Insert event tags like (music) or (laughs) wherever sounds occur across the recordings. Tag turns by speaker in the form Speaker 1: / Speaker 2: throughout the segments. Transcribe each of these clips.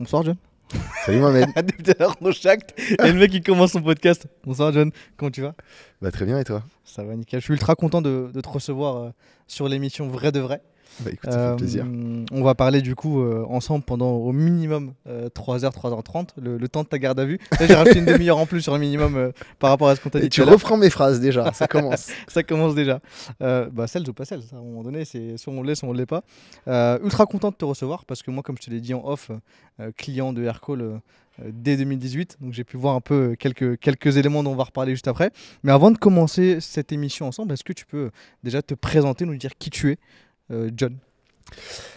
Speaker 1: Bonsoir, John. Salut Mohamed. Arnaud Schacht. Et le mec, qui commence son podcast. Bonsoir John, comment tu vas
Speaker 2: Bah très bien et toi
Speaker 1: Ça va nickel. Je suis ultra content de, te recevoir euh, sur l'émission Vrai de Vrai. Bah, euh, on va parler du coup euh, ensemble pendant au minimum 3h, euh, 3h30, le, temps de ta garde à vue. j'ai rajouté une demi-heure en plus sur un minimum
Speaker 3: par rapport à ce qu'on t'a dit. Et tu reprends mes phrases déjà, ça (laughs) commence.
Speaker 1: ça commence déjà. bah, celles ou pas celles, à un moment donné, c'est soit on l'est, soit on ne l'est pas. ultra content de te recevoir parce que moi, comme je te l'ai dit en off, client de Aircall dès 2018. Donc j'ai pu voir un peu quelques, quelques éléments dont on va reparler juste après. Mais avant de commencer cette émission ensemble, est-ce que tu peux déjà te présenter, nous dire qui tu es euh, John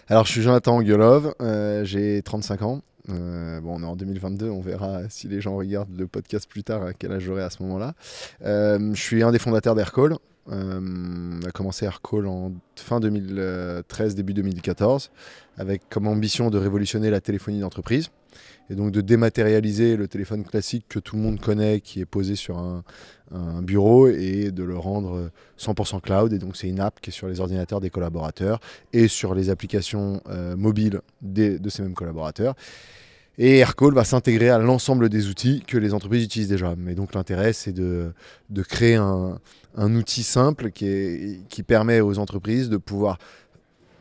Speaker 2: Alors, je suis Jonathan gulov euh, j'ai 35 ans. Euh, bon, on est en 2022, on verra si les gens regardent le podcast plus tard, à quel âge j'aurai à ce moment-là. je suis un des fondateurs d'Aircall. on a commencé Aircall en fin 2013, début 2014, avec comme ambition de révolutionner la téléphonie d'entreprise et donc de dématérialiser le téléphone classique que tout le monde connaît, qui est posé sur un, bureau, et de le rendre 100% euh, cloud. Et donc c'est une app qui est sur les ordinateurs des collaborateurs et sur les applications euh, mobiles de ces mêmes collaborateurs. Et Aircall va s'intégrer à l'ensemble des outils que les entreprises utilisent déjà. Mais donc l'intérêt, c'est de, créer un, outil simple qui, qui permet aux entreprises de pouvoir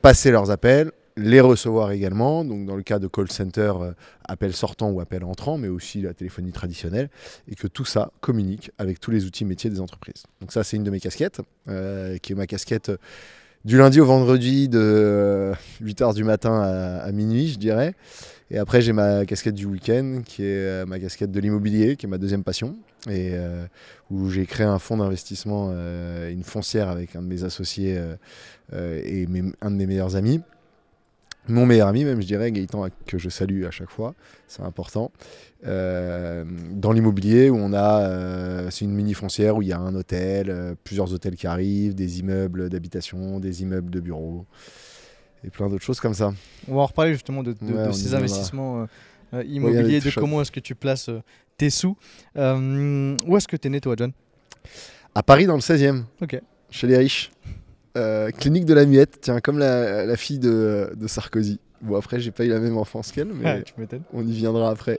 Speaker 2: passer leurs appels, les recevoir également, donc dans le cas de call center, euh, appel sortant ou appel entrant, mais aussi la téléphonie traditionnelle, et que tout ça communique avec tous les outils métiers des entreprises. Donc ça, c'est une de mes casquettes, euh, qui est ma casquette euh, du lundi au vendredi de 8h du matin à, minuit, je dirais. Et après, j'ai ma casquette du week-end, qui est ma casquette de l'immobilier, qui est ma deuxième passion, et où j'ai créé un fonds d'investissement, une foncière avec un de mes associés et un de mes meilleurs amis mon meilleur ami, même je dirais, Gaëtan, que je salue à chaque fois, c'est important. Euh, dans l'immobilier, où on a, euh, c'est une mini foncière où il y a un hôtel, euh, plusieurs hôtels qui arrivent, des immeubles d'habitation, des immeubles de bureaux et plein d'autres choses comme ça.
Speaker 1: On va en reparler justement de, ces investissements immobiliers, de comment est-ce que tu places
Speaker 2: tes sous. où est-ce que
Speaker 1: tu es né, toi, John À Paris, dans le 16e. Ok.
Speaker 2: Chez les riches. Euh, clinique de la muette tiens, comme la, fille de, Sarkozy. Bon, après, j'ai pas eu la même enfance qu'elle, mais ah, on y viendra après.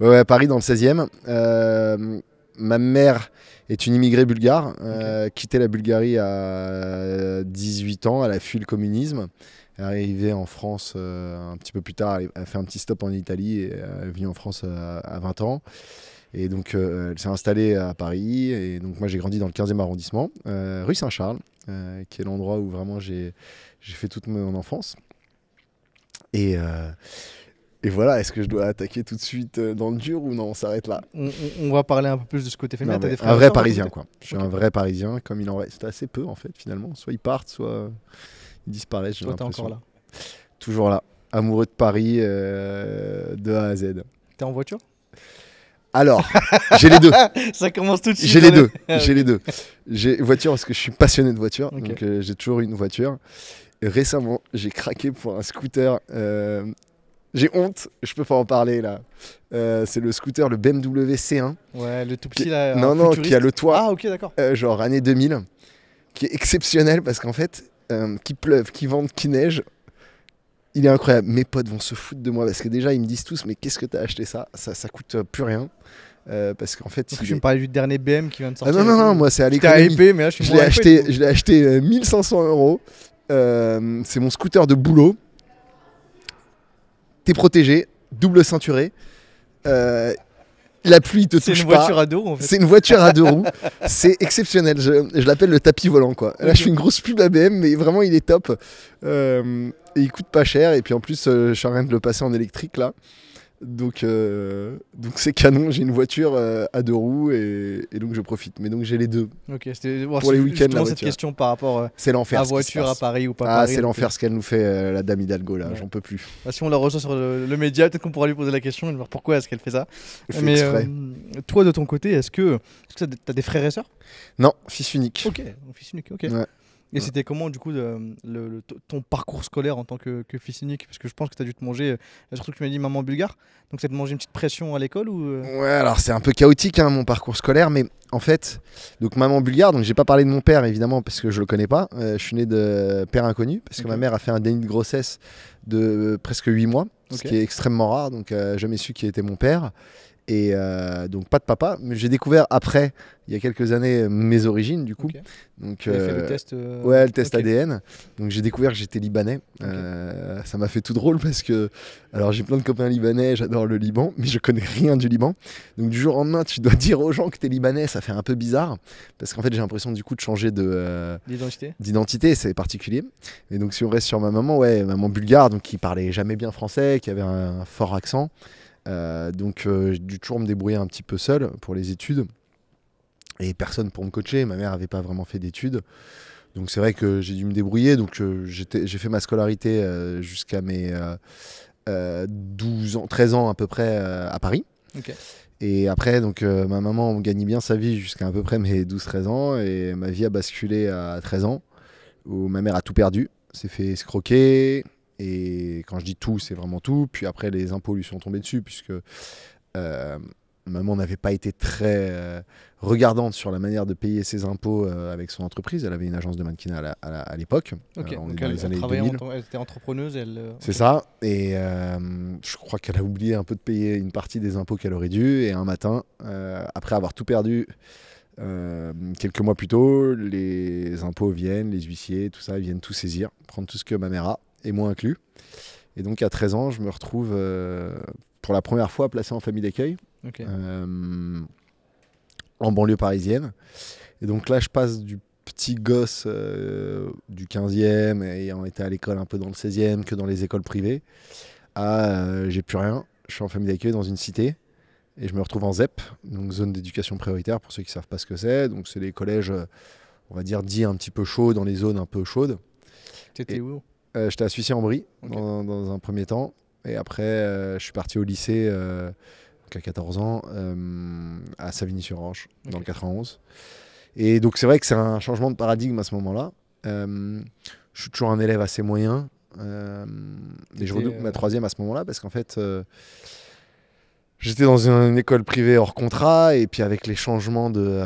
Speaker 2: Ouais, à Paris, dans le 16e. Euh, ma mère est une immigrée bulgare, euh, quittait la Bulgarie à 18 ans, elle a fui le communisme. Arrivée en France euh, un petit peu plus tard, elle a fait un petit stop en Italie et elle est venue en France à, à 20 ans. Et donc, elle s'est installée à Paris. Et donc, moi, j'ai grandi dans le 15e arrondissement, rue Saint-Charles. Euh, qui est l'endroit où vraiment j'ai fait toute mon enfance. Et, euh, et voilà, est-ce que je dois attaquer tout de suite euh, dans le dur ou non On s'arrête là. On, va parler un peu plus de ce côté féminin. des un vrai Parisien, quoi. Je suis un vrai Parisien, comme il en reste assez peu, en fait, finalement. Soit ils partent, soit ils disparaissent. Toi, t'es là. Toujours là. Amoureux de Paris, de A à Z. T'es en voiture alors, j'ai les deux.
Speaker 1: (laughs) Ça commence tout de suite. J'ai les, deux. (laughs) j'ai les
Speaker 2: deux. J'ai voiture parce que je suis passionné de voiture. Donc, euh, j'ai toujours une voiture. récemment, j'ai craqué pour un scooter. Euh, j'ai honte, je peux pas en parler là. Euh, c'est le scooter, le BMW C1.
Speaker 1: Ouais, le tout petit là. Non, non, qui a
Speaker 2: le toit. Ah, ok, d'accord. genre année 2000, qui est exceptionnel parce qu'en fait, qui pleuve, qui vente, qui neige, il est incroyable. Mes potes vont se foutre de moi parce que déjà, ils me disent tous Mais qu'est-ce que t'as acheté ça, ça coûte euh, plus rien. Euh, parce qu'en fait, tu me parlais du dernier BM qui vient de ah sortir. non, non, non, moi c'est à l'économie. mais là, je, l'ai acheté, je l'ai acheté 1500 euh, euros. c'est mon scooter de boulot. T'es protégé, double ceinturé la pluie te touche C'est une voiture à deux roues. C'est une voiture à deux roues. C'est exceptionnel. Je, l'appelle le tapis volant, quoi. Là, je fais une grosse pub BM mais vraiment, il est top. Euh, et il coûte pas cher. Et puis en plus, euh, je suis en train de le passer en électrique là. Donc, euh, donc c'est canon. J'ai une voiture euh, à deux roues et, donc je profite. Mais donc j'ai les deux. Ok, pour les week-ends. cette question par rapport euh, c'est l'enfer, voiture à Paris ou pas. Ah, c'est l'enfer ce qu'elle nous fait la dame Hidalgo là. J'en peux plus.
Speaker 1: Bah, si on la reçoit sur le, média, peut-être qu'on pourra lui poser la question. Voir pourquoi est-ce qu'elle fait ça. Mais toi de ton côté, est-ce que tu as des frères et sœurs Non, fils unique. Ok, fils unique. Ok. Et c'était comment, du coup, euh, ton parcours scolaire en tant que, fils unique Parce que je pense que tu as dû te manger, euh, surtout que tu m'as dit maman bulgare, donc ça te manger une petite pression à l'école ou... Euh?
Speaker 2: Ouais, alors c'est un peu chaotique hein, mon parcours scolaire, mais en fait, donc maman bulgare, donc j'ai pas parlé de mon père évidemment parce que je le connais pas. je suis né de père inconnu parce que ma mère a fait un déni de grossesse de presque 8 mois, ce qui est extrêmement rare, donc jamais su qui était mon père. Et euh, donc pas de papa, mais j'ai découvert après, il y a quelques années, mes origines du coup. Donc, fait le euh, test euh, Ouais, le test ADN. Donc j'ai découvert que j'étais libanais. ça m'a fait tout drôle parce que, alors j'ai plein de copains libanais, j'adore le Liban, mais je connais rien du Liban. Donc du jour au lendemain, tu dois (laughs) dire aux gens que tu es libanais, ça fait un peu bizarre parce qu'en fait j'ai l'impression du coup de changer de d'identité, c'est particulier. Et donc si on reste sur ma maman, ouais, maman bulgare, donc qui parlait jamais bien français, qui avait un fort accent. Euh, donc euh, j'ai dû toujours me débrouiller un petit peu seul pour les études. Et personne pour me coacher. Ma mère n'avait pas vraiment fait d'études. Donc c'est vrai que j'ai dû me débrouiller. Donc euh, j'ai fait ma scolarité jusqu'à mes 12 ans, 13 ans à peu près à Paris. Et après, donc ma maman gagnait bien sa vie jusqu'à à peu près mes 12-13 ans. Et ma vie a basculé à 13 ans où ma mère a tout perdu, s'est fait escroquer, et quand je dis tout, c'est vraiment tout. Puis après, les impôts lui sont tombés dessus, puisque euh, maman n'avait pas été très euh, regardante sur la manière de payer ses impôts euh, avec son entreprise. Elle avait une agence de mannequinat à l'époque. elle, elle était entrepreneuse. C'est ça. Et je crois qu'elle a oublié un peu de payer une partie des impôts qu'elle aurait dû. Et un matin, après avoir tout perdu. quelques mois plus tôt, les impôts viennent, les huissiers, tout ça, ils viennent tout saisir, prendre tout ce que ma mère a et moi inclus. Et donc à 13 ans, je me retrouve euh, pour la première fois placé en famille d'accueil, euh, en banlieue parisienne. Et donc là, je passe du petit gosse euh, du 15e, ayant été à l'école un peu dans le 16e, que dans les écoles privées, à j'ai plus rien, je suis en famille d'accueil dans une cité. Et je me retrouve en ZEP, donc zone d'éducation prioritaire pour ceux qui ne savent pas ce que c'est. Donc c'est les collèges, on va dire, dits un petit peu chauds dans les zones un peu chaudes. c'était où euh, j'étais à Suici en brie dans, un premier temps. Et après, euh, je suis parti au lycée euh, à 14 ans à Savigny-sur-Orge dans le 91. Et donc, c'est vrai que c'est un changement de paradigme à ce moment-là. je suis toujours un élève assez moyen. et je redouble ma troisième à ce moment-là parce qu'en fait. J'étais dans une, école privée hors contrat et puis avec les changements de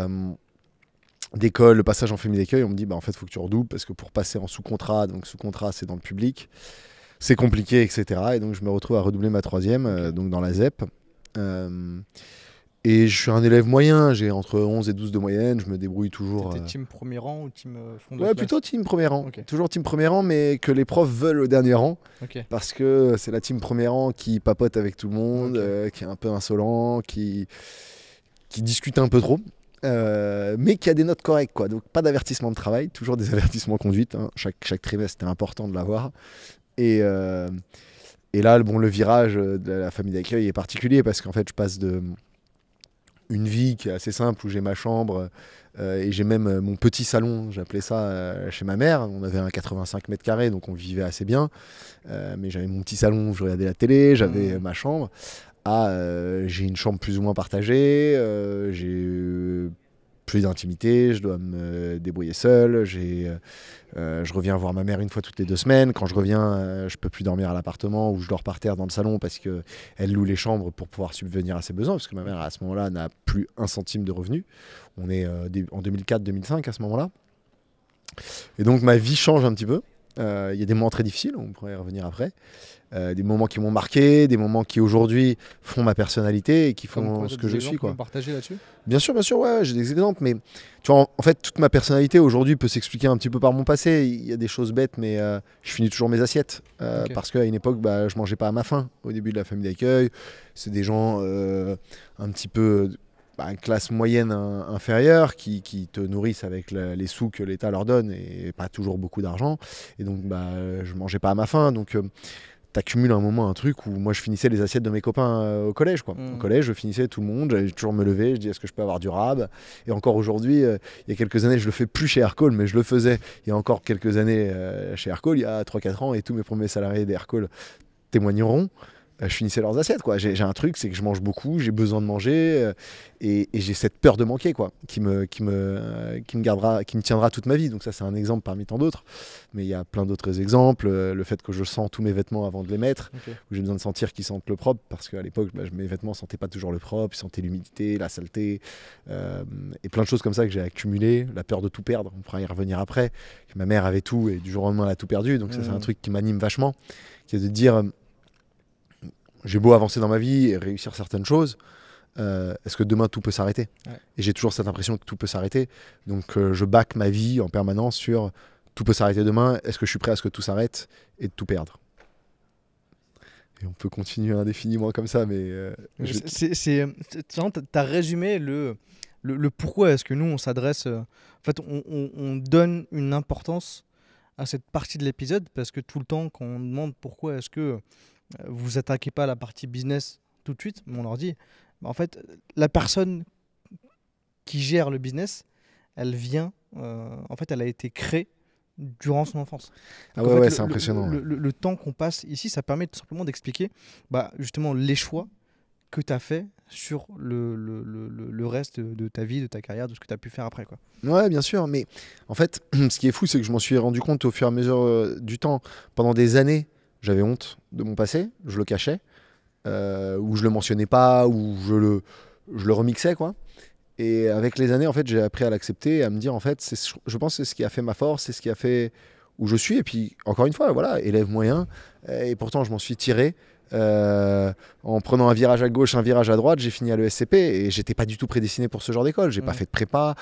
Speaker 2: d'école, le passage en famille d'accueil, on me dit bah en fait faut que tu redoubles parce que pour passer en sous-contrat, donc sous-contrat c'est dans le public, c'est compliqué, etc. Et donc je me retrouve à redoubler ma troisième, euh, donc dans la ZEP. Euh, et je suis un élève moyen, j'ai entre 11 et 12 de moyenne, je me débrouille toujours. T'étais euh, team
Speaker 1: premier rang ou team fond Ouais, plutôt team premier rang.
Speaker 2: Toujours team premier rang, mais que les profs veulent au dernier rang. Parce que c'est la team premier rang qui papote avec tout le monde, qui est un peu insolent, qui, qui discute un peu trop. Euh, mais qui a des notes correctes. Quoi. Donc pas d'avertissement de travail, toujours des (laughs) avertissements conduite. Hein. Chaque, trimestre, c'était important de l'avoir. Et, euh, et là, bon, le virage euh, de la famille d'accueil est particulier parce qu'en fait, je passe de une vie qui est assez simple où j'ai ma chambre et j'ai même mon petit salon, j'appelais ça chez ma mère. On avait un 85 mètres carrés donc on vivait assez bien. mais j'avais mon petit salon où je regardais la télé, j'avais mmh. ma chambre, « Ah, euh, j'ai une chambre plus ou moins partagée, euh, j'ai euh, plus d'intimité, je dois me débrouiller seul, je reviens voir ma mère une fois toutes les deux semaines. Quand je reviens, je je peux plus dormir à l'appartement ou je dors par terre dans le salon parce que elle loue les chambres pour pouvoir subvenir à ses besoins, parce que ma mère à ce moment-là n'a plus un centime de revenu. On est en 2004-2005 à ce moment-là. Et donc ma vie change un petit peu. Il y a des moments très difficiles, on pourrait y revenir après. Euh, des moments qui m'ont marqué, des moments qui aujourd'hui font ma personnalité et qui font ce que je suis. Quoi. partager là-dessus Bien sûr, bien sûr, ouais, j'ai des exemples, mais tu vois, en, fait, toute ma personnalité aujourd'hui peut s'expliquer un petit peu par mon passé. Il y a des choses bêtes, mais euh, je finis toujours mes assiettes euh, parce qu'à une époque, bah, je mangeais pas à ma faim au début de la famille d'accueil. C'est des gens un petit peu bah, classe moyenne inférieure qui, te nourrissent avec les sous que l'État leur donne et pas toujours beaucoup d'argent. Et donc, bah, je mangeais pas à ma faim. Donc, t'accumules un moment un truc où moi je finissais les assiettes de mes copains euh, au collège quoi. Au mmh. collège, je finissais tout le monde, j'allais toujours me lever, je dis est-ce que je peux avoir du rab Et encore aujourd'hui, euh, il y a quelques années, je le fais plus chez Hercole mais je le faisais il y a encore quelques années euh, chez Hercole il y a 3-4 ans, et tous mes premiers salariés d'hercole témoigneront. Euh, je finissais leurs assiettes. quoi. J'ai un truc, c'est que je mange beaucoup, j'ai besoin de manger euh, et, j'ai cette peur de manquer quoi, qui me, qui me, euh, qui me gardera, qui me tiendra toute ma vie. Donc ça, c'est un exemple parmi tant d'autres. Mais il y a plein d'autres exemples. Le fait que je sens tous mes vêtements avant de les mettre, où j'ai besoin de sentir qu'ils sentent le propre, parce qu'à l'époque, bah, mes vêtements sentaient pas toujours le propre, ils sentaient l'humidité, la saleté et plein de choses comme ça que j'ai accumulées. La peur de tout perdre, on pourra y revenir après. Ma mère avait tout et du jour au lendemain, elle a tout perdu. Donc ça, c'est un hmm. truc qui m'anime vachement, qui est de dire j'ai beau avancer dans ma vie et réussir certaines choses, euh, est-ce que demain tout peut s'arrêter Et j'ai toujours cette impression que tout peut s'arrêter. Donc euh, je back ma vie en permanence sur tout peut s'arrêter demain, est-ce que je suis prêt à ce que tout s'arrête et de tout perdre et on peut continuer indéfiniment comme ça, mais... Euh,
Speaker 1: c'est, tu as résumé le, le, pourquoi est-ce que nous, on s'adresse... en fait, on, on, donne une importance à cette partie de l'épisode, parce que tout le temps, quand on demande pourquoi est-ce que vous attaquez pas la partie business tout de suite, mon ordi. En fait, la personne qui gère le business, elle vient, euh, en fait, elle a été créée durant son enfance. ah ouais, ouais c'est impressionnant. Le, temps qu'on passe ici, ça permet tout simplement d'expliquer bah, justement les choix que tu as fait sur le, reste de, ta vie, de ta carrière, de ce que tu as pu faire après. Quoi.
Speaker 2: Ouais, bien sûr. Mais en fait, (clears throat) ce qui est fou, c'est que je m'en suis rendu compte au fur et à mesure euh, du temps, pendant des années. J'avais honte de mon passé, je le cachais, euh, ou je le mentionnais pas, ou je le, je le remixais, quoi. Et avec les années, en fait, j'ai appris à l'accepter, à me dire, en fait, c'est, je pense que c'est ce qui a fait ma force, c'est ce qui a fait où je suis. Et puis, encore une fois, voilà, élève moyen, et pourtant, je m'en suis tiré. Euh, en prenant un virage à gauche, un virage à droite, j'ai fini à l'ESCP et j'étais pas du tout prédestiné pour ce genre d'école. J'ai pas mmh. fait de prépa,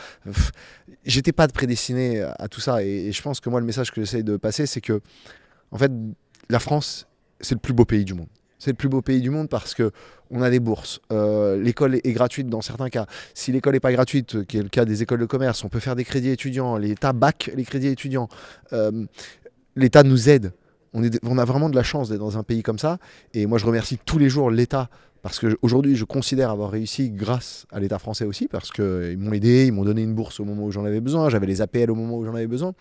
Speaker 2: j'étais pas prédestiné à tout ça. Et, je pense que moi, le message que j'essaye de passer, c'est que, en fait, la France, c'est le plus beau pays du monde. C'est le plus beau pays du monde parce que on a des bourses. Euh, l'école est gratuite dans certains cas. Si l'école n'est pas gratuite, qui est le cas des écoles de commerce, on peut faire des crédits étudiants. L'État bac les crédits étudiants. Euh, L'État nous aide. On, on a vraiment de la chance d'être dans un pays comme ça. Et moi, je remercie tous les jours l'État parce qu'aujourd'hui, je considère avoir réussi grâce à l'État français aussi, parce qu'ils m'ont aidé, ils m'ont donné une bourse au moment où j'en avais besoin, j'avais les APL au moment où j'en avais besoin.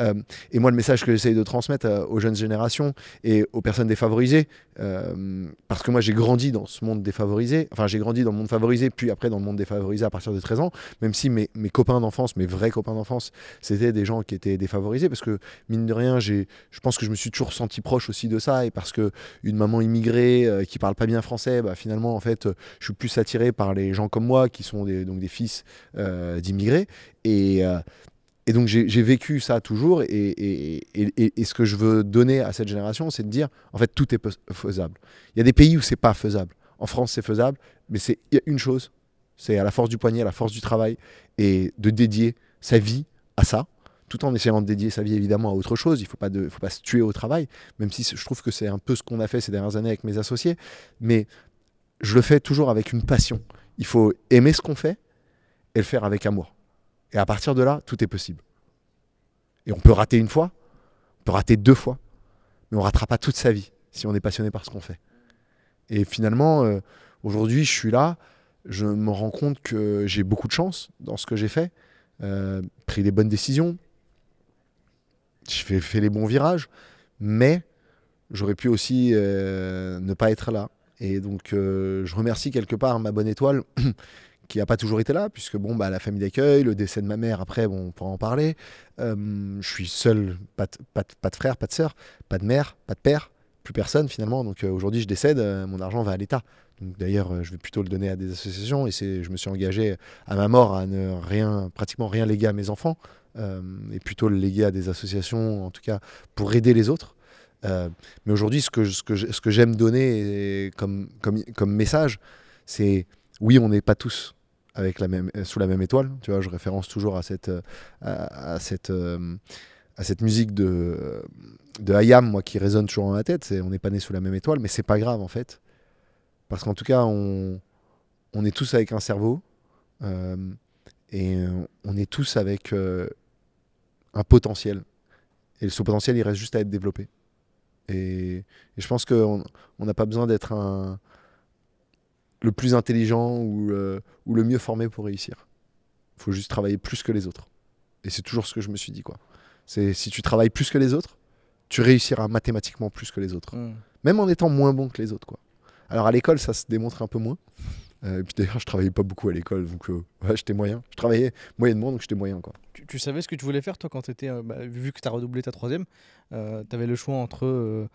Speaker 2: Euh, et moi, le message que j'essaye de transmettre euh, aux jeunes générations et aux personnes défavorisées, euh, parce que moi, j'ai grandi dans ce monde défavorisé, enfin, j'ai grandi dans le monde favorisé, puis après dans le monde défavorisé à partir de 13 ans, même si mes, copains d'enfance, mes vrais copains d'enfance, c'était des gens qui étaient défavorisés, parce que, mine de rien, je pense que je me suis toujours senti proche aussi de ça, et parce que une maman immigrée qui parle pas bien français, bah, finalement, en fait, je suis plus attiré par les gens comme moi, qui sont des, donc des fils d'immigrés. Et, et donc j'ai vécu ça toujours et, ce que je veux donner à cette génération, c'est de dire en fait tout est faisable. Il y a des pays où c'est pas faisable. En France c'est faisable, mais c'est une chose, c'est à la force du poignet, à la force du travail et de dédier sa vie à ça, tout en essayant de dédier sa vie évidemment à autre chose. Il faut faut pas se tuer au travail, même si je trouve que c'est un peu ce qu'on a fait ces dernières années avec mes associés, mais je le fais toujours avec une passion. Il faut aimer ce qu'on fait et le faire avec amour. Et à partir de là, tout est possible. Et on peut rater une fois, on peut rater deux fois, mais on ne ratera pas toute sa vie si on est passionné par ce qu'on fait. Et finalement, euh, aujourd'hui, je suis là, je me rends compte que j'ai beaucoup de chance dans ce que j'ai fait, euh, pris les bonnes décisions, j'ai fait, les bons virages, mais j'aurais pu aussi euh, ne pas être là. Et donc, je remercie quelque part ma bonne étoile qui n'a pas toujours été là, puisque bon, bah, la famille d'accueil, le décès de ma mère, après, bon, on pourra en parler. je suis seul, pas de, frère, pas de sœur, pas de mère, pas de père, plus personne finalement. Donc euh, aujourd'hui, je décède, euh, mon argent va à l'État. D'ailleurs, euh, je vais plutôt le donner à des associations et je me suis engagé à ma mort à ne rien, pratiquement rien léguer à mes enfants, et plutôt le léguer à des associations, en tout cas, pour aider les autres. mais aujourd'hui, ce que, ce que, ce que j'aime donner comme, comme, comme message, c'est oui, on n'est pas tous avec la même, sous la même étoile. Tu vois, je référence toujours à cette, euh, à, cette, euh, à cette musique de, de Hayam, moi, qui résonne toujours dans ma tête. on n'est pas né sous la même étoile, mais c'est pas grave en fait, parce qu'en tout cas, on, on est tous avec un cerveau euh, et on est tous avec un potentiel. Et ce potentiel, il reste juste à être développé. Et, je pense qu'on n'a pas besoin d'être un le plus intelligent euh, ou, le mieux formé pour réussir. Il faut juste travailler plus que les autres. Et c'est toujours ce que je me suis dit. quoi. C'est si tu travailles plus que les autres, tu réussiras mathématiquement plus que les autres. Hmm. Même en étant moins bon que les autres. quoi. Alors à l'école, ça se démontre un peu moins. Euh, et puis d'ailleurs, je travaillais pas beaucoup à l'école, donc euh, ouais, j'étais moyen. Je travaillais moyennement, donc j'étais moyen. Quoi.
Speaker 1: Tu, savais ce que tu voulais faire, toi, quand tu étais. Euh, bah, vu que tu as redoublé ta troisième, tu avais le choix entre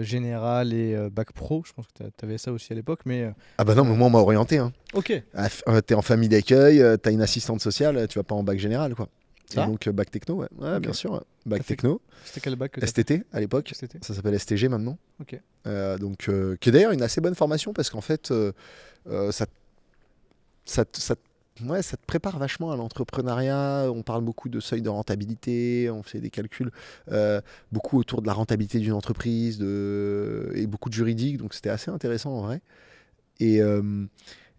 Speaker 1: général et bac pro. Je pense que tu avais ça aussi à l'époque.
Speaker 2: mais... Ah bah non, mais moi, on m'a orienté. Hein. Ok. tu es en famille d'accueil, tu as une assistante sociale, tu vas pas en bac général, quoi. donc bac techno, ouais, bien sûr. Hein. Bac techno.
Speaker 1: C'était quel bac STT
Speaker 2: à l'époque. Ça s'appelle STG maintenant. Ok. donc, qui est d'ailleurs une assez bonne formation parce qu'en fait, euh, ça, ça, ça ouais, ça te prépare vachement à l'entrepreneuriat. On parle beaucoup de seuil de rentabilité, on fait des calculs euh, beaucoup autour de la rentabilité d'une entreprise de... et beaucoup de juridique. Donc c'était assez intéressant en vrai. Et, euh,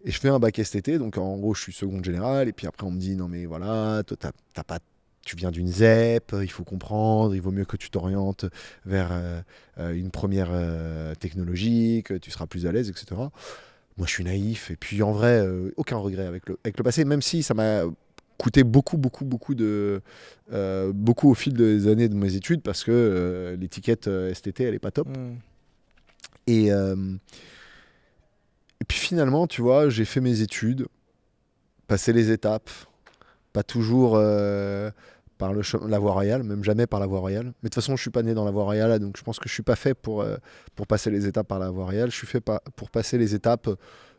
Speaker 2: et, je fais un bac STT, donc en gros je suis seconde générale. Et puis après on me dit non mais voilà, toi pas tu viens d'une ZEP, il faut comprendre, il vaut mieux que tu t'orientes vers une première technologique, tu seras plus à l'aise, etc moi je suis naïf et puis en vrai euh, aucun regret avec le, avec le passé même si ça m'a coûté beaucoup beaucoup beaucoup de euh, beaucoup au fil des années de mes études parce que euh, l'étiquette STT elle est pas top hmm. et puis finalement tu vois j'ai fait mes études passé les étapes pas toujours par le la voie royale, même jamais par la voie royale. Mais de toute façon, je suis pas né dans la voie royale, donc je pense que je suis pas fait pour, euh, pour passer les étapes par la voie royale. Je suis fait pas pour passer les étapes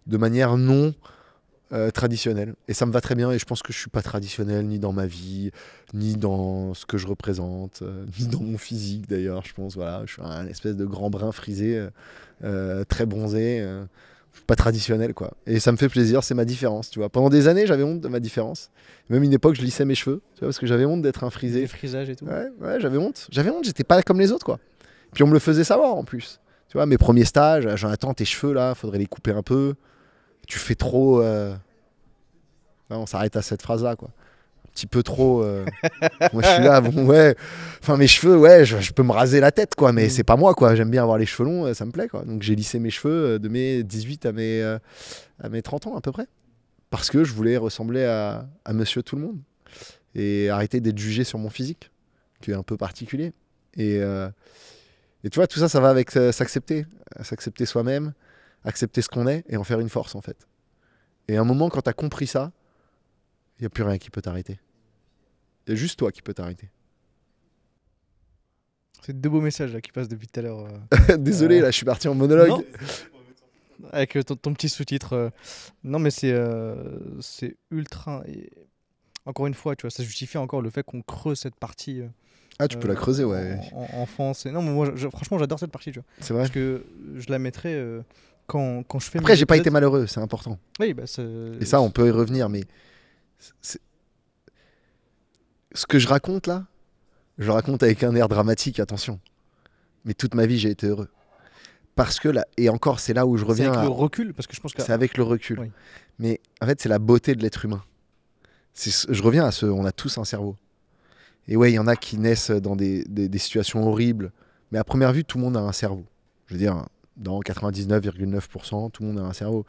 Speaker 2: de manière non euh, traditionnelle. Et ça me va très bien, et je pense que je ne suis pas traditionnel ni dans ma vie, ni dans ce que je représente, euh, (laughs) ni dans mon physique d'ailleurs, je pense. Voilà, je suis un espèce de grand brun frisé, très bronzé pas traditionnel quoi. Et ça me fait plaisir, c'est ma différence, tu vois. Pendant des années, j'avais honte de ma différence. Même une époque, je lissais mes cheveux, tu vois, parce que j'avais honte d'être un frisé. Les frisages et tout. Ouais, ouais j'avais honte. J'avais honte, j'étais pas comme les autres quoi. Puis on me le faisait savoir en plus. Tu vois, mes premiers stages, ah, j'en attends tes cheveux là, faudrait les couper un peu. Tu fais trop. Euh, on s'arrête à cette phrase là quoi petit peu trop. Euh, (laughs) moi, je suis là, bon, ouais. Enfin, mes cheveux, ouais, je, peux me raser la tête, quoi. Mais mm. c'est pas moi, quoi. J'aime bien avoir les cheveux longs, euh, ça me plaît, quoi. Donc, j'ai lissé mes cheveux euh, de mes 18 à mes, à mes 30 ans, à peu près. Parce que je voulais ressembler à, monsieur tout le monde. Et arrêter d'être jugé sur mon physique, qui est un peu particulier. Et, et tu vois, tout ça, ça va avec s'accepter. S'accepter soi-même, accepter ce qu'on est et en faire une force, en fait. Et à un moment, quand tu as compris ça, il n'y a plus rien qui peut t'arrêter. Il juste toi qui peux t'arrêter.
Speaker 1: C'est deux beaux messages là, qui passent depuis tout à l'heure. Euh. (laughs) Désolé, là, je suis parti en monologue. Avec euh, ton, petit sous-titre. Euh. Non, mais c'est c'est ultra. et- Encore une fois, tu vois, ça justifie encore le fait qu'on creuse cette partie. ah, tu peux la creuser, ouais. En, en- non, mais moi, franchement, j'adore cette partie, tu vois. C'est vrai. Parce que je la mettrais quand, quand je fais. mes Après, j'ai pas été malheureux, c'est important. Oui, bah, Et
Speaker 2: ça, on peut y revenir, mais c'est- ce que je raconte là, je le raconte avec un air dramatique, attention. Mais toute ma vie, j'ai été heureux. Parce que là, et encore, c'est là où je reviens. C'est avec le recul, parce que je pense que. C'est avec le recul. Mais en fait, c'est la beauté de l'être humain. Je reviens à ce. On a tous un cerveau. Et ouais, il y en a qui naissent dans des, situations horribles. Mais à première vue, tout le monde a un cerveau. Je veux dire, dans 99,9%, tout le monde a un cerveau.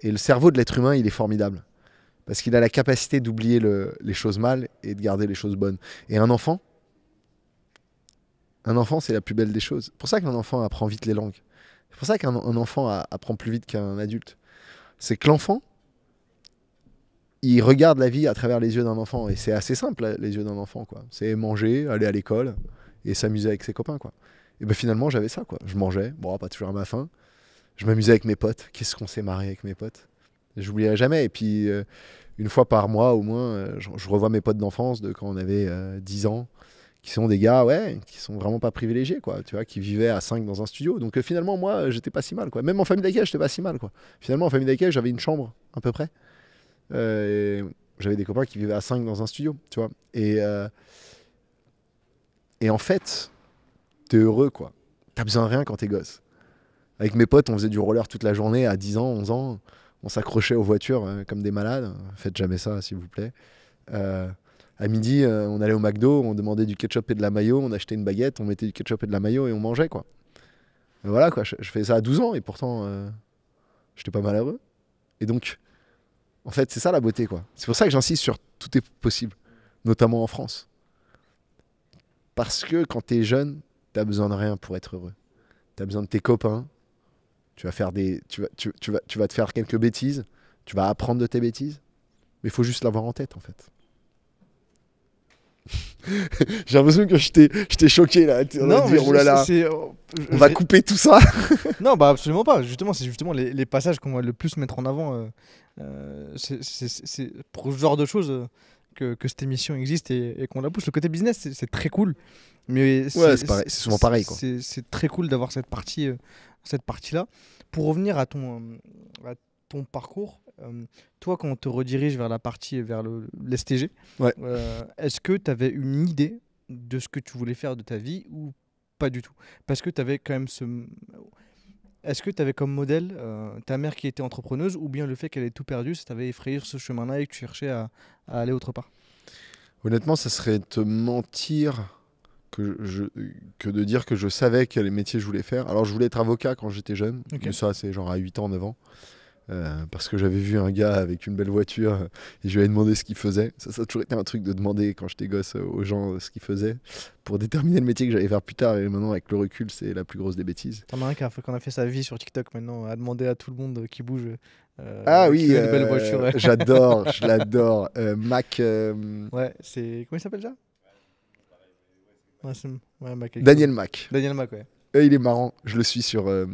Speaker 2: Et le cerveau de l'être humain, il est formidable. Parce qu'il a la capacité d'oublier les choses mal et de garder les choses bonnes. Et un enfant, un enfant, c'est la plus belle des choses. C'est pour ça qu'un enfant apprend vite les langues. C'est pour ça qu'un enfant apprend plus vite qu'un adulte. C'est que l'enfant, il regarde la vie à travers les yeux d'un enfant. Et c'est assez simple, les yeux d'un enfant. quoi. C'est manger, aller à l'école et s'amuser avec ses copains. quoi. Et ben finalement, j'avais ça. quoi. Je mangeais, bon, pas toujours à ma faim. Je m'amusais avec mes potes. Qu'est-ce qu'on s'est marié avec mes potes J'oublierai jamais. Et puis, euh, une fois par mois au moins, euh, je, revois mes potes d'enfance de quand on avait 10 euh, ans, qui sont des gars, ouais, qui sont vraiment pas privilégiés, quoi. Tu vois, qui vivaient à 5 dans un studio. Donc finalement, moi, j'étais pas si mal, quoi. Même en famille d'accueil, j'étais pas si mal, quoi. Finalement, en famille d'accueil, j'avais une chambre, à peu près. j'avais des copains qui vivaient à 5 dans un studio, tu vois. Et, et en fait, t'es heureux, quoi. T'as besoin de rien quand t'es gosse. Avec mes potes, on faisait du roller toute la journée à 10 ans, 11 ans on s'accrochait aux voitures euh, comme des malades. Faites jamais ça, s'il vous plaît. Euh, à midi, euh, on allait au McDo, on demandait du ketchup et de la mayo, on achetait une baguette, on mettait du ketchup et de la mayo et on mangeait, quoi. voilà, quoi. Je, fais ça à 12 ans et pourtant, je j'étais pas malheureux. Et donc, en fait, c'est ça la beauté, quoi. C'est pour ça que j'insiste sur tout est possible, notamment en France. Parce que quand t'es jeune, t'as besoin de rien pour être heureux. T'as besoin de tes copains, tu vas, faire des, tu, vas, tu, vas, tu vas te faire quelques bêtises, tu vas apprendre de tes bêtises, mais il faut juste l'avoir en tête en fait. (laughs) J'ai l'impression que je t'ai choqué là. On va
Speaker 4: on va couper
Speaker 1: tout ça. (laughs) non, bah absolument pas. Justement, c'est justement les, passages qu'on va le plus mettre en avant. Euh, euh, c'est pour ce genre de choses euh, que, cette émission existe et, qu'on la pousse. Le côté business, c'est très cool. Mais c'est souvent pareil. C'est très cool d'avoir cette partie cette partie-là. Pour revenir à ton, euh, ton parcours, euh, toi, quand on te redirige vers la partie, vers l'STG, euh, est-ce que tu avais une idée de ce que tu voulais faire de ta vie ou pas du tout Parce que tu avais quand même ce. Est-ce que tu avais comme modèle ta mère qui était entrepreneuse ou bien le fait qu'elle ait tout perdu, ça t'avait effrayé ce chemin-là et que tu cherchais à aller autre part
Speaker 2: Honnêtement, ça serait te mentir que, je, que de dire que je savais Quel métier je voulais faire. Alors, je voulais être avocat quand j'étais jeune, mais ça, c'est genre à 8 ans, 9 ans. Euh, parce que j'avais vu un gars avec une belle voiture et je lui avais demandé ce qu'il faisait. Ça, ça a toujours été un truc de demander quand j'étais gosse aux gens euh, ce qu'ils faisaient pour déterminer le métier que j'allais faire plus tard. Et maintenant, avec le recul, c'est la plus grosse des bêtises.
Speaker 1: T'en as un qui a, qu'on a fait sa vie sur TikTok maintenant, à demander à tout le monde qui bouge. Euh,
Speaker 2: ah oui, j'adore, je l'adore. Mac. Ouais,
Speaker 1: c'est. Comment il s'appelle déjà bah, Daniel Mac. Daniel Mac,
Speaker 2: ouais. il est marrant. Je le suis sur, euh,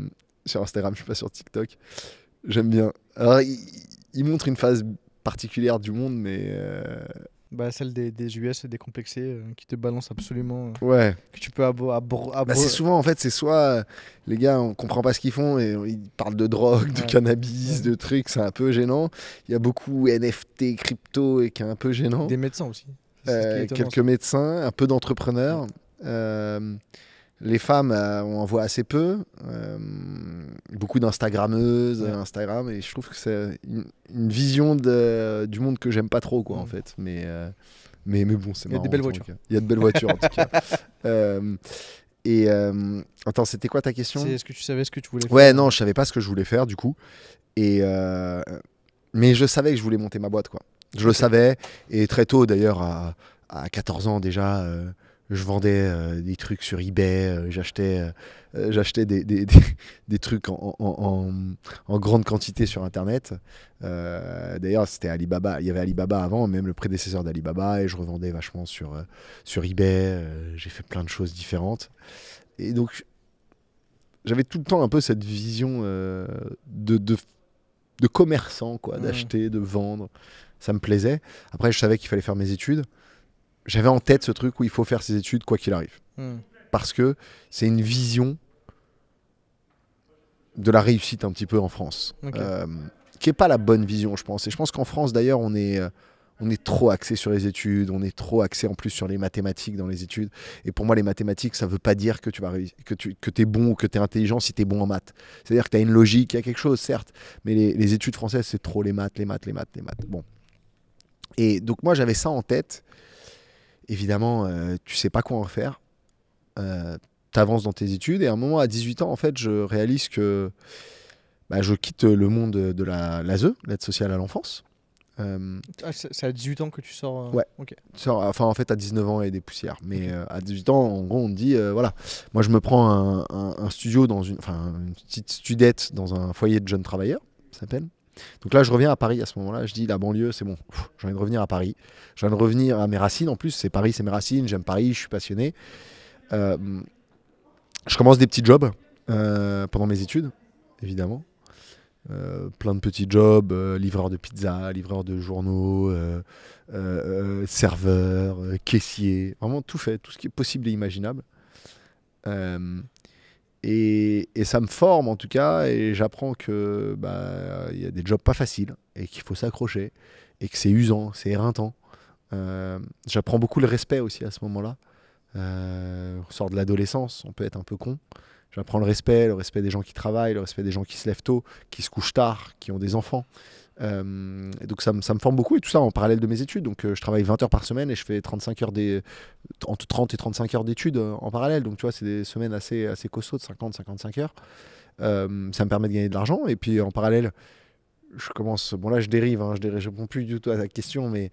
Speaker 2: sur Instagram, je suis pas sur TikTok. J'aime bien. Alors, il, montre une phase particulière du monde, mais. Euh,
Speaker 1: bah, celle des, des US des complexés euh,
Speaker 2: qui te balance absolument. ouais. Que tu peux abro. Bah, c'est souvent, en fait, c'est soit les gars, on comprend pas ce qu'ils font et ils parlent de drogue, de cannabis, de trucs, c'est un peu gênant. Il y a beaucoup NFT, crypto et qui est un peu gênant. Des médecins aussi. quelques médecins, un peu d'entrepreneurs. Euh, les femmes, euh, on en voit assez peu. Euh, beaucoup d'Instagrammeuses, Instagram, et je trouve que c'est une, vision de, du monde que j'aime pas trop, quoi, en mm. fait. Mais, mais, mais bon, c'est marrant. Il y a de belles voitures. Il y a de belles voitures, en tout cas. (laughs) Et attends, c'était quoi ta question Est-ce que tu savais ce que tu voulais faire Ouais, non, je savais pas ce que je voulais faire du coup. Et mais je savais que je voulais monter ma boîte quoi. Je le savais et très tôt d'ailleurs à... 14 ans déjà je vendais euh, des trucs sur eBay, euh, j'achetais, euh, j'achetais des, (laughs) trucs en, grande quantité sur Internet. d'ailleurs, c'était Alibaba. Il y avait Alibaba avant, même le prédécesseur d'Alibaba, et je revendais vachement sur, sur eBay. j'ai fait plein de choses différentes. Et donc, j'avais tout le temps un peu cette vision de, de, de, commerçant, quoi, mmh. d'acheter, de vendre. Ça me plaisait. Après, je savais qu'il fallait faire mes études j'avais en tête ce truc où il faut faire ses études quoi qu'il arrive. Hmm. Parce que c'est une vision de la réussite un petit peu en France, euh, qui n'est pas la bonne vision, je pense. Et je pense qu'en France, d'ailleurs, on est, euh, on est trop axé sur les études, on est trop axé en plus sur les mathématiques dans les études. Et pour moi, les mathématiques, ça ne veut pas dire que tu vas que tu que es bon ou que tu es intelligent si tu es bon en maths. C'est-à-dire que tu as une logique, il y a quelque chose, certes, mais les, les études françaises, c'est trop les maths, les maths, les maths, les maths. Bon. Et donc moi, j'avais ça en tête évidemment, euh, tu sais pas quoi en faire. Euh, tu avances dans tes études. Et à un moment, à 18 ans, en fait, je réalise que bah, je quitte le monde de la l'ASE, l'aide sociale à l'enfance. Euh,
Speaker 1: ah, c'est à 18 ans que tu sors euh, Ouais. Ok.
Speaker 2: enfin, en fait, à 19 ans et des poussières. Mais euh, à 18 ans, en gros, on dit voilà, moi, je me prends un, un studio dans une. Enfin, une petite studette dans un foyer de jeunes travailleurs, ça s'appelle. Donc là, je reviens à Paris à ce moment-là. Je dis la banlieue, c'est bon. J'ai envie de revenir à Paris. J'ai envie de revenir à mes racines. En plus, c'est Paris, c'est mes racines. J'aime Paris, je suis passionné. Euh, je commence des petits jobs euh, pendant mes études, évidemment. Euh, plein de petits jobs, livreur de pizza, livreur de journaux, serveur, caissier, vraiment tout fait, tout ce qui est possible et imaginable. Et, ça me forme en tout cas, et j'apprends que bah, il y a des jobs pas faciles et qu'il faut s'accrocher et que c'est usant, c'est éreintant. Euh, j'apprends beaucoup le respect aussi à ce moment-là. Euh, on sort de l'adolescence, on peut être un peu con. J'apprends le respect, le respect des gens qui travaillent, le respect des gens qui se lèvent tôt, qui se couchent tard, qui ont des enfants. Euh, donc ça, me forme beaucoup et tout ça en parallèle de mes études. Donc euh, je travaille 20 heures par semaine et je fais 35 heures des, entre 30 et 35 heures d'études euh, en parallèle. Donc tu vois, c'est des semaines assez, assez costaudes, 50-55 heures. ça me permet de gagner de l'argent. Et puis en parallèle, je commence. Bon là, je dérive, hein, je ne réponds plus du tout à ta question, mais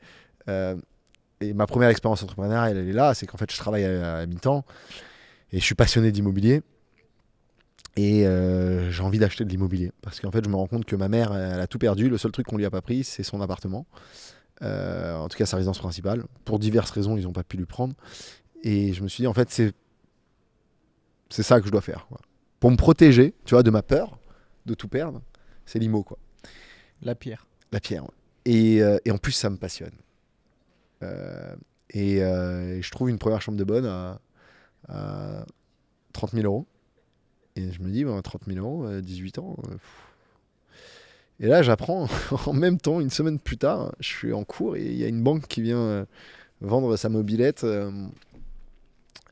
Speaker 2: et ma première expérience entrepreneuriale, elle, est là, c'est qu'en fait, je travaille à, à mi-temps et je suis passionné d'immobilier. Et euh, j'ai envie d'acheter de l'immobilier. Parce qu'en fait, je me rends compte que ma mère, elle a tout perdu. Le seul truc qu'on lui a pas pris, c'est son appartement. Euh, en tout cas, sa résidence principale. Pour diverses raisons, ils ont pas pu lui prendre. Et je me suis dit, en fait, c'est, c'est ça que je dois faire. Pour me protéger, tu vois, de ma peur de tout perdre, c'est l'IMO, quoi. La pierre. La pierre, et, euh, et, en plus, ça me passionne. et je trouve une première chambre de bonne à, à 30 000 euros. Et je me dis, 30 000 euros, 18 euh, ans. Euh, et là, j'apprends (laughs) en même temps, une semaine plus tard, je suis en cours et il y a une banque qui vient euh, vendre sa mobilette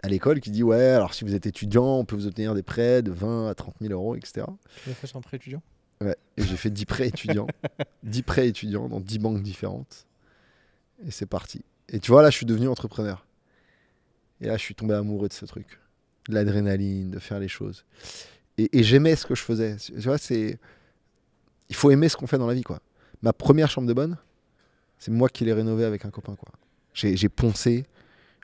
Speaker 2: à l'école qui dit Ouais, alors si vous êtes étudiant, on peut vous obtenir des prêts de 20 à 30 000 euros, etc. Tu l'as fait un prêt étudiant Ouais, et j'ai fait 10 prêts étudiants, 10 (laughs) prêts étudiants dans 10 banques différentes. Et c'est parti. Et tu vois, là, je suis devenu entrepreneur. Et là, je suis tombé amoureux de ce truc de l'adrénaline, de faire les choses. Et, j'aimais ce que je faisais. Tu vois, c'est. Il faut aimer ce qu'on fait dans la vie, quoi. Ma première chambre de bonne, c'est moi qui l'ai rénovée avec un copain, quoi. J'ai poncé,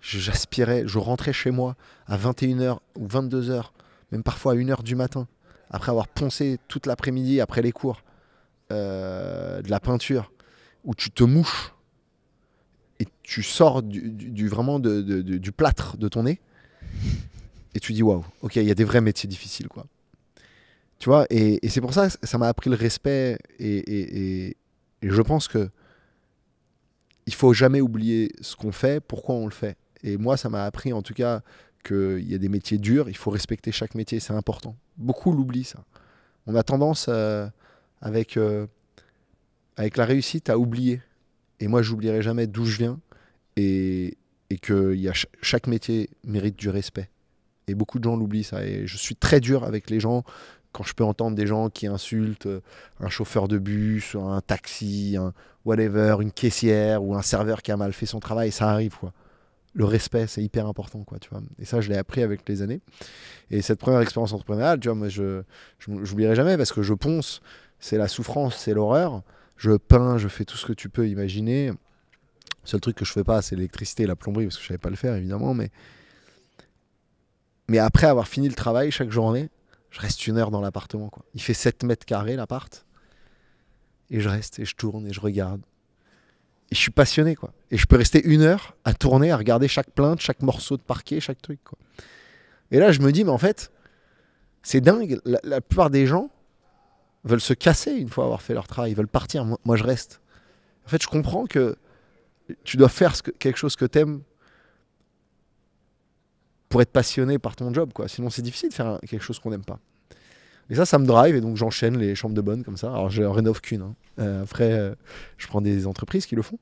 Speaker 2: j'aspirais, je rentrais chez moi à 21h ou 22h, même parfois à 1h du matin, après avoir poncé toute l'après-midi, après les cours, euh, de la peinture, où tu te mouches et tu sors du, vraiment du plâtre de ton nez et tu dis waouh, ok, il y a des vrais métiers difficiles, quoi. Tu vois, et, c'est pour ça que ça m'a appris le respect et, je pense que il faut jamais oublier ce qu'on fait, pourquoi on le fait. Et moi, ça m'a appris en tout cas qu'il y a des métiers durs, il faut respecter chaque métier, c'est important. Beaucoup l'oublient ça. On a tendance euh, avec, euh, avec la réussite à oublier. Et moi, j'oublierai jamais d'où je viens et, que y a chaque métier mérite du respect beaucoup de gens l'oublient ça. Et je suis très dur avec les gens quand je peux entendre des gens qui insultent euh, un chauffeur de bus, un taxi, un whatever, une caissière ou un serveur qui a mal fait son travail, ça arrive quoi. Le respect, c'est hyper important quoi, tu vois. Et ça, je l'ai appris avec les années. Et cette première expérience entrepreneuriale, tu vois, moi, je, n'oublierai jamais parce que je ponce, c'est la souffrance, c'est l'horreur. Je peins, je fais tout ce que tu peux imaginer. Le seul truc que je fais pas, c'est l'électricité, la plomberie parce que je savais pas le faire évidemment, mais mais après avoir fini le travail chaque journée, je reste une heure dans l'appartement. Il fait 7 mètres carrés l'appart. Et je reste, et je tourne, et je regarde. Et je suis passionné, quoi. Et je peux rester une heure à tourner, à regarder chaque plainte, chaque morceau de parquet, chaque truc, Et là, je me dis, mais en fait, c'est dingue. La, plupart des gens veulent se casser une fois avoir fait leur travail, ils veulent partir. Moi, je reste. En fait, je comprends que tu dois faire quelque chose que aimes pour être passionné par ton job. Quoi. Sinon, c'est difficile de faire quelque chose qu'on n'aime pas. Et ça, ça me drive, et donc j'enchaîne les chambres de bonne comme ça. Alors, je rénove qu'une. après, euh, je prends des entreprises qui le font.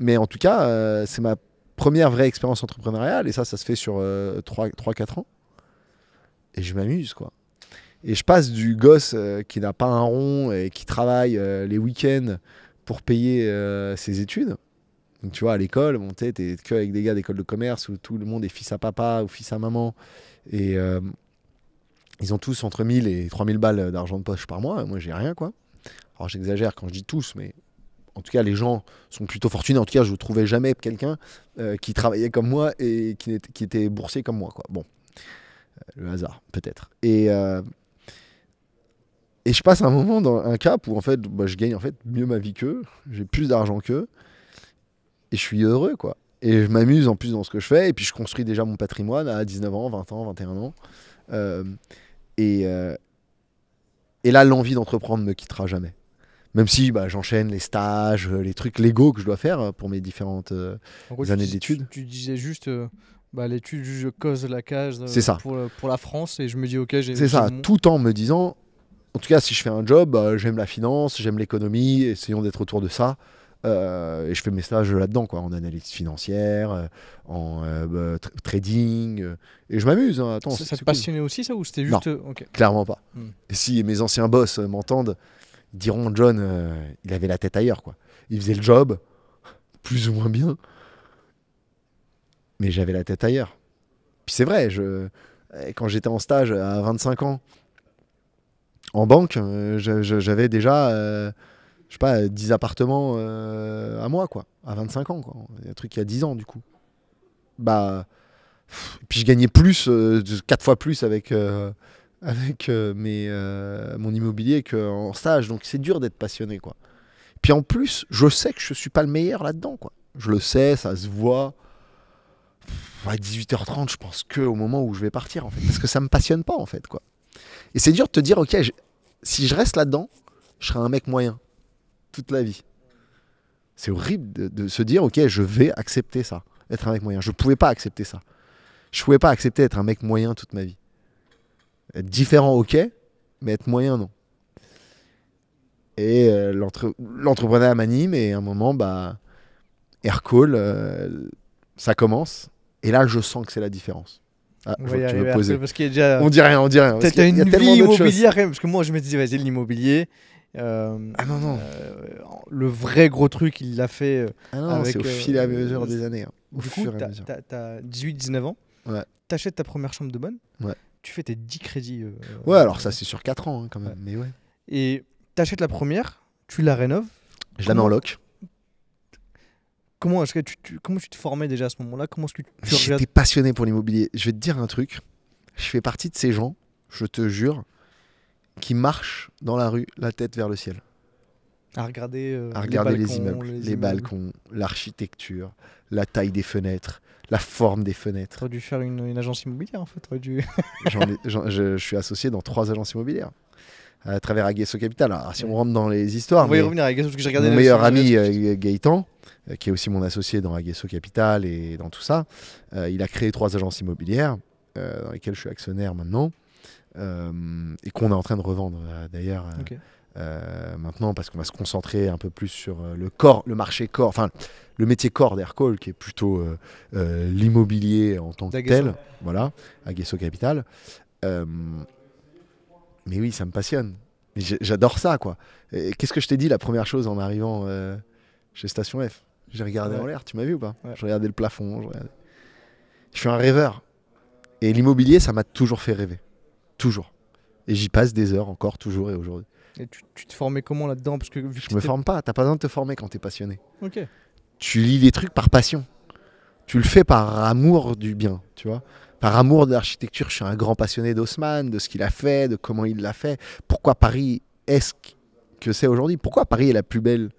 Speaker 2: Mais en tout cas, euh, c'est ma première vraie expérience entrepreneuriale, et ça, ça se fait sur 3-4 euh, ans. Et je m'amuse, quoi. Et je passe du gosse qui n'a pas un rond et qui travaille les week-ends pour payer ses études donc, tu vois, à l'école, bon, t'es que avec des gars d'école de commerce où tout le monde est fils à papa ou fils à maman. Et euh, ils ont tous entre 1000 et 3000 balles d'argent de poche par mois. Moi, j'ai rien, quoi. Alors, j'exagère quand je dis tous, mais en tout cas, les gens sont plutôt fortunés. En tout cas, je ne trouvais jamais quelqu'un euh, qui travaillait comme moi et qui, était, qui était boursier comme moi, quoi. Bon, euh, le hasard, peut-être. Et. et je passe un moment dans un cap où en fait, bah, je gagne en fait mieux ma vie qu'eux, j'ai plus d'argent qu'eux, et je suis heureux, quoi. Et je m'amuse en plus dans ce que je fais, et puis je construis déjà mon patrimoine à 19 ans, 20 ans, 21 ans. Euh, et, euh, et là, l'envie d'entreprendre me quittera jamais. Même si bah, j'enchaîne les stages, euh, les trucs légaux que je dois faire pour mes différentes années d'études.
Speaker 1: Tu, disais juste, bah, l'étude je cause la case ça. Pour, la France, et je me dis, ok, j'ai. C'est ça, tout
Speaker 2: en me disant, en tout cas, si je fais un job, bah, j'aime la finance, j'aime l'économie, essayons d'être autour de ça. Euh, et je fais mes stages là-dedans, quoi, en analyse financière, euh, en euh, bah, trading. et je m'amuse. Hein, ça, te passionnait aussi, ça, ou c'était juste. Non, Clairement pas. Hmm. Et si mes anciens boss m'entendent, ils diront John, il avait la tête ailleurs, quoi. Il faisait le job, plus ou moins bien, mais j'avais la tête ailleurs. Puis c'est vrai, je, eh, quand j'étais en stage à 25 ans, en banque, j'avais déjà je sais pas, 10 appartements euh, à moi, quoi, à 25 ans, quoi. Un truc il y a 10 ans, du coup. Bah, puis je gagnais plus, 4 euh, fois plus avec, euh, avec mes, mon immobilier qu'en stage, donc c'est dur d'être passionné, quoi. Puis en plus, je sais que je suis pas le meilleur là-dedans, quoi. Je le sais, ça se voit. à 18h30, je pense que au moment où je vais partir, en fait, parce que ça me passionne pas, en fait, quoi. Et c'est dur de te dire, ok, si je reste là-dedans, je serai un mec moyen toute la vie. C'est horrible de, se dire, ok, je vais accepter ça, être un mec moyen. Je ne pouvais pas accepter ça. Je pouvais pas accepter d'être un mec moyen toute ma vie. Être différent, ok, mais être moyen, non. Et euh, l'entrepreneur l'entrepreneuriat m'anime, et à un moment, bah, Aircall, euh, ça commence, et là, je sens que c'est la différence. Ah, on ne On dit rien, on dit rien. Tu as une
Speaker 1: vie immobilière, parce que moi, je me disais, vas-y, l'immobilier. Euh, ah non, non. Euh, le vrai gros truc, il l'a fait. Euh, ah au fil et à mesure des années. Hein. du coup, t'as 18-19 ans. Ouais. T'achètes ta première chambre de bonne. Ouais. Tu fais tes 10 crédits. ouais, alors ça, c'est sur
Speaker 2: 4 ans hein, quand même. Mais ouais.
Speaker 1: Et t'achètes la première, tu la rénoves.
Speaker 2: Je la mets en loc
Speaker 1: comment est-ce que tu, comment tu te formais déjà à ce moment-là Comment est-ce que tu,
Speaker 2: J'étais passionné pour l'immobilier. Je vais te dire un truc. Je fais partie de ces gens, je te jure, qui marche dans la rue, la tête vers le ciel.
Speaker 1: À regarder, euh, les, immeubles, les, balcons,
Speaker 2: l'architecture, la taille des fenêtres, la forme des fenêtres.
Speaker 1: J'aurais dû faire une, agence immobilière en fait. Dû...
Speaker 2: (laughs) je, suis associé dans trois agences immobilières à travers Aguesso Capital. Alors, si on rentre dans les histoires, on va revenir à parce que mon meilleur ami euh, Gaëtan, euh, qui est aussi mon associé dans Aguesso Capital et dans tout ça, il a créé trois agences immobilières dans lesquelles je suis actionnaire maintenant. Euh, et qu'on est en train de revendre euh, d'ailleurs. Euh, maintenant parce qu'on va se concentrer un peu plus sur le corps, le marché corps, enfin le métier corps d'Aircall qui est plutôt l'immobilier en tant que tel, voilà, à Guesso Capital. mais oui, ça me passionne. J'adore ça, quoi. Qu'est-ce que je t'ai dit la première chose en arrivant chez Station F J'ai regardé en l'air, tu m'as vu ou pas J'ai Je regardais le plafond, je suis un rêveur. Et l'immobilier, ça m'a toujours fait rêver. Toujours. Et j'y passe des heures encore, toujours et aujourd'hui.
Speaker 1: Et tu, te formais
Speaker 2: comment là-dedans Parce que Je me forme pas, t'as pas besoin de te former quand t'es passionné. Ok. Tu lis des trucs par passion. Tu le fais par amour du bien, tu vois. Par amour de l'architecture, je suis un grand passionné d'Haussmann, de ce qu'il a fait, de comment il l'a fait. Pourquoi Paris est ce que c'est aujourd'hui Pourquoi Paris est la plus belle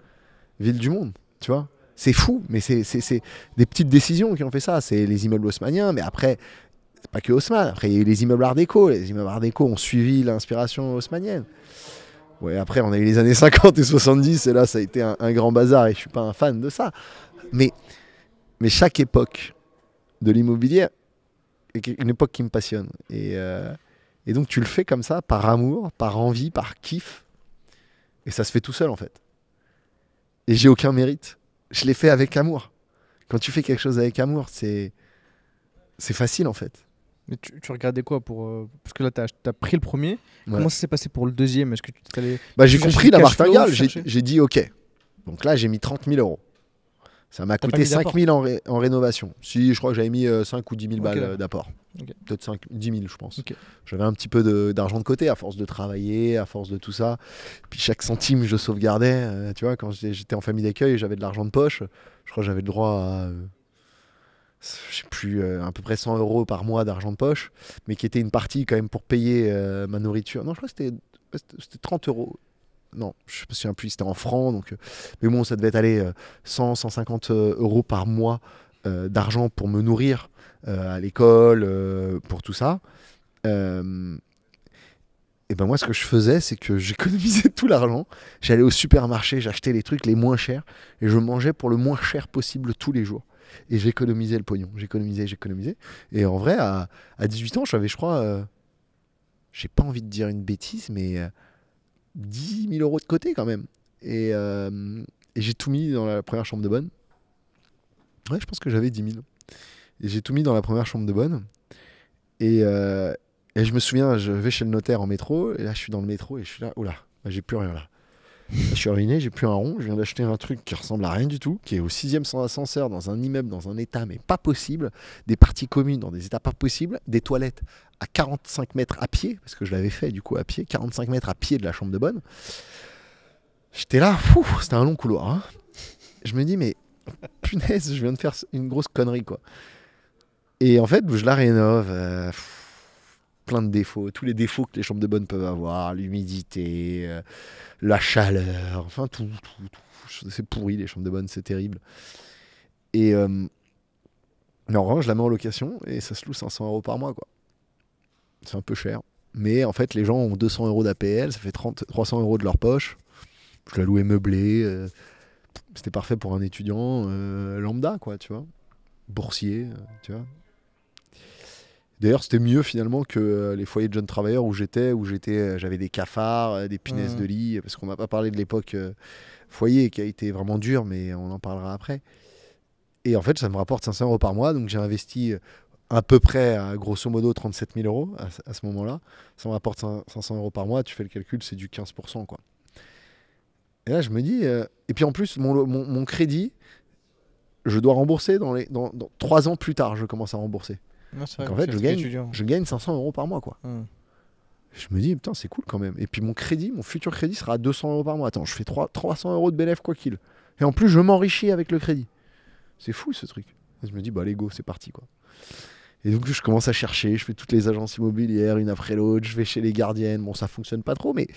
Speaker 2: ville du monde, tu vois c'est fou, mais c'est des petites décisions qui ont fait ça. C'est les immeubles haussmanniens, mais après, c'est pas que Haussmann. Après, il y a eu les immeubles Art déco. Les immeubles Art déco ont suivi l'inspiration haussmannienne. Ouais, après, on a eu les années 50 (laughs) et 70, et là, ça a été un, grand bazar, et je suis pas un fan de ça. Mais, mais chaque époque de l'immobilier est une époque qui me passionne. Et, euh, et donc, tu le fais comme ça, par amour, par envie, par kiff. Et ça se fait tout seul, en fait. Et j'ai aucun mérite. Je l'ai fait avec amour. Quand tu fais quelque chose avec amour, c'est c'est facile, en fait. Mais tu, regardais quoi
Speaker 1: pour euh, Parce que là, tu as, pris le premier. Comment ça s'est passé pour le deuxième Est-ce que tu allé... bah, J'ai compris la martingale. J'ai
Speaker 2: dit OK. Donc là, j'ai mis 30 000 euros. Ça m'a coûté 5 000 en, rénovation. Si, je crois que j'avais mis 5 euh, ou 10 000 balles euh, d'apport. Peut-être 5, 10 000, je pense. J'avais un petit peu d'argent de, côté à force de travailler, à force de tout ça. Puis chaque centime, je sauvegardais. tu vois, quand j'étais en famille d'accueil, j'avais de l'argent de poche. Je crois que j'avais le droit à je sais plus, euh, à peu près 100 euros par mois d'argent de poche, mais qui était une partie quand même pour payer euh, ma nourriture. Non, je crois que c'était 30 euros. Non, je me souviens plus, c'était en francs. Donc, euh, mais bon, ça devait être aller 100, 150 euros par mois d'argent pour me nourrir à l'école, pour tout ça. et ben moi, ce que je faisais, c'est que j'économisais (laughs) tout l'argent. J'allais au supermarché, j'achetais les trucs les moins chers et je mangeais pour le moins cher possible tous les jours. Et j'économisais le pognon. J'économisais, j'économisais. Et en vrai, à, 18 ans, j'avais, je crois, euh, j'ai pas envie de dire une bêtise, mais euh, dix 10 000 euros de côté quand même. Euh, et, j'ai tout mis dans la première chambre de bonne. Ouais, je pense que j'avais 10 000. Et j'ai tout mis dans la première chambre de bonne. Et, je me souviens, je vais chez le notaire en métro. Et là, je suis dans le métro et je suis là, oula, j'ai plus rien là. Je suis ruiné, j'ai plus un rond. Je viens d'acheter un truc qui ressemble à rien du tout, qui est au sixième sans ascenseur, dans un immeuble, dans un état mais pas possible, des parties communes dans des états pas possibles, des toilettes à 45 mètres à pied, parce que je l'avais fait du coup à pied, 45 mètres à pied de la chambre de bonne. J'étais là, c'était un long couloir. Hein. Je me dis, mais punaise, je viens de faire une grosse connerie quoi. Et en fait, je la rénove. Euh, plein de défauts, tous les défauts que les chambres de bonne peuvent avoir, l'humidité, euh, la chaleur, enfin tout, tout, c'est pourri les chambres de bonne, c'est terrible. Et euh, en revanche, je la mets en location et ça se loue 500 euros par mois quoi. C'est un peu cher, mais en fait les gens ont 200 euros d'APL, ça fait 30, 300 euros de leur poche. Je la louais meublée, euh, c'était parfait pour un étudiant lambda quoi, tu vois, boursier, tu vois. D'ailleurs, c'était mieux finalement que euh, les foyers de jeunes travailleurs où j'étais, où j'étais, euh, j'avais des cafards, euh, des punaises de mmh. lit, parce qu'on n'a pas parlé de l'époque foyer qui a été vraiment dur, mais on en parlera après. Et en fait, ça me rapporte 500 euros par mois, donc j'ai investi à peu près, à grosso modo, 37 000 euros à, ce moment-là. Ça me rapporte 500 euros par mois, tu fais le calcul, c'est du 15%. Quoi. Et là, je me dis, et puis en plus, mon, crédit, je dois rembourser dans les dans, dans ans plus tard, je commence à rembourser
Speaker 3: en fait, je gagne, je
Speaker 2: gagne 500 euros par mois. quoi. Hmm. Je me dis, putain, c'est cool quand même. Et puis mon crédit, mon futur crédit sera à 200 euros par mois. Attends, je fais 3, 300 euros de bénéf quoi qu'il. Et en plus, je m'enrichis avec le crédit. C'est fou ce truc. je me dis, bah, allez, go, c'est parti. quoi. Et donc, je commence à chercher, je fais toutes les agences immobilières, une après l'autre, je vais chez les gardiennes. Bon, ça fonctionne pas trop, mais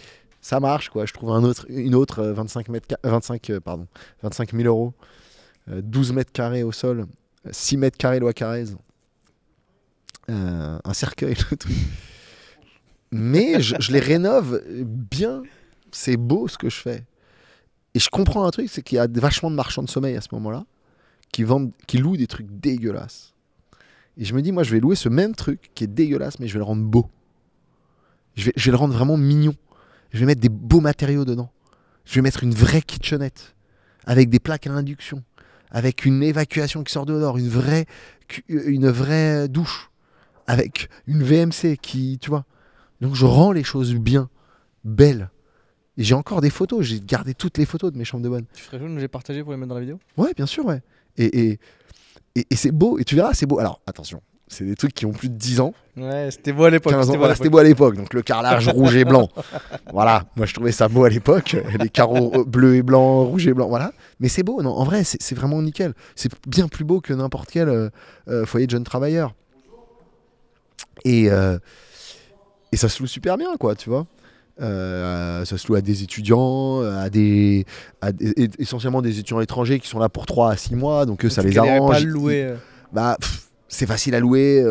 Speaker 2: ça marche, quoi. Je trouve un autre, une autre 25, euh, 25, euh, pardon, 000 euros, 12 euh, mètres carrés au sol, 6 mètres carrés loi Carrez. Euh, un cercueil, le truc. Mais je, les rénove bien. C'est beau ce que je fais. Et je comprends un truc, c'est qu'il y a vachement de marchands de sommeil à ce moment-là qui vendent, qui louent des trucs dégueulasses. Et je me dis, moi, je vais louer ce même truc qui est dégueulasse, mais je vais le rendre beau. Je vais, je vais le rendre vraiment mignon. Je vais mettre des beaux matériaux dedans. Je vais mettre une vraie kitchenette avec des plaques à induction, avec une évacuation qui sort dehors, une vraie, euh, une vraie douche avec une VMC qui, tu vois. Donc je rends les choses bien, belles. Et j'ai encore des photos, j'ai gardé toutes les photos de mes chambres de bonne. Tu
Speaker 1: ferais jaune, j'ai partagé pour les mettre dans la vidéo
Speaker 2: Ouais, bien sûr, ouais. Et, et, et, c'est beau, et tu verras, c'est beau. Alors, attention, c'est des trucs qui ont plus de 10 ans.
Speaker 1: Ouais, c'était beau à l'époque. c'était beau à
Speaker 2: l'époque. Donc le carrelage rouge et blanc. (laughs) Voilà, moi je trouvais ça beau à l'époque. Les carreaux euh, bleus et blancs, rouge et blanc, voilà. Mais c'est beau, non, en vrai, c'est vraiment nickel. C'est bien plus beau que n'importe quel euh, euh, foyer de jeunes travailleurs. Euh, et, ça se loue super bien, quoi, tu vois. Euh, ça se loue à des étudiants, à des, essentiellement des étudiants étrangers qui sont là pour 3 à 6 mois, donc eux, ça les arrange. Pas louer. Euh. Bah, c'est facile à louer.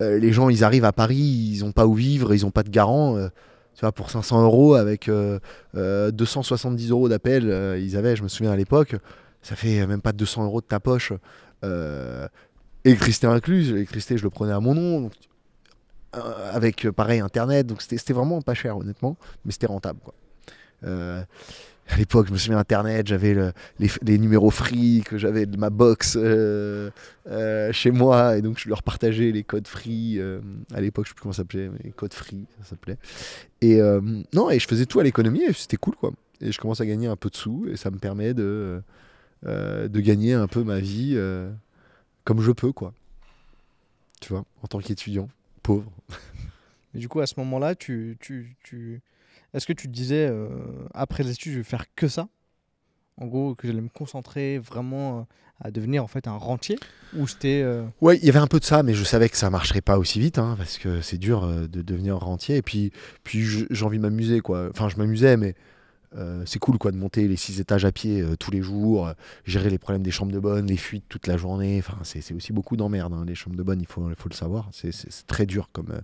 Speaker 2: les gens, ils arrivent à Paris, ils n'ont pas où vivre, ils n'ont pas de garant. tu vois, pour 500 euros, avec 270 euros d'appel, ils avaient, je me souviens à l'époque, ça fait même pas 200 euros de ta poche. Euh, électricité incluse, l'électricité je le prenais à mon nom, euh, avec euh, pareil internet, donc c'était vraiment pas cher honnêtement, mais c'était rentable quoi. Euh, à l'époque, je me souviens internet, j'avais les, numéros free que j'avais de ma box chez moi, et donc je leur partageais les codes free. à l'époque, je sais plus comment ça s'appelait, mais codes free, ça s'appelait. Et non, et je faisais tout à l'économie, et c'était cool quoi. Et je commence à gagner un peu de sous, et ça me permet de de gagner un peu ma vie comme je peux quoi. Tu vois, en tant qu'étudiant pauvre. (laughs)
Speaker 1: Mais du coup, à ce moment-là, tu, tu, tu... est-ce que tu te disais, euh, après les études, je vais faire que ça en gros, que j'allais me concentrer vraiment euh, à devenir en fait un rentier Ou c'était. Euh,
Speaker 2: ouais, il y avait un peu de ça, mais je savais que ça marcherait pas aussi vite, hein, parce que c'est dur de devenir rentier. Et puis, puis j'ai envie de m'amuser, quoi. Enfin, je m'amusais, mais euh, c'est cool quoi de monter les six étages à pied euh, tous les jours, euh, gérer les problèmes des chambres de bonne, les fuites toute la journée. Enfin, c'est aussi beaucoup d'emmerde hein, Les chambres de bonne, il faut, le savoir. C'est très dur comme,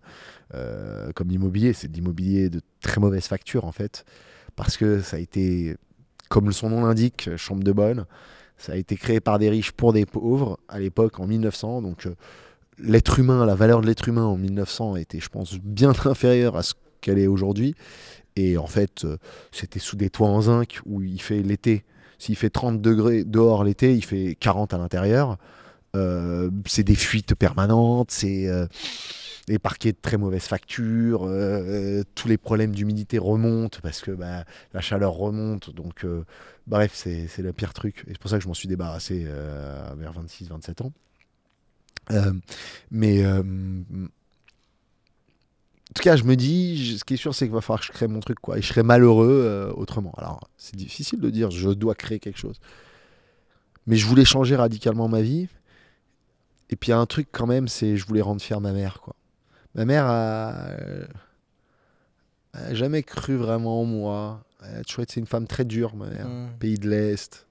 Speaker 2: comme immobilier. C'est de l'immobilier de très mauvaise facture en fait, parce que ça a été, comme son nom l'indique, chambre de bonne. Ça a été créé par des riches pour des pauvres à l'époque en 1900. Donc l'être humain, la valeur de l'être humain en 1900 était, je pense, bien (laughs) inférieure à ce qu'elle est aujourd'hui. Et en fait, euh, c'était sous des toits en zinc où il fait l'été. S'il fait 30 degrés dehors l'été, il fait 40 à l'intérieur. Euh, c'est des fuites permanentes, c'est euh, des parquets de très mauvaise facture, tous les problèmes d'humidité remontent parce que bah, la chaleur remonte. Donc, bref, c'est le pire truc. Et c'est pour ça que je m'en suis débarrassé vers 26-27 ans. mais en tout cas, je me dis, ce qui est sûr, c'est qu'il va falloir que je crée mon truc, quoi. Et je serais malheureux euh, autrement. Alors, c'est difficile de dire, je dois créer quelque chose. Mais je voulais changer radicalement ma vie. Et puis, il y a un truc quand même, c'est je voulais rendre fière ma mère, quoi. Ma mère euh, a, jamais cru vraiment en moi. Elle C'est une femme très dure, ma mère. Mmh. Pays de l'Est,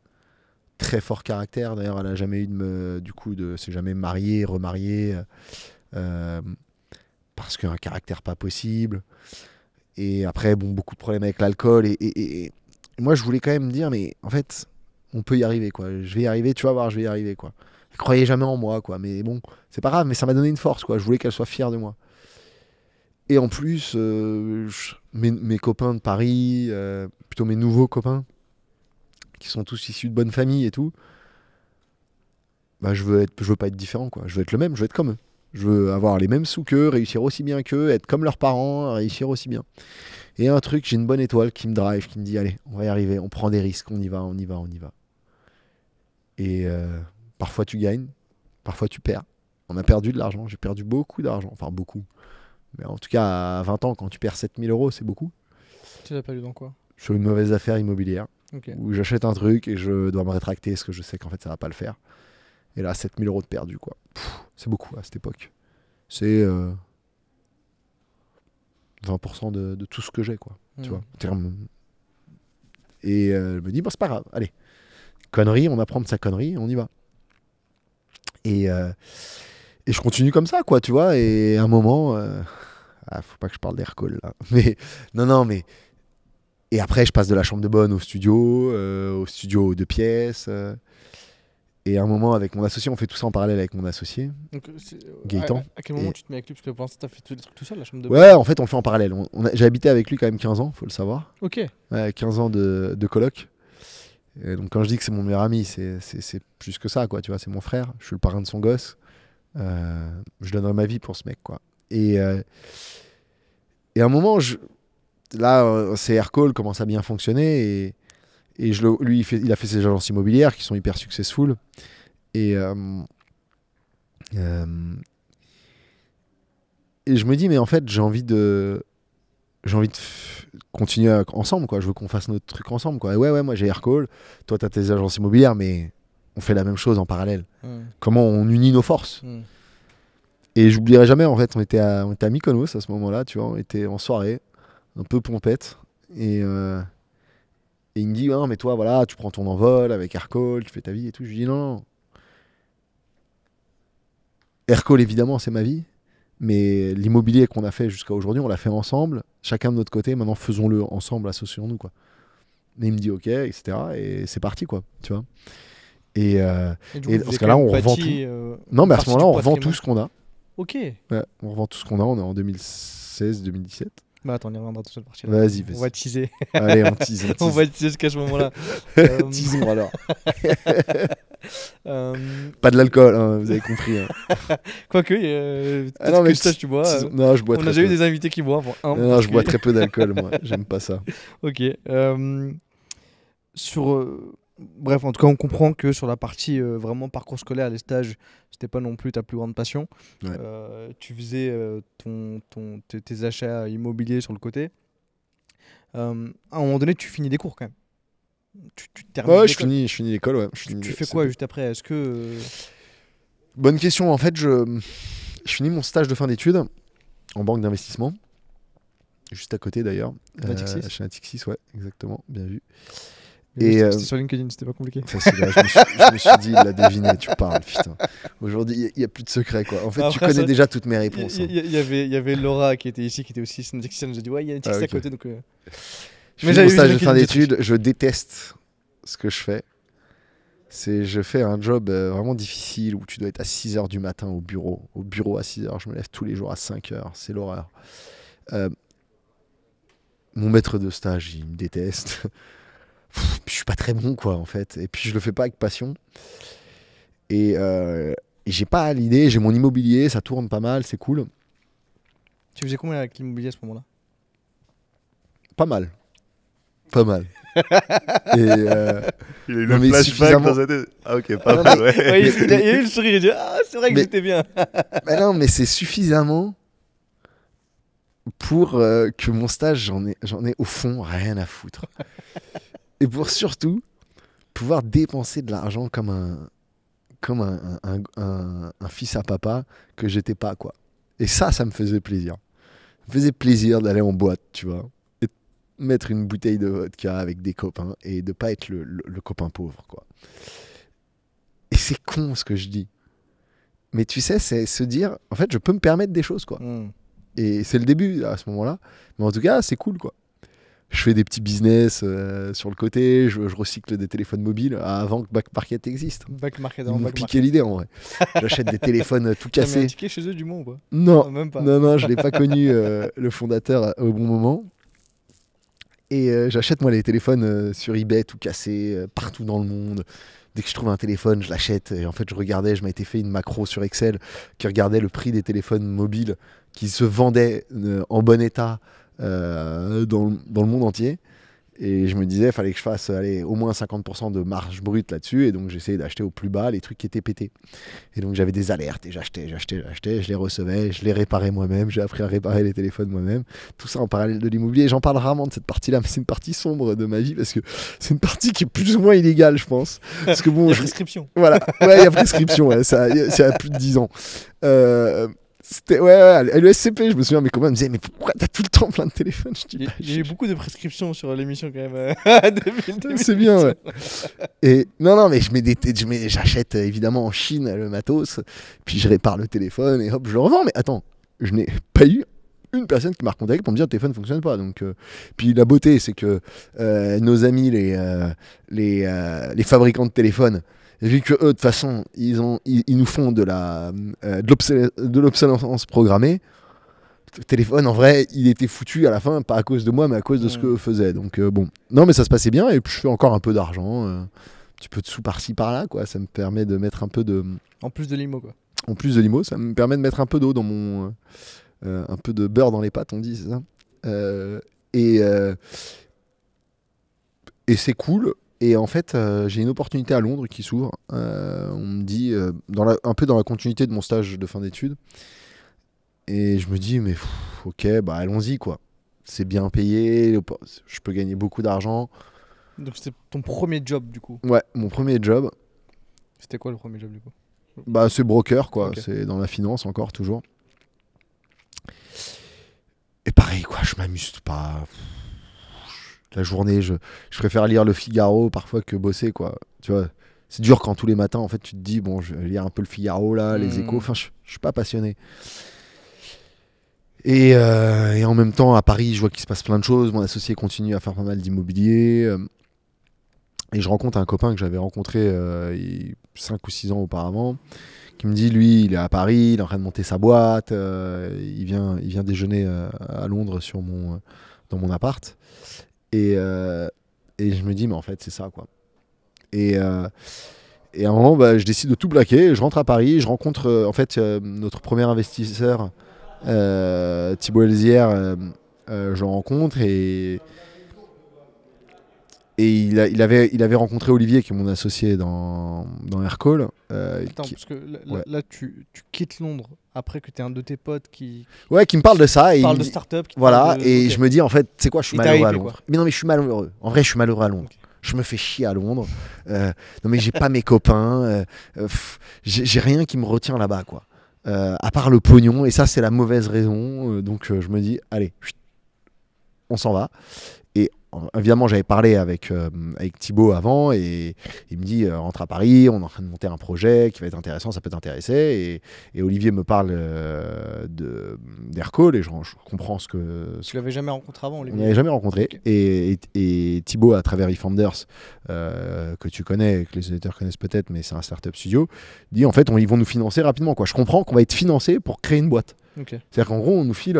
Speaker 2: très fort caractère. D'ailleurs, elle n'a jamais eu de me, du coup de, s'est jamais mariée, remariée. Euh, parce qu'un caractère pas possible. Et après, bon, beaucoup de problèmes avec l'alcool. Et, moi, je voulais quand même dire, mais en fait, on peut y arriver, quoi. Je vais y arriver, tu vas voir, je vais y arriver, quoi. Croyez jamais en moi, quoi. Mais bon, c'est pas grave, mais ça m'a donné une force, quoi. Je voulais qu'elle soit fière de moi. Et en plus, euh, mes, copains de Paris, euh, plutôt mes nouveaux copains, qui sont tous issus de bonnes familles et tout, bah, je, veux être, je veux pas être différent, quoi. Je veux être le même, je veux être comme eux. Je veux avoir les mêmes sous qu'eux, réussir aussi bien qu'eux, être comme leurs parents, réussir aussi bien. Et un truc, j'ai une bonne étoile qui me drive, qui me dit allez, on va y arriver, on prend des risques, on y va, on y va, on y va. Et euh, parfois tu gagnes, parfois tu perds. On a perdu de l'argent, j'ai perdu beaucoup d'argent, enfin beaucoup. Mais en tout cas, à 20 ans, quand tu perds 7000 euros, c'est beaucoup.
Speaker 1: Tu l'as perdu dans quoi
Speaker 2: Sur une mauvaise affaire immobilière. Où j'achète un truc et je dois me rétracter parce que je sais qu'en fait ça va pas le faire. Et là, 7000 euros de perdu, quoi. C'est beaucoup à cette époque. C'est 20% euh, de, tout ce que j'ai, quoi. Tu hmm. vois, Et euh, elle me dit, bon, c'est pas grave, allez. Connerie, on apprend de sa connerie, on y va. Et, euh, et je continue comme ça, quoi, tu vois. Et à un moment, euh, ah, faut pas que je parle d'hercule. là. (laughs) Mais non, non, mais. Et après, je passe de la chambre de bonne au studio, au studio de pièces. Et à un moment, avec mon associé, on fait tout ça en parallèle avec mon associé, euh, Gaëtan. À, quel moment tu
Speaker 1: te mets avec lui Parce que pour l'instant, t'as fait tous les trucs tout seul, la chambre de Ouais, en fait,
Speaker 2: on le fait en parallèle. On, J'ai habité avec lui quand même 15 ans, faut le savoir. Ok. Ouais, 15 ans de, de coloc. donc quand je dis que c'est mon meilleur ami, c'est, plus que ça, quoi. Tu vois, c'est mon frère. Je suis le parrain de son gosse. Euh, je donnerai ma vie pour ce mec, quoi. Et, euh, et à un moment, je... là, euh, ces Aircall commence à bien fonctionner et, et je lui, il, il, a fait ses agences immobilières qui sont hyper successful. Et, euh, euh, et je me dis, mais en fait, j'ai envie de. J'ai envie de continuer ensemble, quoi. Je veux qu'on fasse notre truc ensemble, quoi. Et ouais, ouais, moi j'ai Aircall, toi t'as tes agences immobilières, mais on fait la même chose en parallèle. Comment on unit nos forces Et j'oublierai jamais, en fait, on était à, on était Mykonos à ce moment-là, tu vois, on était en soirée, un peu pompette. Et, euh, et il me dit, non, hein, mais toi, voilà, tu prends ton envol avec Aircall, tu fais ta vie et tout. Je lui dis, non, non. évidemment, c'est ma vie. Mais l'immobilier qu'on a fait jusqu'à aujourd'hui, on l'a fait ensemble, chacun de notre côté. Maintenant, faisons-le ensemble, associons-nous, quoi. Et il me dit, ok, etc. Et c'est parti, quoi, tu vois. Et, euh, là on revend tout. Euh, non, mais à ce moment-là, on revend tout ce qu'on a. Ok. on revend tout ce qu'on a. On est en 2016, 2017.
Speaker 1: Bah, attends, on y reviendra dans cette partie-là. Vas-y, vas-y. On va teaser. Allez, on (laughs) tease. On, tease. on va teaser jusqu'à ce moment-là. (laughs) euh... Teasons alors. (laughs) euh... Pas de l'alcool,
Speaker 2: hein,
Speaker 4: vous avez compris.
Speaker 1: Hein. Quoique, euh, ah non, mais que je sache, tu bois. Euh, non, je bois on très a déjà eu des invités qui boivent. Bon, hein, non, non je bois très peu d'alcool, moi. J'aime pas ça. Ok. Euh, sur euh, bref, en tout cas, on comprend que sur la partie euh, vraiment parcours scolaire, les stages, c'était pas non plus ta plus grande passion. Euh, tu faisais euh, ton, tes achats immobiliers sur le côté. à un moment donné, tu finis des cours quand même. Tu, termines ouais, je finis, je finis l'école, tu, fais quoi juste après Est-ce que
Speaker 2: bonne question En fait, je, finis mon stage de fin d'études en banque d'investissement, juste à côté d'ailleurs, chez Natixis, ouais, exactement, bien vu. Euh, c'était sur LinkedIn, c'était pas compliqué. je, me suis, dit, il l'a deviné, tu parles, putain. Aujourd'hui, il n'y a, plus de secret, quoi. En fait, tu connais déjà toutes mes réponses. Il
Speaker 1: hein. y, avait, Laura qui était ici, qui était aussi syndicienne, J'ai dit, ouais, il y a une ah, à côté. Donc, euh... Je stage de
Speaker 2: fin d'études, je déteste ce que je fais. C'est je fais un job euh, vraiment difficile où tu dois être à 6 h du matin au bureau. Au bureau à 6 h, je me lève tous les jours à 5 h, c'est l'horreur. Euh, mon maître de stage, il me déteste je suis pas très bon, quoi, en fait. Et puis, je le fais pas avec passion. Euh, et, j'ai pas l'idée, j'ai mon immobilier, ça tourne pas mal, c'est cool.
Speaker 1: Tu faisais combien avec l'immobilier à ce moment-là
Speaker 2: Pas mal. Pas mal. (laughs) et euh, il a eu le flashback dans tête. Ah,
Speaker 4: ok, pas ah, mal, ouais. il, y a eu le sourire,
Speaker 1: il a dit Ah, c'est vrai que j'étais
Speaker 2: bien. (laughs) Mais non, mais c'est suffisamment pour euh, que mon stage, j'en ai, j'en ai au fond rien à foutre et pour surtout pouvoir dépenser de l'argent comme un comme un, fils à papa que j'étais pas quoi. Et ça, ça me faisait plaisir. Ça me faisait plaisir d'aller en boîte, tu vois, et mettre une bouteille de vodka avec des copains et de pas être le, le, copain pauvre quoi. Et c'est con ce que je dis. Mais tu sais, c'est se dire, en fait, je peux me permettre des choses, quoi. Hmm. Et c'est le début à ce moment-là. Mais en tout cas, c'est cool, quoi je fais des petits business euh, sur le côté, je, recycle des téléphones mobiles avant que Back Market existe. Back Market, Ils m'ont piqué l'idée en vrai. J'achète des téléphones euh, tout cassés.
Speaker 1: chez eux du monde ou non, non, même pas. non, je l'ai pas connu euh,
Speaker 2: le fondateur au bon moment. Et j'achète moi les téléphones sur eBay tout cassés partout dans le monde. Dès que je trouve un téléphone, je l'achète. Et en fait, je regardais, je m'étais fait une macro sur Excel qui regardait le prix des téléphones mobiles qui se vendaient en bon état euh, dans, dans, le monde entier. Et je me disais, il fallait que je fasse aller au moins 50% de marge brute là-dessus. Et donc, j'essayais d'acheter au plus bas les trucs qui étaient pétés. Et donc, j'avais des alertes et j'achetais, j'achetais, j'achetais. Je les recevais, je les réparais moi-même. J'ai appris à réparer les téléphones moi-même. Tout ça en parallèle de l'immobilier. J'en parle rarement de cette partie-là, mais c'est une partie sombre de ma vie parce que c'est une partie qui est plus ou moins illégale, je pense. Parce que bon. (laughs) il y a prescription. Voilà. Ouais, il y a prescription. ça, c'est à plus de 10 ans. Euh, ouais, ouais, à je me souviens, mais comment elle me disait, mais pourquoi t'as tout le temps plein de téléphones
Speaker 1: J'ai bah, eu beaucoup de prescriptions sur l'émission quand même. Euh, (laughs) c'est bien, ouais.
Speaker 2: Et non, non, mais je mets j'achète euh, évidemment en Chine le matos, puis je répare le téléphone et hop, je le revends. Mais attends, je n'ai pas eu une personne qui m'a recontacté pour me dire le téléphone ne fonctionne pas. Donc, euh, Puis la beauté, c'est que nos amis, les, les, les fabricants de téléphones, vu que eux, de toute façon, ils, ont, ils, nous font de la euh, de l'obsolescence programmée, le téléphone, en vrai, il était foutu à la fin, pas à cause de moi, mais à cause de ce mm. que faisait faisaient. Donc euh, bon, non, mais ça se passait bien, et puis je fais encore un peu d'argent, euh, un petit peu de sous par-ci par-là, quoi. Ça me permet de mettre un peu de. En plus de limo, quoi. En plus de limo, ça me permet de mettre un peu d'eau dans mon. un peu de beurre dans les pâtes, on dit, c'est ça et, et c'est cool. Et en fait, euh, j'ai une opportunité à Londres qui s'ouvre. Euh, on me dit, euh, un peu dans la continuité de mon stage de fin d'études. Et je me dis, mais ok, bah allons-y quoi. C'est bien payé, je peux gagner beaucoup d'argent. Donc c'était
Speaker 1: ton premier job du coup Ouais,
Speaker 2: mon premier job.
Speaker 1: C'était quoi le premier job du coup Bah c'est broker quoi, c'est
Speaker 2: dans la finance encore toujours. Et pareil quoi, je m'amuse pas la journée. Je, préfère lire le Figaro parfois que bosser, quoi. Tu vois, c'est dur quand tous les matins, en fait, tu te dis, bon, je vais lire un peu le Figaro, là, les hmm. échos. Enfin, je, suis pas passionné. Euh, et, en même temps, à Paris, je vois qu'il se passe plein de choses. Mon associé continue à faire pas mal d'immobilier. Euh, et je rencontre un copain que j'avais rencontré euh, cinq 5 ou 6 ans auparavant, qui me dit, lui, il est à Paris, il est en train de monter sa boîte, il, vient, il vient déjeuner à Londres sur mon, dans mon appart. Et, euh, et je me dis, mais en fait, c'est ça, quoi. Et, euh, et à un moment, bah, je décide de tout plaquer. Je rentre à Paris, je rencontre euh, en fait notre premier investisseur, Thibault Elzière. je rencontre et, et il, il, avait, il avait rencontré Olivier, qui est mon associé dans, dans Aircall. Attends, parce que là,
Speaker 1: là tu, tu, quittes Londres après que tu es un de tes potes qui.
Speaker 2: Ouais, qui me parle de ça. Qui et parle de start-up. Voilà, et je me dis, en fait, c'est quoi, je suis malheureux à Londres. Mais non, mais je suis malheureux. En vrai, je suis malheureux à Londres. Je me fais chier à Londres. Euh, non, mais j'ai pas mes (laughs) copains. Euh, euh, j'ai rien qui me retient là-bas, quoi. à part le pognon, et ça, c'est la mauvaise raison. donc, je me dis, allez, on s'en va. Et euh, évidemment, j'avais parlé avec, euh, avec Thibaut avant et il me dit entre euh, rentre à Paris, on est en train de monter un projet qui va être intéressant, ça peut t'intéresser. Et, Olivier me parle de d'Aircall et je, comprends ce que.
Speaker 1: tu l'avais jamais rencontré avant, Olivier On l'avait jamais
Speaker 2: rencontré. Et, et, Thibaut, à travers eFounders, que tu connais, que les auditeurs connaissent peut-être, mais c'est un startup studio, dit en fait, on, ils vont nous financer rapidement. Quoi. Je comprends qu'on va être financé pour créer une boîte. C'est-à-dire qu'en gros, on nous file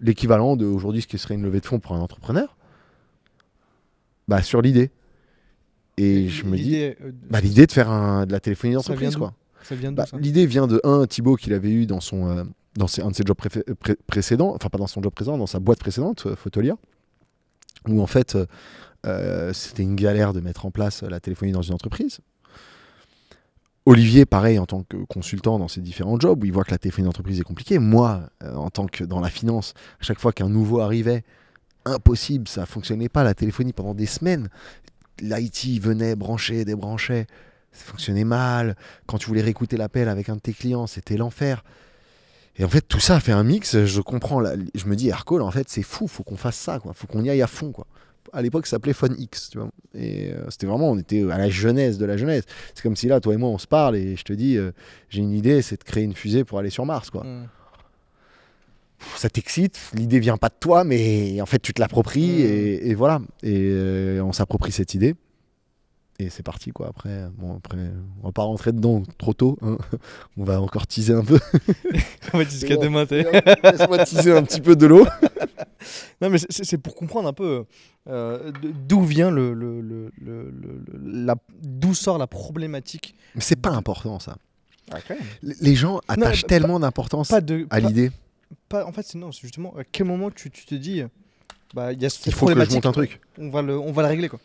Speaker 2: l'équivalent d'aujourd'hui ce qui serait une levée de fonds pour un entrepreneur. Bah, sur l'idée. Et je me dis, euh, bah, l'idée de faire un, de la téléphonie d'entreprise, quoi. Bah, l'idée vient de un Thibaut qu'il avait eu dans son euh, dans un de ses jobs précédents, enfin pas dans son job présent, dans sa boîte précédente, euh, Photolia, où en fait c'était une galère de mettre en place la téléphonie dans une entreprise. Olivier, pareil, en tant que consultant dans ses différents jobs, où il voit que la téléphonie d'entreprise est compliquée. Moi, en tant que dans la finance, à chaque fois qu'un nouveau arrivait, impossible, ça fonctionnait pas. La téléphonie pendant des semaines, l'IT venait brancher, débrancher, ça fonctionnait mal. Quand tu voulais réécouter l'appel avec un de tes clients, c'était l'enfer. Et en fait, tout ça a fait un mix. Je comprends. je me dis, Aircall, en fait, c'est fou. Faut qu'on fasse ça. Quoi. Faut qu'on y aille à fond. Quoi. À l'époque, ça s'appelait Phone X. Tu vois et euh, c'était vraiment, on était à la jeunesse de la jeunesse. C'est comme si là, toi et moi, on se parle et je te dis, euh, j'ai une idée, c'est de créer une fusée pour aller sur Mars. Quoi. Mmh ça t'excite, l'idée vient pas de toi, mais en fait tu te l'appropries mmh. et, voilà. Et euh, on s'approprie cette idée. Et c'est parti quoi. Après, bon, après, on va pas rentrer dedans trop tôt. Hein. On va encore teaser un peu. (laughs) on va (laughs) teaser un petit peu de l'eau. (laughs)
Speaker 1: non mais c'est pour comprendre un peu euh, d'où vient le, d'où sort la problématique. Mais c'est pas important ça. Ah,
Speaker 2: les gens attachent tellement d'importance à l'idée.
Speaker 1: En fait, c'est non, c'est justement à quel moment tu, te dis, bah, il faut que je monte un truc. On va le, on va le régler, quoi.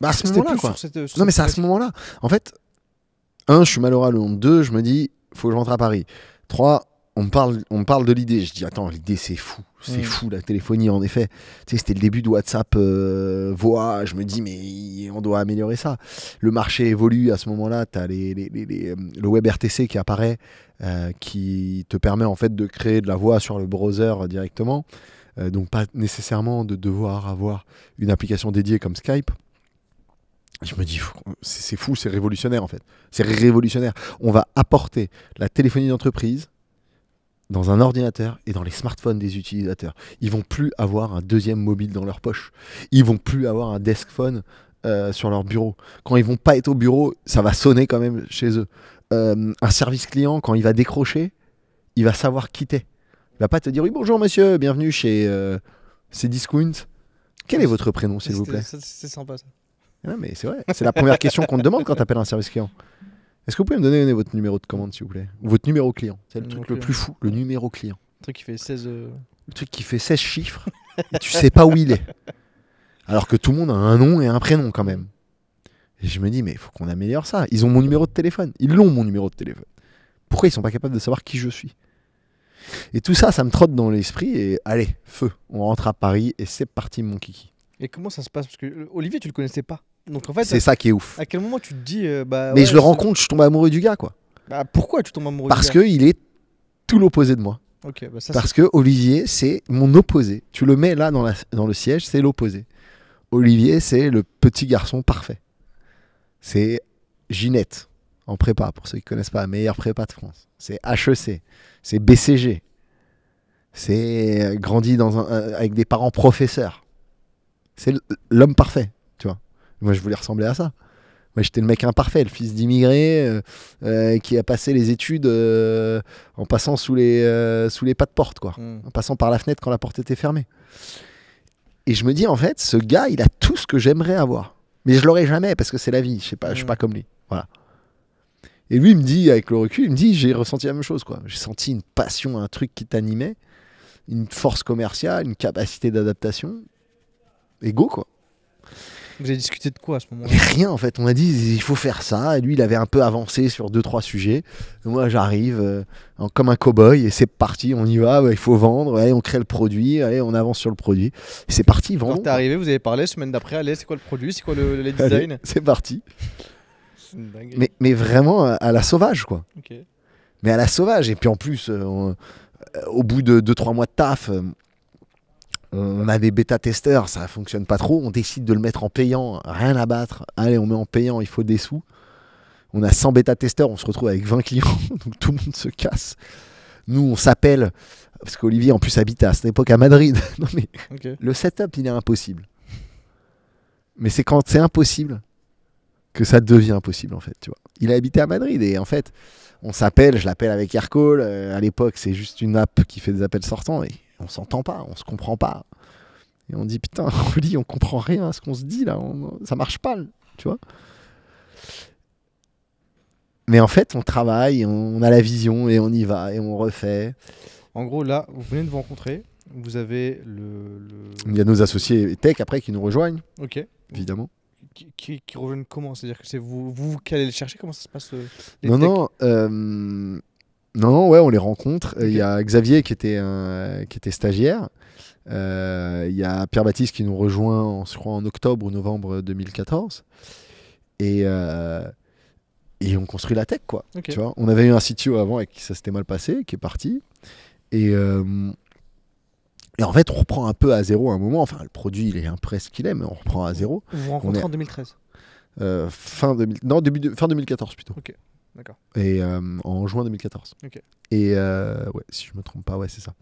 Speaker 2: Bah, à ce moment-là, quoi. non, mais c'est à ce moment-là. En fait, un, je suis malheureux à Londres. Deux, je me dis, faut que je rentre à Paris. 3 on me parle, on me parle de l'idée. Je dis, attends, l'idée, c'est fou. C'est hmm. fou la téléphonie en effet. c'était le début de WhatsApp euh, voix. Je me dis mais on doit améliorer ça. Le marché évolue à ce moment-là. Tu as euh, le WebRTC qui apparaît, euh, qui te permet en fait de créer de la voix sur le browser directement. donc pas nécessairement de devoir avoir une application dédiée comme Skype. Je me dis, c'est fou, c'est révolutionnaire en fait. C'est révolutionnaire. On va apporter la téléphonie d'entreprise dans un ordinateur et dans les smartphones des utilisateurs. Ils vont plus avoir un deuxième mobile dans leur poche. Ils vont plus avoir un desk phone euh, sur leur bureau. Quand ils vont pas être au bureau, ça va sonner quand même chez eux. Euh, un service client, quand il va décrocher, il va savoir qui t'es. Il va pas te dire oui bonjour monsieur, bienvenue chez euh, Cdiscount. Quel est votre prénom s'il vous plaît
Speaker 1: C'est sympa ça.
Speaker 2: Ah, mais c'est vrai, c'est la première question qu'on te demande quand tu appelles un service client. Est-ce que vous pouvez me donner votre numéro de commande, s'il vous plaît Ou votre numéro client C'est le, truc le plus fou, le numéro client. Le truc qui fait 16, euh, truc qui fait 16 chiffres et tu sais pas où il est. (laughs) Alors que tout le monde a un nom et un prénom quand même. Et je me dis, mais il faut qu'on améliore ça. Ils ont mon numéro de téléphone. Ils l'ont, mon numéro de téléphone. Pourquoi ils sont pas capables de savoir qui je suis Et tout ça, ça me trotte dans l'esprit. Et allez, feu, on rentre à Paris et c'est parti, mon kiki.
Speaker 1: Et comment ça se passe Parce que euh, Olivier, tu le connaissais pas c'est ça qui est ouf. À quel moment tu te dis euh, bah Mais je le compte
Speaker 2: je tombe amoureux du gars quoi.
Speaker 1: Bah, pourquoi tu tombes amoureux Parce que il
Speaker 2: est tout l'opposé de moi. Bah, Parce que Olivier, c'est mon opposé. Tu le mets là dans, le siège, c'est l'opposé. Olivier, c'est le petit garçon parfait. C'est Ginette en prépa, pour ceux qui connaissent pas, meilleure prépa de France. C'est HEC, c'est BCG, c'est euh, grandi euh, avec des parents professeurs. C'est l'homme parfait. Moi, je voulais ressembler à ça. Moi, j'étais le mec imparfait, le fils d'immigré euh, euh, qui a passé les études euh, en passant sous les, sous les pas de porte, quoi. Hmm. En passant par la fenêtre quand la porte était fermée. Et je me dis, en fait, ce gars, il a tout ce que j'aimerais avoir. Mais je l'aurai jamais parce que c'est la vie. Je ne suis hmm. pas comme lui. Voilà. Et lui, il me dit, avec le recul, il me dit, j'ai ressenti la même chose, quoi. J'ai senti une passion, un truc qui t'animait, une force commerciale, une capacité d'adaptation. égo quoi. Vous avez discuté de quoi à ce moment-là Rien en fait. On a dit il faut faire ça. Et lui, il avait un peu avancé sur deux trois sujets. moi, j'arrive euh, comme un cow-boy et c'est parti. On y va. il faut vendre. on crée le produit. on avance sur le produit. C'est parti. Vendre. Quand t'es
Speaker 1: arrivé, vous avez parlé semaine d'après. Allez, c'est quoi le produit C'est quoi le, design C'est parti. Mais,
Speaker 2: vraiment à la sauvage quoi. Mais à la sauvage. Et puis en plus, euh, euh, au bout de 2-3 mois de taf, on a des bêta-testeurs, ça fonctionne pas trop, on décide de le mettre en payant, rien à battre, allez, on met en payant, il faut des sous. On a 100 bêta-testeurs, on se retrouve avec 20 clients, (laughs) donc tout le monde se casse. Nous, on s'appelle, parce qu'Olivier en plus habite à cette époque à Madrid. (laughs) mais Le setup, il est impossible. Mais c'est quand c'est impossible que ça devient impossible, en fait. Tu vois. Il a habité à Madrid et en fait, on s'appelle, je l'appelle avec Aircall. Euh, à l'époque, c'est juste une app qui fait des appels sortants. Et on s'entend pas, on se comprend pas. Et on dit putain, (laughs) on comprend rien à ce qu'on se dit là, ça marche pas, tu vois. Mais en fait, on travaille, on a la vision et on y va et on refait.
Speaker 1: En gros, là, vous venez de vous rencontrer, vous avez le.
Speaker 2: Il y a nos associés tech après qui nous rejoignent. Ok. Évidemment.
Speaker 1: Qui, qui, rejoignent comment C'est-à-dire que c'est vous, vous qui allez les chercher Comment ça se passe euh,
Speaker 2: Non, non. Euh, non, ouais, on les rencontre. Euh, il y a Xavier qui était, euh, qui était stagiaire. Euh, il y a Pierre-Baptiste qui nous rejoint, en, je crois, en octobre ou novembre 2014. Et, et on construit la tech, quoi. Tu vois on avait eu un CTO avant et ça s'était mal passé, qui est parti. Et, et, en fait, on reprend un peu à zéro à un moment. Enfin, le produit, il est un prêt ce qu'il est, mais on reprend à zéro. Vous vous rencontrez en 2013 fin, non, début de... fin 2014 plutôt. D'accord. Et euh, en juin 2014. Et euh, ouais, si je me trompe pas, ouais, c'est ça.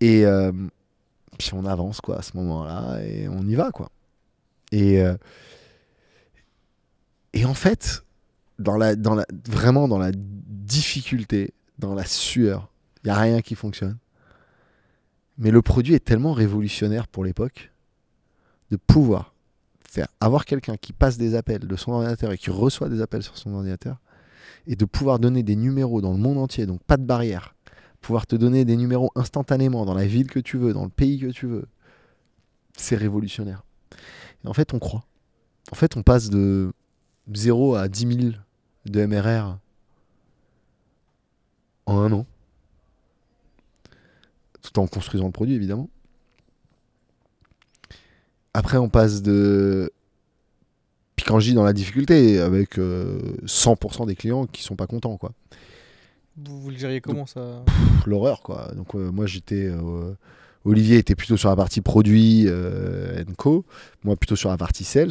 Speaker 2: Et euh, puis on avance quoi à ce moment-là et on y va quoi. Et et en fait, dans la, dans la, vraiment dans la difficulté, dans la sueur, il n'y a rien qui fonctionne. Mais le produit est tellement révolutionnaire pour l'époque de pouvoir faire avoir quelqu'un qui passe des appels de son ordinateur et qui reçoit des appels sur son ordinateur et de pouvoir donner des numéros dans le monde entier, donc pas de barrière, pouvoir te donner des numéros instantanément dans la ville que tu veux, dans le pays que tu veux, c'est révolutionnaire. en fait, on croit. En fait, on passe de 0 à 10 000 de MRR en un an, tout en construisant le produit, évidemment. Après, on passe de puis quand je dis dans la difficulté, avec 100% euh, des clients qui sont pas contents, quoi.
Speaker 1: Vous, le gériez comment ça
Speaker 2: L'horreur, quoi. Donc euh, moi j'étais. Euh, Olivier était plutôt sur la partie produit euh, co, moi plutôt sur la partie sales.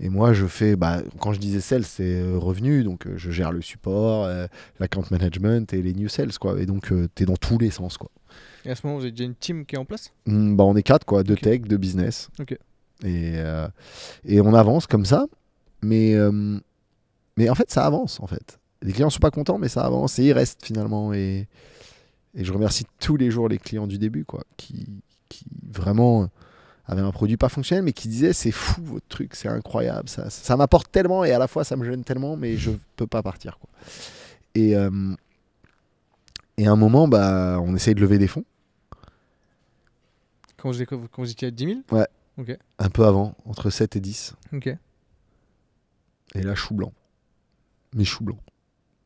Speaker 2: Et moi, je fais, bah, quand je disais sales, c'est revenu, donc je gère le support, la l'account management et les new sales, quoi. Et donc, tu es dans tous les sens, quoi.
Speaker 1: Et à ce moment, vous avez déjà une team qui est en place
Speaker 2: mmh, bah, On est quatre, quoi, de tech, de business. Ok. Et, euh, et on avance comme ça. Mais, euh, mais en fait, ça avance, en fait. Les clients sont pas contents, mais ça avance et ils restent finalement. Et, et je remercie tous les jours les clients du début, quoi, qui, qui vraiment avaient un produit pas fonctionnel, mais qui disaient c'est fou votre truc, c'est incroyable, ça, ça m'apporte tellement et à la fois ça me gêne tellement, mais je peux pas partir, quoi. Et, euh, et à un moment, bah, on essaye de lever des fonds.
Speaker 1: Quand vous, étiez à 10 000 Ouais.
Speaker 2: Un peu avant, entre 7 et 10. Et là, chou blanc. Mais chou blanc.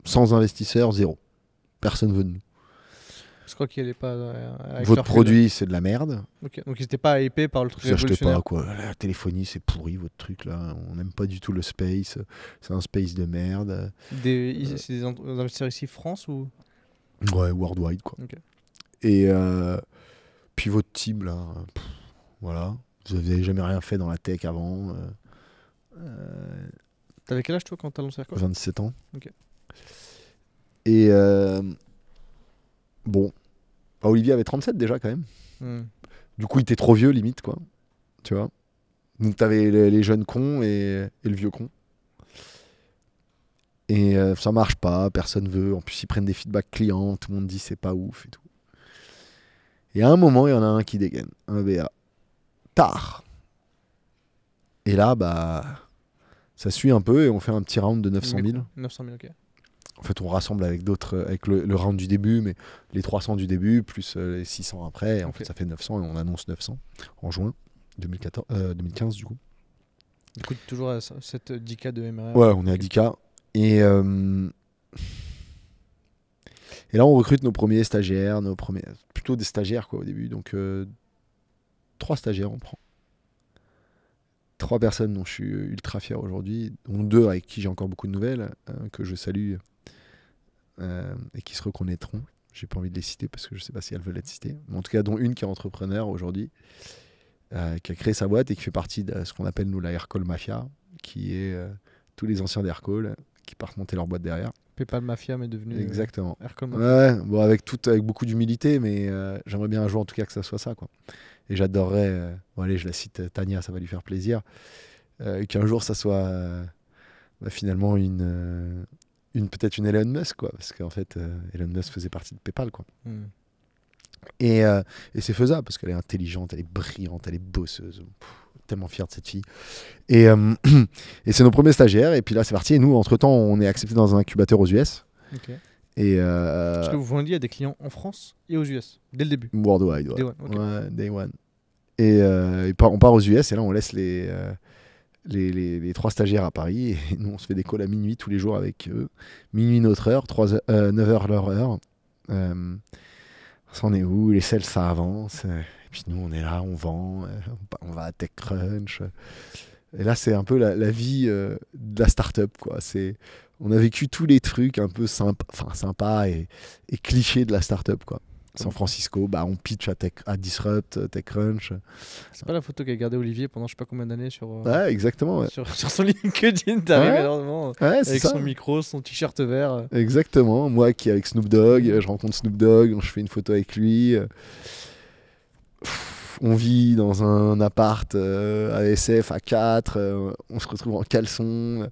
Speaker 2: Sans investisseurs, zéro. Personne veut de nous.
Speaker 1: Je crois qu'il pas. Euh, votre produit, c'est de la merde. Donc ils n'étaient pas hypés par le truc. pas
Speaker 2: quoi. La téléphonie, c'est pourri votre truc là. On n'aime pas du tout le space. C'est un space de merde. Euh.
Speaker 1: C'est des investisseurs ici France ou
Speaker 2: Ouais, worldwide quoi. Et euh, puis votre team là, voilà. Vous n'avez jamais rien fait dans la tech avant. Euh, euh,
Speaker 1: t'avais quel âge toi quand t'as lancé quoi 27 ans.
Speaker 2: Et euh, bon, bah, Olivier avait 37 déjà quand même. Hmm. Du coup, il était trop vieux limite quoi. Tu vois. Donc t'avais les, jeunes cons et, le vieux con. Et ça marche pas, personne veut. En plus, ils prennent des feedbacks clients, tout le monde dit c'est pas ouf et tout. Et à un moment, il y en a un qui dégaine, un BA tard. Et là, bah, ça suit un peu et on fait un petit round de 900 000. 900 000, ok. En fait, on rassemble avec d'autres, euh, avec le, round du début, mais les 300 du début, plus euh, les 600 après. Et en fait, ça fait 900 et on annonce 900 en juin 2014, 2015, euh, du coup. toujours
Speaker 1: cette 10K de MRR. Ouais, on est à
Speaker 2: 10K. Et, et là, on recrute nos premiers stagiaires, nos premiers... plutôt des stagiaires quoi, au début. Donc, trois stagiaires, on prend. Trois personnes dont je suis ultra fier aujourd'hui, dont deux avec qui j'ai encore beaucoup de nouvelles, euh, que je salue euh, et qui se reconnaîtront. J'ai pas envie de les citer parce que je sais pas si elles veulent être citées. Mais en tout cas, dont une qui est entrepreneur aujourd'hui, euh, qui a créé sa boîte et qui fait partie de ce qu'on appelle nous la Aircall Mafia, qui est tous les anciens d'Aircall qui partent monter leur boîte derrière.
Speaker 1: PayPal Mafia mais devenu exactement. Aircall Mafia.
Speaker 2: Ouais, bon avec tout, avec beaucoup d'humilité, mais j'aimerais bien un jour en tout cas que ça soit ça quoi et j'adorerais, euh, bon allez, je la cite, euh, Tania, ça va lui faire plaisir, euh, qu'un jour ça soit bah, finalement une, une peut-être une Elon Musk, quoi, parce qu'en fait, Elon Musk faisait partie de PayPal, quoi. Hmm. Et, et c'est faisable parce qu'elle est intelligente, elle est brillante, elle est bosseuse. tellement fier de cette fille. Et, (clears throat) et c'est nos premiers stagiaires. Et puis là, c'est parti. Et nous, entre-temps, on est accepté dans un incubateur aux US. Ok. Et euh, ce que vous
Speaker 1: vendiez à des clients en France et aux US,
Speaker 2: dès le début. Worldwide, ouais. Day
Speaker 1: one. day one.
Speaker 2: Et, euh, on part aux US et là, on laisse euh, les, les, les, trois stagiaires à Paris. Et (laughs) nous, on se fait des calls à minuit tous les jours avec eux. Minuit, notre heure, 3 9 h leur heure. ça, s'en est où Les sales ça avance. Et puis nous, on est là, on vend, on va à TechCrunch. Et là, c'est un peu la, vie de la start-up. Quoi. C'est, on a vécu tous les trucs un peu sympa, enfin sympa et, et clichés de la startup quoi. San Francisco, bah on pitch à, tech, à Disrupt, euh, TechCrunch.
Speaker 1: C'est pas la photo qu'a gardée Olivier pendant je sais pas combien d'années sur, euh, exactement, sur, son (laughs) LinkedIn, t'arrives euh, avec son micro, son t-shirt vert.
Speaker 2: Exactement, moi qui avec Snoop Dogg, je rencontre Snoop Dogg, je fais une photo avec lui. on vit dans un appart à SF à 4, on se retrouve en caleçon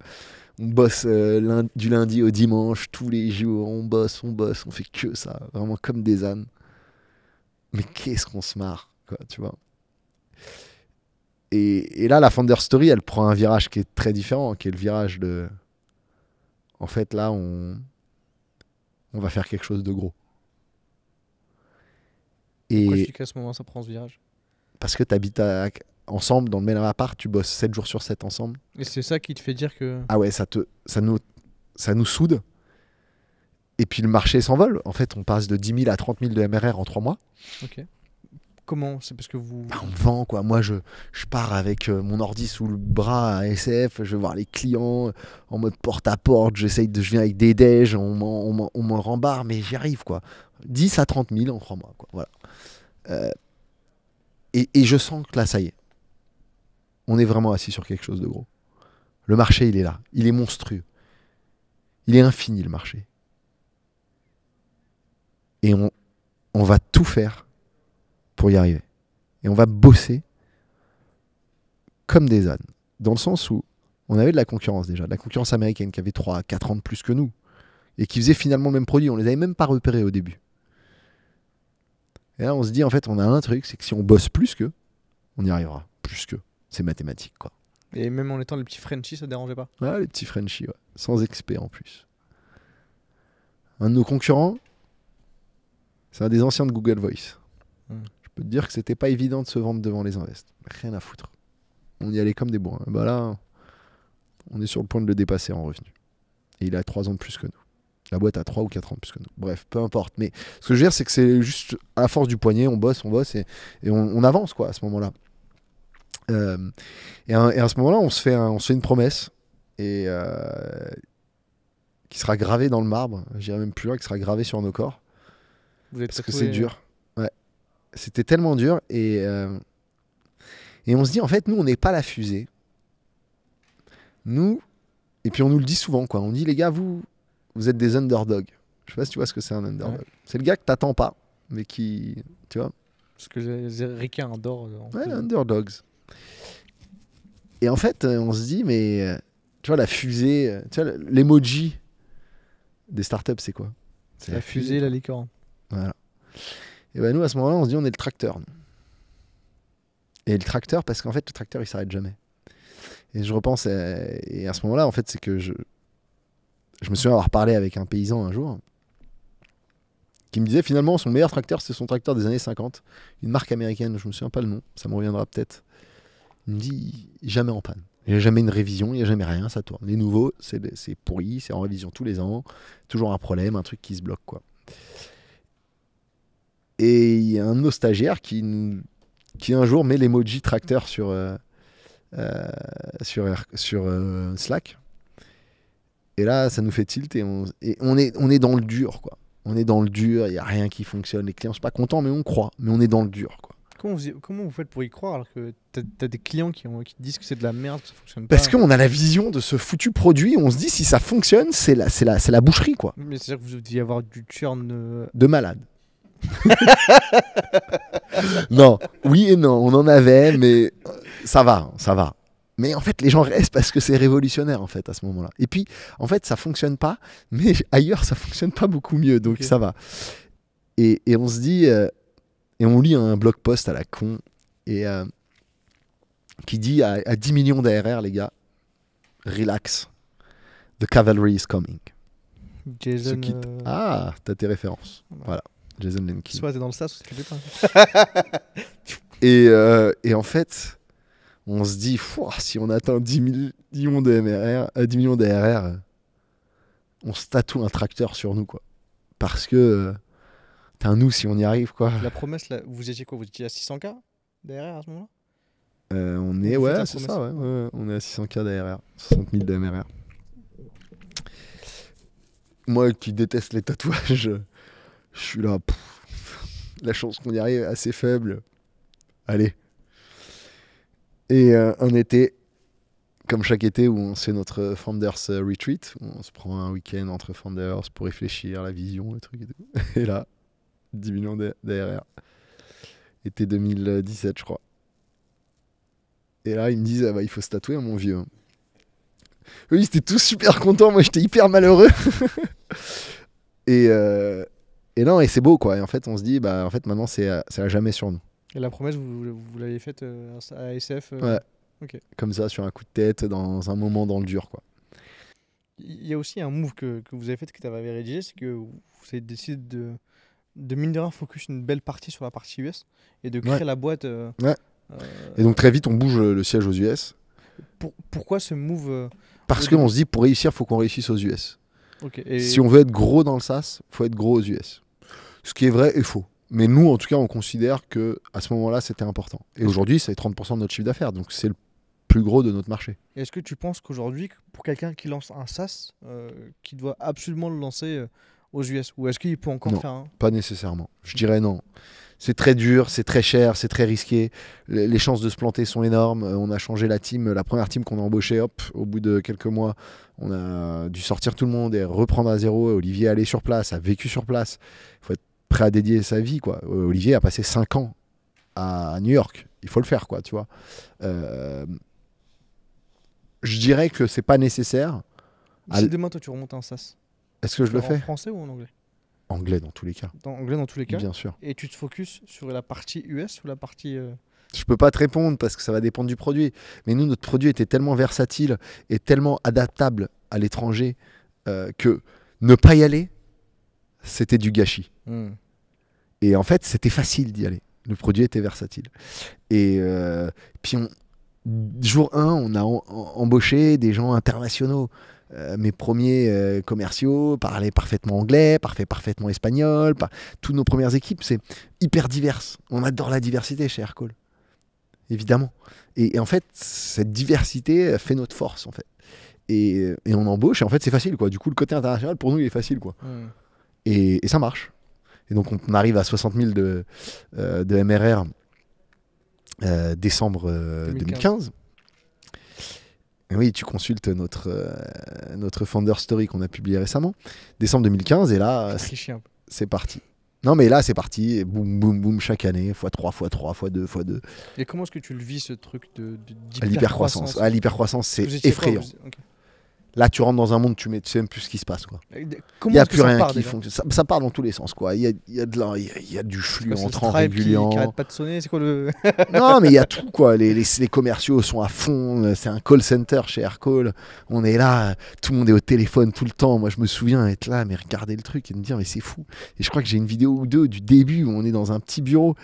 Speaker 2: on bosse euh, du lundi au dimanche, tous les jours, on bosse, on bosse, on fait que ça, vraiment comme des ânes. Mais qu'est-ce qu'on se marre, quoi, tu vois. Et, là, la Fender Story, elle prend un virage qui est très différent, qui est le virage de. En fait, là, on, on va faire quelque chose de gros. Et Pourquoi je dis
Speaker 1: qu'à ce moment, ça prend ce virage
Speaker 2: Parce que tu habites à, ensemble dans le même appart, tu bosses 7 jours sur 7 ensemble.
Speaker 1: Et c'est ça qui te fait dire que. Ah ouais,
Speaker 2: ça, te, ça, nous, ça nous soude. Et puis le marché s'envole. En fait, on passe de 10 000 à 30 000 de MRR en 3 mois.
Speaker 1: Ok. Comment C'est parce que
Speaker 2: vous. Bah, on vend quoi. Moi, je, je pars avec euh, mon ordi sous le bras à SF. Je vais voir les clients euh, en mode porte à porte. J'essaye de, je viens avec des déj. On me on, rembarre, mais j'y arrive quoi. 10 à 30 000 en 3 mois. Quoi. Voilà. Euh, et, et, je sens que là, ça y est, on est vraiment assis sur quelque chose de gros. Le marché, il est là. Il est monstrueux. Il est infini, le marché. Et on, va tout faire pour y arriver. Et on va bosser comme des ânes. Dans le sens où on avait de la concurrence déjà, de la concurrence américaine qui avait 3 à 4 ans de plus que nous et qui faisait finalement le même produit. On les avait même pas repérés au début. Et là, on se dit, en fait, on a un truc, c'est que si on bosse plus qu'eux, on y arrivera. Plus qu'eux c'est mathématique, quoi.
Speaker 1: Et même en étant les petits Frenchies, ça dérangeait pas
Speaker 2: Ouais, les petits Frenchies, Sans expert en plus. Un de nos concurrents, c'est un des anciens de Google Voice. Hmm. Je peux te dire que c'était pas évident de se vendre devant les invests. Rien à foutre. On y allait comme des bois. Bah là, on est sur le point de le dépasser en revenus. Et il a 3 ans de plus que nous. La boîte a 3 ou 4 ans de plus que nous. Bref, peu importe. Mais ce que je veux dire, c'est que c'est juste à force du poignet, on bosse, on bosse et, on avance quoi à ce moment-là. Euh, et, à, ce moment-là, on, on, se fait une promesse et, euh, qui sera gravée dans le marbre, j'irai même plus loin, qui sera gravée sur nos corps. Vous êtes parce que c'est dur. Ouais. C'était tellement dur. Et, euh, et on se dit, en fait, nous, on n'est pas la fusée. Nous, et puis on nous le dit souvent, quoi. On dit, les gars, vous, vous êtes des underdogs. Je sais pas si tu vois ce que c'est un underdog. C'est le gars que t'attends pas, mais qui, tu vois.
Speaker 1: Parce que les américains
Speaker 2: Ouais les underdogs. Et en fait, euh, on se dit, mais euh, tu vois, la fusée, euh, tu vois, l'emoji des startups, c'est quoi C'est la, fusée, la licorne. Voilà. Et ben nous, à ce moment-là, on se dit, on est le tracteur. Et le tracteur, parce qu'en fait, le tracteur, il s'arrête jamais. Et je repense, et à ce moment-là, en fait, c'est que je, je me souviens avoir parlé avec un paysan un jour qui me disait finalement son meilleur tracteur, c'est son tracteur des années 50, une marque américaine, je me souviens pas le nom, ça me reviendra peut-être. Il me dit jamais en panne. Il n'y a jamais une révision, il n'y a jamais rien, ça tourne. Les nouveaux, c'est pourri, c'est en révision tous les ans, toujours un problème, un truc qui se bloque. quoi. Et il y a un de nos stagiaires qui, qui un jour met l'emoji tracteur sur, euh, euh, sur, sur euh, Slack. Et là, ça nous fait tilt et on, est, on est dans le dur. quoi. On est dans le dur, il n'y a rien qui fonctionne, les clients ne sont pas contents, mais on croit, mais on est dans le dur. quoi.
Speaker 1: Comment vous, faites pour y croire alors que t'as as des clients qui, ont, qui disent que c'est de la merde, que ça fonctionne pas Parce qu'on a la
Speaker 2: vision de ce foutu produit, on se dit si ça fonctionne, c'est la, la boucherie quoi.
Speaker 1: Mais c'est-à-dire que vous deviez avoir du churn. Euh, de
Speaker 2: malade. (laughs) non, oui et non, on en avait, mais euh, ça va, hein, ça va. Mais en fait, les gens restent parce que c'est révolutionnaire en fait à ce moment-là. Et puis, en fait, ça fonctionne pas, mais ailleurs, ça fonctionne pas beaucoup mieux, donc ça va. Et, on se dit, euh, et on lit un blog post à la con et euh, qui dit à, 10 millions d'ARR, les gars, relax, the cavalry is coming. Jason. Euh, ah, t'as tes références. Voilà, Jason Lenkin. Soit
Speaker 1: t'es dans le sas, soit t'es pas.
Speaker 2: (laughs) et, euh, et en fait, on se dit, si on atteint 10 millions d'ARR, 10 millions d'ARR, on se tatoue un tracteur sur nous, quoi. Parce que un nous, si on y arrive, quoi. La
Speaker 1: promesse, là, vous étiez quoi Vous étiez à 600K d'ARR à ce moment-là
Speaker 2: euh, On est, ouais, c'est ça, On est à 600K derrière 60 000 d'AMRR. Moi qui déteste les tatouages, je suis là. la chance qu'on y arrive est assez faible. Allez. Et euh, un été, comme chaque été où on fait notre Founders euh, Retreat, on se prend un week-end entre Founders pour réfléchir la vision, le truc et tout. (laughs) Et là, 10 millions d'ARR. Été 2017, je crois. Et là, ils me disent, ah bah, il faut se tatouer, mon vieux. Oui, ils étaient tous super contents. Moi, j'étais hyper malheureux. (laughs) et, euh, et non, et c'est beau, quoi. Et en fait, on se dit, bah, en fait, maintenant, c'est à, euh, jamais sur nous.
Speaker 1: Et la promesse, vous, l'avez faite euh, à SF Ouais.
Speaker 2: Comme ça, sur un coup de tête, dans un moment dans le dur, quoi.
Speaker 1: Il y a aussi un move que, que vous avez fait, que tu avais rédigé, c'est que vous avez décidé de, de mine de rien focus une belle partie sur la partie US et de créer la boîte. Euh, ouais.
Speaker 2: Euh, et donc très vite, on bouge euh, le siège aux US.
Speaker 1: pourquoi ce move
Speaker 2: Parce qu'on se dit pour réussir, il faut qu'on réussisse aux US. Si on veut être gros dans le SaaS, faut être gros aux US. Ce qui est vrai et faux. Mais nous, en tout cas, on considère que à ce moment-là, c'était important. Et aujourd'hui, c'est 30% de notre chiffre d'affaires, donc c'est le plus gros de notre marché.
Speaker 1: Est-ce que tu penses qu'aujourd'hui, pour quelqu'un qui lance un SaaS, qui doit absolument le lancer aux US Ou est-ce qu'il
Speaker 2: peut encore faire un Pas nécessairement. Je dirais non. C'est très dur, c'est très cher, c'est très risqué. Les chances de se planter sont énormes. Euh, on a changé la team, la première team qu'on a embauchée, hop, au bout de quelques mois, on a dû sortir tout le monde et reprendre à zéro. Olivier est allé sur place, a vécu sur place. Il faut être prêt à dédier sa vie, quoi. Euh, Olivier a passé 5 ans à New York. Il faut le faire, quoi, tu vois. Euh, je dirais que c'est pas nécessaire. Si demain,
Speaker 1: toi, tu remontes en SAS est-ce que je le fais En français ou en anglais
Speaker 2: Anglais dans tous les cas. En anglais dans tous les cas. Bien sûr.
Speaker 1: Et tu te focuses sur la partie US ou la partie Je euh,
Speaker 2: Je peux pas te répondre parce que ça va dépendre du produit. Mais nous, notre produit était tellement versatile et tellement adaptable à l'étranger euh, que ne pas y aller, c'était du gâchis. Hmm. Et en fait, c'était facile d'y aller. Le produit était versatile. Et euh, puis, on, jour 1, on a embauché des gens internationaux. Euh, mes premiers euh, commerciaux parlaient parfaitement anglais, parfait, parfaitement espagnol. Toutes nos premières équipes, c'est hyper diverse. On adore la diversité chez Aircall, évidemment. Et, en fait, cette diversité euh, fait notre force, en fait. Et, on embauche, et en fait, c'est facile, quoi. Du coup, le côté international, pour nous, il est facile, quoi. Et, ça marche. Et donc, on arrive à 60 000 de, MRR décembre 2015 oui, tu consultes notre, euh, notre Founder Story qu'on a publié récemment, décembre 2015, et là, c'est parti. Non, mais là, c'est parti, boum, boum, boum, chaque année, fois 3 fois 3 fois 2 fois 2
Speaker 1: Et comment est-ce que tu le vis, ce truc de, de, l'hypercroissance À l'hypercroissance, c'est effrayant.
Speaker 2: Là, tu rentres dans un monde, tu ne tu sais même plus ce qui se passe. Quoi. Euh, il n'y a plus rien qui fonctionne. Ça, ça, part dans tous les sens. quoi. Il y a, y, a y, y a, du flux entrant régulier. Qui, qui pas de sonner, c'est quoi le... (laughs) non, mais il y a (laughs) tout. quoi. Les, les, commerciaux sont à fond. C'est un call center chez Aircall. On est là, tout le monde est au téléphone tout le temps. Moi, je me souviens être là, mais regarder le truc et me dire, mais c'est fou. Et je crois que j'ai une vidéo ou deux du début où on est dans un petit bureau.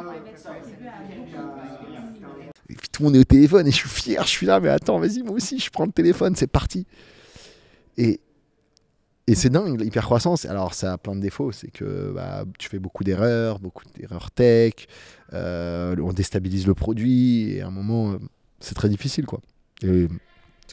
Speaker 2: Euh, et puis tout le monde est au téléphone et je suis fier, je suis là, mais attends, vas-y, moi aussi, je prends le téléphone, c'est parti. Et, et c'est dingue, l'hypercroissance. Alors, ça a plein de défauts. C'est que bah, tu fais beaucoup d'erreurs, beaucoup d'erreurs tech. Euh, on déstabilise le produit. Et à un moment, euh, c'est très difficile. quoi. Et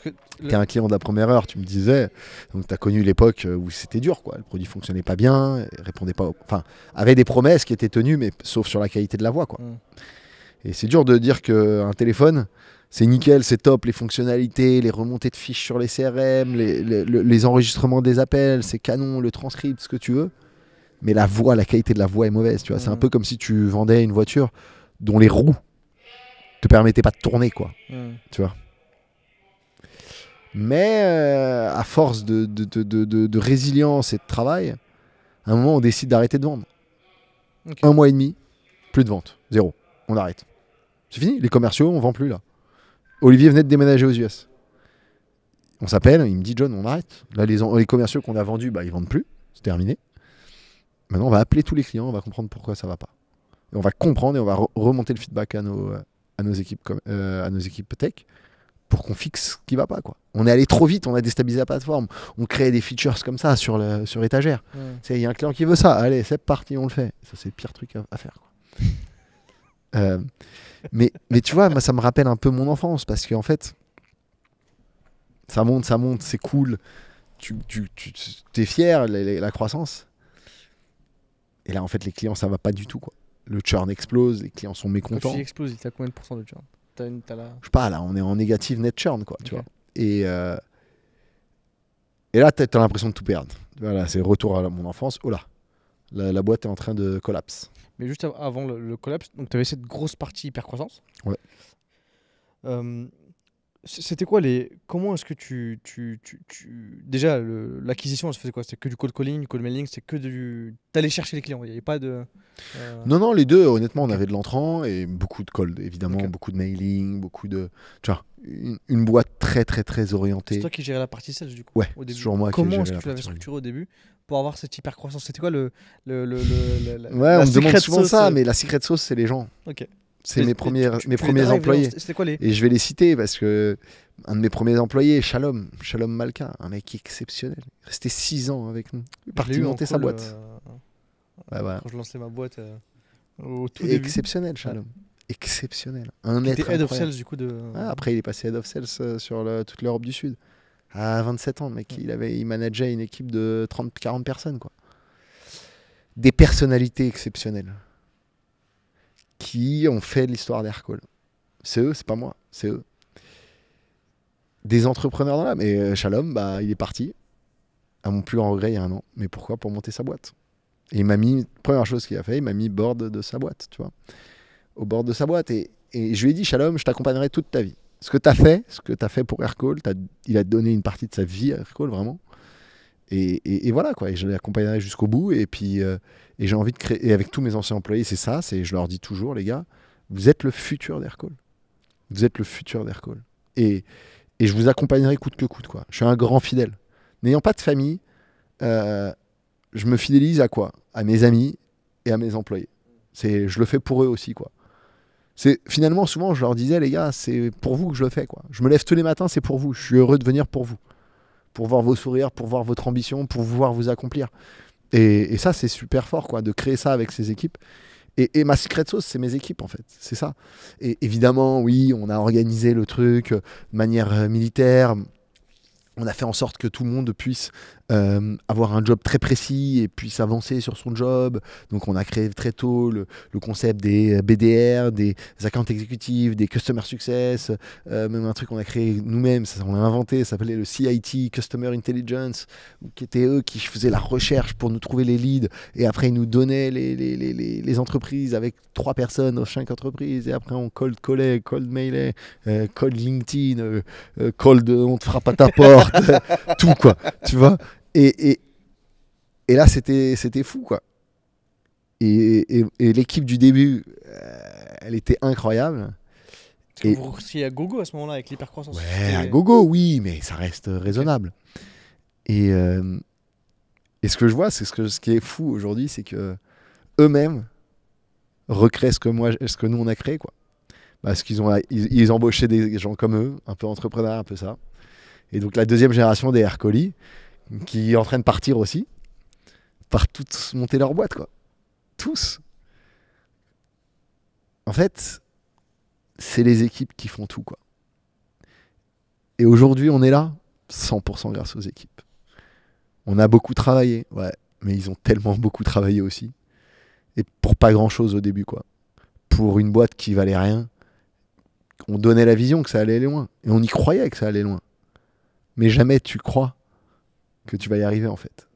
Speaker 2: tu es un client de la première heure, tu me disais. Donc, tu as connu l'époque euh, où c'était dur, quoi. Le produit fonctionnait pas bien, répondait pas. Enfin, avait des promesses qui étaient tenues, mais sauf sur la qualité de la voix, quoi. Hmm. Et c'est dur de dire qu'un téléphone, c'est nickel, c'est top, les fonctionnalités, les remontées de fiches sur les CRM, les, enregistrements des appels, c'est canon, le transcript, ce que tu veux. Mais la voix, la qualité de la voix est mauvaise, tu vois. C'est un hmm. peu comme si tu vendais une voiture dont les roues te permettaient pas de tourner, quoi. Hmm. Tu vois mais euh, à force de, résilience et de travail, à un moment, on décide d'arrêter de vendre. Un mois et demi, plus de vente, zéro. On arrête. C'est fini, les commerciaux, on vend plus là. Olivier venait de déménager aux US. On s'appelle, il me dit John, on arrête. Là, les, commerciaux qu'on a vendus, ils bah, ils vendent plus, c'est terminé. Maintenant, on va appeler tous les clients, on va comprendre pourquoi ça va pas. Et on va comprendre et on va remonter le feedback à nos, équipes, euh, à nos équipes tech pour qu'on fixe ce qui va pas. Quoi. On est allé trop vite, on a déstabilisé la plateforme, on crée des features comme ça sur, le, sur étagère. Il y a un client qui veut ça, allez, c'est parti, on le fait. Ça, c'est le pire truc à, faire. (laughs) Euh, mais, mais tu vois, moi, ça me rappelle un peu mon enfance parce qu'en fait, ça monte, ça monte, c'est cool. Tu, tu, tu es fier, la, croissance. Et là, en fait, les clients, ça va pas du tout. quoi. Le churn explose, les clients sont mécontents. le churn
Speaker 1: explose, il combien de pourcents de churn je
Speaker 2: sais pas, là, on est en négative net churn, quoi, tu vois. Et, euh, et là, tu as, l'impression de tout perdre. Voilà, c'est retour à mon enfance. Oh là, la, boîte est en train de collapse.
Speaker 1: Mais juste avant le, collapse, donc tu avais cette grosse partie hyper croissance Ouais. Euh, c'était quoi les. Comment est-ce que tu. tu, tu, Déjà, l'acquisition, elle se faisait quoi C'était que du cold calling, du cold mailing C'était que du. T'allais chercher les clients Il n'y avait pas de.
Speaker 2: Euh non, non, les deux, honnêtement, on avait de l'entrant et beaucoup de cold, évidemment, beaucoup de mailing, beaucoup de. Tu vois, une, boîte très, très, très orientée. C'est toi qui gérais la partie sales, du coup Ouais, au début. toujours moi Comment est-ce que tu
Speaker 1: l'avais structuré au début pour avoir cette hyper croissance C'était quoi le. le, le, ouais, on me demande souvent ça, euh mais la
Speaker 2: secret sauce, c'est les gens. Ok. C'est mes, premiers mes premiers employés. Et je vais les citer parce que un de mes premiers employés, Shalom, Shalom Malka, un mec exceptionnel. Il restait 6 ans avec nous. Il parti monter sa boîte. Euh, quand
Speaker 1: je lançais ma boîte euh, au
Speaker 2: Exceptionnel, Shalom. Exceptionnel. Un il head of sales du coup. De... Ah, après, il est passé head of sales euh, sur toute l'Europe du Sud. À 27 ans, mais qu'il il, avait, il manageait une équipe de 30-40 personnes. quoi. Des personnalités exceptionnelles qui ont fait l'histoire d'Aircall. C'est eux, c'est pas moi, c'est eux. Des entrepreneurs dans l'âme. Et euh, Shalom, bah, il est parti, à mon plus grand regret, il y a un an. Mais pourquoi Pour monter sa boîte. Et il m'a mis, première chose qu'il a fait, il m'a mis bord de sa boîte, tu vois. Au bord de sa boîte. Et, et je lui ai dit, Shalom, je t'accompagnerai toute ta vie. Ce que tu as fait, ce que tu as fait pour Aircall, il a donné une partie de sa vie à Aircall, vraiment. Et, voilà quoi, et je les accompagnerai jusqu'au bout. Et puis, euh, et j'ai envie de créer. Et avec tous mes anciens employés, c'est ça. C'est, je leur dis toujours, les gars, vous êtes le futur d'Aircall. Vous êtes le futur d'Aircall. Et, et je vous accompagnerai coûte que coûte quoi. Je suis un grand fidèle. N'ayant pas de famille, euh, je me fidélise à quoi À mes amis et à mes employés. C'est, je le fais pour eux aussi quoi. C'est finalement souvent, je leur disais, les gars, c'est pour vous que je le fais quoi. Je me lève tous les matins, c'est pour vous. Je suis heureux de venir pour vous pour voir vos sourires, pour voir votre ambition, pour voir vous accomplir. Et, ça, c'est super fort, quoi, de créer ça avec ces équipes. Et, et, ma secret sauce, c'est mes équipes, en fait. C'est ça. Et évidemment, oui, on a organisé le truc de manière euh, militaire. On a fait en sorte que tout le monde puisse euh, avoir un job très précis et puis s'avancer sur son job. Donc on a créé très tôt le, le concept des euh, BDR, des accounts exécutifs, des customer success, euh, même un truc qu'on a créé nous-mêmes, ça, on l'a inventé, ça s'appelait le CIT, Customer Intelligence, qui étaient eux qui faisaient la recherche pour nous trouver les leads et après ils nous donnaient les, les, les, les entreprises avec trois personnes dans chaque entreprise et après on cold collait, cold mailait, euh, cold LinkedIn, euh, euh, cold on te frappe à ta (laughs) porte, tout quoi, tu vois. Et, là, c'était fou, quoi. Et, l'équipe du début, euh, elle était incroyable. Et vous
Speaker 1: recrutiez à gogo à ce moment-là avec l'hypercroissance.
Speaker 2: Ouais, à gogo, oui, mais ça reste raisonnable. Et, euh, et ce que je vois, c'est ce, que, ce qui est fou aujourd'hui, c'est que eux-mêmes recréent ce que, moi, ce que nous on a créé. Quoi. Parce qu'ils ont, ils, embauchaient des gens comme eux, un peu entrepreneurs, un peu ça. Et donc la deuxième génération des Hercolis, qui est en train de partir aussi, par tous monter leur boîte, quoi. Tous. En fait, c'est les équipes qui font tout, quoi. Et aujourd'hui, on est là 100% grâce aux équipes. On a beaucoup travaillé, ouais, mais ils ont tellement beaucoup travaillé aussi. Et pour pas grand-chose au début, quoi. Pour une boîte qui valait rien, on donnait la vision que ça allait aller loin. Et on y croyait que ça allait loin. Mais jamais tu crois que tu vas y arriver en fait.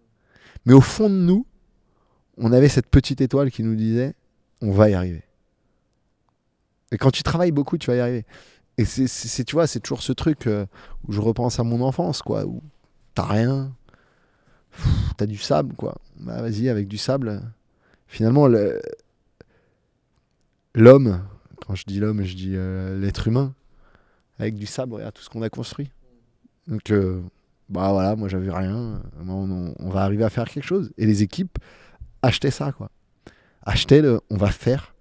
Speaker 2: Mais au fond de nous, on avait cette petite étoile qui nous disait on va y arriver. Et quand tu travailles beaucoup, tu vas y arriver. Et c'est, tu vois, c'est toujours ce truc euh, où je repense à mon enfance, quoi, où t'as rien, t'as du sable, quoi. Bah, vas-y, avec du sable. Finalement, l'homme, quand je dis l'homme, je dis euh, l'être humain, avec du sable, regarde tout ce qu'on a construit. Donc, euh, bah voilà, moi j'avais rien, on, on, va arriver à faire quelque chose. Et les équipes achetaient ça, quoi. Achetaient le, on va faire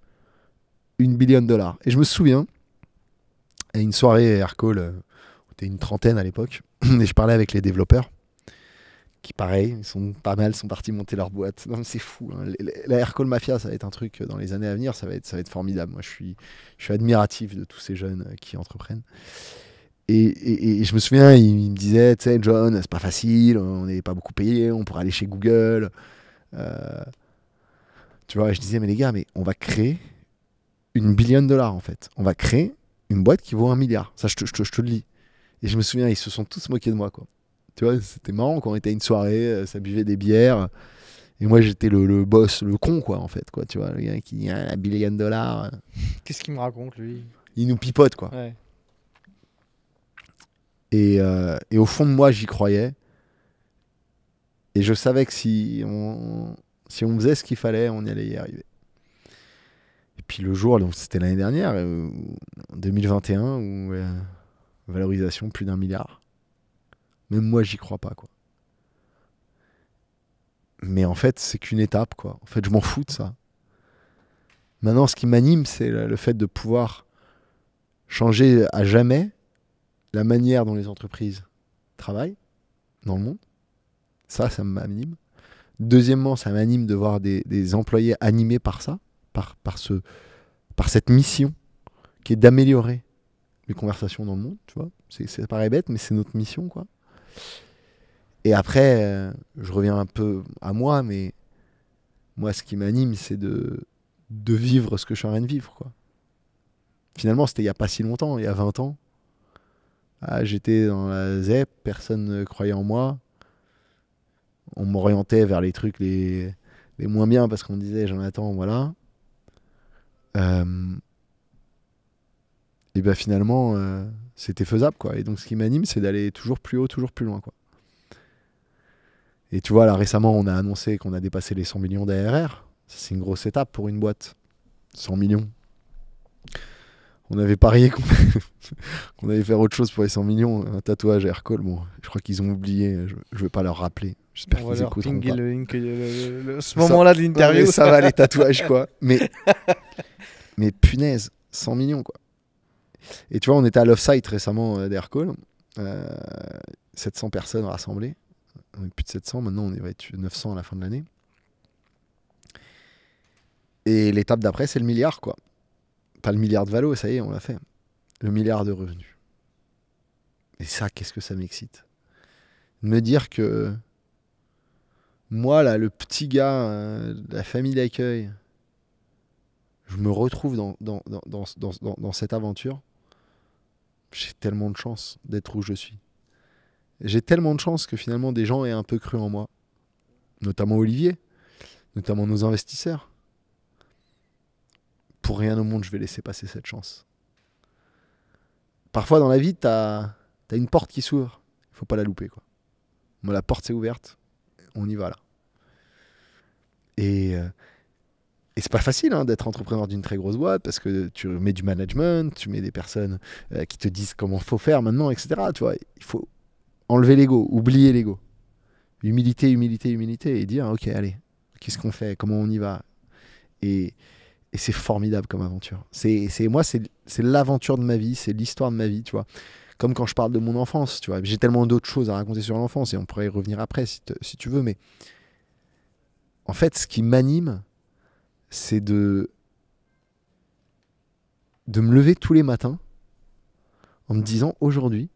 Speaker 2: une billion de dollars. Et je me souviens, à une soirée Aircall, euh, on était une trentaine à l'époque, (clears throat) et je parlais avec les développeurs qui pareil, ils sont pas mal, ils sont partis monter leur boîte. Non, c'est fou. Hein. La Aircall Mafia, ça va être un truc euh, dans les années à venir, ça va être, ça va être formidable. Moi, je suis, je suis admiratif de tous ces jeunes euh, qui entreprennent. Et, je me souviens, il, me disait, tu sais, John, c'est pas facile, on n'est pas beaucoup payé, on pourrait aller chez Google. Euh, tu vois, je disais, mais les gars, mais on va créer une billion de dollars en fait. On va créer une boîte qui vaut un milliard. Ça, je te, je, te, le dis. Et je me souviens, ils se sont tous moqués de moi, quoi. Tu vois, c'était marrant quand on était à une soirée, euh, ça buvait des bières. Et moi, j'étais le, boss, le con, quoi, en fait, quoi. Tu vois, le gars qui ah, a un billion de dollars. Euh.
Speaker 1: Qu'est-ce qu'il me raconte, lui
Speaker 2: Il nous pipote, quoi. Ouais. Et, euh, et au fond de moi, j'y croyais. Et je savais que si on, si on faisait ce qu'il fallait, on allait y arriver. Et puis le jour, c'était l'année dernière, euh, en 2021, où euh, valorisation plus d'un milliard. Même moi, j'y crois pas, quoi. Mais en fait, c'est qu'une étape, quoi. En fait, je m'en fous de ça. Maintenant, ce qui m'anime, c'est le fait de pouvoir changer à jamais la manière dont les entreprises travaillent dans le monde. Ça, ça m'anime. Deuxièmement, ça m'anime de voir des, employés animés par ça, par, par, ce, par cette mission qui est d'améliorer les conversations dans le monde. Tu vois, ça paraît bête, mais c'est notre mission, quoi. Et après, euh, je reviens un peu à moi, mais moi, ce qui m'anime, c'est de, de vivre ce que je suis en train de vivre, quoi. Finalement, c'était il n'y a pas si longtemps, il y a 20 ans, ah, j'étais dans la ZEP, personne ne croyait en moi. On m'orientait vers les trucs les, les moins bien parce qu'on me disait attends voilà. Euh, et bien finalement, euh, c'était faisable quoi. Et donc ce qui m'anime, c'est d'aller toujours plus haut, toujours plus loin quoi. Et tu vois, là récemment, on a annoncé qu'on a dépassé les 100 millions d'ARR. C'est une grosse étape pour une boîte. 100 millions on avait parié (laughs) qu'on allait faire autre chose pour les 100 millions, un tatouage à Aircall. Bon, je crois qu'ils ont oublié, je, ne vais pas leur rappeler. J'espère qu'ils écouteront pas.
Speaker 1: Euh, ce moment-là de l'interview. (laughs) Ça va les (laughs) tatouages quoi. Mais,
Speaker 2: punaise, 100 millions quoi. Et tu vois, on était à l'off-site récemment euh, d'Aircall. 700 euh, personnes rassemblées. On est plus de 700, maintenant on va être 900 à la fin de l'année. Et l'étape d'après, c'est le milliard quoi. Pas le milliard de valo, ça y est, on l'a fait. Le milliard de revenus. Et ça, qu'est-ce que ça m'excite Me dire que moi, là, le petit gars euh, la famille d'accueil, je me retrouve dans, dans cette aventure. J'ai tellement de chance d'être où je suis. J'ai tellement de chance que finalement des gens aient un peu cru en moi, notamment Olivier, notamment nos investisseurs, pour rien au monde, je vais laisser passer cette chance. Parfois dans la vie, tu as, une porte qui s'ouvre. Il faut pas la louper. Quoi. Moi, la porte s'est ouverte. On y va là. Et, euh, et c'est pas facile hein, d'être entrepreneur d'une très grosse boîte parce que tu mets du management, tu mets des personnes euh, qui te disent comment faut faire maintenant, etc. Tu vois, il faut enlever l'ego, oublier l'ego. Humilité, humilité, humilité et dire ok, allez, qu'est-ce qu'on fait Comment on y va Et et c'est formidable comme aventure. C'est, moi, c'est, l'aventure de ma vie, c'est l'histoire de ma vie, tu vois. Comme quand je parle de mon enfance, tu vois. J'ai tellement d'autres choses à raconter sur l'enfance et on pourrait y revenir après si, si tu veux, mais en fait, ce qui m'anime, c'est de de me lever tous les matins en me disant aujourd'hui,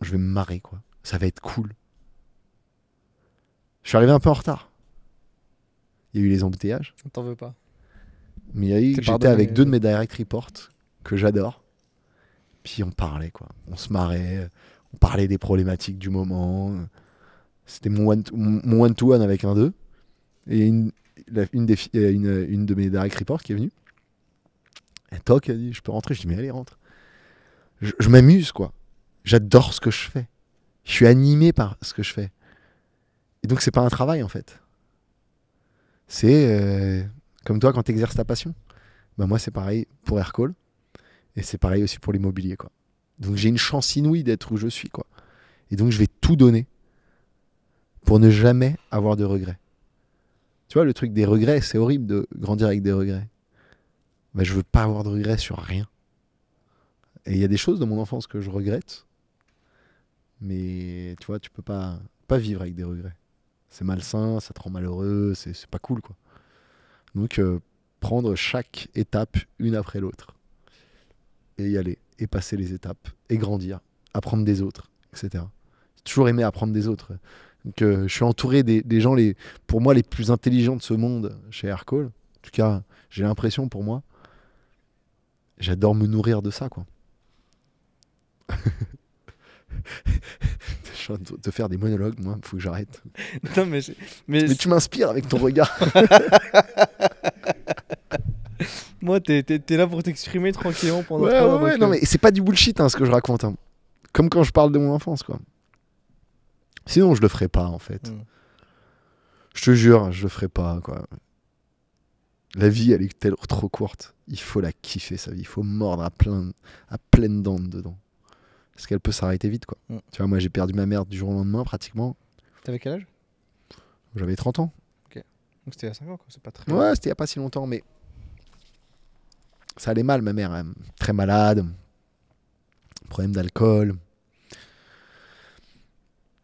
Speaker 2: je vais me marrer quoi. Ça va être cool. Je suis arrivé un peu en retard. Il y a eu les embouteillages. On t'en veut pas j'étais avec deux de euh. mes direct reports que j'adore. Puis on parlait, quoi. On se marrait, on parlait des problématiques du moment. C'était mon one-to-one avec un d'eux. Et une, la, euh, une, une, de mes direct reports qui est venue. Elle toque, elle dit Je peux rentrer Je dis Mais allez, rentre. Je, m'amuse, quoi. J'adore ce que je fais. Je suis animé par ce que je fais. Et donc, c'est pas un travail, en fait. C'est. Euh, comme toi, quand tu exerces ta passion. Bah moi, c'est pareil pour Aircall. Et c'est pareil aussi pour l'immobilier. quoi. Donc j'ai une chance inouïe d'être où je suis. quoi. Et donc je vais tout donner pour ne jamais avoir de regrets. Tu vois, le truc des regrets, c'est horrible de grandir avec des regrets. Mais je veux pas avoir de regrets sur rien. Et il y a des choses de mon enfance que je regrette. Mais tu vois, tu peux pas, pas vivre avec des regrets. C'est malsain, ça te rend malheureux, c'est pas cool quoi. Donc, euh, prendre chaque étape une après l'autre et y aller et passer les étapes et grandir, apprendre des autres, etc. J'ai toujours aimé apprendre des autres. Donc, euh, je suis entouré des, gens, les, pour moi, les plus intelligents de ce monde chez Aircall. En tout cas, j'ai l'impression pour moi. J'adore me nourrir de ça, quoi. (laughs) (laughs) je de faire des monologues, moi, il faut que j'arrête. (laughs)
Speaker 1: Non, mais, mais, tu
Speaker 2: m'inspires avec ton regard. (laughs) moi,
Speaker 1: t'es es, là pour t'exprimer tranquillement pendant. Ouais, ouais, Non, euh. mais c'est
Speaker 2: pas du bullshit hein, ce que je raconte. Hein. Comme quand je parle de mon enfance, quoi. Sinon, je le ferai pas, en fait. Hmm. Je te jure, je le ferai pas, quoi. La vie, elle est tellement trop courte. Il faut la kiffer, sa vie. Il faut mordre à plein, à pleine dents dedans parce qu'elle peut s'arrêter vite. Quoi. Mm. Tu vois, moi j'ai perdu ma mère du jour au lendemain pratiquement. T'avais quel âge J'avais 30 ans.
Speaker 1: Donc c'était il y a 5 ans, quoi. C'est pas très. Ouais, c'était
Speaker 2: il y a pas si longtemps, mais ça allait mal, ma mère. Hein. Très malade, problème d'alcool,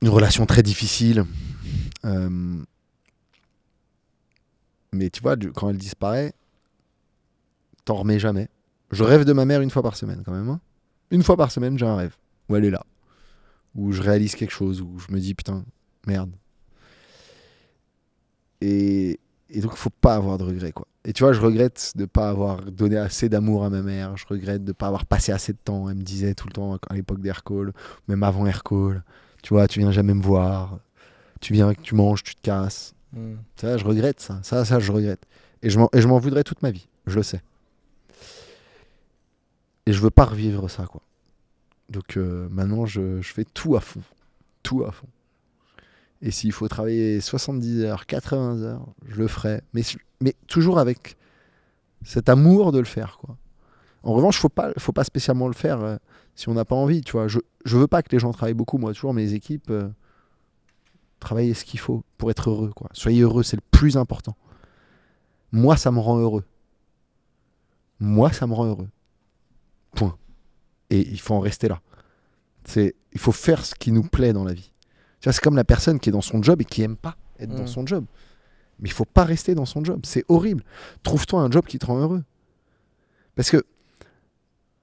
Speaker 2: une relation très difficile. Euh, mais tu vois, quand elle disparaît, t'en remets jamais. Je rêve de ma mère une fois par semaine, quand même. Hein. Une fois par semaine, j'ai un rêve où elle est là, où je réalise quelque chose, où je me dis putain, merde. Et, donc, il faut pas avoir de regrets, quoi. Et tu vois, je regrette de pas avoir donné assez d'amour à ma mère, je regrette de pas avoir passé assez de temps. Elle me disait tout le temps à l'époque d'Aircall, même avant Aircall, tu vois, tu viens jamais me voir, tu viens, tu manges, tu te casses. Mm. Ça, je regrette ça, ça, ça, je regrette. Et je m'en voudrais toute ma vie, je le sais. Et je veux pas revivre ça, quoi. Donc euh, maintenant, je, fais tout à fond. Tout à fond. Et s'il faut travailler 70 heures, 80 heures, je le ferai. Mais, toujours avec cet amour de le faire. Quoi. En revanche, faut pas, faut pas spécialement le faire euh, si on n'a pas envie. Tu vois. Je ne veux pas que les gens travaillent beaucoup. Moi, toujours, mes équipes, euh, travaillent ce qu'il faut pour être heureux. Quoi. Soyez heureux, c'est le plus important. Moi, ça me rend heureux. Moi, ça me rend heureux. Point et il faut en rester là. C'est, il faut faire ce qui nous plaît dans la vie. c'est comme la personne qui est dans son job et qui aime pas être dans mm. son job. Mais il faut pas rester dans son job. C'est horrible. Trouve-toi un job qui te rend heureux. Parce que,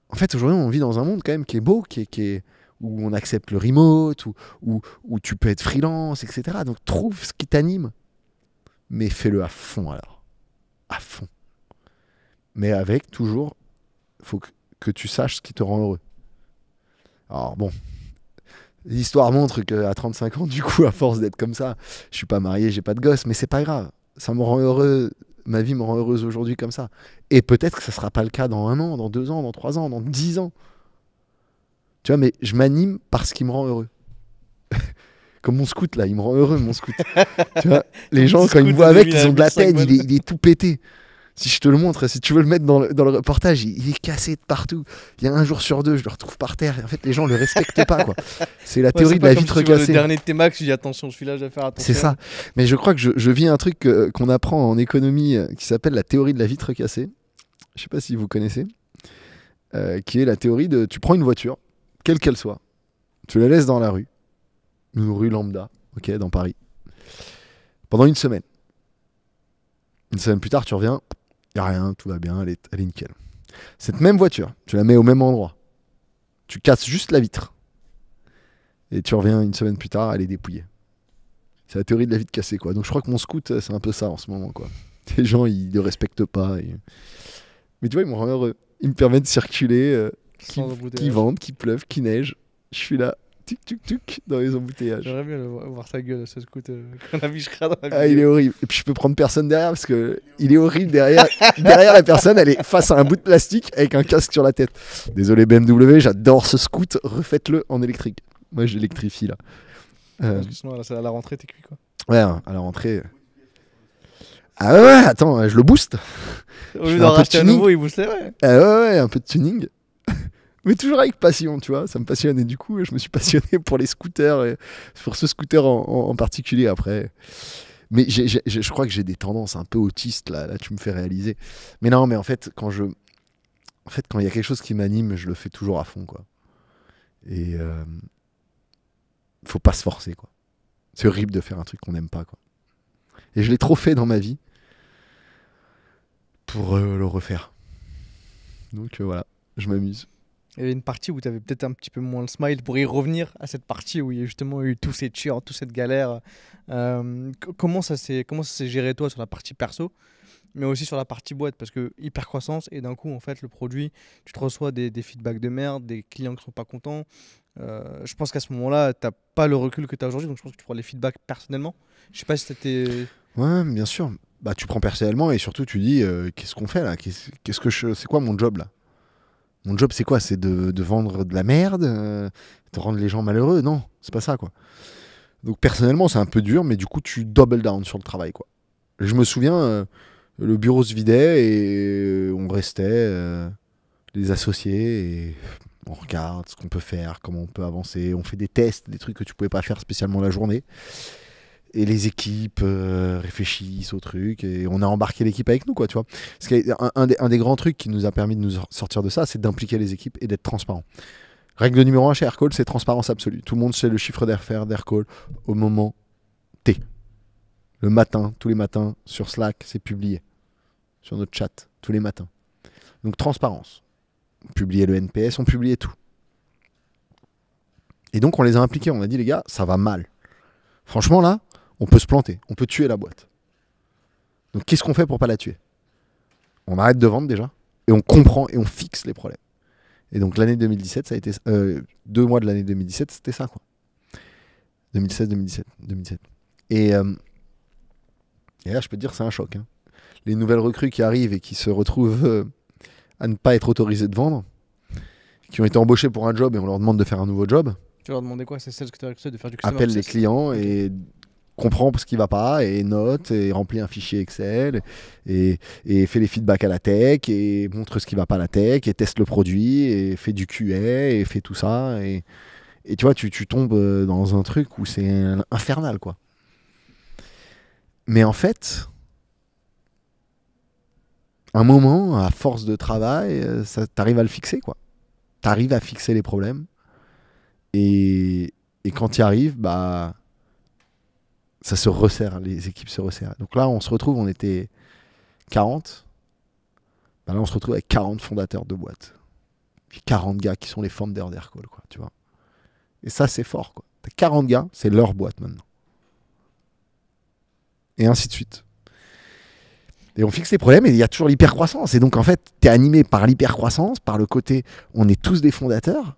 Speaker 2: en fait, aujourd'hui, on vit dans un monde quand même qui est beau, qui est, qui est où on accepte le remote, où, tu peux être freelance, etc. Donc trouve ce qui t'anime. Mais fais-le à fond alors. À fond. Mais avec toujours, faut que que tu saches ce qui te rend heureux. Alors bon, l'histoire montre qu'à 35 ans, du coup, à force d'être comme ça, je suis pas marié, j'ai pas de gosse, mais c'est pas grave. Ça me rend heureux, ma vie me rend heureuse aujourd'hui comme ça. Et peut-être que ça sera pas le cas dans un an, dans deux ans, dans trois ans, dans dix ans. Tu vois, mais je m'anime parce qu'il me rend heureux. (laughs) comme mon scout là, il me rend heureux mon scout. (laughs) tu vois, les gens quand ils me voient avec, ils ont de la peine, il est tout pété. Si je te le montre, si tu veux le mettre dans le, dans le reportage, il, est cassé de partout. Il y a un jour sur deux, je le retrouve par terre. en fait, les gens le respectent pas. (laughs) C'est la théorie de la vitre si cassée. Le dernier
Speaker 1: de tes max, tu dis attention, je suis là, je vais faire attention. C'est ça.
Speaker 2: Mais je crois que je, je vis un truc qu'on apprend en économie euh, qui s'appelle la théorie de la vitre cassée. Je sais pas si vous connaissez. Euh, qui est la théorie de tu prends une voiture, quelle qu'elle soit, tu la laisses dans la rue, une rue lambda, ok, dans Paris, pendant une semaine. Une semaine plus tard, tu reviens, rien, tout va bien, elle est, nickel. Cette même voiture, tu la mets au même endroit. Tu casses juste la vitre. Et tu reviens une semaine plus tard, elle est dépouillée. C'est la théorie de la vitre cassée, quoi. Donc je crois que mon scout, c'est un peu ça en ce moment, quoi. (laughs) Les gens, ils ne respectent pas. Mais tu vois, ils me rendent heureux. Ils me permettent de circuler, qui euh, vende qui qui pleuve, qui neige. Je suis là,
Speaker 1: dans les embouteillages. J'aimerais bien voir ta gueule, ce scout, euh, (laughs) qu'on quand la dans la Ah, il
Speaker 2: est horrible. Et puis je peux prendre personne derrière parce que il est horrible derrière. (laughs) derrière la personne, elle est face à un bout de plastique avec un casque sur la tête. Désolé BMW, j'adore ce scoot Refaites-le en électrique. Moi, j'électrifie là. Euh...
Speaker 1: Sinon, à la rentrée, t'es cuit quoi.
Speaker 2: Ouais, hein, à la rentrée. Ah ouais, attends, je le booste. Au lieu d'en racheter à nouveau, il boostait, ah ouais, ouais, un peu de tuning mais toujours avec passion, tu vois, ça me passionne. Et du coup, je me suis (laughs) passionné pour les scooters, et pour ce scooter en, particulier après. Mais je crois que j'ai des tendances un peu autistes, là, là, tu me fais réaliser. Mais non, mais en fait, quand je... En fait, quand il y a quelque chose qui m'anime, je le fais toujours à fond, quoi. Et... Euh, faut pas se forcer, quoi. C'est horrible de faire un truc qu'on n'aime pas, quoi. Et je l'ai trop fait dans ma vie pour euh, le refaire. Donc euh, voilà, je m'amuse
Speaker 1: il y avait une partie où tu avais peut-être un petit peu moins le smile pour y revenir à cette partie où il y a justement eu tous ces cheers, toute cette galère. Euh, comment ça s'est géré toi sur la partie perso mais aussi sur la partie boîte parce que hyper croissance et d'un coup en fait le produit tu te reçois des, feedbacks de merde des clients qui sont pas contents euh, je pense qu'à ce moment là tu n'as pas le recul que tu as aujourd'hui donc je pense que tu prends les feedbacks personnellement je sais pas si c'était
Speaker 2: ouais bien sûr bah tu prends personnellement et surtout tu dis euh, qu'est-ce qu'on fait là qu'est-ce que c'est quoi mon job là mon job, c'est quoi C'est de, vendre de la merde, euh, de rendre les gens malheureux Non, c'est pas ça, quoi. Donc personnellement, c'est un peu dur, mais du coup, tu double down sur le travail, quoi. Je me souviens, euh, le bureau se vidait et euh, on restait les associés et on regarde ce qu'on peut faire, comment on peut avancer. On fait des tests, des trucs que tu pouvais pas faire spécialement la journée et les équipes euh, réfléchissent au truc et on a embarqué l'équipe avec nous quoi tu vois parce un des, grands trucs qui nous a permis de nous sortir de ça c'est d'impliquer les équipes et d'être transparent règle numéro un chez Aircall c'est transparence absolue tout le monde sait le chiffre d'affaires d'Aircall au moment T le matin tous les matins sur Slack c'est publié sur notre chat tous les matins donc transparence on publiait le NPS on publiait tout et donc on les a impliqués on a dit les gars ça va mal franchement là on peut se planter, on peut tuer la boîte. Donc qu'est-ce qu'on fait pour pas la tuer On arrête de vendre déjà, et on comprend et on fixe les problèmes. Et donc l'année 2017, ça a été euh, deux mois de l'année 2017, c'était ça quoi. 2016, 2017, 2017. Et, euh, et, là, je peux te dire, c'est un choc. Hein. Les nouvelles recrues qui arrivent et qui se retrouvent euh, à ne pas être autorisées de vendre, qui ont été embauchées pour un job et on leur demande de faire un nouveau job.
Speaker 1: Tu leur demandais quoi C'est celle que tu as de faire du Appelle les clients
Speaker 2: et comprend ce qui va pas et note et remplit un fichier Excel et, et, fait les feedbacks à la tech et montre ce qui va pas à la tech et teste le produit et fait du QA et fait tout ça et, et tu vois tu, tombes euh, dans un truc où c'est infernal quoi mais en fait un moment à force de travail euh, ça t'arrives à le fixer quoi t'arrives à fixer les problèmes et, et quand tu arrives bah ça se resserre, hein, les équipes se resserrent. Donc là, on se retrouve, on était 40. Bah là, on se retrouve avec 40 fondateurs de boîtes. 40 gars qui sont les founders d'Aircall, quoi, tu vois. Et ça, c'est fort, quoi. T'as 40 gars, c'est leur boîte maintenant. Et ainsi de suite. Et on fixe les problèmes et il y a toujours l'hypercroissance. Et donc, en fait, t'es animé par l'hypercroissance, par le côté on est tous des fondateurs.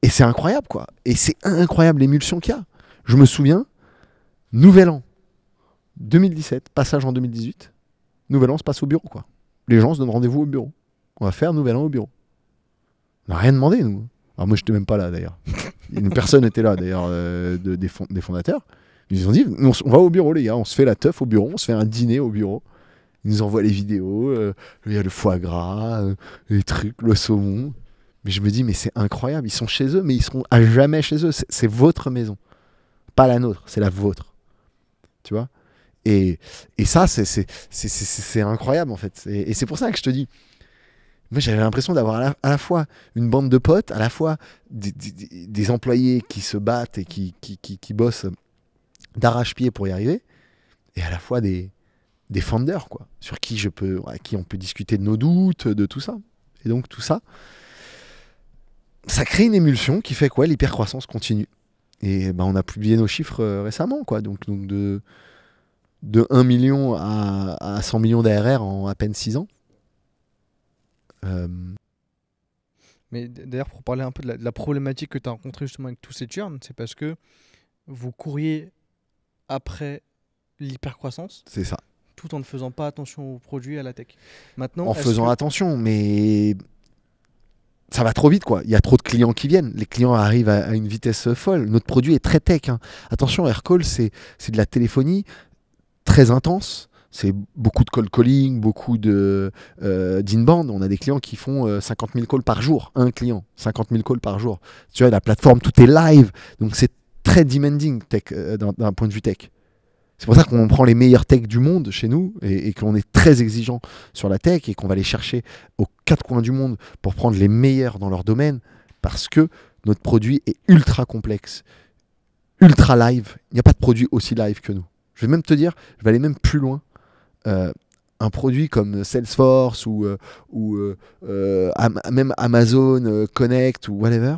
Speaker 2: Et c'est incroyable, quoi. Et c'est incroyable l'émulsion qu'il y a. Je me souviens, Nouvel an 2017, passage en 2018. Nouvel an se passe au bureau, quoi. Les gens se donnent rendez-vous au bureau. On va faire Nouvel an au bureau. On n'a rien demandé, nous. Alors moi, j'étais même pas là, d'ailleurs. (laughs) Une personne était là, d'ailleurs, euh, des, fondateurs. Ils ont dit, on, va au bureau, les gars. On se fait la teuf au bureau, on se fait un dîner au bureau. Ils nous envoient les vidéos. Euh, il y a le foie gras, euh, les trucs, le saumon. Mais je me dis, mais c'est incroyable. Ils sont chez eux, mais ils seront à jamais chez eux. C'est votre maison. Pas la nôtre, c'est la vôtre tu vois. Et, et, ça, c'est incroyable, en fait. Et, c'est pour ça que je te dis, moi, j'avais l'impression d'avoir à, la fois une bande de potes, à la fois des, employés qui se battent et qui, qui, qui, bossent d'arrache-pied pour y arriver, et à la fois des, des quoi, sur qui, je peux, à qui on peut discuter de nos doutes, de tout ça. Et donc, tout ça, ça crée une émulsion qui fait quoi L'hypercroissance continue. Et ben, on a publié nos chiffres euh, récemment, quoi. Donc, donc de, de 1 million à, 100 millions d'ARR en à peine 6 ans. Euh,
Speaker 1: mais d'ailleurs, pour parler un peu de la, problématique que tu as rencontrée justement avec tous ces churns, c'est parce que vous couriez après l'hypercroissance. C'est ça. Tout en ne faisant pas attention aux produits, à la tech. Maintenant, en faisant
Speaker 2: attention, mais ça va trop vite, quoi. Il y a trop de clients qui viennent. Les clients arrivent à, une vitesse folle. Notre produit est très tech. Hein. Attention, Aircall, c'est de la téléphonie très intense. C'est beaucoup de call calling, beaucoup de euh, On a des clients qui font 50 euh, 000 calls par jour. Un client, 50 000 calls par jour. Tu vois, la plateforme, tout est live. Donc, c'est très demanding euh, d'un point de vue tech. C'est pour ça qu'on prend les meilleures techs du monde chez nous et, qu'on est très exigeant sur la tech et qu'on va les chercher aux quatre coins du monde pour prendre les meilleurs dans leur domaine parce que notre produit est ultra complexe, ultra live. Il n'y a pas de produit aussi live que nous. Je vais même te dire, je vais aller même plus loin. Euh, un produit comme Salesforce ou, euh, euh, même Amazon Connect ou whatever,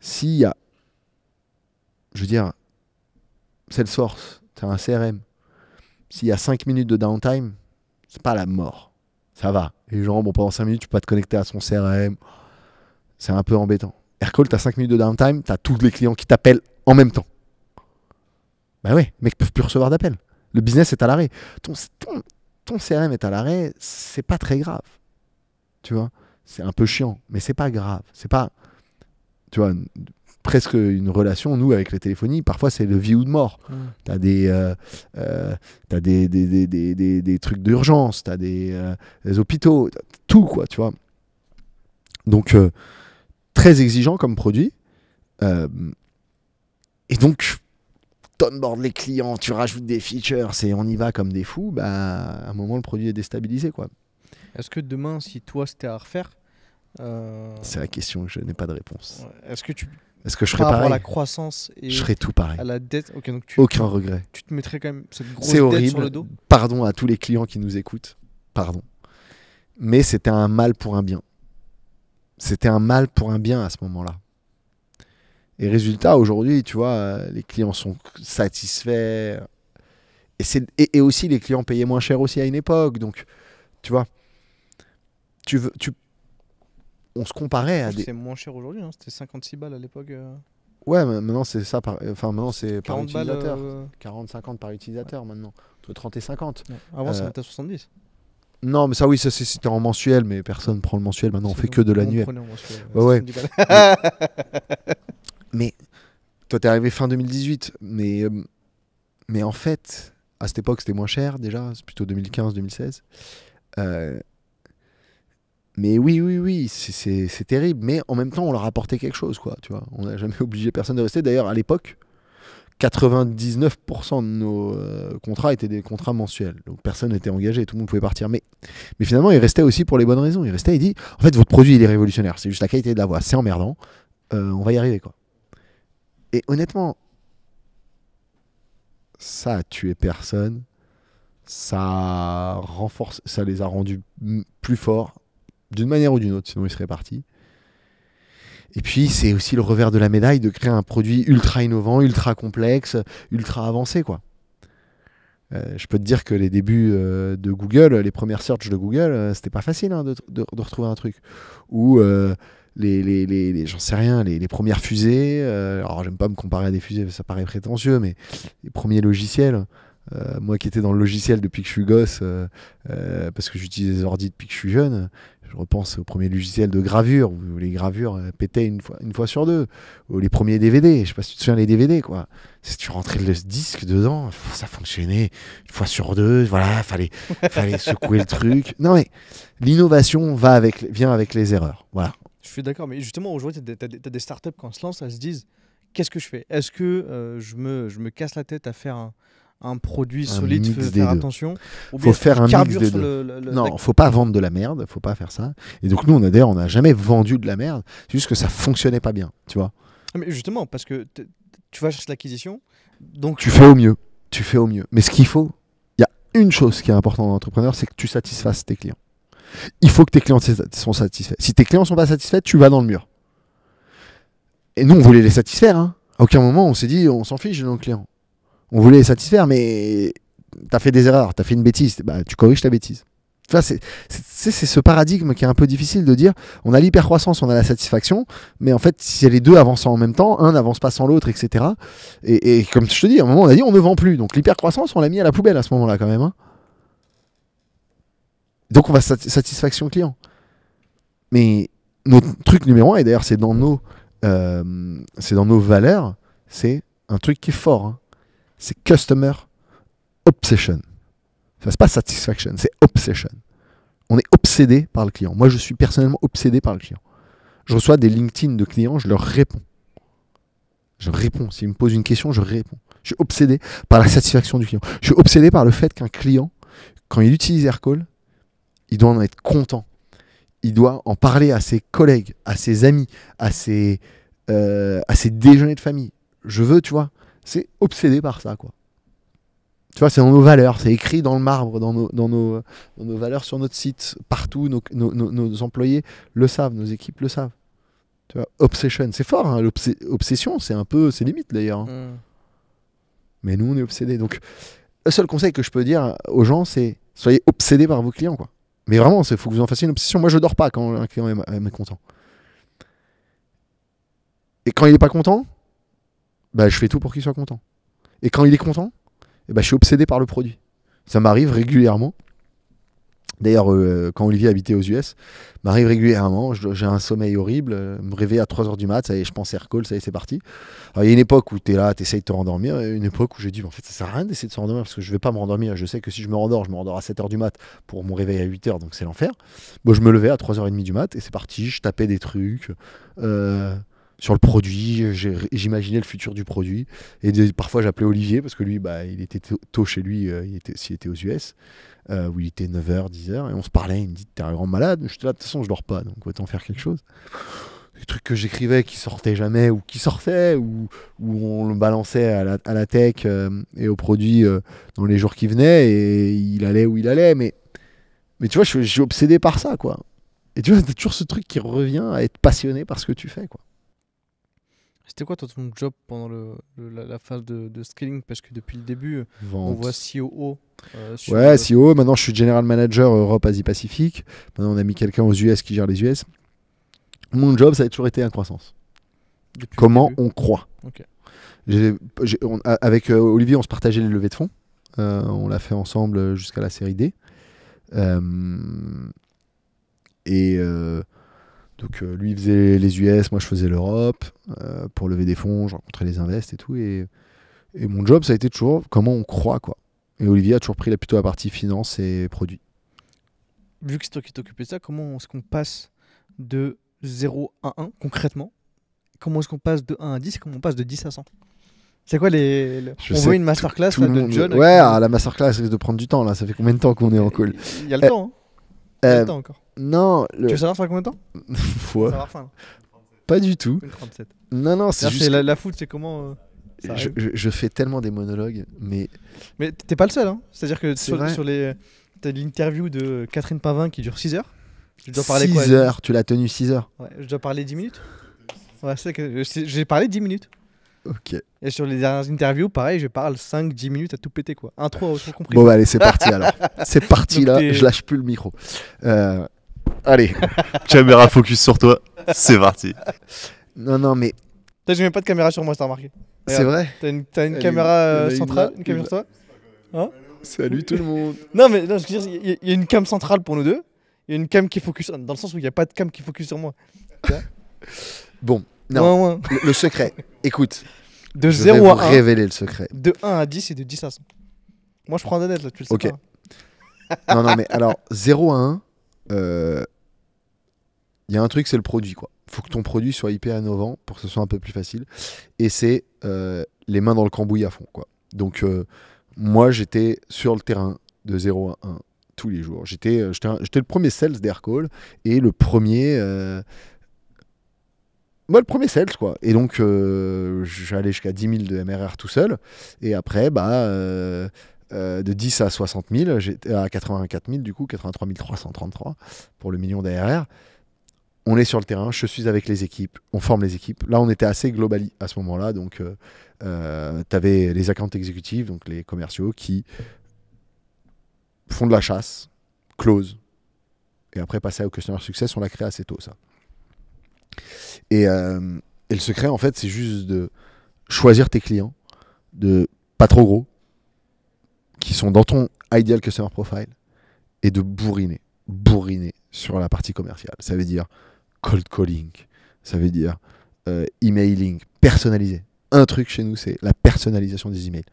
Speaker 2: s'il y a, je veux dire, Salesforce un CRM. S'il y a 5 minutes de downtime, c'est pas la mort. Ça va. Et les gens, bon, pendant 5 minutes, tu peux pas te connecter à son CRM. C'est un peu embêtant. Aircall, tu as 5 minutes de downtime, tu as tous les clients qui t'appellent en même temps. Bah ouais, mecs peuvent plus recevoir d'appels. Le business est à l'arrêt. Ton, ton, ton, CRM est à l'arrêt, c'est pas très grave. Tu vois, c'est un peu chiant, mais c'est pas grave. C'est pas. Tu vois, presque une relation, nous, avec la téléphonie. Parfois, c'est le vie ou de mort. Mm. t'as euh, euh, des, des, des, des, des, trucs d'urgence, t'as des, euh, hôpitaux, tout, quoi, tu vois. Donc, très exigeant comme produit. et donc, board les clients, tu rajoutes des features, et on y va comme des fous, bah, à un moment, le produit est déstabilisé, quoi. Est-ce que
Speaker 1: demain, si toi, c'était à refaire, C'est la question, je n'ai pas de
Speaker 2: réponse. Est-ce que tu est-ce que je serais pareil la croissance et je serais tout pareil. la dette, aucun regret. Tu te mettrais quand même cette grosse horrible. sur le dos. Pardon à tous les clients qui nous écoutent. Pardon. Mais c'était un mal pour un bien. C'était un mal pour un bien à ce moment-là. Et résultat, aujourd'hui, tu vois, euh, les clients sont satisfaits. Et, et, aussi, les clients payaient moins cher aussi à une époque. Donc, tu vois, tu, veux, tu, on se comparait à des. C'est
Speaker 1: moins cher aujourd'hui, hein. c'était 56 balles à l'époque.
Speaker 2: Euh. Ouais, maintenant c'est ça, par... enfin maintenant c'est utilisateur. 40-50 euh, par utilisateur maintenant, entre 30 et 50. Avant c'était euh, 70. Non, mais ça oui, ça c'était en mensuel, mais personne prend le mensuel. Maintenant on fait que de l'annuel. Ouais, ouais. (laughs) mais toi t'es arrivé fin 2018, mais mais en fait à cette époque c'était moins cher déjà, c'est plutôt 2015-2016 mais oui, oui, oui, c'est terrible. Mais en même temps, on leur apportait apporté quelque chose, quoi. Tu vois, on n'a jamais (laughs) obligé personne de rester. D'ailleurs, à l'époque, 99% de nos euh, contrats étaient des contrats mensuels. Donc personne n'était engagé, tout le monde pouvait partir. Mais, mais finalement, il restait aussi pour les bonnes raisons. Il restait, il dit, en fait, votre produit, il est révolutionnaire. C'est juste la qualité de la voix. C'est emmerdant. Euh, on va y arriver, quoi. Et honnêtement, ça a tué personne. Ça renforce, ça les a rendus plus forts d'une manière ou d'une autre, sinon il serait parti. Et puis, c'est aussi le revers de la médaille de créer un produit ultra innovant, ultra complexe, ultra avancé, quoi. Euh, je peux te dire que les débuts euh, de Google, les premières searches de Google, euh, c'était pas facile hein, de, retrouver un truc. Ou les, j'en sais rien, les, premières fusées. alors, j'aime pas me comparer à des fusées, ça paraît prétentieux, mais les premiers logiciels. moi qui étais dans le logiciel depuis que je suis gosse, parce que j'utilise des ordi depuis que je suis jeune, je repense aux premiers logiciels de gravure, où les gravures euh, pétaient une fois, sur deux, ou les premiers DVD, je sais pas si tu te souviens les DVD, quoi. Si tu rentrais le disque dedans, ça fonctionnait une fois sur deux, voilà, fallait, (laughs) fallait secouer le truc. Non mais, l'innovation avec, vient avec les erreurs, voilà.
Speaker 1: Je suis d'accord, mais justement, aujourd'hui, tu as, des startups qui se lancent, elles se disent, qu'est-ce que je fais Est-ce que euh, je, me, je me casse la tête à faire un un produit solide, faut faire attention. Ou faut faire un mix des deux. non, faut
Speaker 2: pas vendre de la merde, faut pas faire ça. Et donc nous, on a d'ailleurs, on n'a jamais vendu de la merde. C'est juste que ça fonctionnait pas bien, tu vois.
Speaker 1: Ah, mais justement, parce que tu vas chercher l'acquisition, donc
Speaker 2: tu fais au mieux, tu fais au mieux. Mais ce qu'il faut, il y a une chose qui est importante dans l'entrepreneur, c'est que tu satisfasses tes clients. Il faut que tes clients soient satisfaits. Si tes clients sont pas satisfaits, tu vas dans le mur. Et nous, on voulait les satisfaire. Hein. À aucun moment, on s'est dit, on s'en fiche de nos clients on voulait satisfaire, mais t'as fait des erreurs, t'as fait une bêtise, bah, tu corriges ta bêtise. Enfin, c'est ce paradigme qui est un peu difficile de dire on a l'hypercroissance, on a la satisfaction, mais en fait, si les deux avancent en même temps, un n'avance pas sans l'autre, etc. Et, comme je te dis, à un moment, on a dit on ne vend plus. Donc l'hypercroissance, on l'a mis à la poubelle à ce moment-là, quand même. Hein. Donc on va satisfaction client. Mais notre truc numéro un, et d'ailleurs, c'est dans, nos, euh, dans nos valeurs, c'est un truc qui est fort. Hein c'est Customer Obsession. Ça c'est pas satisfaction, c'est obsession. On est obsédé par le client. Moi, je suis personnellement obsédé par le client. Je reçois des LinkedIn de clients, je leur réponds. Je réponds. S'ils me posent une question, je réponds. Je suis obsédé par la satisfaction du client. Je suis obsédé par le fait qu'un client, quand il utilise Aircall, il doit en être content. Il doit en parler à ses collègues, à ses amis, à ses, euh, à ses déjeuners de famille. Je veux, tu vois, c'est obsédé par ça, quoi. Tu vois, c'est dans nos valeurs, c'est écrit dans le marbre, dans nos, dans nos, nos valeurs sur notre site, partout, nos, employés le savent, nos équipes le savent. obsession, c'est fort, hein, c'est un peu, c'est limite d'ailleurs. Hein. Hmm. Mais nous, on est obsédés. Donc, le seul conseil que je peux dire aux gens, c'est soyez obsédés par vos clients, quoi. Mais vraiment, il faut que vous en fassiez une obsession. Moi, je dors pas quand un client est, mécontent. Et quand il n'est pas content, bah, je fais tout pour qu'il soit content. Et quand il est content, et eh bah, je suis obsédé par le produit. Ça m'arrive régulièrement. D'ailleurs, euh, quand Olivier habitait aux US, m'arrive régulièrement, j'ai un sommeil horrible, euh, me réveiller à 3h du mat, ça y est, je pense aircall, ça y est, c'est parti. il y a une époque où tu es là, tu essayes de te rendormir, une époque où j'ai dit, en fait, ça sert à rien d'essayer de se rendormir parce que je vais pas me rendormir. Je sais que si je me rendors, je me rendors à 7h du mat pour mon réveil à 8h, donc c'est l'enfer. Bon, je me levais à 3h30 du mat et c'est parti, je tapais des trucs. Euh, sur le produit, j'imaginais le futur du produit. Et parfois, j'appelais Olivier parce que lui, bah, il était tôt chez lui, euh, il était, s'il était aux US, euh, où il était 9h, 10h, et on se parlait. Il me dit T'es un grand malade suis là, de toute façon, je dors pas, donc t'en faire quelque chose. Des trucs que j'écrivais qui sortaient jamais, ou qui sortaient, ou, on le balançait à la, tech euh, et au produit, dans les jours qui venaient, et il allait où il allait. Mais, mais tu vois, je suis obsédé par ça, quoi. Et tu vois, t'as toujours ce truc qui revient à être passionné par ce que tu fais, quoi.
Speaker 1: C'était quoi ton job pendant le, la, phase de, de, scaling Parce que depuis le début, euh, on voit COO. haut euh, ouais,
Speaker 2: COO. Maintenant, je suis General Manager euh, Europe Asie Pacifique. Maintenant, on a mis quelqu'un aux US qui gère les US. Mon job, ça a toujours été la croissance. Comment on croit Avec Olivier, on se partageait les levées de fonds. on l'a fait ensemble jusqu'à la série D. et donc euh, lui faisait les US, moi je faisais l'Europe euh, pour lever des fonds, je rencontrais les invests et tout. Et, mon job, ça a été toujours comment on croit quoi. Et Olivier a toujours pris la, plutôt la partie finance et produits.
Speaker 1: Vu que c'est toi qui t'occupais de ça, comment est-ce qu'on passe de 0 à 1 concrètement Comment est-ce qu'on passe de 1 à 10 et comment on passe de 10 à 100 c'est quoi les. On une masterclass de John. Ouais, ah,
Speaker 2: la masterclass risque de prendre du temps là. Ça fait combien de temps qu'on est en call Il y a le temps. Hein. Euh, temps encore Non. Tu veux savoir ça combien de temps (laughs) hein. Pas du tout. Non, non, c'est juste.
Speaker 1: La, foot, c'est comment.
Speaker 2: Euh, je, fais tellement des monologues, mais. Mais t'es
Speaker 1: pas le seul, hein. C'est-à-dire que sur, les. T'as l'interview de Catherine Pavin qui dure 6 heures. Je dois parler 6 heures, tu l'as tenue 6 heures. Ouais, je dois parler 10 minutes. Ouais, c'est que j'ai parlé 10 minutes. Ok. Et sur les dernières interviews, pareil, je parle 5-10 minutes à tout péter, quoi. Intro,
Speaker 4: compris. Bon, bah, allez, c'est parti (laughs) alors. c'est parti là, je lâche plus le micro. Euh, allez, (laughs) caméra focus sur toi, c'est parti. Non, non, mais.
Speaker 1: T'as jamais pas de caméra sur moi, t'as remarqué. C'est vrai. T'as une, euh, caméra centrale, une caméra sur toi
Speaker 4: Salut tout le
Speaker 1: monde. (laughs) non, mais je veux dire, il y, a une cam centrale pour nous deux, il y a une cam qui focus, dans le sens où il n'y a pas de cam qui focus sur moi.
Speaker 2: bon, non, Le, secret. Écoute. De je vais vous révéler le secret.
Speaker 1: De 1 à 10 et de 10 à 100. Moi, je prends des là, tu le sais
Speaker 2: non, non, mais alors, 0 à 1, euh, il y a un truc, c'est le produit, quoi. Faut que ton produit soit hyper innovant pour que ce soit un peu plus facile. Et c'est euh, les mains dans le cambouis à fond, quoi. Donc, euh, moi, j'étais sur le terrain de 0 à 1 tous les jours. J'étais le premier sales d'Aircall et le premier moi, le premier sales, quoi. Et donc, euh, j'allais jusqu'à 10 000 de MRR tout seul. Et après, bah, euh, euh, de 10 à 60 000, à 84 000, du coup, 83 333 pour le million d'ARR. On est sur le terrain, je suis avec les équipes, on forme les équipes. Là, on était assez globali à ce moment-là. Donc, tu avais les accounts exécutifs, donc les commerciaux, qui font de la chasse, close, et après passer au customer success, on l'a créé assez tôt, ça. Euh, et, le secret, en fait, c'est juste de choisir tes clients, de pas trop gros, qui sont dans ton ideal customer profile, et de bourriner, bourriner sur la partie commerciale. Ça veut dire cold calling, ça veut dire euh, emailing personnalisé un truc chez nous, c'est la personnalisation des emails.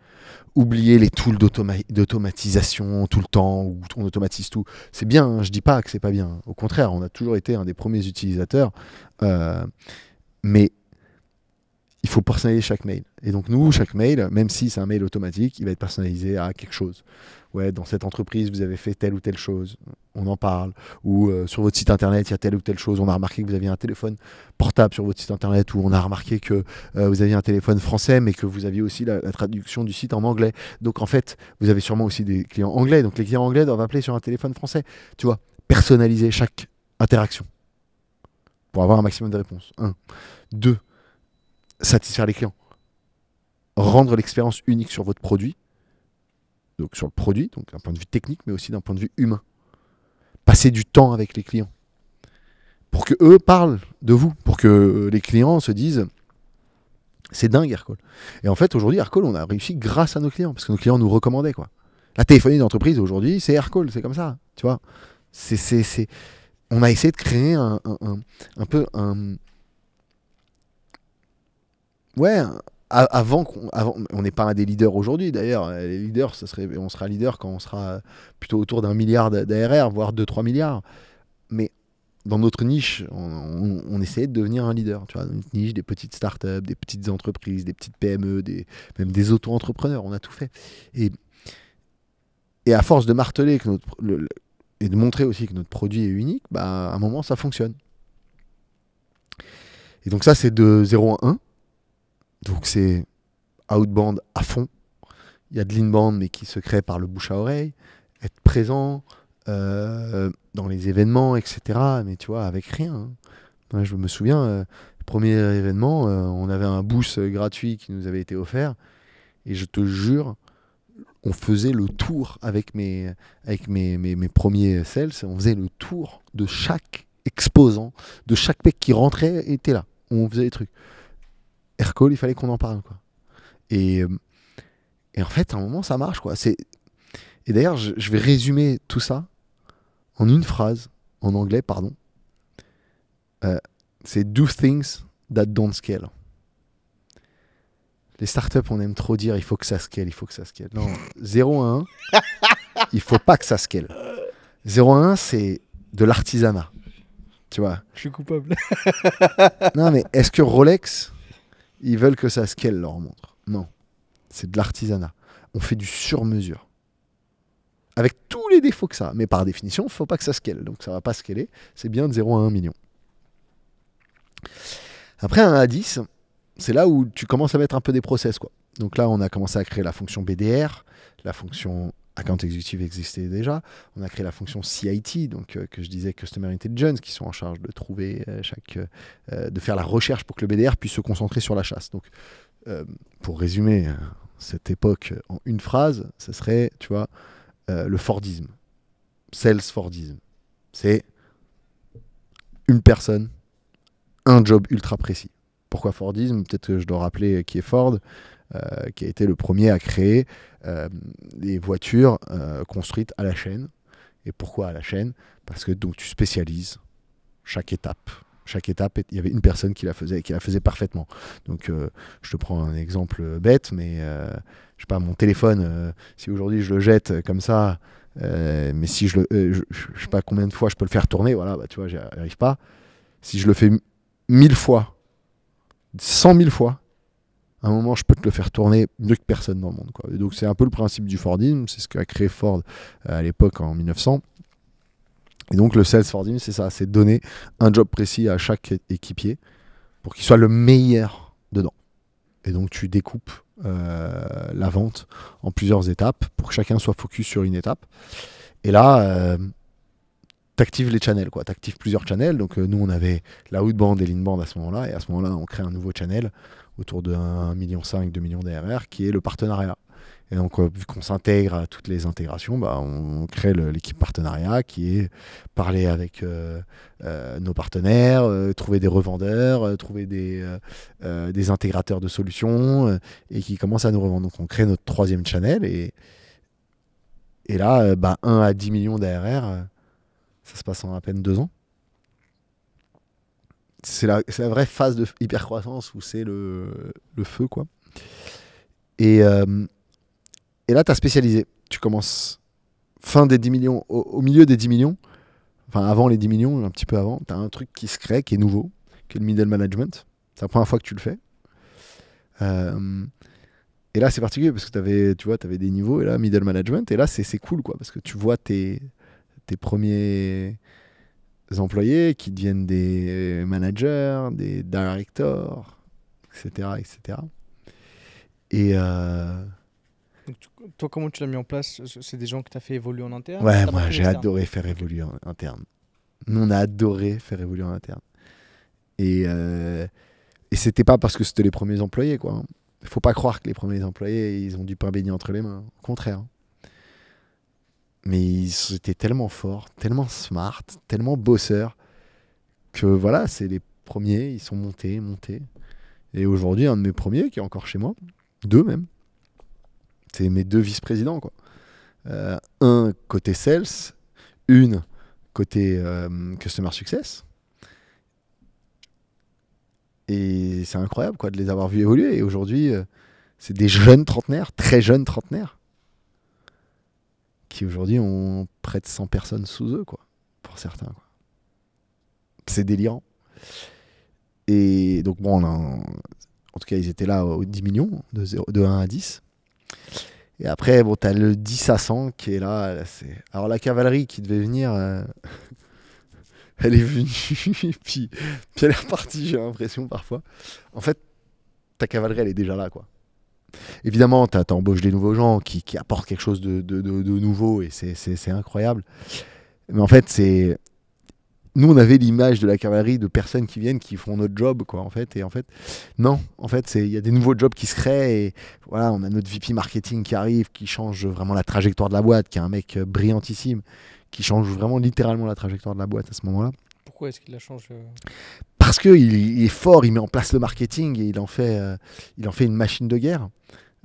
Speaker 2: Oubliez les tools d'automatisation tout le temps, où on automatise tout. C'est bien, je hein, je dis pas que c'est pas bien. Au contraire, on a toujours été un des premiers utilisateurs. Euh, mais il faut personnaliser chaque mail. Et donc nous, chaque mail, même si c'est un mail automatique, il va être personnalisé à quelque chose. Ouais, dans cette entreprise, vous avez fait telle ou telle chose, on en parle. Ou euh, sur votre site internet, il y a telle ou telle chose, on a remarqué que vous aviez un téléphone portable sur votre site internet, ou on a remarqué que euh, vous aviez un téléphone français, mais que vous aviez aussi la, la, traduction du site en anglais. Donc en fait, vous avez sûrement aussi des clients anglais, donc les clients anglais doivent appeler sur un téléphone français. Tu vois, personnaliser chaque interaction pour avoir un maximum de réponses. Un. Deux satisfaire les clients, rendre l'expérience unique sur votre produit, donc sur le produit, donc d'un point de vue technique, mais aussi d'un point de vue humain. Passer du temps avec les clients pour que eux parlent de vous, pour que euh, les clients se disent c'est dingue Aircall. Et en fait aujourd'hui Aircall on a réussi grâce à nos clients parce que nos clients nous recommandaient quoi. La téléphonie d'entreprise aujourd'hui c'est Aircall, c'est comme ça, tu vois. on a essayé de créer un peu un, ouais, avant qu'on on n'est pas un des leaders aujourd'hui d'ailleurs les leaders ça serait on sera leader quand on sera plutôt autour d'un milliard d'ARR voire 2 3 milliards mais dans notre niche on, on, essayait de devenir un leader tu vois dans notre niche des petites startups des petites entreprises des petites PME des même des auto-entrepreneurs on a tout fait et et à force de marteler que notre et de montrer aussi que notre produit est unique bah à un moment ça fonctionne et donc ça c'est de 0 à 1 donc c'est out-band à fond. Il y a de l'inbound, mais qui se crée par le bouche à oreille. Être présent euh, dans les événements, etc. Mais tu vois, avec rien. Hein. je me souviens, euh, premier événement, euh, on avait un boost gratuit qui nous avait été offert. Et je te jure, on faisait le tour avec mes, avec mes, mes, premiers sales. On faisait le tour de chaque exposant, de chaque mec qui rentrait était là. On faisait des trucs. Aircall, il fallait qu'on en parle. Quoi. Et, euh, et, en fait, à un moment, ça marche. Quoi. Et d'ailleurs, je, vais résumer tout ça en une phrase, en anglais, pardon. Euh, c'est do things that don't scale. Les startups, on aime trop dire il faut que ça scale, il faut que ça scale. Non, 0 1, (laughs) il faut pas que ça scale. 0 1, c'est de l'artisanat. Tu vois Je suis coupable. non, mais est-ce que Rolex, ils veulent que ça scale leur montre. Non, c'est de l'artisanat. On fait du sur-mesure. Avec tous les défauts que ça. Mais par définition, il ne faut pas que ça scale. Donc ça ne va pas scaler. C'est bien de 0 à 1 million. Après, un à 10, c'est là où tu commences à mettre un peu des process. Quoi. Donc là, on a commencé à créer la fonction BDR, la fonction Account Executive existait déjà. On a créé la fonction CIT, donc euh, que je disais Customer Intelligence, qui sont en charge de trouver euh, chaque, euh, de faire la recherche pour que le BDR puisse se concentrer sur la chasse. Donc, pour résumer cette époque en une phrase, ce serait, tu vois, le Fordisme, sales Fordisme. C'est une personne, un job ultra précis. Pourquoi Fordisme Peut-être que je dois rappeler qui est Ford. Euh, qui a été le premier à créer euh, des voitures euh, construites à la chaîne. Et pourquoi à la chaîne Parce que donc tu spécialises chaque étape. Chaque étape, il y avait une personne qui la faisait qui la faisait parfaitement. Donc, je te prends un exemple bête, mais je sais pas, mon téléphone, si aujourd'hui je le jette comme ça, mais si je le, je, sais pas combien de fois je peux le faire tourner, voilà, bah, tu vois, j'y pas. Si je le fais mille fois, cent mille fois, à un moment, je peux te le faire tourner mieux que personne dans le monde. Quoi. Et donc, c'est un peu le principe du Fordisme, c'est ce qu'a créé Ford euh, à l'époque en 1900. Et donc, le Sales Fordisme, c'est ça c'est donner un job précis à chaque équipier pour qu'il soit le meilleur dedans. Et donc, tu découpes euh, la vente en plusieurs étapes pour que chacun soit focus sur une étape. Et là, euh, tu actives les channels, quoi. actives plusieurs channels. Donc nous, on avait la outband et l'in-band à ce moment-là, et à ce moment-là, on crée un nouveau channel autour de 1,5 million, 2 millions d'ARR, qui est le partenariat. Et donc, euh, vu qu'on s'intègre à toutes les intégrations, bah, on crée l'équipe partenariat qui est parler avec euh, euh, nos partenaires, trouver des revendeurs, trouver des, des, intégrateurs de solutions et qui commence à nous revendre. Donc, on crée notre troisième channel et, et là, bah, 1 à 10 millions d'ARR, ça se passe en à peine deux ans c'est la, la, vraie phase de hypercroissance où c'est le, le, feu, quoi. Et, euh, et là, tu as spécialisé. Tu commences fin des 10 millions, au, milieu des 10 millions, enfin avant les 10 millions, un petit peu avant, tu as un truc qui se crée, qui est nouveau, qui est le middle management. C'est la première fois que tu le fais. Euh, et là, c'est particulier parce que avais, tu vois, avais des niveaux, et là, middle management, et là, c'est cool, quoi, parce que tu vois tes, tes premiers employés qui deviennent des managers, des directeurs etc. etc. Et. Euh, toi, comment tu l'as mis en place
Speaker 1: C'est des gens que tu as fait évoluer en interne Ouais, moi j'ai adoré
Speaker 2: faire évoluer en interne. Nous, on a adoré faire évoluer en interne. Euh, et, c'était pas parce que c'était les premiers employés, quoi. Faut pas croire que les premiers employés, ils ont du pain béni entre les mains. Au contraire mais ils étaient tellement forts, tellement smart, tellement bosseurs, que voilà, c'est les premiers, ils sont montés, montés. Et aujourd'hui, un de mes premiers, qui est encore chez moi, deux même, c'est mes deux vice-présidents. Quoi. Euh, un côté sales, une côté euh, customer success. Et c'est incroyable quoi, de les avoir vus évoluer. Et aujourd'hui, euh, c'est des jeunes trentenaires, très jeunes trentenaires, qui aujourd'hui ont près de 100 personnes sous eux, quoi, pour certains. C'est délirant. Et donc, bon, en tout cas, ils étaient là aux 10 millions, de, de 1 à 10. Et après, bon, as le 10 à 100 qui est là. Alors, la cavalerie qui devait venir, euh, (laughs) elle est venue, (laughs) puis, puis elle est repartie, j'ai l'impression, parfois. En fait, ta cavalerie, elle est déjà là, quoi. Évidemment, tu embauches des nouveaux gens qui, apportent quelque chose de, nouveau et c'est incroyable. Mais en fait, c'est. Nous, on avait l'image de la cavalerie de personnes qui viennent, qui font notre job, quoi, en fait. Et en fait, non, en fait, il y a des nouveaux jobs qui se créent. Et voilà, on a notre VP marketing qui arrive, qui change vraiment la trajectoire de la boîte, qui est un mec euh, brillantissime, qui change vraiment littéralement la trajectoire de la boîte à ce moment-là.
Speaker 1: Pourquoi est-ce qu'il la change euh
Speaker 2: parce qu'il il est fort, il met en place le marketing et il en fait, euh, il en fait une machine de guerre.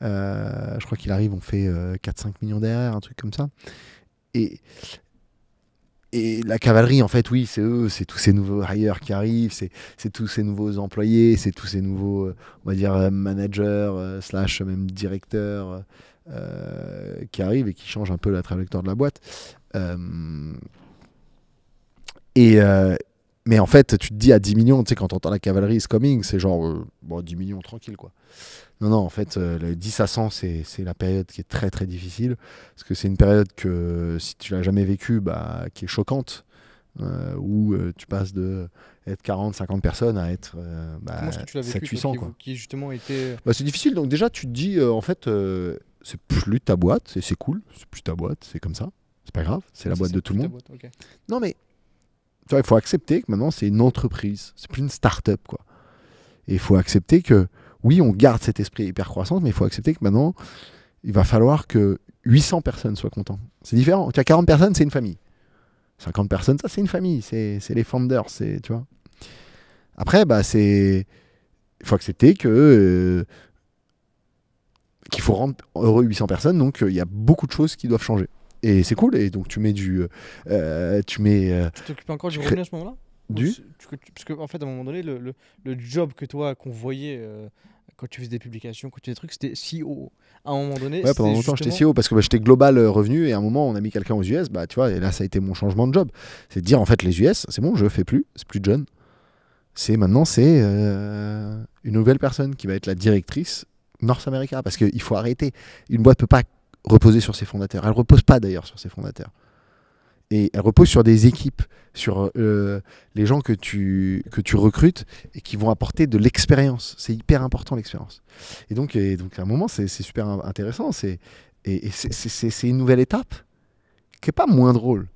Speaker 2: Euh, je crois qu'il arrive, on fait 4-5 euh, millions derrière, un truc comme ça. Et, et la cavalerie, en fait, oui, c'est eux, c'est tous ces nouveaux hires qui arrivent, c'est tous ces nouveaux employés, c'est tous ces nouveaux, on va dire, managers, slash même directeurs qui arrivent et qui changent un peu la trajectoire de la boîte. et, mais en fait, tu te dis à 10 millions, tu sais, quand t'entends la cavalerie is coming, c'est genre 10 euh, millions tranquille, quoi. Non, non, en fait, 10 euh, à 100, c'est la période qui est très, très difficile. Parce que c'est une période que, si tu l'as jamais vécue, bah, qui est choquante. Euh, où tu passes de être 40, 50 personnes à être bah, quoi. Qui justement était... Bah, c'est difficile. Donc, déjà, tu te dis, en fait, c'est plus ta boîte, c'est cool, c'est plus ta boîte, c'est comme ça. C'est pas grave, c'est la boîte de tout le monde. Non, mais il faut accepter que maintenant, c'est une entreprise. C'est plus une start-up, quoi. Et il faut accepter que, oui, on garde cet esprit hyper croissant, mais il faut accepter que maintenant, il va falloir que 800 personnes soient contents C'est différent. Tu as 40 personnes, c'est une famille. 50 personnes, ça, c'est une famille. C'est les founders, c'est, tu vois. Après, bah, c'est... Il faut accepter que... Euh, qu'il faut rendre heureux 800 personnes, donc euh, il y a beaucoup de choses qui doivent changer et c'est cool. Et donc tu mets du, euh, tu mets. Euh, tu
Speaker 1: t'occupes encore du revenu à ce moment-là Du. Parce qu'en en fait, à un moment donné, le, le, job que toi qu'on voyait. Euh, quand tu faisais des publications, quand tu faisais des trucs, c'était CEO. À un moment donné, ouais, pendant longtemps, j'étais CEO
Speaker 2: parce que bah, j'étais global revenu et à un moment, on a mis quelqu'un aux US, bah, tu vois, et là, ça a été mon changement de job. C'est de dire, en fait, les US, c'est bon, je fais plus, c'est plus John. C'est maintenant, c'est une nouvelle personne qui va être la directrice North America parce qu'il faut arrêter. Une boîte peut pas reposer sur ses fondateurs. Elle ne repose pas d'ailleurs sur ses fondateurs. Et elle repose sur des équipes, sur euh, les gens que tu, que tu recrutes et qui vont apporter de l'expérience. C'est hyper important l'expérience. Et donc, à un moment, c'est super intéressant. C'est et, c'est une nouvelle étape qui n'est pas moins drôle,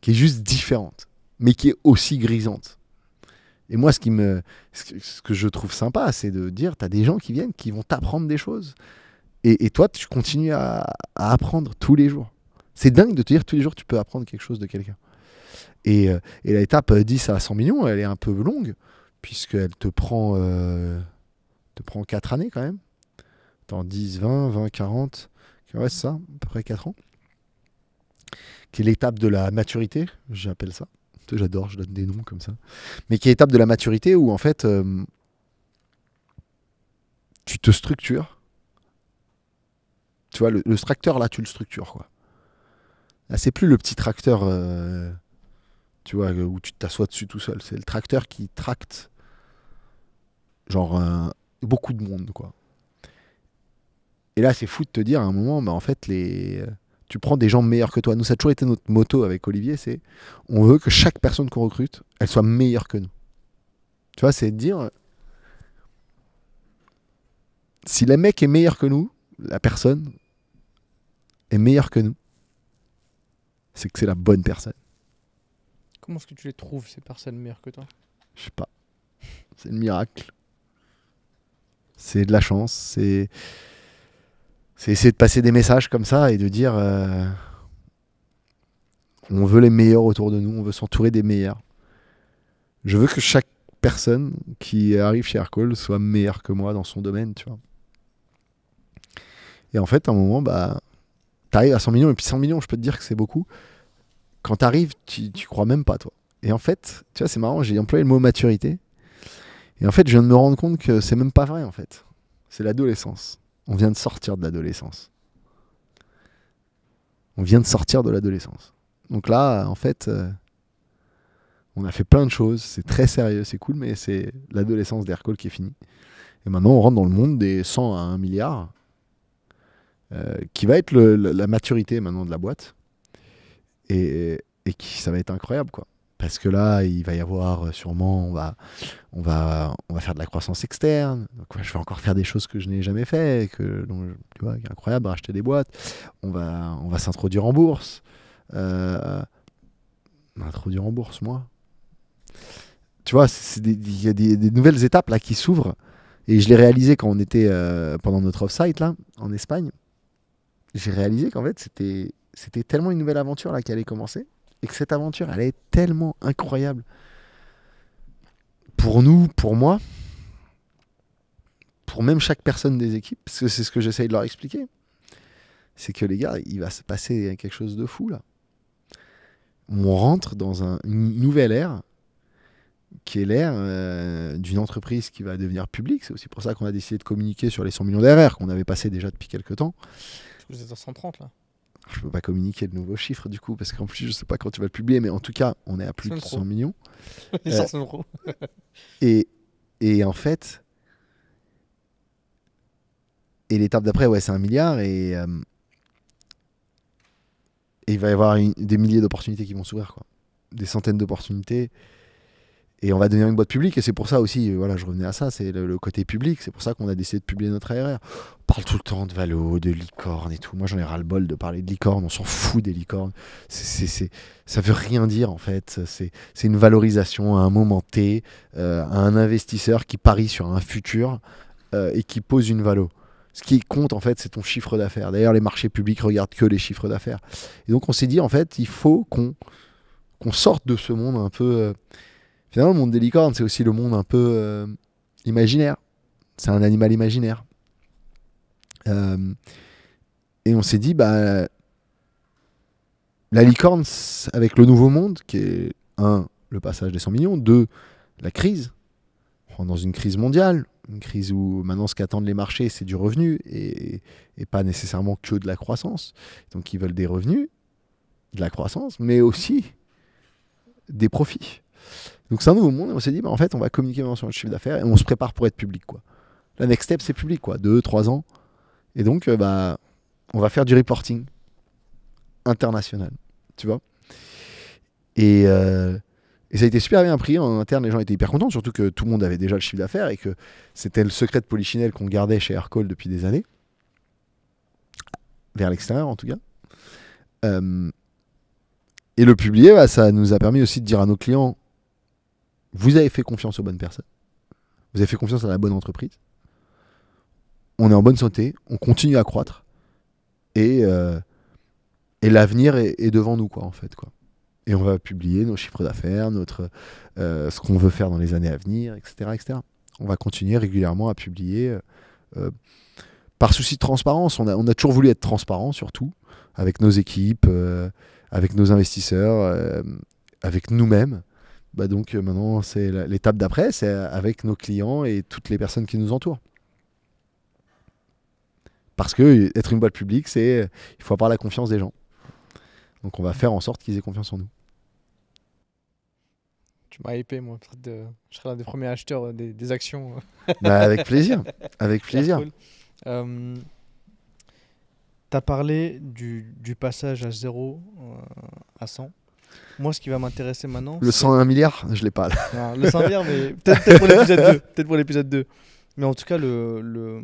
Speaker 2: qui est juste différente, mais qui est aussi grisante. Et moi, ce, qui me, ce que je trouve sympa, c'est de dire, tu as des gens qui viennent, qui vont t'apprendre des choses, et, toi, tu continues à, apprendre tous les jours. C'est dingue de te dire tous les jours, tu peux apprendre quelque chose de quelqu'un. Et, la étape 10 à 100 millions, elle est un peu longue, puisqu'elle te prend, euh, te prend 4 années quand même. Dans 10, 20, 20, 40, ouais, c'est ça, à peu près 4 ans. Qui est l'étape de la maturité, j'appelle ça. J'adore, je donne des noms comme ça. Mais qui est l'étape de la maturité où en fait, euh, tu te structures tu vois, le, tracteur, là, tu le structures, quoi. Là, c'est plus le petit tracteur, euh, tu vois, où tu t'assois dessus tout seul. C'est le tracteur qui tracte, genre, euh, beaucoup de monde, quoi. Et là, c'est fou de te dire à un moment, bah, en fait, les... Euh, tu prends des gens meilleurs que toi. Nous, ça a toujours été notre moto avec Olivier, c'est on veut que chaque personne qu'on recrute, elle soit meilleure que nous. Tu vois, c'est de dire, si le mec est meilleur que nous, la personne, est meilleur que nous, c'est que c'est la bonne personne.
Speaker 1: Comment est-ce que tu les trouves, ces personnes meilleures que toi
Speaker 2: Je sais pas. C'est le miracle. C'est de la chance. C'est c'est essayer de passer des messages comme ça et de dire euh, on veut les meilleurs autour de nous, on veut s'entourer des meilleurs. Je veux que chaque personne qui arrive chez Aircall soit meilleure que moi dans son domaine, tu vois. Et en fait, à un moment, bah, t'arrives à 100 millions, et puis 100 millions, je peux te dire que c'est beaucoup. Quand t'arrives, tu, tu crois même pas, toi. Et en fait, tu vois, c'est marrant, j'ai employé le mot maturité. Et en fait, je viens de me rendre compte que c'est même pas vrai, en fait. C'est l'adolescence. On vient de sortir de l'adolescence. On vient de sortir de l'adolescence. Donc là, en fait, euh, on a fait plein de choses. C'est très sérieux, c'est cool, mais c'est l'adolescence d'Aircall qui est finie. Et maintenant, on rentre dans le monde des 100 à 1 milliard. Euh, qui va être la, maturité maintenant de la boîte. Et, qui, ça va être incroyable, quoi. Parce que là, il va y avoir euh, sûrement, on va, on va, on va faire de la croissance externe. Donc, je vais encore faire des choses que je n'ai jamais fait, que tu vois, incroyable, racheter des boîtes. On va, on va s'introduire en bourse. Euh, introduire en bourse, moi. Tu vois, il y a des, nouvelles étapes là qui s'ouvrent. Et je l'ai réalisé quand on était euh, pendant notre off-site là, en Espagne j'ai réalisé qu'en fait, c'était, c'était tellement une nouvelle aventure là qui allait commencer et que cette aventure, elle est tellement incroyable pour nous, pour moi, pour même chaque personne des équipes, parce que c'est ce que j'essaye de leur expliquer. C'est que les gars, il va se passer quelque chose de fou là. On rentre dans un, une nouvelle ère qui est l'ère euh, d'une entreprise qui va devenir publique. C'est aussi pour ça qu'on a décidé de communiquer sur les 100 millions d'RR qu'on avait passé déjà depuis quelques temps.
Speaker 1: Vous êtes 130 là.
Speaker 2: Je peux pas communiquer de nouveaux chiffres du coup, parce qu'en plus, je sais pas quand tu vas le publier, mais en tout cas, on est à plus de 100 millions. (laughs) Euh, (laughs) et, et en fait, et l'étape d'après, ouais, c'est un milliard et, euh, il va y avoir des milliers d'opportunités qui vont s'ouvrir, quoi. Des centaines d'opportunités et on va devenir une boîte publique. Et c'est pour ça aussi, euh, voilà, je revenais à ça, c'est le, côté public. C'est pour ça qu'on a décidé de publier notre ARR. On parle tout le temps de Valo, de licorne et tout. Moi, j'en ai ras-le-bol de parler de licorne. On s'en fout des licornes. C'est, c'est, ça veut rien dire, en fait. C'est, c'est une valorisation à un moment T, euh, à un investisseur qui parie sur un futur euh, et qui pose une valo. Ce qui compte, en fait, c'est ton chiffre d'affaires. D'ailleurs, les marchés publics regardent que les chiffres d'affaires. Et donc, on s'est dit, en fait, il faut qu'on, qu'on sorte de ce monde un peu. Finalement, le monde des licornes, c'est aussi le monde un peu euh, imaginaire. C'est un animal imaginaire. Euh, et on s'est dit, bah, la licorne, avec le nouveau monde, qui est, un, le passage des 100 millions, deux, la crise. On est dans une crise mondiale, une crise où maintenant ce qu'attendent les marchés, c'est du revenu et, pas nécessairement que de la croissance. Donc ils veulent des revenus, de la croissance, mais aussi des profits. Donc c'est un nouveau monde et on s'est dit, bah, en fait, on va communiquer maintenant sur notre chiffre d'affaires et on se prépare pour être public. Quoi. La next step, c'est public, quoi, 2, 3 ans. Et donc, euh, bah, on va faire du reporting international, tu vois. Euh, et, ça a été super bien pris. En interne, les gens étaient hyper contents, surtout que tout le monde avait déjà le chiffre d'affaires et que c'était le secret de Polychinelle qu'on gardait chez Aircall depuis des années. Vers l'extérieur, en tout cas. Euh, et le publier, bah, ça nous a permis aussi de dire à nos clients vous avez fait confiance aux bonnes personnes. Vous avez fait confiance à la bonne entreprise. On est en bonne santé. On continue à croître. Et, euh, l'avenir est, devant nous, quoi, en fait. Quoi. Et on va publier nos chiffres d'affaires, notre euh, ce qu'on veut faire dans les années à venir, etc. On va continuer régulièrement à publier. Euh, par souci de transparence, on on a toujours voulu être transparent, surtout, avec nos équipes, avec nos investisseurs, avec nous-mêmes. Bah, donc euh, maintenant, c'est l'étape d'après, c'est avec nos clients et toutes les personnes qui nous entourent. Parce que être une boîte publique, c'est il faut avoir la confiance des gens. Donc on va faire en sorte qu'ils aient confiance en nous. Tu
Speaker 1: m'as hypé, moi. Euh, je serai l'un des premiers acheteurs euh, des, actions. Bah, avec plaisir. (laughs) Avec plaisir. tu as parlé du, passage à 0 à 100. Moi, ce qui va m'intéresser maintenant. Le
Speaker 2: 101 milliards, je l'ai pas
Speaker 1: le 101 milliards, mais peut-être pour l'épisode 2. peut Mais en tout cas, le, le...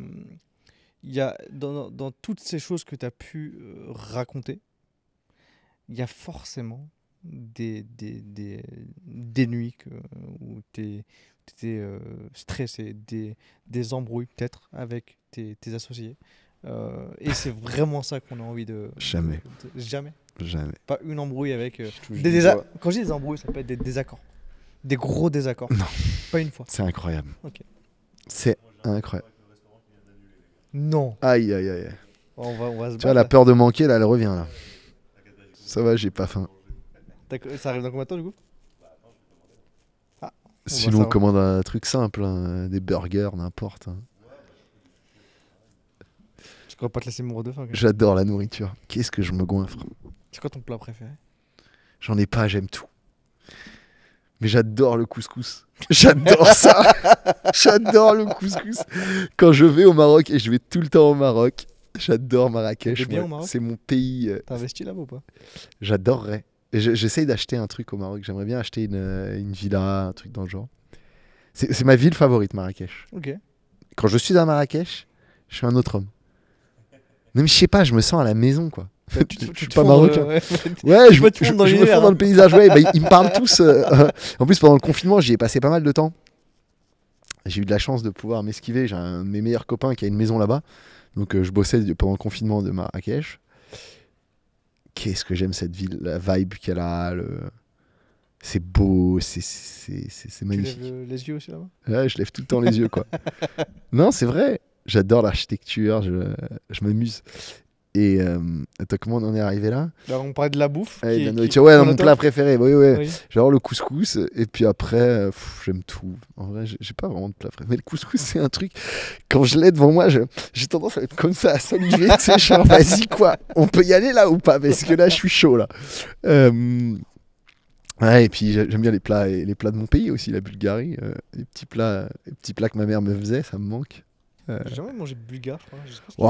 Speaker 1: Il y a, dans, dans toutes ces choses que tu as pu euh, raconter, il y a forcément des, des, des, des nuits où tu étais euh, stressé, des, des embrouilles peut-être avec tes, associés. Euh, et c'est vraiment ça qu'on a envie de. Jamais. jamais. Jamais. Pas une embrouille avec. Euh, quand je dis des embrouilles, ça peut être des désaccords. Des gros désaccords. Non. Pas une fois. C'est incroyable.
Speaker 2: C'est incroyable.
Speaker 1: Non. Aïe, aïe, aïe. On Tu vois, la
Speaker 2: peur de manquer, là, elle revient, là. Ça va, j'ai pas faim.
Speaker 1: Ça arrive dans combien de du coup
Speaker 2: ah, Sinon, on commande un truc simple, hein, des burgers, n'importe. Hein.
Speaker 1: Je crois pas te laisser mourir de faim. J'adore
Speaker 2: la nourriture. Qu'est-ce que je me goinfre
Speaker 1: c'est quoi ton plat préféré
Speaker 2: J'en ai pas, j'aime tout. Mais j'adore le couscous. (laughs) J'adore ça. (laughs) j'adore le couscous. Quand je vais au Maroc, et je vais tout le temps au Maroc, j'adore Marrakech. C'est mon pays. Euh. T'as investi là-bas ou pas J'adorerais. J'essaye d'acheter un truc au Maroc. J'aimerais bien acheter une, euh, villa, un truc dans le genre. C'est ma ville favorite, Marrakech. Quand je suis à Marrakech, je suis un autre homme. Même je sais pas, je me sens à la maison, quoi suis pas marocain. (laughs) ouais, je, me, dans fonds dans le hein. paysage. Ouais, bah, ils me parlent (laughs) tous. Euh, (laughs) en plus, pendant le confinement, j'y ai passé pas mal de temps. J'ai eu de la chance de pouvoir m'esquiver. J'ai un de mes meilleurs copains qui a une maison là-bas. Donc, euh, je bossais pendant le confinement de Marrakech. Qu'est-ce que j'aime cette ville, la vibe qu'elle a. Le... C'est beau, c'est magnifique. Tu lèves les yeux aussi là-bas Ouais, je lève tout le temps les yeux, quoi. non, c'est vrai j'adore l'architecture, je, je m'amuse. Et euh, comment on en est arrivé là,
Speaker 1: bah, On parlait de la bouffe. Eh, ouais, mon plat préféré. Oui, le
Speaker 2: couscous. Et puis après, euh, j'aime tout. En vrai, j'ai pas vraiment de plat préféré. Mais le couscous, c'est un truc. Quand je l'ai devant moi, j'ai tendance à être comme ça, à saluer. tu sais, vas-y quoi, on peut y aller là ou pas Parce que là, je suis chaud là. Euh, et puis j'aime bien les plats, les plats de mon pays aussi, la Bulgarie. petits plats, les petits plats que ma mère me faisait, ça me manque. Euh, j'ai jamais
Speaker 1: mangé de bulgare,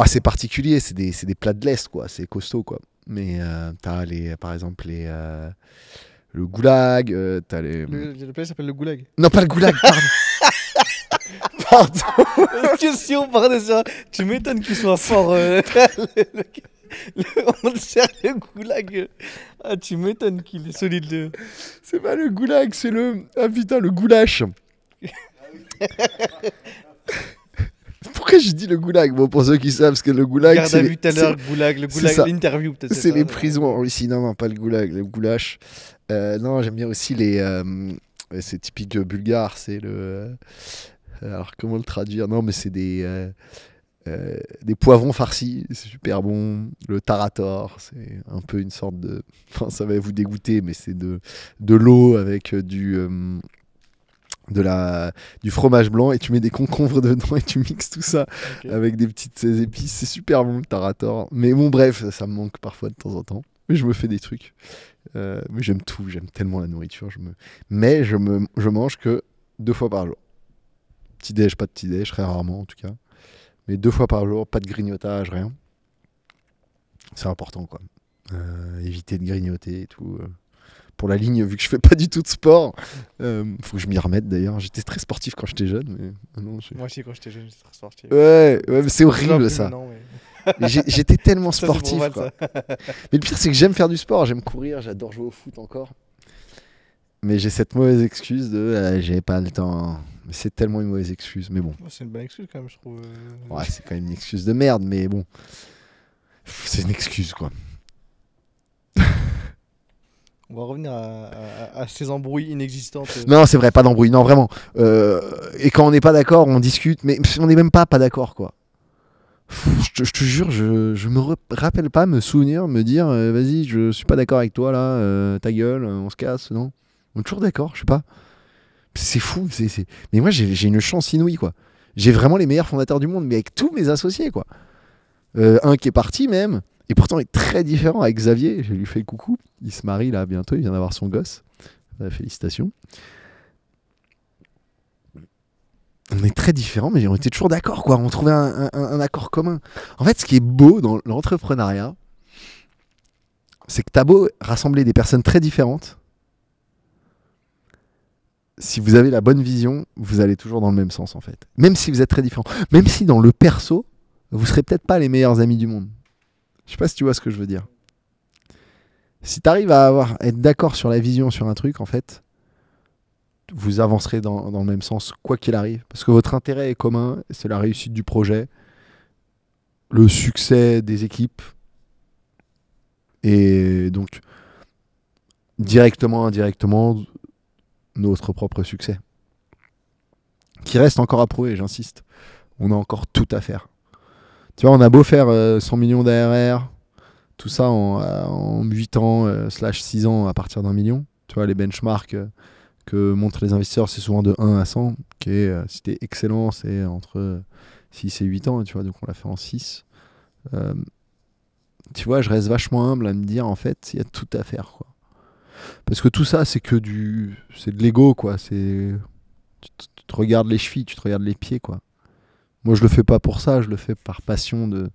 Speaker 2: c'est particulier, c'est des, des, plats de l'Est, quoi. C'est costaud, quoi. Mais euh, t'as les, par exemple les euh, le goulag, t'as les. Le, le s'appelle le goulag. Non, pas le goulag, (laughs)
Speaker 1: pardon. pardon. ça. Tu m'étonnes qu'il soit fort. (laughs) le, le goulag. Ah, tu m'étonnes qu'il est solide. C'est pas le goulag, c'est le. Ah
Speaker 2: putain, le goulash. (laughs) Pourquoi je dis le goulag Bon, pour ceux qui savent ce que le goulag. Garde à vue tout à l'heure, le goulag, l'interview peut-être. C'est les prisons en Non, non, pas le goulag, le goulash. Euh, non, j'aime bien aussi les. Euh, c'est typique euh, bulgare, c'est le. alors, comment le traduire Non, mais c'est des. des poivrons farcis, c'est super bon. Le tarator, c'est un peu une sorte de. Enfin, (laughs) ça va vous dégoûter, mais c'est de, de l'eau avec du, de la, du fromage blanc et tu mets des concombres (laughs) dedans et tu mixes tout ça avec des petites épices. C'est super bon le tarator. Mais bon, bref, ça, me manque parfois de temps en temps. Mais je me fais des trucs. Euh, mais j'aime tout, j'aime tellement la nourriture. Je me... Mais je, me, mange que deux fois par jour. Petit déj, pas de petit déj, très rarement en tout cas. Mais deux fois par jour, pas de grignotage, rien. C'est important quoi. Euh, éviter de grignoter et tout. Euh pour la ligne, vu que je fais pas du tout de sport. il euh, faut que je m'y remette d'ailleurs. J'étais très sportif quand j'étais jeune.
Speaker 1: Mais... Non, Moi aussi, quand j'étais jeune, j'étais très sportif. Ouais, ouais mais c'est horrible ça. j'étais tellement (laughs) sportif. mais
Speaker 2: le pire, c'est que j'aime faire du sport. J'aime courir, j'adore jouer au foot encore. Mais j'ai cette mauvaise excuse de euh, j'ai pas le temps. c'est tellement une mauvaise excuse. Mais bon. C'est une bonne excuse quand même, je trouve. Euh. Ouais, c'est quand même une excuse de merde, mais bon. C'est une excuse quoi.
Speaker 1: On va revenir à, ces embrouilles inexistantes. Non, c'est vrai,
Speaker 2: pas d'embrouille, non, vraiment. Euh, et quand on n'est pas d'accord, on discute, mais on n'est même pas pas d'accord, quoi. je, te, jure, je, me rappelle pas me souvenir, me dire, euh, vas-y, je suis pas d'accord avec toi, là, euh, ta gueule, on se casse, non. On est toujours d'accord, je sais pas. C'est fou, c'est, mais moi j'ai, j'ai une chance inouïe, quoi. J'ai vraiment les meilleurs fondateurs du monde, mais avec tous mes associés, quoi. un qui est parti, même. Et pourtant, il est très différent avec Xavier. Je lui fais le coucou. Il se marie là bientôt. Il vient d'avoir son gosse. Euh, félicitations. On est très différents, mais on était toujours d'accord, quoi. On trouvait un, accord commun. En fait, ce qui est beau dans l'entrepreneuriat, c'est que t'as beau rassembler des personnes très différentes, si vous avez la bonne vision, vous allez toujours dans le même sens en fait. Même si vous êtes très différents. même si dans le perso, vous serez peut-être pas les meilleurs amis du monde. Je sais pas si tu vois ce que je veux dire. Si tu arrives à avoir, être d'accord sur la vision sur un truc, en fait, vous avancerez dans, dans le même sens, quoi qu'il arrive. Parce que votre intérêt est commun, c'est la réussite du projet, le succès des équipes. Et donc, directement, indirectement, notre propre succès. Qui reste encore à prouver, j'insiste. On a encore tout à faire. Tu vois, on a beau faire 100 euh, millions d'ARR, tout ça en, 8 euh, ans, euh, slash 6 ans à partir d'un million. Tu vois, les benchmarks que montrent les investisseurs, c'est souvent de 1 à 100, qui si excellent, c'est entre 6 et 8 ans, tu vois, donc on l'a fait en 6. tu vois, je reste vachement humble à me dire, en fait, il y a tout à faire, quoi. Parce que tout ça, c'est que du... C'est de l'ego, quoi. Tu, te regardes les chevilles, tu te regardes les pieds, quoi. Moi, je le fais pas pour ça, je le fais par passion de,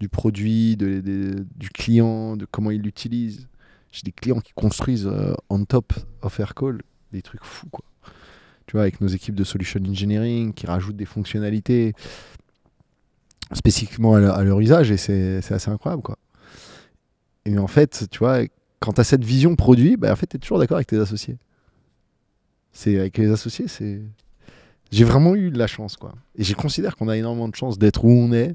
Speaker 2: du produit, de, du client, de comment il l'utilise. J'ai des clients qui construisent euh, on top of Aircall des trucs fous, quoi. Tu vois, avec nos équipes de solution engineering qui rajoutent des fonctionnalités spécifiquement à leur, usage et c'est assez incroyable, quoi. Et en fait, tu vois, quand tu as cette vision produit, ben en fait, tu es toujours d'accord avec tes associés. C'est avec les associés, c'est j'ai vraiment eu de la chance, quoi. Et je considère qu'on a énormément de chance d'être où on est.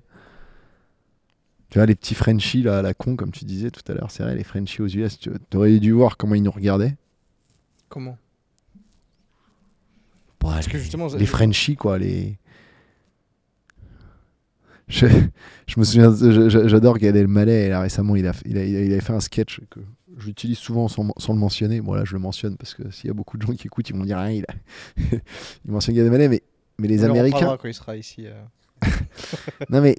Speaker 2: Tu vois, les petits Frenchies, là, à la con, comme tu disais tout à l'heure, c'est vrai, les Frenchies aux US, tu aurais dû voir comment ils nous regardaient. Comment bah, les, que Frenchies, quoi, les. Je, (laughs) me souviens, j'adore ait le malet et là, récemment, il, a, il, a, il, a, il avait fait un sketch que j'utilise souvent sans, le mentionner. Bon, là, je le mentionne parce que s'il y a beaucoup de gens qui écoutent, ils vont dire ah, il, (laughs) mentionne Gad mais, mais les Américains. quand il sera ici. Euh. (laughs) non, mais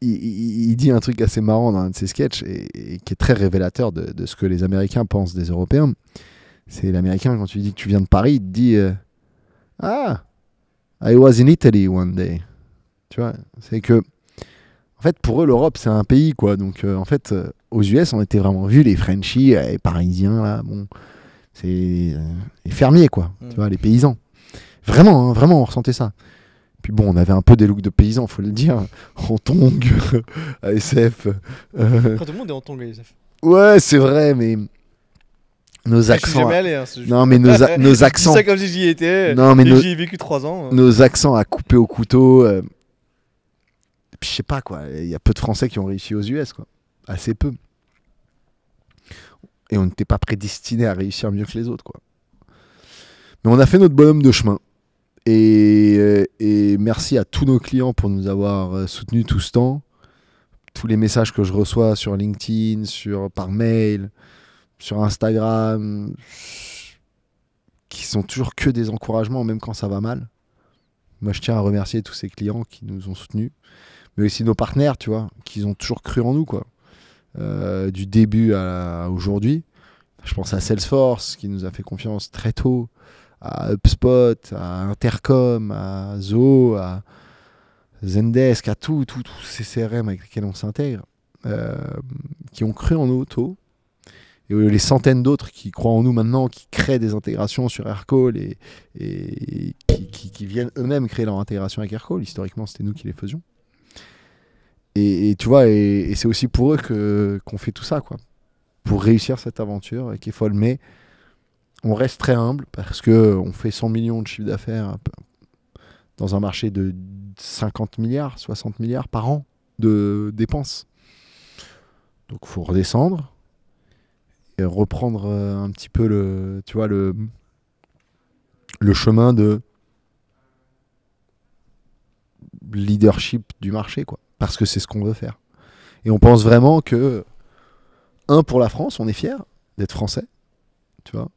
Speaker 2: il, dit un truc assez marrant dans un de ses sketchs et, qui est très révélateur de, ce que les Américains pensent des Européens. C'est l'Américain, quand tu dis que tu viens de Paris, il te dit euh, Ah, I was in Italy one day. Tu vois, c'est que en fait, pour eux, l'Europe, c'est un pays, quoi. Donc, euh, en fait, euh, aux US, on était vraiment vus, les Frenchies, euh, les Parisiens, là, bon, c'est les fermiers, quoi. Tu mm. vois, les paysans. Vraiment, hein, vraiment, on ressentait ça. Puis bon, on avait un peu des looks de paysans, faut le dire. (laughs) En ASF. (laughs) tout le monde est en à ASF. Ouais, c'est vrai, mais nos accents. Allé, hein, non, mais nos, (laughs) nos accents. ça comme si j'y étais. Non, mais vécu trois ans. Hein. Nos accents à couper au couteau je sais pas quoi, il y a peu de Français qui ont réussi aux US, quoi. Assez peu. Et on n'était pas prédestiné à réussir mieux que les autres, quoi. Mais on a fait notre bonhomme de chemin. Et, euh, merci à tous nos clients pour nous avoir euh, soutenus tout ce temps. Tous les messages que je reçois sur LinkedIn, sur, par mail, sur Instagram, qui sont toujours que des encouragements, même quand ça va mal. Moi, je tiens à remercier tous ces clients qui nous ont soutenus mais aussi nos partenaires, tu vois, qui ont toujours cru en nous, quoi. Euh, du début à aujourd'hui. Je pense à Salesforce qui nous a fait confiance très tôt, à HubSpot, à Intercom, à Zoho, à Zendesk, à tous ces CRM avec lesquels on s'intègre, euh, qui ont cru en nous tôt. Et euh, les centaines d'autres qui croient en nous maintenant, qui créent des intégrations sur Aircall et, et qui, qui viennent eux-mêmes créer leur intégration avec Aircall. Historiquement, c'était nous qui les faisions. Et, tu vois, et, c'est aussi pour eux que qu'on fait tout ça, quoi, pour réussir cette aventure qui est folle. Mais on reste très humble parce que on fait 100 millions de chiffre d'affaires dans un marché de 50 milliards, 60 milliards par an de dépenses. Donc faut redescendre et reprendre euh, un petit peu le, tu vois le le chemin de leadership du marché quoi parce que c'est ce qu'on veut faire. Et on pense vraiment que, un, pour la France, on est fier d'être français, tu vois.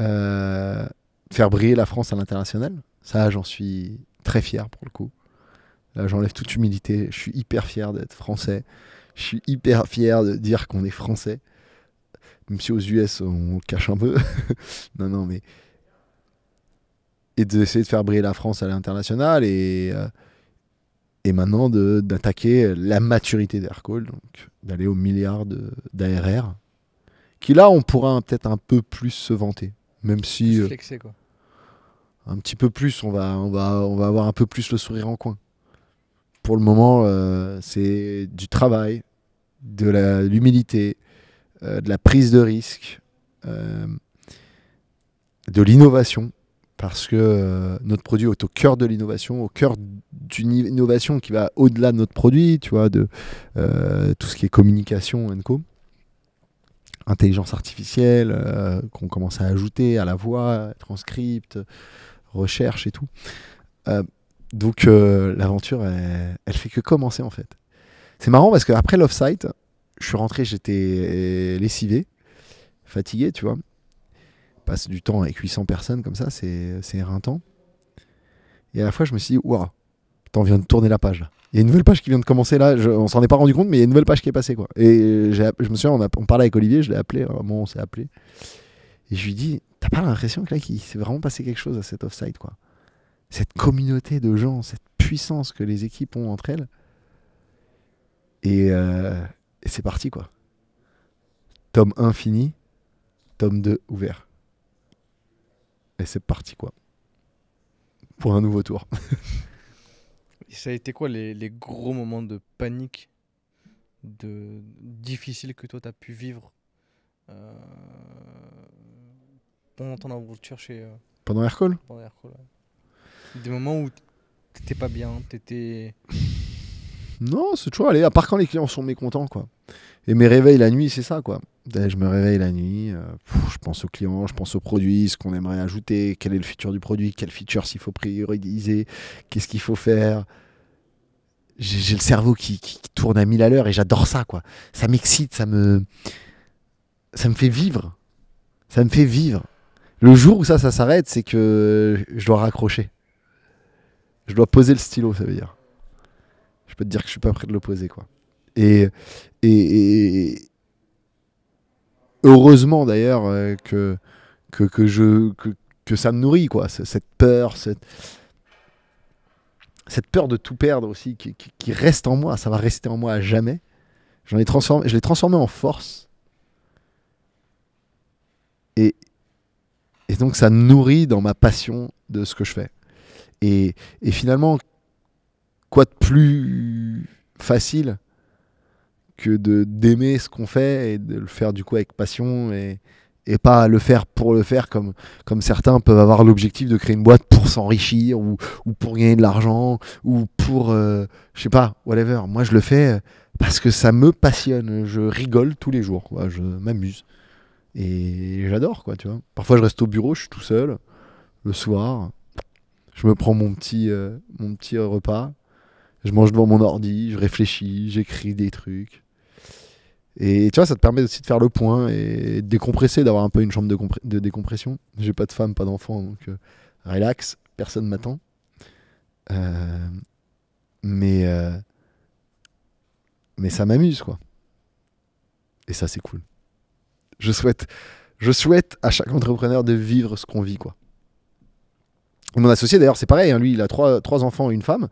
Speaker 2: Euh, faire briller la France à l'international, ça, j'en suis très fier pour le coup. Là, j'enlève toute humilité. Je suis hyper fier d'être français. Je suis hyper fier de dire qu'on est français. Même si aux US, on cache un peu. (laughs) non, non, mais. Et d'essayer de faire briller la France à l'international et. Euh, et maintenant d'attaquer la maturité d'Aircall, donc d'aller au milliard d'ARR, qui là, on pourra peut-être un peu plus se vanter, même si... Euh, un petit peu plus, on va, on, va, on va avoir un peu plus le sourire en coin. Pour le moment, euh, c'est du travail, de l'humilité, euh, de la prise de risque, de l'innovation parce que euh, notre produit est au cœur de l'innovation, au cœur d'une innovation qui va au-delà de notre produit, tu vois, de euh, tout ce qui est communication and co. Intelligence artificielle euh, qu'on commence à ajouter à la voix, transcript, recherche et tout. donc l'aventure, elle, elle, fait que commencer en fait. C'est marrant parce qu'après l'offsite, je suis rentré, j'étais lessivé, fatigué, tu vois passe du temps avec 800 personnes comme ça, c'est éreintant. Et à la fois, je me suis dit, waouh, t'en viens de tourner la page. Il y a une nouvelle page qui vient de commencer là, on s'en est pas rendu compte, mais il y a une nouvelle page qui est passée. Quoi. Et je me souviens, on, a, on parlait avec Olivier, je l'ai appelé, à un moment on s'est appelé. Et je lui dis, t'as pas l'impression que là, il s'est vraiment passé quelque chose à cet offside, quoi. Cette communauté de gens, cette puissance que les équipes ont entre elles. Et, euh, et c'est parti, quoi. Tome 1 fini, tome 2 ouvert. Et c'est parti, quoi. Pour un nouveau tour. (laughs)
Speaker 1: ça a été quoi les, gros moments de panique de
Speaker 2: difficile
Speaker 1: que toi, tu as pu vivre euh, pendant ton aventure chez. Euh, pendant Aircall Pendant Aircall, ouais. Des moments où t'étais pas bien, t'étais.
Speaker 2: Non, c'est toujours aller, à part quand les clients sont mécontents, quoi. Et mes réveils la nuit, c'est ça, quoi. Ben, je me réveille la nuit, euh, je pense aux clients, je pense au produit ce qu'on aimerait ajouter, quel est le futur du produit, quel feature s'il faut prioriser, qu'est-ce qu'il faut faire. J'ai le cerveau qui, tourne à 1000 à l'heure et j'adore ça, quoi. Ça m'excite, ça me, ça me fait vivre. Ça me fait vivre. Le jour où ça, ça s'arrête, c'est que je dois raccrocher. Je dois poser le stylo, ça veut dire. Je peux te dire que je suis pas prêt de le poser, quoi. et, et heureusement d'ailleurs euh, que, que, que, que, ça me nourrit, quoi, cette peur, cette, peur de tout perdre aussi, qui, reste en moi, ça va rester en moi à jamais. J'en ai transformé, je l'ai transformé en force. Et, et donc ça nourrit dans ma passion de ce que je fais. Et, et finalement, quoi de plus facile que de d'aimer ce qu'on fait et de le faire du coup avec passion et, et pas le faire pour le faire comme, comme certains peuvent avoir l'objectif de créer une boîte pour s'enrichir ou, pour gagner de l'argent ou pour, euh, je sais pas, whatever. Moi, je le fais euh, parce que ça me passionne. Je rigole tous les jours, je m'amuse. Et j'adore, quoi, tu vois. Parfois, je reste au bureau, je suis tout seul, le soir. Je me prends mon petit, euh, mon petit repas. Je mange devant mon ordi, je réfléchis, j'écris des trucs. Et tu vois, ça te permet aussi de faire le point et de décompresser, d'avoir un peu une chambre de, décompression. J'ai pas de femme, pas d'enfant, donc euh, relax, personne m'attend. Euh, mais, euh, mais ça m'amuse, quoi. Et ça, c'est cool. Je souhaite, je souhaite à chaque entrepreneur de vivre ce qu'on vit, quoi. Mon associé, d'ailleurs, c'est pareil. Hein. lui, il a trois, trois enfants et une femme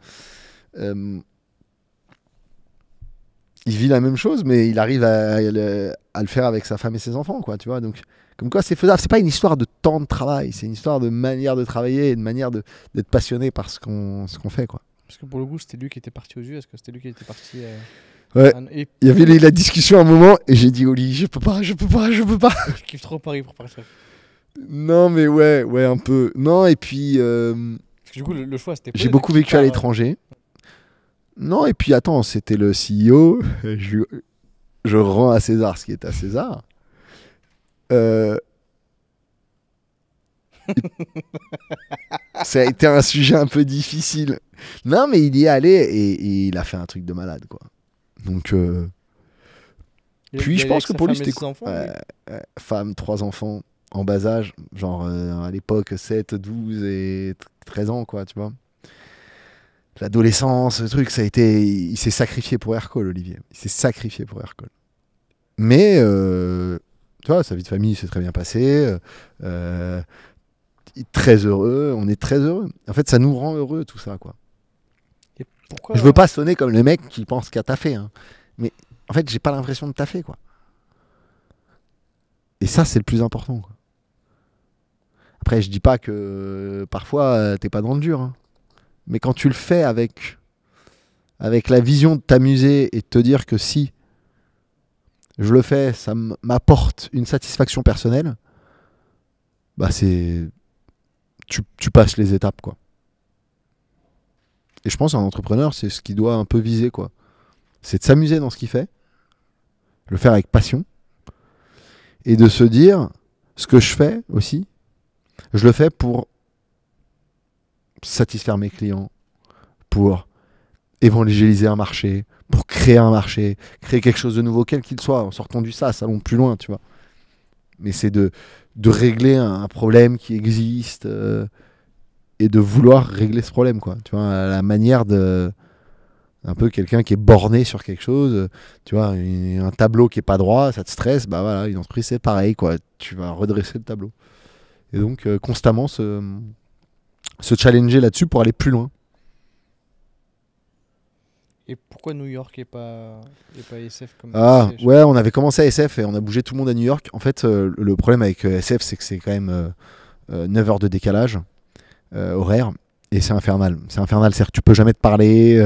Speaker 2: il vit la même chose, mais il arrive à, le, faire avec sa femme et ses enfants, quoi, tu vois. Donc, comme quoi, c'est faisable. C'est pas une histoire de temps de travail, c'est une histoire de manière de travailler et de manière d'être passionné par ce qu'on qu'on fait, quoi.
Speaker 1: Parce que pour le coup, c'était lui qui était parti aux yeux. que c'était lui qui était parti euh, Ouais. Il y avait la discussion à un moment et j'ai dit Oli, je peux pas, je peux pas, je peux pas. (laughs) Je kiffe trop Paris pour ça.
Speaker 2: Non, mais ouais, ouais, un peu. Non, et puis. Euh, Parce que du coup, le choix, c'était. J'ai beaucoup vécu à l'étranger. Non, et puis attends, c'était le CEO. (laughs) Je, rends à César ce qui est à César. Euh, ça a été un sujet un peu difficile. Non, mais il y est allé et, il a fait un truc de malade, quoi. Donc. Euh,
Speaker 1: puis je pense que pour lui, c'était.
Speaker 2: femme, trois enfants en bas âge, genre euh, à l'époque 7, 12 et 13 ans, quoi, tu vois l'adolescence, le truc, ça a été, il s'est sacrifié pour Hercole Olivier. Il s'est sacrifié pour hercole Mais, euh, tu vois, sa vie de famille s'est très bien passée. Euh, euh, très heureux, on est très heureux. En fait, ça nous rend heureux tout ça, quoi. pourquoi, Je veux pas sonner comme le mec qui pense qu'à t'a hein. mais en fait, j'ai pas l'impression de taffer, quoi. Et ça, c'est le plus important. Après, je dis pas que parfois t'es pas dans le dur. Hein. Mais quand tu le fais avec, avec la vision de t'amuser et de te dire que si je le fais, ça m'apporte une satisfaction personnelle, bah c'est. Tu, passes les étapes, quoi. Et je pense qu'un entrepreneur, c'est ce qu'il doit un peu viser, quoi. C'est de s'amuser dans ce qu'il fait, le faire avec passion, et de se dire ce que je fais aussi, je le fais pour satisfaire mes clients, pour évangéliser un marché, pour créer un marché, créer quelque chose de nouveau, quel qu'il soit, en sortant du ça allons plus loin, tu vois. Mais c'est de, de régler un, problème qui existe euh, et de vouloir régler ce problème, quoi. Tu vois, la manière de un peu quelqu'un qui est borné sur quelque chose, tu vois, un tableau qui est pas droit, ça te stresse, bah voilà, une entreprise c'est pareil, quoi. Tu vas redresser le tableau. Et donc euh, constamment ce se challenger là-dessus pour aller plus loin.
Speaker 1: Et pourquoi New York et pas, pas SF comme
Speaker 2: Ah ouais, on avait commencé à SF et on a bougé tout le monde à New York. En fait, euh, le problème avec euh, SF, c'est que c'est quand même 9 euh, heures de décalage horaire et c'est infernal. C'est infernal, c'est-à-dire que tu peux jamais te parler.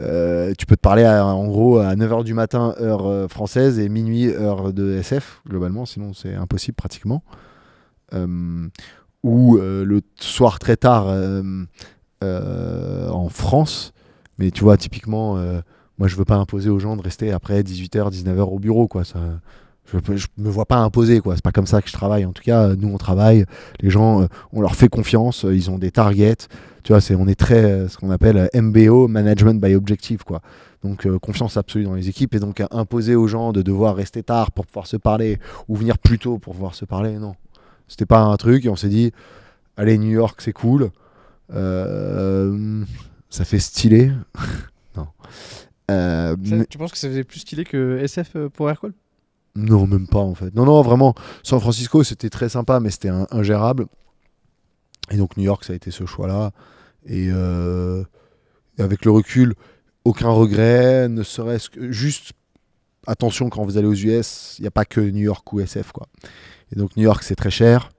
Speaker 2: tu peux te parler en gros à 9h du matin heure française et minuit heure de SF globalement sinon c'est impossible pratiquement ou euh, le soir très tard euh, euh, en France. Mais tu vois, typiquement, moi, je veux pas imposer aux gens de rester après 18h, 19h au bureau, quoi. Ça, je, ne me vois pas imposer, quoi. C'est pas comme ça que je travaille. En tout cas, nous, on travaille. Les gens, on leur fait confiance. Ils ont des targets. Tu vois, c'est, on est très, ce qu'on appelle MBO, Management by Objective, quoi. Donc, confiance absolue dans les équipes. Et donc, imposer aux gens de devoir rester tard pour pouvoir se parler ou venir plus tôt pour pouvoir se parler, non. C'était pas un truc et on s'est dit, allez, New York, c'est cool. Euh, ça fait stylé. (laughs) non. Euh, tu
Speaker 1: penses que ça faisait plus stylé que SF euh, pour Aircall
Speaker 2: Non, même pas en fait. Non, non, vraiment. San Francisco, c'était très sympa, mais c'était ingérable. Et donc New York, ça a été ce choix-là. Et avec le recul, aucun regret, ne serait-ce que juste attention quand vous allez aux US, il n'y a pas que New York ou SF. quoi. Et donc New York, c'est très cher.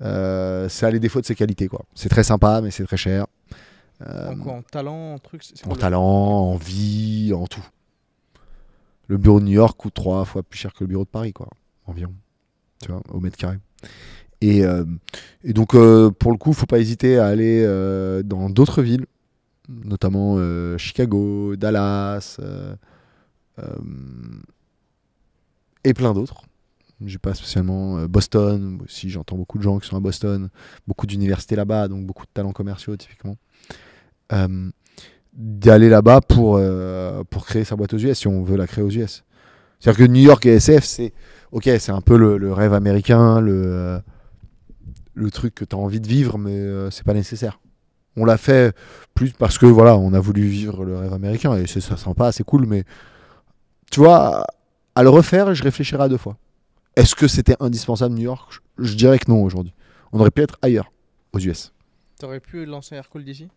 Speaker 2: Euh, ça a les défauts de ses qualités. quoi. C'est très sympa, mais c'est très cher. Euh, en, talent, en truc En talent, en vie, en tout. Le bureau de New York coûte trois fois plus cher que le bureau de Paris, quoi, environ, tu vois, au mètre carré. Et, euh, et donc, euh, pour le coup, faut pas hésiter à aller dans d'autres villes, notamment Chicago, Dallas et plein d'autres. J'ai pas spécialement euh, Boston. Si j'entends beaucoup de gens qui sont à Boston, beaucoup d'universités là-bas, donc beaucoup de talents commerciaux typiquement. Euh, d'aller là-bas pour, euh, pour créer sa boîte aux US, si on veut la créer aux US. C'est-à-dire que New York et SF, c'est ok, c'est un peu le, rêve américain, le, le truc que tu as envie de vivre, mais c'est pas nécessaire. On l'a fait plus parce que voilà, on a voulu vivre le rêve américain et c'est sympa, c'est cool, mais tu vois, à le refaire, je réfléchirai à deux fois. Est-ce que c'était indispensable New York Je dirais que non aujourd'hui. On aurait pu être ailleurs, aux US.
Speaker 1: T'aurais pu lancer un d'ici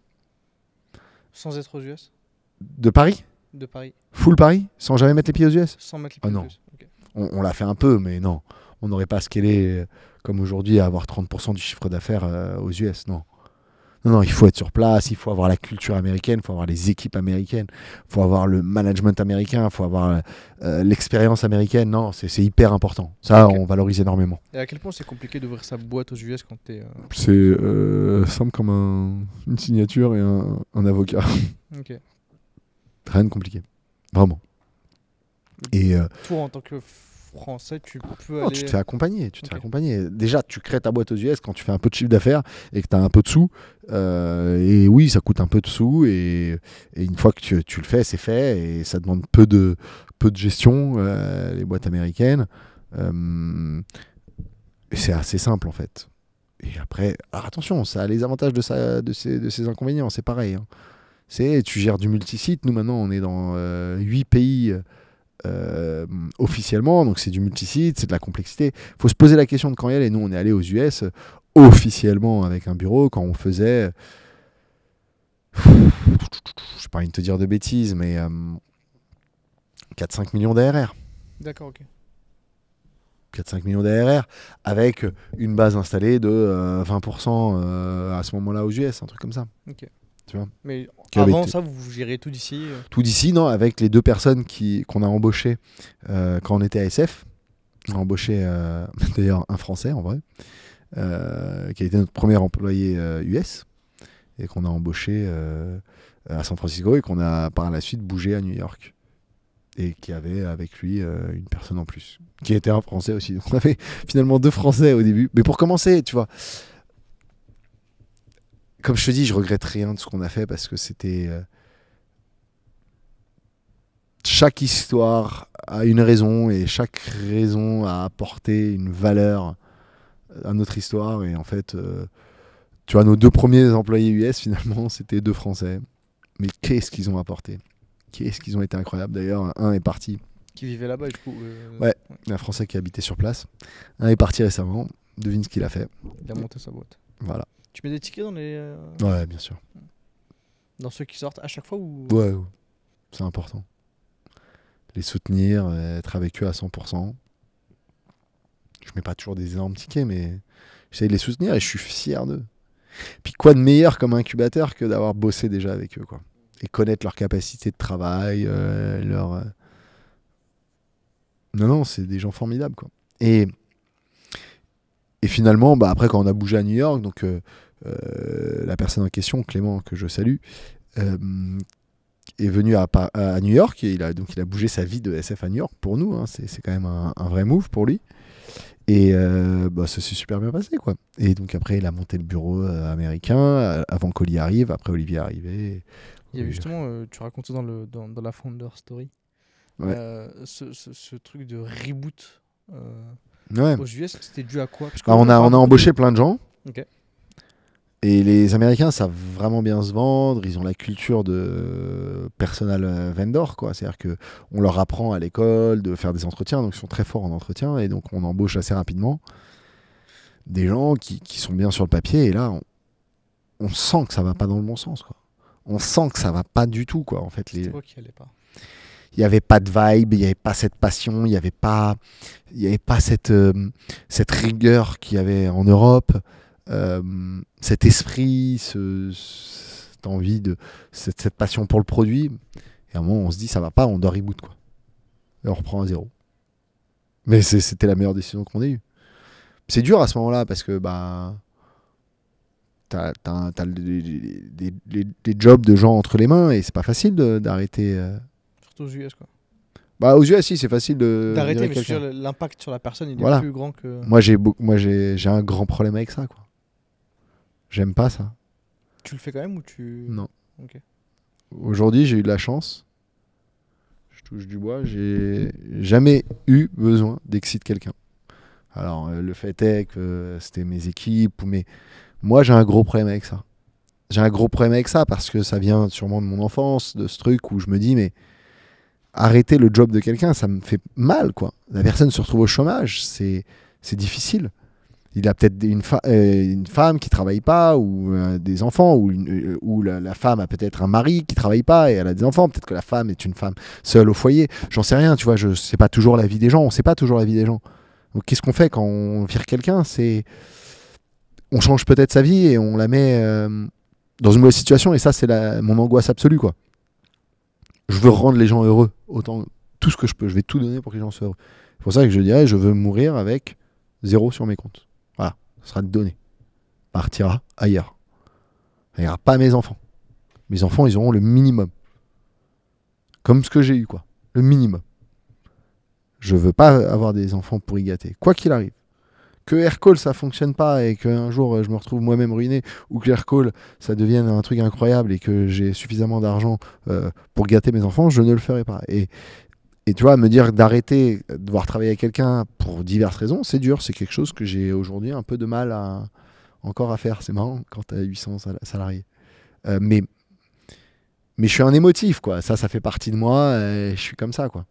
Speaker 1: Sans être aux US
Speaker 2: De Paris De Paris. Full Paris Sans jamais mettre les pieds aux US Sans mettre les ah pieds aux US. On, on l'a fait un peu, mais non. On n'aurait pas scalé euh, comme aujourd'hui à avoir 30% du chiffre d'affaires euh, aux US, non. Non, il faut être sur place, il faut avoir la culture américaine, il faut avoir les équipes américaines, il faut avoir le management américain, il faut avoir euh, l'expérience américaine. Non, c'est hyper important. Ça, on valorise énormément.
Speaker 1: Et à quel point c'est compliqué d'ouvrir sa boîte aux US quand tu es. Euh,
Speaker 2: c'est euh, simple comme une signature et un, avocat. (laughs) Ok. Rien de compliqué. Vraiment. Et,
Speaker 1: Toi, en tant que français, tu peux Tu te fais
Speaker 2: accompagner, tu te Déjà, tu crées ta boîte aux US quand tu fais un peu de chiffre d'affaires et que tu as un peu de sous. Euh, et oui, ça coûte un peu de sous. Et, une fois que tu, le fais, c'est fait. Et ça demande peu de, gestion, euh, les boîtes américaines. Euh, c'est assez simple, en fait. Et après, attention, ça a les avantages de, ça, de, ses, inconvénients, c'est pareil. Hein. C'est, tu gères du multi-site Nous, maintenant, on est dans 8 pays. Euh, officiellement, donc c'est du multisite, c'est de la complexité. Il faut se poser la question de quand y et Nous, on est allé aux US euh, officiellement avec un bureau quand on faisait. Je sais pas envie de te dire de bêtises, mais 4-5 euh, millions d'ARR. D'accord, ok. 4-5 millions d'ARR avec une base installée de 20% à ce moment-là aux US, un truc comme ça. Ok vois Mais avant ça, vous gérez tout d'ici euh Tout d'ici, non, avec les deux personnes qu'on a embauchées euh, quand on était à SF. On a embauché euh, (laughs) d'ailleurs un Français en vrai, qui a été notre premier employé US et qu'on a embauché à San Francisco et qu'on a par la suite bougé à New York et qui avait avec lui une personne en plus, qui était un Français aussi. Donc on avait finalement deux Français au début. Mais pour commencer, tu vois, comme je te dis, je regrette rien de ce qu'on a fait parce que c'était. Euh, chaque histoire a une raison et chaque raison a apporté une valeur à notre histoire. Et en fait, euh, tu vois, nos deux premiers employés US, (laughs) finalement, c'était deux Français. Mais qu'est-ce qu'ils ont apporté Qu'est-ce qu'ils ont été incroyables. D'ailleurs, un est parti. Qui vivait là-bas, du coup euh, Ouais, un Français qui habitait sur place. Un est parti récemment. Devine ce qu'il a fait. Il a monté sa boîte. Voilà.
Speaker 1: Tu mets des tickets dans les. Euh, ouais, bien sûr. Dans ceux qui sortent à chaque fois ou. Ouais,
Speaker 2: c'est important. Les soutenir, être avec eux à 100%. Je mets pas toujours des énormes tickets, mais j'essaie de les soutenir et je suis fier d'eux. Puis quoi de meilleur comme incubateur que d'avoir bossé déjà avec eux, quoi. Et connaître leur capacité de travail, euh, leur. Euh, non, non, c'est des gens formidables, quoi. Et et finalement, bah, après, quand on a bougé à New York, donc euh, euh, la personne en question, Clément, que je salue, euh, est venu à, à, New York et il a, donc il a bougé sa vie de SF à New York pour nous. Hein. c'est quand même un, vrai move pour lui. Et bah, ça s'est super bien passé. quoi. Et donc après, il a monté le bureau américain avant qu'Oli arrive, après Olivier arrivé.
Speaker 1: Il y a justement, tu racontais dans, le, dans, la Founder Story, ce, ce, ce, truc de reboot.
Speaker 2: Ouais. c'était dû à quoi bah, on, a, on a embauché euh, plein de gens. Et les Américains savent vraiment bien se vendre. Ils ont la culture de personnel vendor, quoi. C'est-à-dire que on leur apprend à l'école de faire des entretiens, donc ils sont très forts en entretien et donc on embauche assez rapidement des gens qui, qui sont bien sur le papier. Et là, on, on, sent que ça va pas dans le bon sens, quoi. On sent que ça va pas du tout, quoi. En fait, les. Qui allait pas il n'y avait pas de vibe, il n'y avait pas cette passion, il n'y avait pas, il y avait pas cette, euh, cette rigueur qu'il y avait en Europe, euh, cet esprit, cette envie, de, cette, passion pour le produit. Et à un moment, on se dit, ça va pas, on doit reboot. Quoi. Et on reprend à zéro. Mais c'était la meilleure décision qu'on ait eue. C'est dur à ce moment-là parce que bah, tu as, des jobs de gens entre les mains et c'est pas facile d'arrêter. Euh, aux US. Quoi. Bah, aux US, si, c'est facile de. D'arrêter, mais
Speaker 1: l'impact sur la personne, il est plus grand que. Moi, j'ai,
Speaker 2: Moi j'ai... j'ai un grand problème avec ça, quoi. J'aime pas ça.
Speaker 1: Tu le fais quand même ou tu. Non.
Speaker 2: Aujourd'hui, j'ai eu de la chance. Je touche du bois. J'ai jamais eu besoin d'exciter quelqu'un. Alors, euh, le fait est que euh, c'était mes équipes, mais moi, j'ai un gros problème avec ça. J'ai un gros problème avec ça parce que ça vient sûrement de mon enfance, de ce truc où je me dis, mais arrêter le job de quelqu'un, ça me fait mal, quoi. La personne se retrouve au chômage, c'est difficile. Il a peut-être une, euh, une, femme qui travaille pas, ou euh, des enfants, ou, euh, ou la, femme a peut-être un mari qui travaille pas et elle a des enfants. Peut-être que la femme est une femme seule au foyer. J'en sais rien, tu vois. Je sais pas toujours la vie des gens. On sait pas toujours la vie des gens. Donc qu'est-ce qu'on fait quand on vire quelqu'un C'est on change peut-être sa vie et on la met dans une mauvaise situation. Et ça, c'est mon angoisse absolue, quoi je veux rendre les gens heureux. Autant tout ce que je peux. Je vais tout donner pour que les gens soient heureux. C'est pour ça que je dirais, ah, je veux mourir avec zéro sur mes comptes. Voilà, ce sera donné. Partira ailleurs. Il n'y aura pas mes enfants. Mes enfants, ils auront le minimum. Comme ce que j'ai eu, quoi. Le minimum. Je veux pas avoir des enfants pour y gâter. Quoi qu'il arrive que Aircall ça fonctionne pas et qu'un jour euh, je me retrouve moi-même ruiné ou que Aircall ça devienne un truc incroyable et que j'ai suffisamment d'argent euh, pour gâter mes enfants, je ne le ferai pas. Et, tu vois, me dire d'arrêter, de voir travailler avec quelqu'un pour diverses raisons, c'est dur. C'est quelque chose que j'ai aujourd'hui un peu de mal à, encore à faire. C'est marrant quand tu as 800 salariés. Euh, mais, mais je suis un émotif, quoi. Ça, ça fait partie de moi. je suis comme ça, quoi.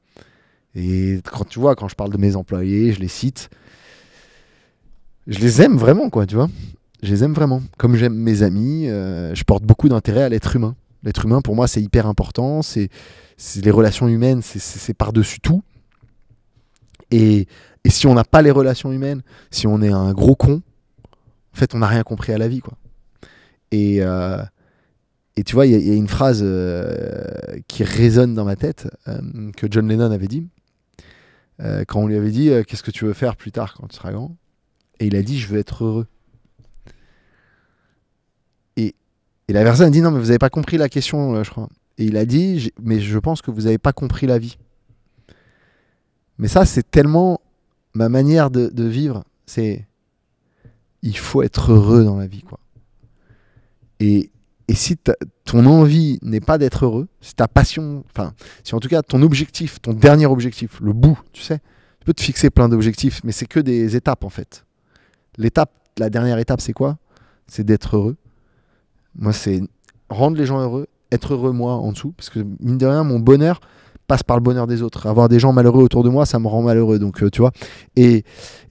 Speaker 2: Et quand tu vois, quand je parle de mes employés, je les cite je les aime vraiment, quoi, tu vois. Je les aime vraiment. Comme j'aime mes amis, euh, je porte beaucoup d'intérêt à l'être humain. L'être humain, pour moi, c'est hyper important. C'est les relations humaines, c'est par-dessus tout. Et, si on n'a pas les relations humaines, si on est un gros con, en fait, on n'a rien compris à la vie, quoi. Et, euh, tu vois, il y, a une phrase euh, qui résonne dans ma tête que John Lennon avait dit quand on lui avait dit Qu'est-ce que tu veux faire plus tard quand tu seras grand et il a dit je veux être heureux. Et, la personne a dit non mais vous n'avez pas compris la question, euh, je crois. Et il a dit mais je pense que vous n'avez pas compris la vie. Mais ça c'est tellement ma manière de, vivre, c'est il faut être heureux dans la vie quoi. Et, si ton envie n'est pas d'être heureux, si ta passion, enfin, si en tout cas ton objectif, ton dernier objectif, le bout, tu sais, tu peux te fixer plein d'objectifs, mais c'est que des étapes en fait. L'étape, la dernière étape, c'est quoi C'est d'être heureux. Moi, c'est rendre les gens heureux, être heureux moi en dessous, parce que mine de rien, mon bonheur passe par le bonheur des autres. Avoir des gens malheureux autour de moi, ça me rend malheureux. Donc, euh, tu vois. Et,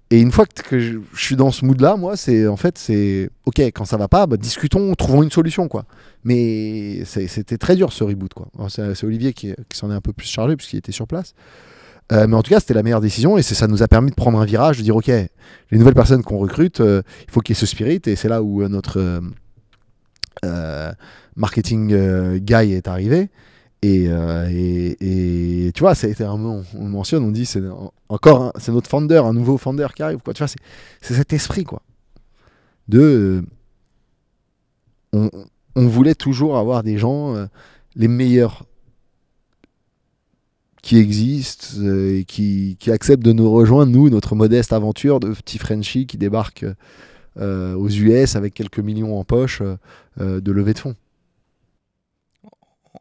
Speaker 2: et une fois que, je, suis dans ce mood-là, moi, c'est en fait, c'est ok. Quand ça va pas, bah, discutons, trouvons une solution, quoi. Mais c'était très dur ce reboot, quoi. C'est Olivier qui, qui s'en est un peu plus chargé puisqu'il était sur place. Euh, mais en tout cas, c'était la meilleure décision et ça nous a permis de prendre un virage, de dire ok, les nouvelles personnes qu'on recrute, euh, il faut qu'il y ait ce spirit et c'est là où euh, notre marketing guy est arrivé. Et, tu vois, ça a été on, le mentionne, on dit c'est encore c'est notre founder, un nouveau founder qui arrive. Quoi. Tu vois, c'est cet esprit quoi. De on, on, voulait toujours avoir des gens les meilleurs qui existent euh, et qui, qui, acceptent de nous rejoindre, nous, notre modeste aventure de petit Frenchy qui débarque euh, aux US avec quelques millions en poche euh, de levée de fonds.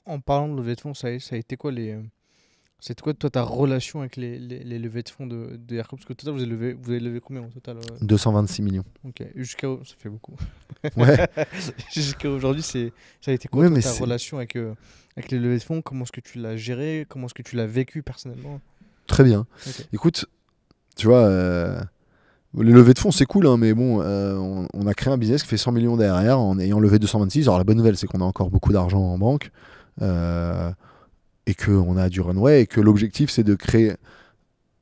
Speaker 1: En parlant de levée de fonds, ça, ça a été quoi les, c'est quoi, toi, ta relation avec les, les, levées de fonds de, de Parce que total, vous avez levé, vous avez levé combien au total 226 euh? millions. Ok, jusqu'à. Ça fait beaucoup. (laughs) Ouais. (laughs) jusqu'à aujourd'hui, c'est... ça a été quoi ta relation avec, euh, avec les levées de fonds Comment est-ce que tu l'as géré Comment est-ce que tu l'as vécu personnellement
Speaker 2: Très bien. Écoute, tu vois. Euh, les levées de fonds, c'est cool, hein, mais bon, on, on, a créé un business qui fait 100 millions derrière en ayant levé 226. Alors, la bonne nouvelle, c'est qu'on a encore beaucoup d'argent en banque. Euh, et qu'on a du runway et que l'objectif c'est de créer,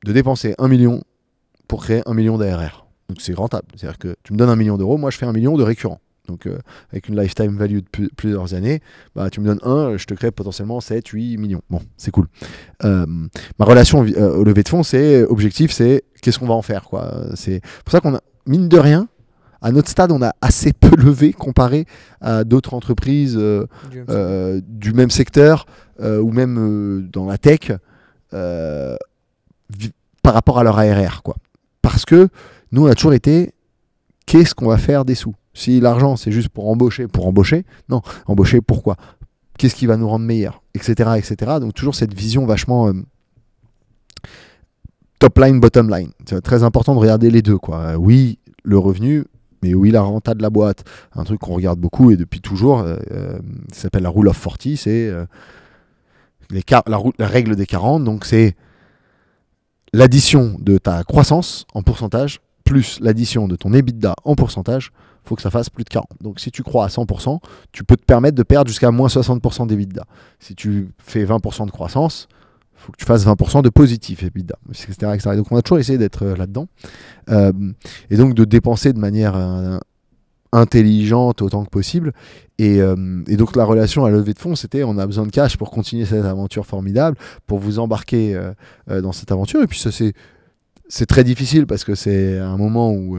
Speaker 2: de dépenser un million pour créer un million d'ARR. Donc c'est rentable. C'est-à-dire que tu me donnes un million d'euros, moi je fais un million de récurrents. Donc euh, avec une lifetime value de plusieurs années, bah, tu me donnes un, je te crée potentiellement 7, 8 millions. Bon, c'est cool. Euh, ma relation euh, au lever de fonds, c'est objectif, c'est qu'est-ce qu'on va en faire. C'est pour ça qu'on a, mine de rien, à notre stade, on a assez peu (laughs) levé comparé à d'autres entreprises euh, euh, du, même secteur euh, ou même dans la tech par rapport à leur ARR. Quoi. Parce que nous, on a toujours été qu'est-ce qu'on va faire des sous Si l'argent, c'est juste pour embaucher, pour embaucher, non, embaucher pourquoi Qu'est-ce qui va nous rendre meilleurs Etc. Donc, toujours cette vision vachement top line, bottom line. C'est très important de regarder les deux. Quoi. Oui, le revenu, mais oui, la renta de la boîte. Un truc qu'on regarde beaucoup et depuis toujours, euh, euh, s'appelle la rule of 40, c'est euh, la, la, règle des 40. Donc c'est l'addition de ta croissance en pourcentage plus l'addition de ton EBITDA en pourcentage, faut que ça fasse plus de 40. Donc si tu crois à 100%, tu peux te permettre de perdre jusqu'à moins 60% d'EBITDA. Si tu fais 20% de croissance, faut que tu fasses 20% de positif etc., donc on a toujours essayé d'être euh, là-dedans. Euh, et donc de dépenser de manière euh, intelligente autant que possible. Et, donc la relation à lever de fonds, c'était on a besoin de cash pour continuer cette aventure formidable, pour vous embarquer dans cette aventure. Et puis ça c'est très difficile parce que c'est un moment où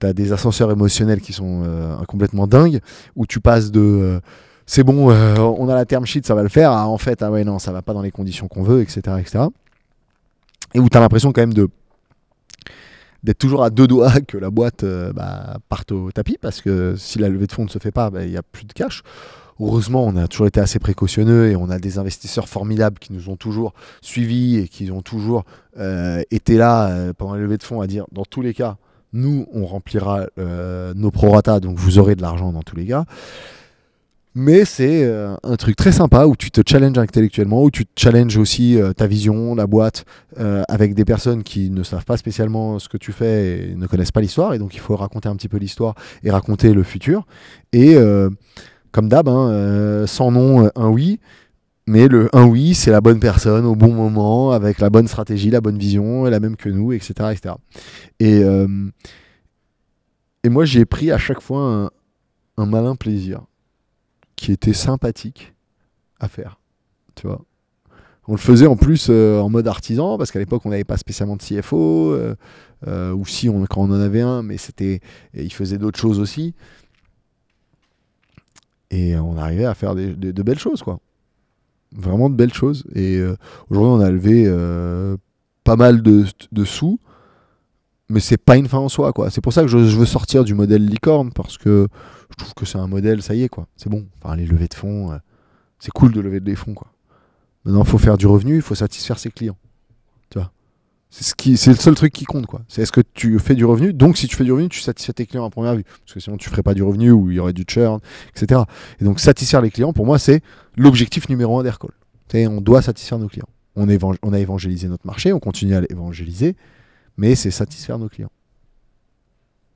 Speaker 2: tu as des ascenseurs émotionnels qui sont complètement dingues, où tu passes de c'est bon, euh, on a la term sheet, ça va le faire. Ah, en fait, ah ouais, non, ça va pas dans les conditions qu'on veut, etc., etc. Et où tu as l'impression quand même de d'être toujours à deux doigts (laughs) que la boîte euh, bah, parte au tapis parce que si la levée de fonds ne se fait pas, bah, il n'y a plus de cash. Heureusement, on a toujours été assez précautionneux et on a des investisseurs formidables qui nous ont toujours suivis et qui ont toujours euh, été là pendant la levée de fonds à dire dans tous les cas, nous, on remplira nos prorata, donc vous aurez de l'argent dans tous les cas. Mais c'est euh, un truc très sympa où tu te challenges intellectuellement, où tu te challenges aussi euh, ta vision, la boîte, euh, avec des personnes qui ne savent pas spécialement ce que tu fais et ne connaissent pas l'histoire. Et donc, il faut raconter un petit peu l'histoire et raconter le futur. Et comme d'hab, hein, sans nom, un oui. Mais le un oui, c'est la bonne personne au bon moment, avec la bonne stratégie, la bonne vision, la même que nous, etc. etc. Et, moi, j'ai pris à chaque fois un malin plaisir qui était sympathique à faire. Tu vois on le faisait en plus euh, en mode artisan, parce qu'à l'époque, on n'avait pas spécialement de CFO, euh, euh, ou si, on, quand on en avait un, mais c'était, il faisait d'autres choses aussi. Et on arrivait à faire de, belles choses, quoi. Vraiment de belles choses. Et aujourd'hui, on a levé pas mal de, sous, mais c'est pas une fin en soi, quoi. C'est pour ça que je, veux sortir du modèle licorne, parce que je trouve que c'est un modèle, ça y est, quoi. C'est bon. Enfin, les levées de fonds, euh, c'est cool de lever des fonds, quoi. Maintenant, il faut faire du revenu, il faut satisfaire ses clients. Tu vois c'est, ce qui, c'est le seul truc qui compte, quoi. C'est est-ce que tu fais du revenu Donc, si tu fais du revenu, tu satisfais tes clients à première vue. Parce que sinon, tu ferais pas du revenu ou il y aurait du churn, etc. Et donc, satisfaire les clients, pour moi, c'est l'objectif numéro un d'Aircall. On doit satisfaire nos clients. On, on a évangélisé notre marché, on continue à l'évangéliser, mais c'est satisfaire nos clients.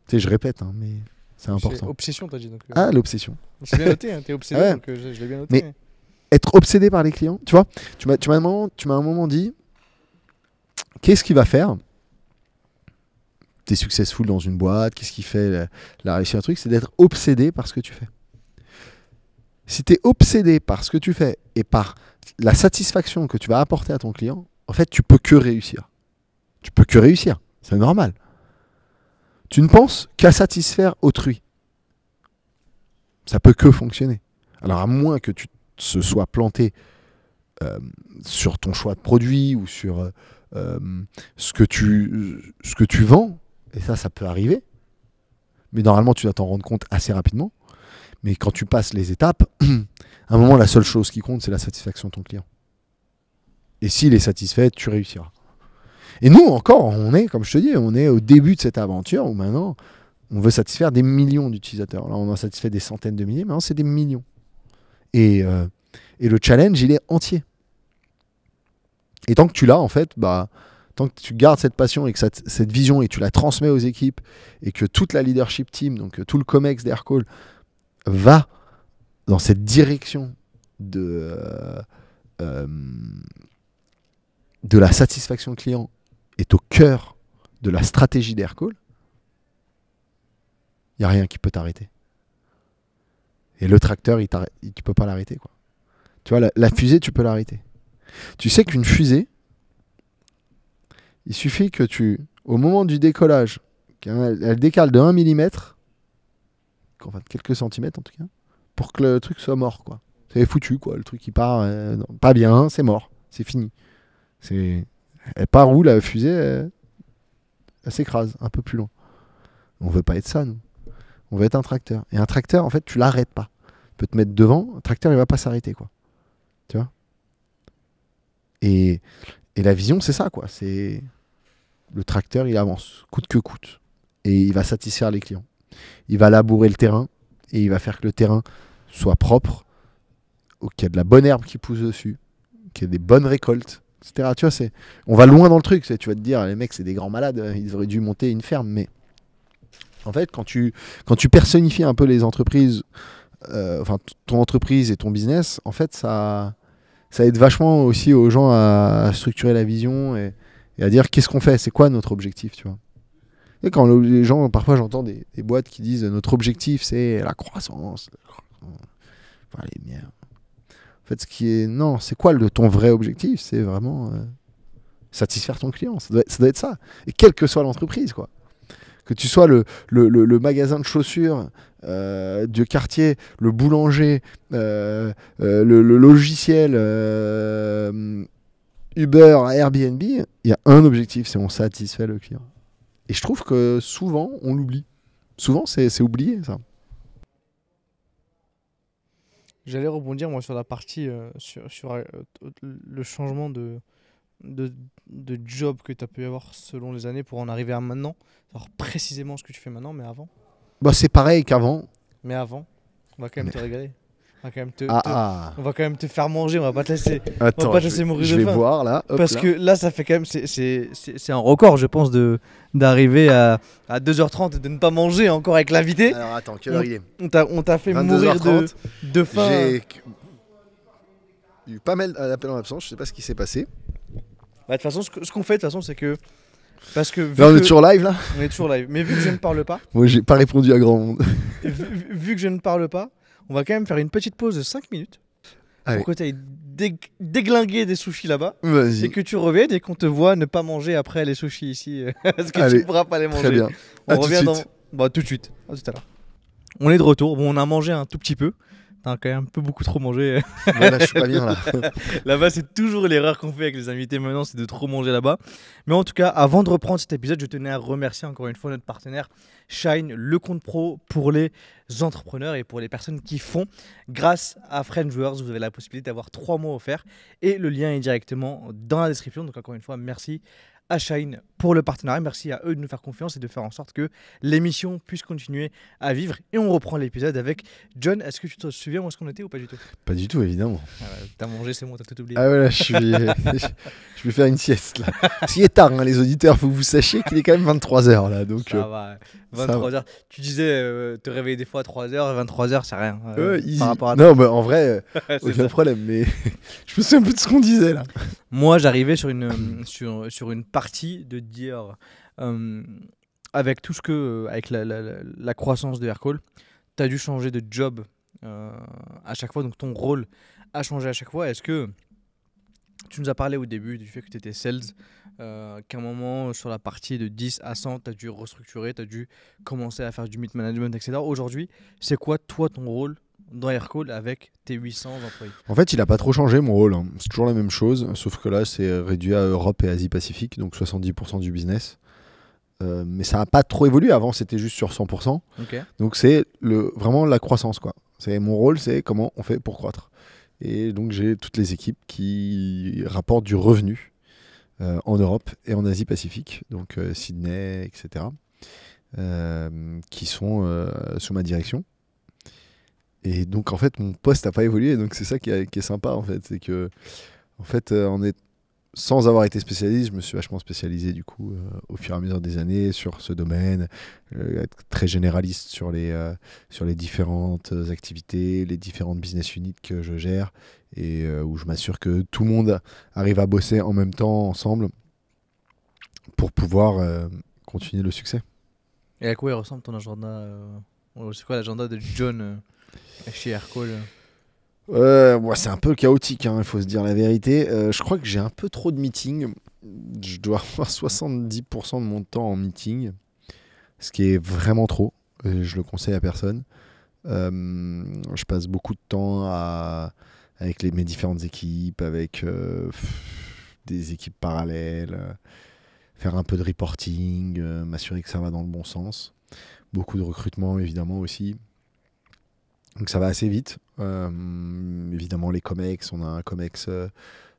Speaker 2: Tu sais, je répète, hein, mais c'est important. Obsession, t'as dit. Euh. Ah, l'obsession. C'est bien noté, hein, t'es obsédé, (laughs) euh, je, l'ai bien noté. Mais hein. être obsédé par les clients, tu vois, tu m'as, tu m'as, un, moment, tu m'as un moment dit, qu'est-ce qui va faire T'es successful dans une boîte, qu'est-ce qui fait la, réussite d'un truc C'est d'être obsédé par ce que tu fais. Si t'es obsédé par ce que tu fais et par la satisfaction que tu vas apporter à ton client, en fait, tu peux que réussir. Tu peux que réussir. C'est normal tu ne penses qu'à satisfaire autrui. Ça peut que fonctionner. Alors à moins que tu se sois planté euh, sur ton choix de produit ou sur euh, euh, ce, que tu, ce que tu vends, et ça, ça peut arriver, mais normalement tu vas t'en rendre compte assez rapidement. Mais quand tu passes les étapes, (clears throat) à un moment, la seule chose qui compte, c'est la satisfaction de ton client. Et s'il est satisfait, tu réussiras. Et nous, encore, on est, comme je te dis, on est au début de cette aventure où maintenant, on veut satisfaire des millions d'utilisateurs. Là, on en satisfait des centaines de milliers, maintenant, c'est des millions. Euh, et, le challenge, il est entier. Et tant que tu l'as, en fait, bah, tant que tu gardes cette passion et que cette, vision et tu la transmets aux équipes et que toute la leadership team, donc euh, tout le COMEX d'Aircall, va dans cette direction de, euh, de la satisfaction client est au cœur de la stratégie d'Aircall, il n'y a rien qui peut t'arrêter. Et le tracteur, il il, tu peux pas l'arrêter. quoi. Tu vois, la, fusée, tu peux l'arrêter. Tu sais qu'une fusée, il suffit que tu, au moment du décollage, elle, décale de 1 mm, enfin de quelques centimètres en tout cas, pour que le truc soit mort. quoi. C'est foutu, quoi. Le truc, qui part euh, pas bien, c'est mort, c'est fini. C'est elle part où la fusée Elle, s'écrase un peu plus loin. On veut pas être ça, nous. On veut être un tracteur. Et un tracteur, en fait, tu l'arrêtes pas. Tu peux te mettre devant, un tracteur, il va pas s'arrêter, quoi. Tu vois et, et la vision, c'est ça, quoi. C'est le tracteur, il avance, coûte que coûte. Et il va satisfaire les clients. Il va labourer le terrain et il va faire que le terrain soit propre, qu'il y a de la bonne herbe qui pousse dessus, qu'il y ait des bonnes récoltes, tu on va loin dans le truc. tu vas te dire, les mecs, c'est des grands malades, ils auraient dû monter une ferme. Mais en fait, quand tu, quand tu personnifies un peu les entreprises, euh, enfin ton entreprise et ton business, en fait, ça, ça aide vachement aussi aux gens à, structurer la vision et, à dire qu'est-ce qu'on fait, c'est quoi notre objectif, tu vois. Et quand les gens, parfois j'entends des, boîtes qui disent notre objectif c'est la croissance, enfin, les miens. En fait, ce qui est. Non, c'est quoi le, ton vrai objectif C'est vraiment euh, satisfaire ton client. Ça doit, être, ça Et quelle que soit l'entreprise, quoi. Que tu sois le, magasin de chaussures euh, du quartier, le boulanger, euh, le, logiciel, Uber, Airbnb, il y a un objectif, c'est on satisfait le client. Et je trouve que souvent, on l'oublie. Souvent, c'est oublié, ça.
Speaker 1: J'allais rebondir moi sur la partie euh, sur, sur euh, le changement de, de, de job que tu as pu avoir selon les années pour en arriver à maintenant. Alors précisément ce que tu fais maintenant, mais avant.
Speaker 2: Bah c'est pareil qu'avant.
Speaker 1: Mais avant, on va quand même te régaler. Ah, ah. On va quand même te, faire manger, on va pas te laisser, on mourir de faim. Je parce que là, ça fait quand même, c'est un record, je pense, de d'arriver à, 2h30 et de ne pas manger encore avec l'invité. Alors attends, quelle il est On t'a fait mourir de, de faim.
Speaker 2: J'ai eu pas mal d'appels en absence, je sais pas ce qui s'est passé. Bah, de toute façon, ce qu'on fait, de toute façon, c'est que. Parce que là, on est toujours live, là
Speaker 1: On est toujours live. Mais vu que je ne parle pas.
Speaker 2: Moi, j'ai pas répondu à grand monde.
Speaker 1: vu que je ne parle pas, on va quand même faire une petite pause de 5 minutes. Allez. Pour que tu ailles déglinguer des sushis là-bas. Et que tu reviennes et qu'on te voit ne pas manger après les sushis ici. Euh, (laughs) parce que tu ne pourras pas les manger. Très bien. On revient tout de suite. Bah, tout de suite. À tout à l'heure. On est de retour. Bon, on a mangé un tout petit peu. T'as quand même un peu beaucoup trop mangé. (laughs) là, je suis pas bien là. (laughs) bas c'est toujours l'erreur qu'on fait avec les invités maintenant, c'est de trop manger là-bas. Mais en tout cas, avant de reprendre cet épisode, je tenais à remercier encore une fois notre partenaire Shine, le compte pro pour les entrepreneurs et pour les personnes qui font. Grâce à Friend Viewers, vous avez la possibilité d'avoir trois mois offerts et le lien est directement dans la description. Donc encore une fois, merci à Shine pour le partenariat. Merci à eux de nous faire confiance et de faire en sorte que l'émission puisse continuer à vivre. Et on reprend l'épisode avec John. Est-ce que tu te souviens où est-ce qu'on était ou pas du tout
Speaker 2: Pas du tout, évidemment.
Speaker 1: Ah t'as mangé, c'est bon, t'as tout oublié. Ah ouais, (laughs) je,
Speaker 2: vais faire une sieste là. S'il est tard, hein, les auditeurs, faut que vous sachiez qu'il est quand même 23h là. Donc,
Speaker 1: 23 euh, Tu disais euh, te réveiller des fois à 3h, 23h, c'est
Speaker 2: rien. Euh, par rapport à non, mais en vrai, (laughs) aucun le problème. Mais (laughs) je me souviens peu de ce qu'on disait là.
Speaker 1: Moi, j'arrivais sur une, sur, sur une partie partie de dire, euh, avec tout ce que, euh, avec la, croissance de Aircall, tu as dû changer de job euh, à chaque fois, donc ton rôle a changé à chaque fois. Est-ce que tu nous as parlé au début du fait que tu étais sales, qu'à un moment, sur la partie de 10 à 100, tu as dû restructurer, tu as dû commencer à faire du meet management, etc. Aujourd'hui, c'est quoi, toi, ton rôle dans Aircall avec tes 800 employés En
Speaker 2: fait, il n'a pas trop changé mon rôle. Hein. C'est toujours la même chose, sauf que là, c'est euh, réduit à Europe et Asie-Pacifique, donc 70% du business. Euh, mais ça n'a pas trop évolué. Avant, c'était juste sur 100%. Donc, c'est le, vraiment la croissance. quoi. C'est Mon rôle, c'est comment on fait pour croître. Et donc, j'ai toutes les équipes qui rapportent du revenu euh, en Europe et en Asie-Pacifique, donc Sydney, etc., qui sont sous ma direction. Et donc, en fait, mon poste n'a pas évolué. Donc, c'est ça qui, est sympa, en fait. C'est que, en fait, on euh, est, sans avoir été spécialiste, je me suis vachement spécialisé, du coup, euh, au fur et à mesure des années, sur ce domaine, euh, être très généraliste sur les, sur les différentes activités, les différentes business units que je gère, et où je m'assure que tout le monde arrive à bosser en même temps, ensemble, pour pouvoir continuer le succès.
Speaker 1: Et à quoi il ressemble ton agenda C'est quoi l'agenda de John chez Aircall
Speaker 2: euh, c'est un peu chaotique, hein, il faut se dire la vérité. Euh, je crois que j'ai un peu trop de meetings. Je dois (laughs) avoir 70% de mon temps en meeting, ce qui est vraiment trop. Je le conseille à personne. Euh, je passe beaucoup de temps à, avec mes différentes équipes, avec des équipes parallèles, faire un peu de reporting, m'assurer que ça va dans le bon sens. Beaucoup de recrutement, évidemment, aussi. Donc ça va assez vite. Euh, évidemment, les comex, on a un comex euh,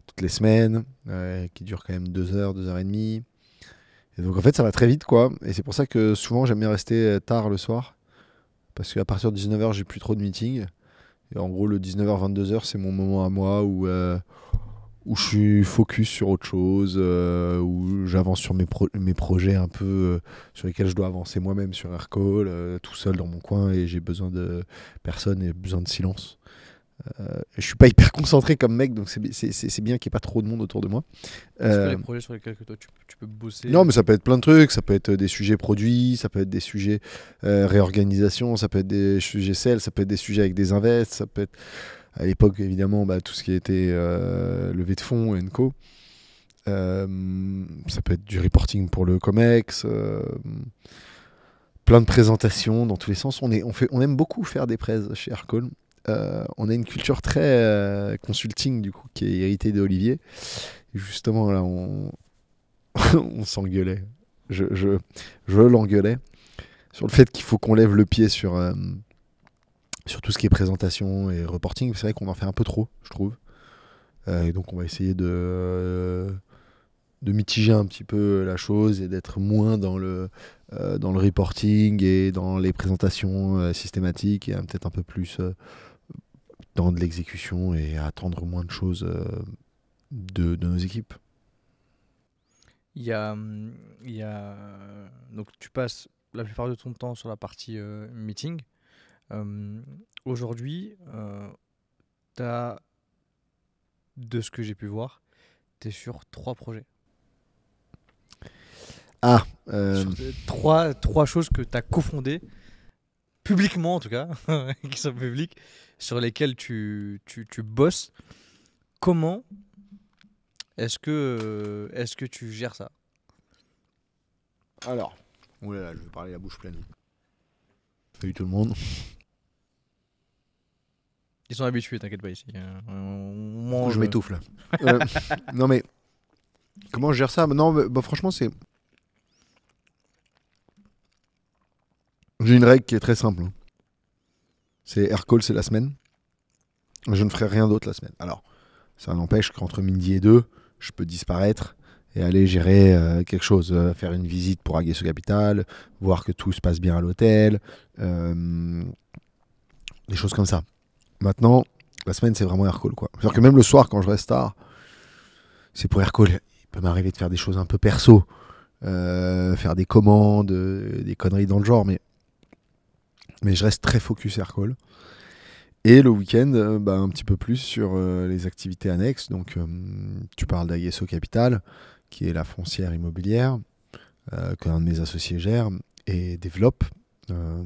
Speaker 2: toutes les semaines euh, qui dure quand même 2 heures, 2 heures et demie. Et donc en fait, ça va très vite quoi. Et c'est pour ça que souvent j'aime bien rester tard le soir parce qu'à partir de 19h, j'ai plus trop de meetings. Et en gros, le 19h, 22h, c'est mon moment à moi où où je suis focus sur autre chose, euh, où j'avance sur mes, mes projets un peu euh, sur lesquels je dois avancer moi-même sur Aircall, euh, tout seul dans mon coin, et j'ai besoin de personne et besoin de silence. je suis pas (laughs) hyper concentré comme mec, donc c'est bien qu'il n'y ait pas trop de monde autour de moi. que les projets sur lesquels toi, tu, peux bosser Non, mais ça peut être plein de trucs. Ça peut être des sujets produits, ça peut être des sujets réorganisation, ça peut être des sujets sales, ça peut être des sujets avec des invests, ça peut être à l'époque, évidemment, bah, tout ce qui était euh, levé de fonds et co. Euh, ça peut être du reporting pour le COMEX, euh, plein de présentations dans tous les sens. On, est, on, fait, on aime beaucoup faire des prêts chez Arcole. on a une culture très consulting du coup qui est héritée d'Olivier. Justement là, (laughs) on, s'engueulait. Je, je, je l'engueulais sur le fait qu'il faut qu'on lève le pied sur sur tout ce qui est présentation et reporting. C'est vrai qu'on en fait un peu trop, je trouve. Euh, et donc on va essayer de, euh, de mitiger un petit peu la chose et d'être moins dans le, euh, dans le reporting et dans les présentations systématiques et peut-être un peu plus dans de l'exécution et attendre moins de choses de, de, nos équipes.
Speaker 1: Il y a, hum, il y a... Donc tu passes la plupart de ton temps sur la partie meeting. Euh, aujourd'hui, euh, t'as, de ce que j'ai pu voir, tu es sur trois projets.
Speaker 2: Ah, euh,
Speaker 1: trois, trois choses que tu as cofondées, publiquement en tout cas, (laughs) qui sont publiques, sur lesquelles tu, tu, tu bosses. Comment est-ce que, est que tu gères ça Alors, oulala, oh je vais parler la bouche pleine. Salut tout le monde. Ils sont habitués, t'inquiète pas ici. Euh, je
Speaker 2: euh. m'étouffe euh, (laughs) non mais comment je gère ça Non, mais, bah, franchement c'est. J'ai une règle qui est très simple. Hein. C'est aircall, c'est la semaine. Je ne ferai rien d'autre la semaine. Alors, ça n'empêche qu'entre midi et deux, je peux disparaître et aller gérer euh, quelque chose, euh, faire une visite pour Aguesso Capital, voir que tout se passe bien à l'hôtel, euh, des choses comme ça. Maintenant, la semaine, c'est vraiment aircall. Quoi. cest que même le soir, quand je reste tard, c'est pour aircall. Il peut m'arriver de faire des choses un peu perso, faire des commandes, des conneries dans le genre, mais, mais je reste très focus aircall. Et le week-end, bah, un petit peu plus sur les activités annexes. Donc, tu parles d'Aguesso Capital qui est la foncière immobilière, euh, qu'un de mes associés gère et développe, euh,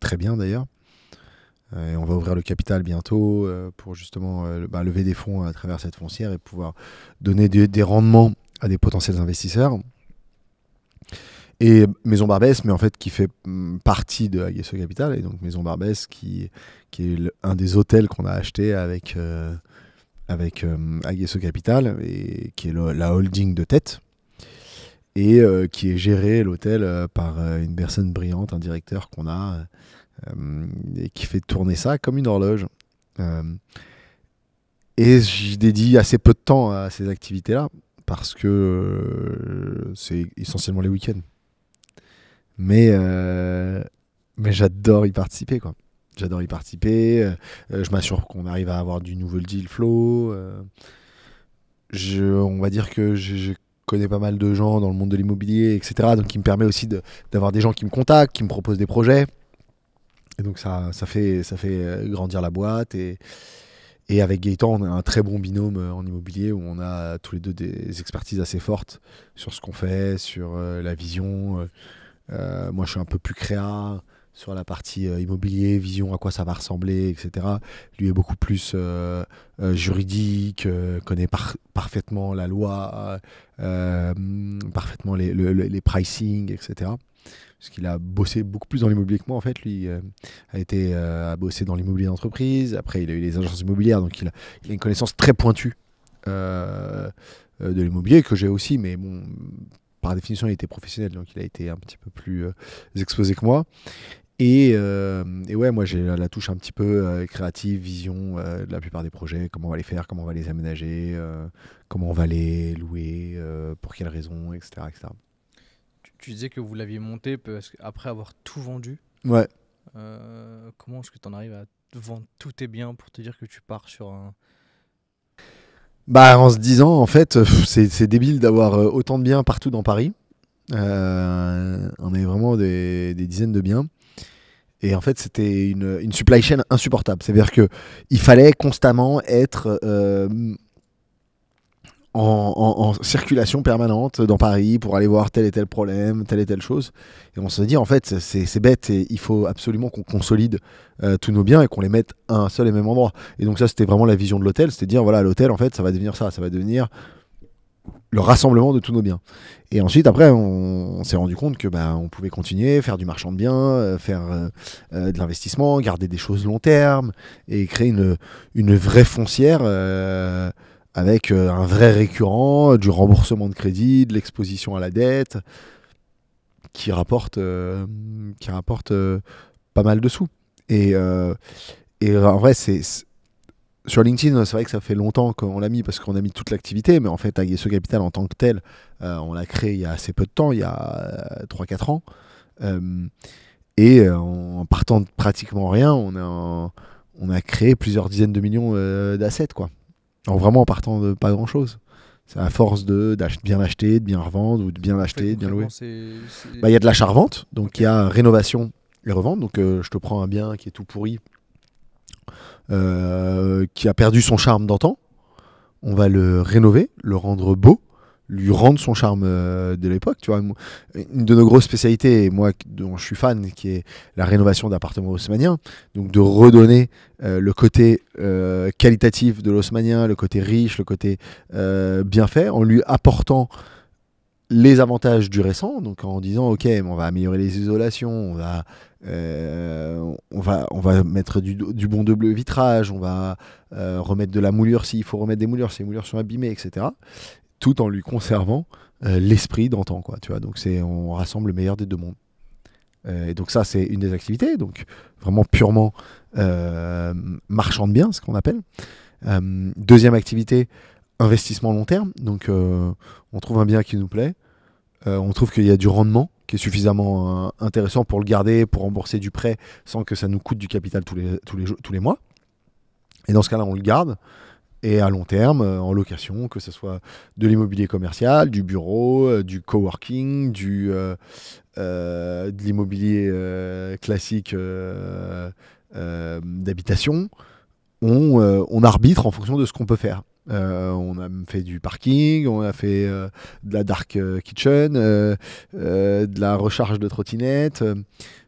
Speaker 2: très bien d'ailleurs. Euh, et on va ouvrir le capital bientôt euh, pour justement bah, lever des fonds à travers cette foncière et pouvoir donner des, rendements à des potentiels investisseurs. Et Maison Barbès, mais en fait qui fait mm, partie de Aguesso Capital, et donc Maison Barbès qui, est un des hôtels qu'on a acheté avec, avec euh, Aguesso Capital, qui est la holding de tête, et euh, qui est géré l'hôtel euh, par une personne brillante, un directeur qu'on a, et qui fait tourner ça comme une horloge. et je dédie assez peu de temps à ces activités-là, parce que c'est essentiellement les week-ends. Mais, mais j'adore y participer. Quoi. J'adore y participer. Euh, euh, je m'assure qu'on arrive à avoir du nouveau deal flow. Euh, je, on va dire que je, connais pas mal de gens dans le monde de l'immobilier, etc. Donc, qui me permet aussi d'avoir des gens qui me contactent, qui me proposent des projets. Et donc, ça, ça, fait, ça fait grandir la boîte. Et, avec Gaëtan, on a un très bon binôme en immobilier où on a tous les deux des expertises assez fortes sur ce qu'on fait, sur la vision. moi, je suis un peu plus créa sur la partie euh, immobilier, vision à quoi ça va ressembler, etc. Lui est beaucoup plus euh, euh, juridique, connaît parfaitement la loi, parfaitement les, les, pricing, etc. Parce qu'il a bossé beaucoup plus dans l'immobilier que moi, en fait. Lui a été à bossé dans l'immobilier d'entreprise. Après, il a eu les agences immobilières, donc il a, il a une connaissance très pointue de l'immobilier que j'ai aussi, mais bon, par définition, il était professionnel, donc il a été un petit peu plus exposé que moi. Euh, et, ouais, moi j'ai la, touche un petit peu euh, créative, vision euh, de la plupart des projets, comment on va les faire, comment on va les aménager, comment on va les louer, pour quelles raisons, etc. etc.
Speaker 1: Tu, disais que vous l'aviez monté après avoir tout vendu. Ouais. comment est-ce que tu en arrives à vendre tout tes biens pour te dire que tu pars sur un,
Speaker 2: bah, en se disant, en fait, c'est débile d'avoir autant de biens partout dans Paris. on est vraiment des, dizaines de biens. Et en fait, c'était une, supply chain insupportable. C'est-à-dire que il fallait constamment être euh, en, circulation permanente dans Paris pour aller voir tel et tel problème, telle et telle chose. Et on se dit, en fait, c'est bête et il faut absolument qu'on consolide euh, tous nos biens et qu'on les mette à un seul et même endroit. Et donc ça, c'était vraiment la vision de l'hôtel, c'était dire, voilà, l'hôtel, en fait, ça va devenir ça, ça va devenir le rassemblement de tous nos biens. Et ensuite, après, on, s'est rendu compte que ben on pouvait continuer, faire du marchand de biens, euh, faire euh, euh, de l'investissement, garder des choses long terme et créer une, une vraie foncière avec un vrai récurrent, du remboursement de crédit, de l'exposition à la dette, qui rapporte, qui rapporte pas mal de sous. Et, et en vrai, c'est sur LinkedIn, c'est vrai que ça fait longtemps qu'on l'a mis parce qu'on a mis toute l'activité, mais en fait, ce Capital en tant que tel, euh, on l'a créé il y a assez peu de temps, il y a 3-4 euh, ans. Euh, et en partant de pratiquement rien, on a, créé plusieurs dizaines de millions d'assets, quoi. En vraiment en partant de pas grand-chose. C'est à force de bien acheter, de bien revendre ou de bien acheter, de bien louer. Bah, il y a de l'achat-revente, donc il y a rénovation et revente. Donc je te prends un bien qui est tout pourri euh, qui a perdu son charme d'antan. On va le rénover, le rendre beau, lui rendre son charme euh, de l'époque. Tu vois, une de nos grosses spécialités, moi dont je suis fan, qui est la rénovation d'appartements haussmanniens, donc de redonner euh, le côté qualitatif de l'haussmannien, le côté riche, le côté bien fait, en lui apportant les avantages du récent, donc en disant ok, on va améliorer les isolations, on va euh, on, va, on va mettre du, du bon bleu vitrage, on va euh, remettre de la moulure s'il faut remettre des moulures, si les moulures sont abîmées, etc. Tout en lui conservant euh, l'esprit d'antan, quoi. Tu vois, donc c'est on rassemble le meilleur des deux mondes. et donc ça, c'est une des activités, donc vraiment purement marchand de biens, ce qu'on appelle. deuxième activité, investissement long terme. Donc on trouve un bien qui nous plaît, on trouve qu'il y a du rendement est suffisamment euh, intéressant pour le garder, pour rembourser du prêt sans que ça nous coûte du capital tous les, tous les, tous les mois. Et dans ce cas-là, on le garde. Et à long terme, euh, en location, que ce soit de l'immobilier commercial, du bureau, euh, du coworking, du, de l'immobilier classique d'habitation, on arbitre en fonction de ce qu'on peut faire. Euh, on a fait du parking, on a fait euh, de la dark euh, kitchen, de la recharge de trottinettes,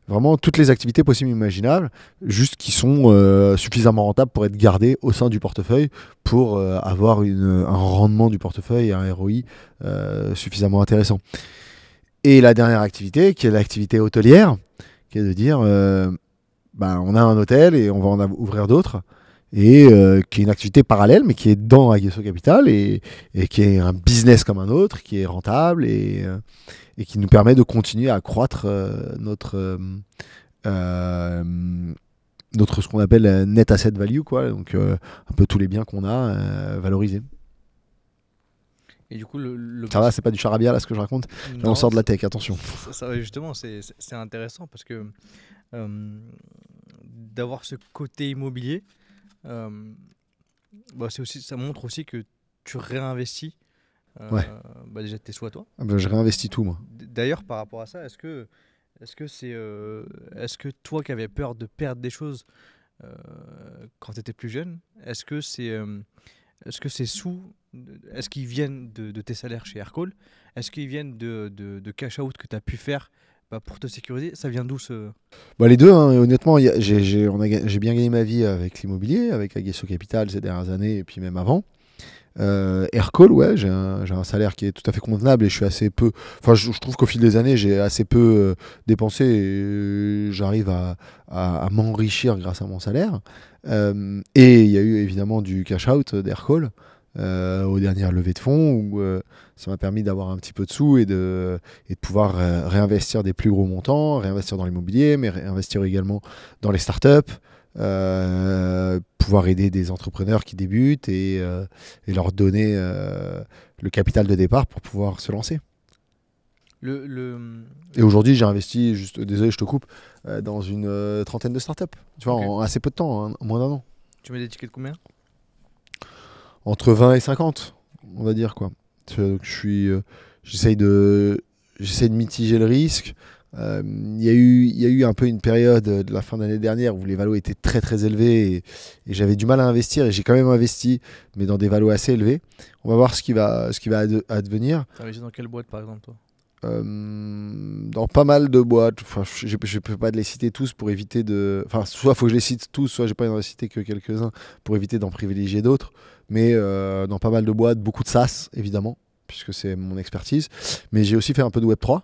Speaker 2: vraiment toutes les activités possibles et imaginables, juste qui sont suffisamment rentables pour être gardées au sein du portefeuille pour avoir un rendement du portefeuille et un ROI suffisamment intéressant. Et la dernière activité, qui est l'activité hôtelière, qui est de dire, bah, on a un hôtel et on va en ouvrir d'autres et euh, qui est une activité parallèle, mais qui est dans Aguesso Capital et, qui est un business comme un autre, qui est rentable et, euh, qui nous permet de continuer à accroître euh, notre, notre ce qu'on appelle net asset value, quoi. Donc un peu tous les biens qu'on a valorisés. Et du coup, le, Ça va, c'est pas du charabia là ce que je raconte. on sort de la tech, attention.
Speaker 1: (laughs) Ça, ça, justement, c'est intéressant parce que d'avoir ce côté immobilier, euh, bah, c'est aussi, ça montre aussi que tu réinvestis euh, bah, déjà tes soins toi. Ah bah, je réinvestis tout, moi. D'ailleurs, par rapport à ça, est-ce que est-ce que c'est, euh, est que toi qui avais peur de perdre des choses quand tu étais plus jeune, est-ce que c'est, est-ce que ces sous, est-ce qu'ils viennent de, tes salaires chez Aircall Est-ce qu'ils viennent de, de, de, cash out que tu as pu faire bah, pour te sécuriser Ça vient d'où ce.
Speaker 2: Bah, les deux, hein, honnêtement, j'ai bien gagné ma vie avec l'immobilier, avec Aguesso Capital ces dernières années et puis même avant. Euh, Aircall, ouais, j'ai un, un, salaire qui est tout à fait convenable et je suis assez peu. Enfin, je, trouve qu'au fil des années, j'ai assez peu euh, dépensé et euh, j'arrive à, à, à m'enrichir grâce à mon salaire. Euh, et il y a eu évidemment du cash out d'Aircall. Euh, aux dernières levées de fonds où euh, ça m'a permis d'avoir un petit peu de sous et de, et de pouvoir euh, réinvestir des plus gros montants, réinvestir dans l'immobilier, mais réinvestir également dans les startups. pouvoir aider des entrepreneurs qui débutent et, leur donner le capital de départ pour pouvoir se lancer.
Speaker 1: Le,
Speaker 2: Et aujourd'hui, j'ai investi, juste, désolé, je te coupe, dans une trentaine de startups, tu vois, en assez peu de temps, hein, moins d'un an.
Speaker 1: Tu mets des tickets de combien
Speaker 2: entre 20 et 50, on va dire quoi. Donc, je suis, euh, j'essaye de, j'essaye de mitiger le risque. Euh, il y, y, a eu un peu une période de la fin de l'année dernière où les valos étaient très très élevés et, j'avais du mal à investir et j'ai quand même investi mais dans des valos assez élevés. On va voir ce qui va, ce qui va advenir. Tu
Speaker 1: investi dans quelle boîte par exemple toi
Speaker 2: euh, dans pas mal de boîtes, enfin, je ne peux pas les citer tous pour éviter de. Enfin, soit il faut que je les cite tous, soit j'ai pas envie citer que quelques-uns pour éviter d'en privilégier d'autres mais euh, dans pas mal de boîtes, beaucoup de SaaS évidemment, puisque c'est mon expertise. Mais j'ai aussi fait un peu de Web3.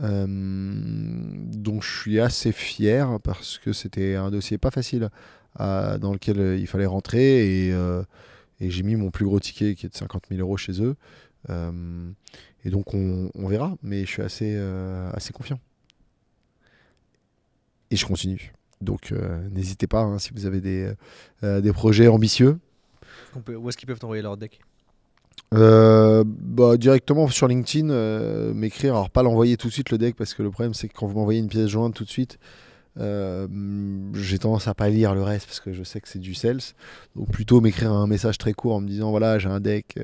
Speaker 2: Euh, donc je suis assez fier parce que c'était un dossier pas facile euh, dans lequel euh, il fallait rentrer et, j'ai mis mon plus gros ticket qui est de 50 000 euros chez eux. et donc on, verra, mais je suis assez, assez confiant. Et je continue. Donc n'hésitez pas hein, si vous avez des, des projets ambitieux
Speaker 1: peut, où est-ce qu'ils peuvent envoyer leur deck
Speaker 2: euh, bah, directement sur LinkedIn, euh, m'écrire. Alors, pas l'envoyer tout de suite le deck, parce que le problème, c'est que quand vous m'envoyez une pièce jointe tout de suite, euh, j'ai tendance à pas lire le reste, parce que je sais que c'est du sales. Donc, plutôt m'écrire un message très court en me disant voilà, j'ai un deck,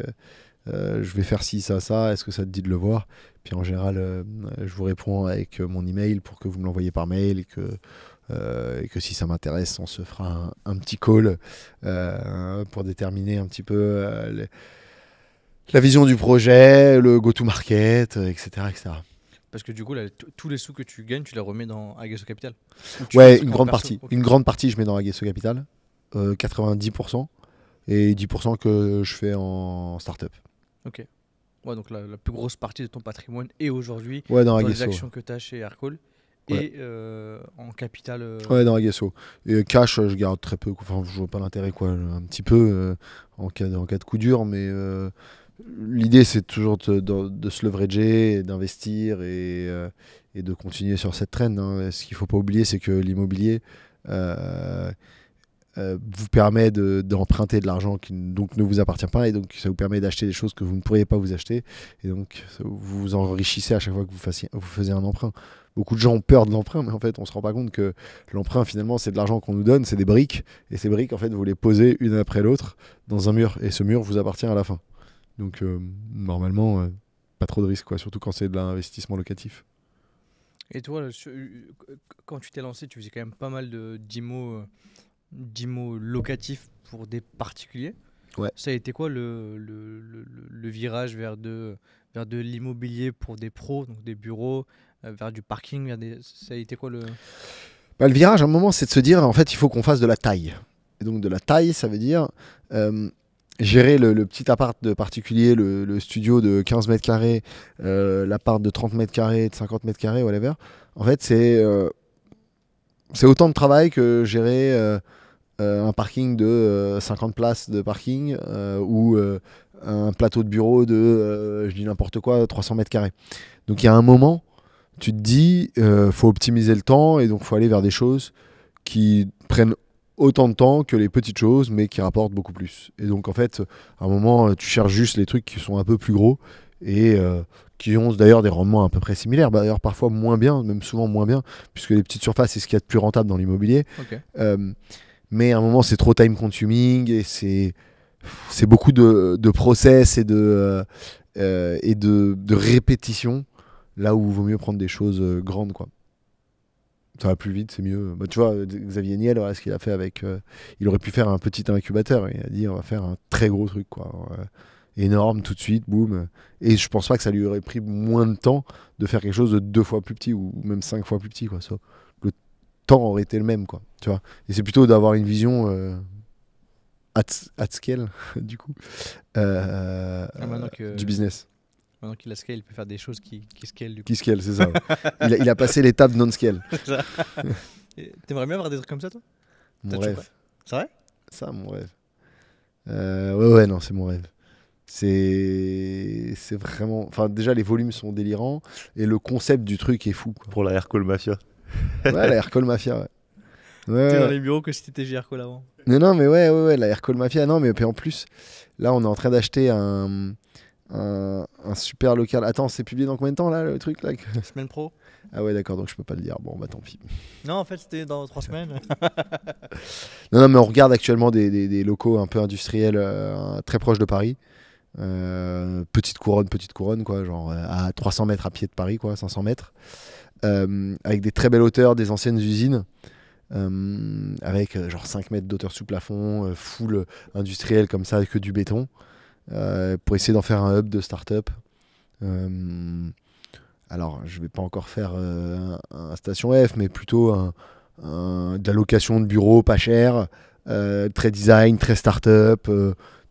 Speaker 2: je vais faire ci, ça, ça, est-ce que ça te dit de le voir Puis en général, je vous réponds avec mon email pour que vous me l'envoyez par mail et que euh, et que si ça m'intéresse, on se fera un, petit call euh, pour déterminer un petit peu euh, la vision du projet, le go-to-market, etc., etc.
Speaker 1: Parce que du coup, tous les sous que tu gagnes, tu les remets dans Aguesso Capital Ouais, une grande partie. Une
Speaker 2: grande partie, je mets dans Aguesso Capital, 90%, et 10% que je fais en startup.
Speaker 1: Ok. donc la, plus grosse partie de ton patrimoine est aujourd'hui dans, dans les actions que tu as chez Aircall et euh, en capital. Euh, ouais, dans
Speaker 2: Agasso. Et euh, cash, je garde très peu. Enfin, je vois pas l'intérêt, quoi. Un petit peu en, cas de, en cas de coup dur, mais l'idée, c'est toujours de, de, de, se leverager, d'investir et, et, de continuer sur cette traîne. Hein. Ce qu'il faut pas oublier, c'est que l'immobilier. vous permet d'emprunter de, l'argent qui donc ne vous appartient pas et donc ça vous permet d'acheter des choses que vous ne pourriez pas vous acheter et donc vous vous enrichissez à chaque fois que vous, fassiez, vous faisiez un emprunt beaucoup de gens ont peur de l'emprunt, mais en fait, on se rend pas compte que l'emprunt, finalement, c'est de l'argent qu'on nous donne, c'est des briques. Et ces briques, en fait, vous les posez une après l'autre dans un mur. Et ce mur vous appartient à la fin. Donc, euh, normalement, euh, pas trop de risques, quoi, surtout quand c'est de l'investissement locatif.
Speaker 1: Et toi, euh, quand tu t'es lancé, tu faisais quand même pas mal de d'IMO locatifs pour des particuliers. Ouais. Ça a été quoi le, le, le, le virage vers de, vers de l'immobilier pour des pros, donc des bureaux, euh, vers du parking, vers des... ça a été quoi le...
Speaker 2: Bah, le virage, à un moment, c'est de se dire, en fait, il faut qu'on fasse de la taille. Et donc de la taille, ça veut dire euh, gérer le, petit appart de particulier, le, studio de 15 mètres carrés, euh, l'appart de 30 mètres carrés, de 50 mètres carrés, whatever. En fait, c'est c'est autant de travail que gérer un parking de 50 places de parking ou un plateau de bureau de, je dis n'importe quoi, 300 mètres carrés. Donc il y a un moment tu te dis, euh, faut optimiser le temps et donc faut aller vers des choses qui prennent autant de temps que les petites choses, mais qui rapportent beaucoup plus. Et donc en fait, à un moment, euh, tu cherches juste les trucs qui sont un peu plus gros et euh, qui ont d'ailleurs des rendements à peu près similaires, bah, d'ailleurs parfois moins bien, même souvent moins bien, puisque les petites surfaces, c'est ce qu'il y a de plus rentable dans l'immobilier. Euh, mais à un moment, c'est trop time consuming et c'est beaucoup de, process et de, et de répétition là où il vaut mieux prendre des choses euh, grandes, quoi. Ça va plus vite, c'est mieux. Bah, tu vois, euh, Xavier Niel, ce qu'il a fait avec. Euh, il aurait pu faire un petit incubateur. Il a dit, on va faire un très gros truc, quoi. énorme, tout de suite, boum. Et je pense pas que ça lui aurait pris moins de temps de faire quelque chose de deux fois plus petit ou même cinq fois plus petit, quoi. le temps aurait été le même, quoi. Tu vois. Et c'est plutôt d'avoir une vision à at, scale, (laughs) du coup, ah, du business.
Speaker 1: Maintenant qu'il a scale, il peut faire des choses qui, qui scale. Du coup. Qui scale, c'est ça. (laughs) il, a, passé l'étape non-scale. (laughs) T'aimerais bien avoir des trucs comme ça, toi Mon rêve. C'est
Speaker 2: vrai Ça, mon rêve. Euh, ouais, ouais, non, c'est mon rêve. C'est vraiment. Enfin, déjà, les volumes sont délirants et le concept du truc est fou. Pour la Aircall Mafia. ouais, la Aircall Mafia, ouais. ouais T'es dans
Speaker 1: les bureaux que si t'étais Call avant.
Speaker 2: Non, non, mais ouais, ouais, ouais la Aircall Mafia. Non, mais en plus, là, on est en train d'acheter un un, super local. Attends, c'est publié dans combien de temps là le truc là Semaine pro. Ah ouais, d'accord, donc je peux pas le dire. Bon, bah tant pis.
Speaker 1: Non, en fait, c'était dans trois semaines. (laughs)
Speaker 2: non, non, mais on regarde actuellement des, des, locaux un peu industriels euh, très proches de Paris. Euh, petite couronne, petite couronne, quoi, genre euh, à 300 mètres à pied de Paris, quoi, 500 mètres. avec des très belles hauteurs, des anciennes usines. avec genre 5 mètres d'hauteur sous plafond, full industriel comme ça, avec que du béton. Euh, pour essayer d'en faire un hub de start-up. Euh, alors, je ne vais pas encore faire euh, un, Station F, mais plutôt un, de la location de bureaux pas cher, très design, très start-up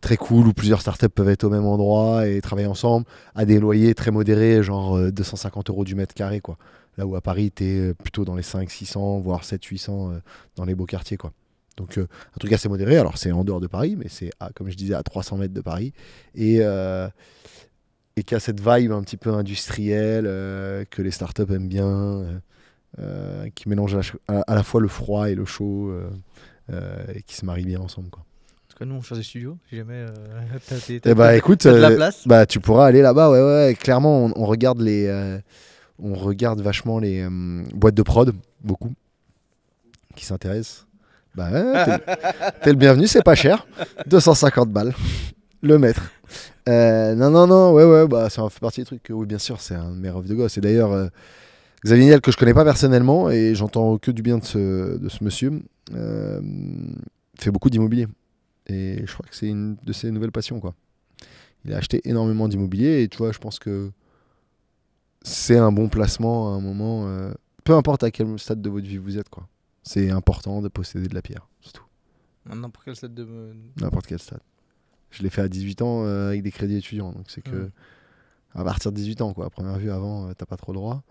Speaker 2: très cool où plusieurs start-up peuvent être au même endroit et travailler ensemble à des loyers très modérés, genre 250 euros du mètre carré, quoi. Là où à Paris, tu es plutôt dans les 5, 600, voire 7, 800 dans les beaux quartiers, quoi. Donc euh, un truc assez modéré. Alors c'est en dehors de Paris, mais c'est comme je disais à 300 mètres de Paris et euh, et qui a cette vibe un petit peu industrielle euh, que les startups aiment bien, qui mélange à la, fois le froid et le chaud et qui se marie bien ensemble quoi.
Speaker 1: En tout cas, nous, on cherche des studios Si jamais écoute, bah,
Speaker 2: tu pourras aller là-bas. Clairement, on, on, regarde les, on regarde vachement les boîtes de prod, beaucoup, qui s'intéressent. Bah, t'es le bienvenu, c'est pas cher. 250 balles. Le maître. Euh, non, non, non, ouais, ouais, bah, ça fait partie des trucs. Que, oui, bien sûr, c'est un de mes de gosse. Et d'ailleurs, euh, Xavier Niel, que je connais pas personnellement, et j'entends que du bien de ce, monsieur, euh, fait beaucoup d'immobilier. Et je crois que c'est une de ses nouvelles passions, quoi. Il a acheté énormément d'immobilier, et tu vois, je pense que c'est un bon placement à un moment, peu importe à quel stade de votre vie vous êtes, quoi. C'est important de posséder de la pierre, c'est tout.
Speaker 1: N'importe quel stade
Speaker 2: de. N'importe quel stade. Je l'ai fait à 18 ans euh, avec des crédits étudiants, donc c'est que. À partir de 18 ans, quoi. À première vue, avant, euh, t'as pas trop le droit.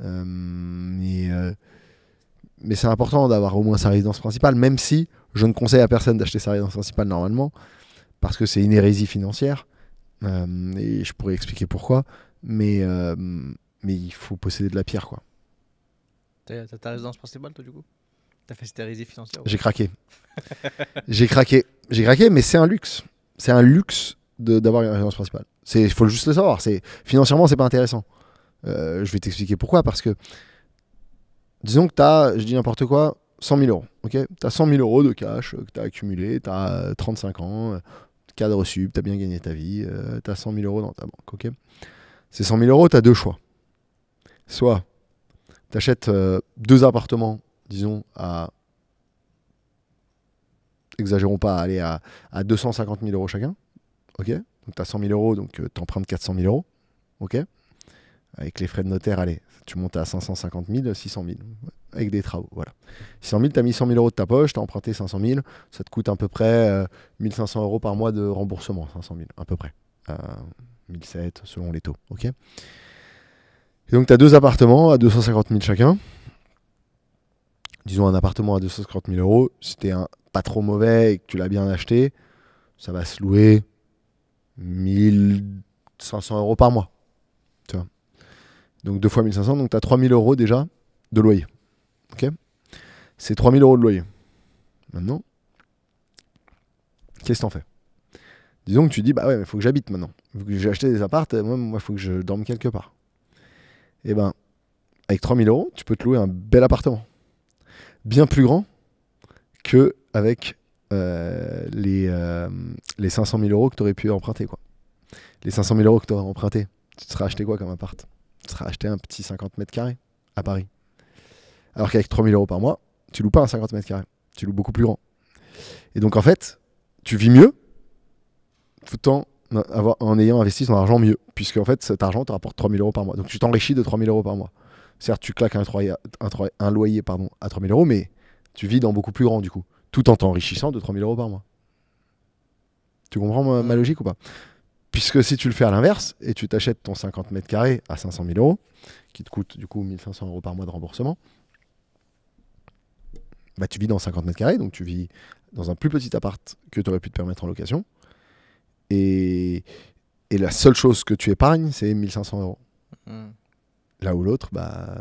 Speaker 2: Euh, mais, mais c'est important d'avoir au moins sa résidence principale, même si je ne conseille à personne d'acheter sa résidence principale normalement, parce que c'est une hérésie financière, et je pourrais expliquer pourquoi, mais, mais il faut posséder de la pierre. quoi.
Speaker 1: T'as ta résidence principale, toi, du coup fait stériliser financièrement. J'ai craqué.
Speaker 2: (laughs) j'ai craqué. J'ai craqué, mais c'est un luxe. C'est un luxe d'avoir une résidence principale. Il faut juste le savoir. Financièrement, c'est pas intéressant. Euh, je vais t'expliquer pourquoi. Parce que, disons que tu as, je dis n'importe quoi, 100 000 euros. ok tu as 100 000 euros de cash que tu as accumulé, tu as 35 ans, euh, cadre sub, tu as bien gagné ta vie, tu as 100 000 euros dans ta banque. ok Ces 100 000 euros, tu as deux choix. Soit tu achètes euh, deux appartements disons, à. Exagérons pas, aller à, 250 000 euros chacun. OK Donc tu as 100 000 euros, donc tu empruntes 400 000 euros. OK Avec les frais de notaire, allez, tu montes à 550 000, 600 000. Avec des travaux, voilà. 600 000, tu as mis 100 000 euros de ta poche, tu as emprunté 500 000. Ça te coûte à peu près 1500 euh, euros par mois de remboursement, 500 000, à peu près. Euh, 1007 selon les taux. ok et donc tu as deux appartements à 250 000 chacun disons un appartement à 250 000 euros, si t'es un pas trop mauvais et que tu l'as bien acheté, ça va se louer 1500 euros par mois. Donc deux fois 1500, donc tu as 3000 euros déjà de loyer. Ok C'est 3000 euros de loyer. Maintenant, qu'est-ce que t'en fais Disons que tu dis, bah ouais, mais faut que j'habite maintenant. Vu que j'ai acheté des appartements, moi, il faut que je dorme quelque part. Eh ben, avec 3000 euros, tu peux te louer un bel appartement bien plus grand que avec euh, les, euh, les 500 000 euros que tu aurais pu emprunter. Quoi. Les 500 000 euros que tu aurais emprunté, tu te serais acheté quoi comme appart Tu serais acheté un petit 50 mètres carrés à Paris. Alors qu'avec 3 000 euros par mois, tu loues pas un 50 mètres carrés, tu loues beaucoup plus grand. Et donc en fait, tu vis mieux tout en, avoir, en ayant investi ton argent mieux, puisque en fait cet argent te rapporte 3 000 euros par mois. Donc tu t'enrichis de 3 000 euros par mois. Certes, tu claques un, un loyer pardon, à 3000 euros, mais tu vis dans beaucoup plus grand du coup, tout en t'enrichissant de 3000 euros par mois. Tu comprends ma, mm. logique ou pas Puisque si tu le fais à l'inverse et tu t'achètes ton 50 mètres carrés à 500 000 euros, qui te coûte du coup 1500 euros par mois de remboursement, bah, tu vis dans 50 mètres carrés, donc tu vis dans un plus petit appart que tu aurais pu te permettre en location. Et, la seule chose que tu épargnes, c'est 1500 euros. Mm. Là ou l'autre, bah,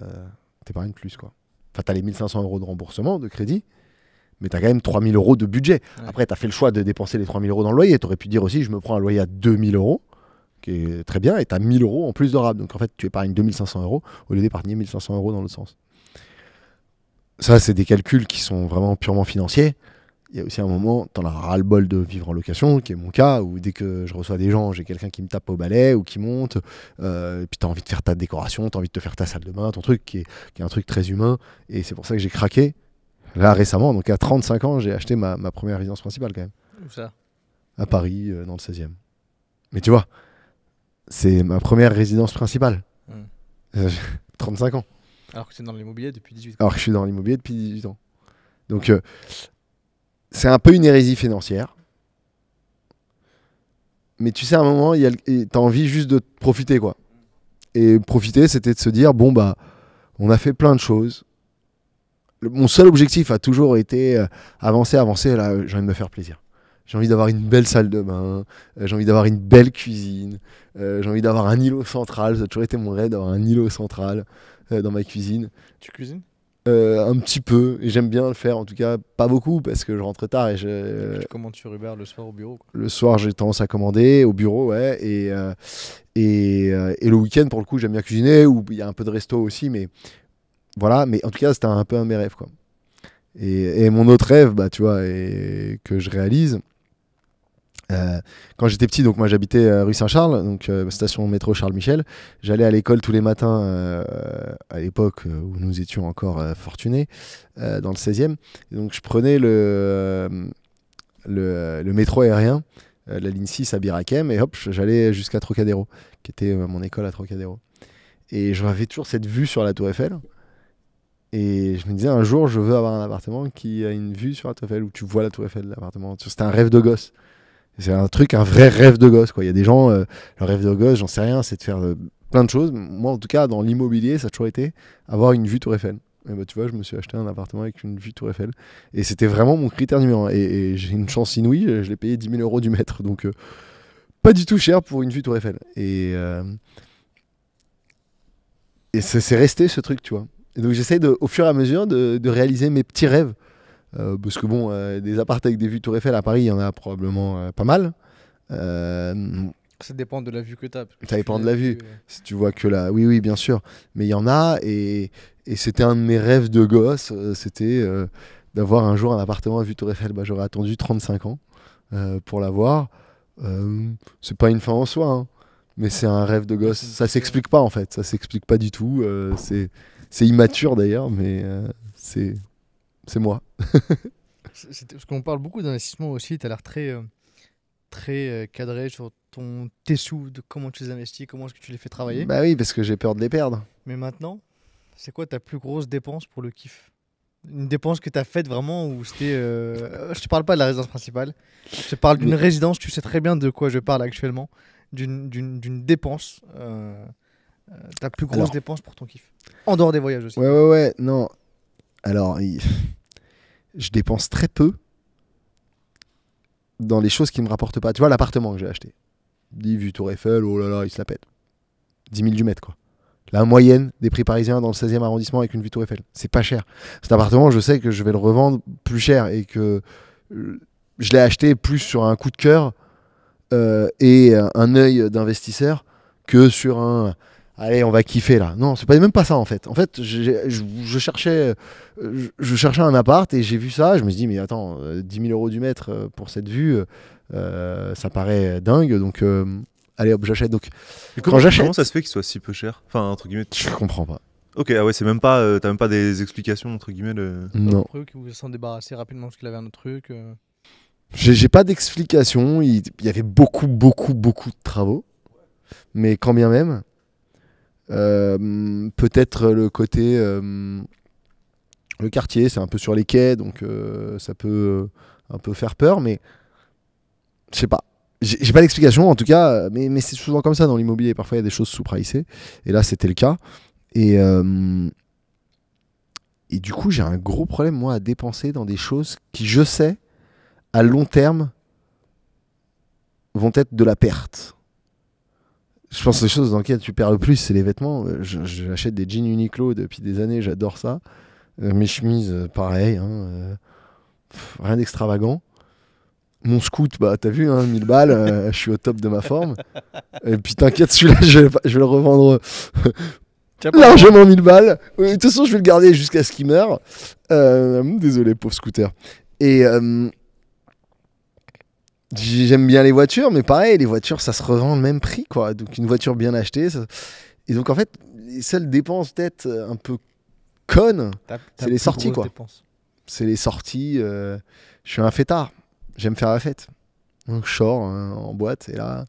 Speaker 2: t'épargnes plus. Quoi. Enfin, t'as les 1500 euros de remboursement de crédit, mais t'as quand même 3000 euros de budget. Après, Après, as fait le choix de dépenser les 3000 euros dans le loyer. aurais pu dire aussi, je me prends un loyer à 2000 euros, qui est très bien, et t'as 1000 euros en plus de Donc en fait, tu épargnes 2500 euros au lieu d'épargner 1500 euros dans l'autre sens. Ça, c'est des calculs qui sont vraiment purement financiers il y a aussi un moment, t'en as ras-le-bol de vivre en location, qui est mon cas, où dès que je reçois des gens, j'ai quelqu'un qui me tape au balai ou qui monte, euh, et puis t'as envie de faire ta décoration, t'as envie de te faire ta salle de bain, ton truc, qui est, qui est un truc très humain, et c'est pour ça que j'ai craqué. Là, récemment, donc à 35 ans, j'ai acheté ma, ma, première résidence principale quand même. Où ça À Paris, euh, dans le 16e. Mais tu vois, c'est ma première résidence principale. 35 hmm. (laughs) ans. Alors que c'est dans l'immobilier depuis 18 ans. Alors que je suis dans l'immobilier depuis 18 ans. Donc, euh, c'est un peu une hérésie financière. Mais tu sais, à un moment, tu as envie juste de profiter, quoi. Et profiter, c'était de se dire, bon, bah, on a fait plein de choses. mon seul objectif a toujours été euh, avancer, avancer. Là, j'ai envie de me faire plaisir. J'ai envie d'avoir une belle salle de bain, euh, j'ai envie d'avoir une belle cuisine, euh, j'ai envie d'avoir un îlot central. Ça a toujours été mon rêve d'avoir un îlot central dans ma cuisine. Tu cuisines euh, un petit peu. Et j'aime bien le faire, en tout cas, pas beaucoup, parce que je rentre tard. Et je... commande
Speaker 1: tu sur Uber le soir au bureau
Speaker 2: Le soir, j'ai tendance à commander au bureau, ouais. Et, euh, euh, et, le week-end, pour le coup, j'aime bien cuisiner, ou il y a un peu de resto aussi, mais voilà. Mais en tout cas, c'était un peu un de mes rêves, quoi. Et, et, mon autre rêve, bah, tu vois, et que je réalise, euh, quand j'étais petit, donc moi j'habitais euh, rue Saint-Charles, donc euh, station métro Charles-Michel. J'allais à l'école tous les matins à l'époque où nous étions encore fortunés dans le 16e. donc je prenais le, le, métro aérien, la ligne 6 à Birakem, et hop, j'allais jusqu'à Trocadéro, qui était mon école à Trocadéro. Et je toujours cette vue sur la Tour Eiffel. Et je me disais un jour, je veux avoir un appartement qui a une vue sur la Tour Eiffel, où tu vois la Tour Eiffel, l'appartement. C'était un rêve de gosse. C'est un truc, un vrai rêve de gosse. Quoi. Il y a des gens, euh, leur rêve de gosse, j'en sais rien, c'est de faire euh, plein de choses. Moi, en tout cas, dans l'immobilier, ça a toujours été avoir une vue Tour Eiffel. Et bah, tu vois, je me suis acheté un appartement avec une vue Tour Eiffel. Et c'était vraiment mon critère numéro un. Et, j'ai une chance inouïe, je, l'ai payé 10 000 euros du mètre. Donc, euh, pas du tout cher pour une vue Tour Eiffel. Et, et c'est resté ce truc, tu vois. Et donc, j'essaie au fur et à mesure de, de réaliser mes petits rêves. Euh, parce que bon, euh, des appartements avec des vues Tour Eiffel à Paris, il y en a probablement euh, pas mal.
Speaker 1: Ça dépend de la vue que tu as.
Speaker 2: Ça dépend de la vue. Si tu vois que là, Oui, oui, bien sûr. Mais il y en a. Et, c'était un de mes rêves de gosse. C'était d'avoir un jour un appartement à vue Tour Eiffel. Bah, j'aurais attendu 35 ans pour l'avoir. Euh, c'est pas une fin en soi. Hein, mais c'est un rêve de gosse. Ça s'explique pas, en fait. Ça s'explique pas du tout. c'est immature, d'ailleurs. Mais c'est moi
Speaker 1: parce qu'on parle beaucoup d'investissement aussi, tu as l'air très, euh, très euh, cadré sur ton, tes sous, de comment tu les investis, comment est-ce que tu les fais travailler. Bah oui,
Speaker 2: parce que j'ai peur de les perdre.
Speaker 1: Mais maintenant, c'est quoi ta plus grosse dépense pour le kiff une dépense que tu as faite vraiment où c'était. Euh, je te parle pas de la résidence principale. Je te parle d'une résidence, tu sais très bien de quoi je parle actuellement. D'une dépense. ta plus grosse dépense pour ton kiff. En dehors des voyages aussi. Ouais, ouais, ouais.
Speaker 2: Non. Alors, je dépense très peu dans les choses qui ne me rapportent pas. Tu vois, l'appartement que j'ai acheté. 10 vues Tour Eiffel, oh là là, il se la pète. 10 000 du mètre, quoi. La moyenne des prix parisiens dans le 16e arrondissement avec une vue Tour Eiffel. C'est pas cher. Cet appartement, je sais que je vais le revendre plus cher et que euh, je l'ai acheté plus sur un coup de cœur euh, et un œil d'investisseur que sur un allez, on va kiffer là. Non, c'est pas même pas ça en fait. En fait, je, cherchais, euh, je, cherchais un appart et j'ai vu ça. Je me suis dit, mais attends, 10 euh, 000 euros du mètre euh, pour cette vue, ça paraît dingue. Donc, allez, hop, j'achète. Donc,
Speaker 4: quand comment, ça se fait qu'il soit si peu cher Enfin, entre guillemets. Je comprends pas. Ok, ah ouais, c'est même pas, t'as même pas des explications entre guillemets. De... Non.
Speaker 1: qu'il vous s'en débarrasser rapidement parce qu'il avait un autre truc.
Speaker 2: J'ai pas d'explication. Il, il y avait beaucoup, beaucoup, beaucoup de travaux. Mais quand bien même, euh, peut-être le côté. Euh, le quartier, c'est un peu sur les quais, donc euh, ça peut un peu faire peur, mais je sais pas. J'ai pas d'explication en tout cas, mais, c'est souvent comme ça dans l'immobilier. Parfois il y a des choses sous-pricées, et là c'était le cas. Et, et du coup, j'ai un gros problème moi à dépenser dans des choses qui, je sais, à long terme, vont être de la perte je pense que les choses dans lesquelles tu perds le plus, c'est les vêtements. Euh, J'achète des jeans Uniqlo depuis des années, j'adore ça. Euh, mes chemises, euh, pareil. Hein, rien d'extravagant. Mon scout, bah, t'as vu, hein, 1000 balles, (laughs) je suis au top de ma forme. Et puis t'inquiète, celui-là, je, je, vais le revendre (laughs) largement 1000 balles. de toute façon, je vais le garder jusqu'à ce qu'il meure. désolé, pauvre scooter. Et, J'aime bien les voitures, mais pareil, les voitures, ça se revend le même prix, quoi. Donc une voiture bien achetée. Et donc en fait, les seules dépenses peut-être euh, un peu connes, c'est les sorties, quoi. C'est les sorties. Je suis un fêtard. J'aime faire la fête. Donc je sors hein, en boîte et là,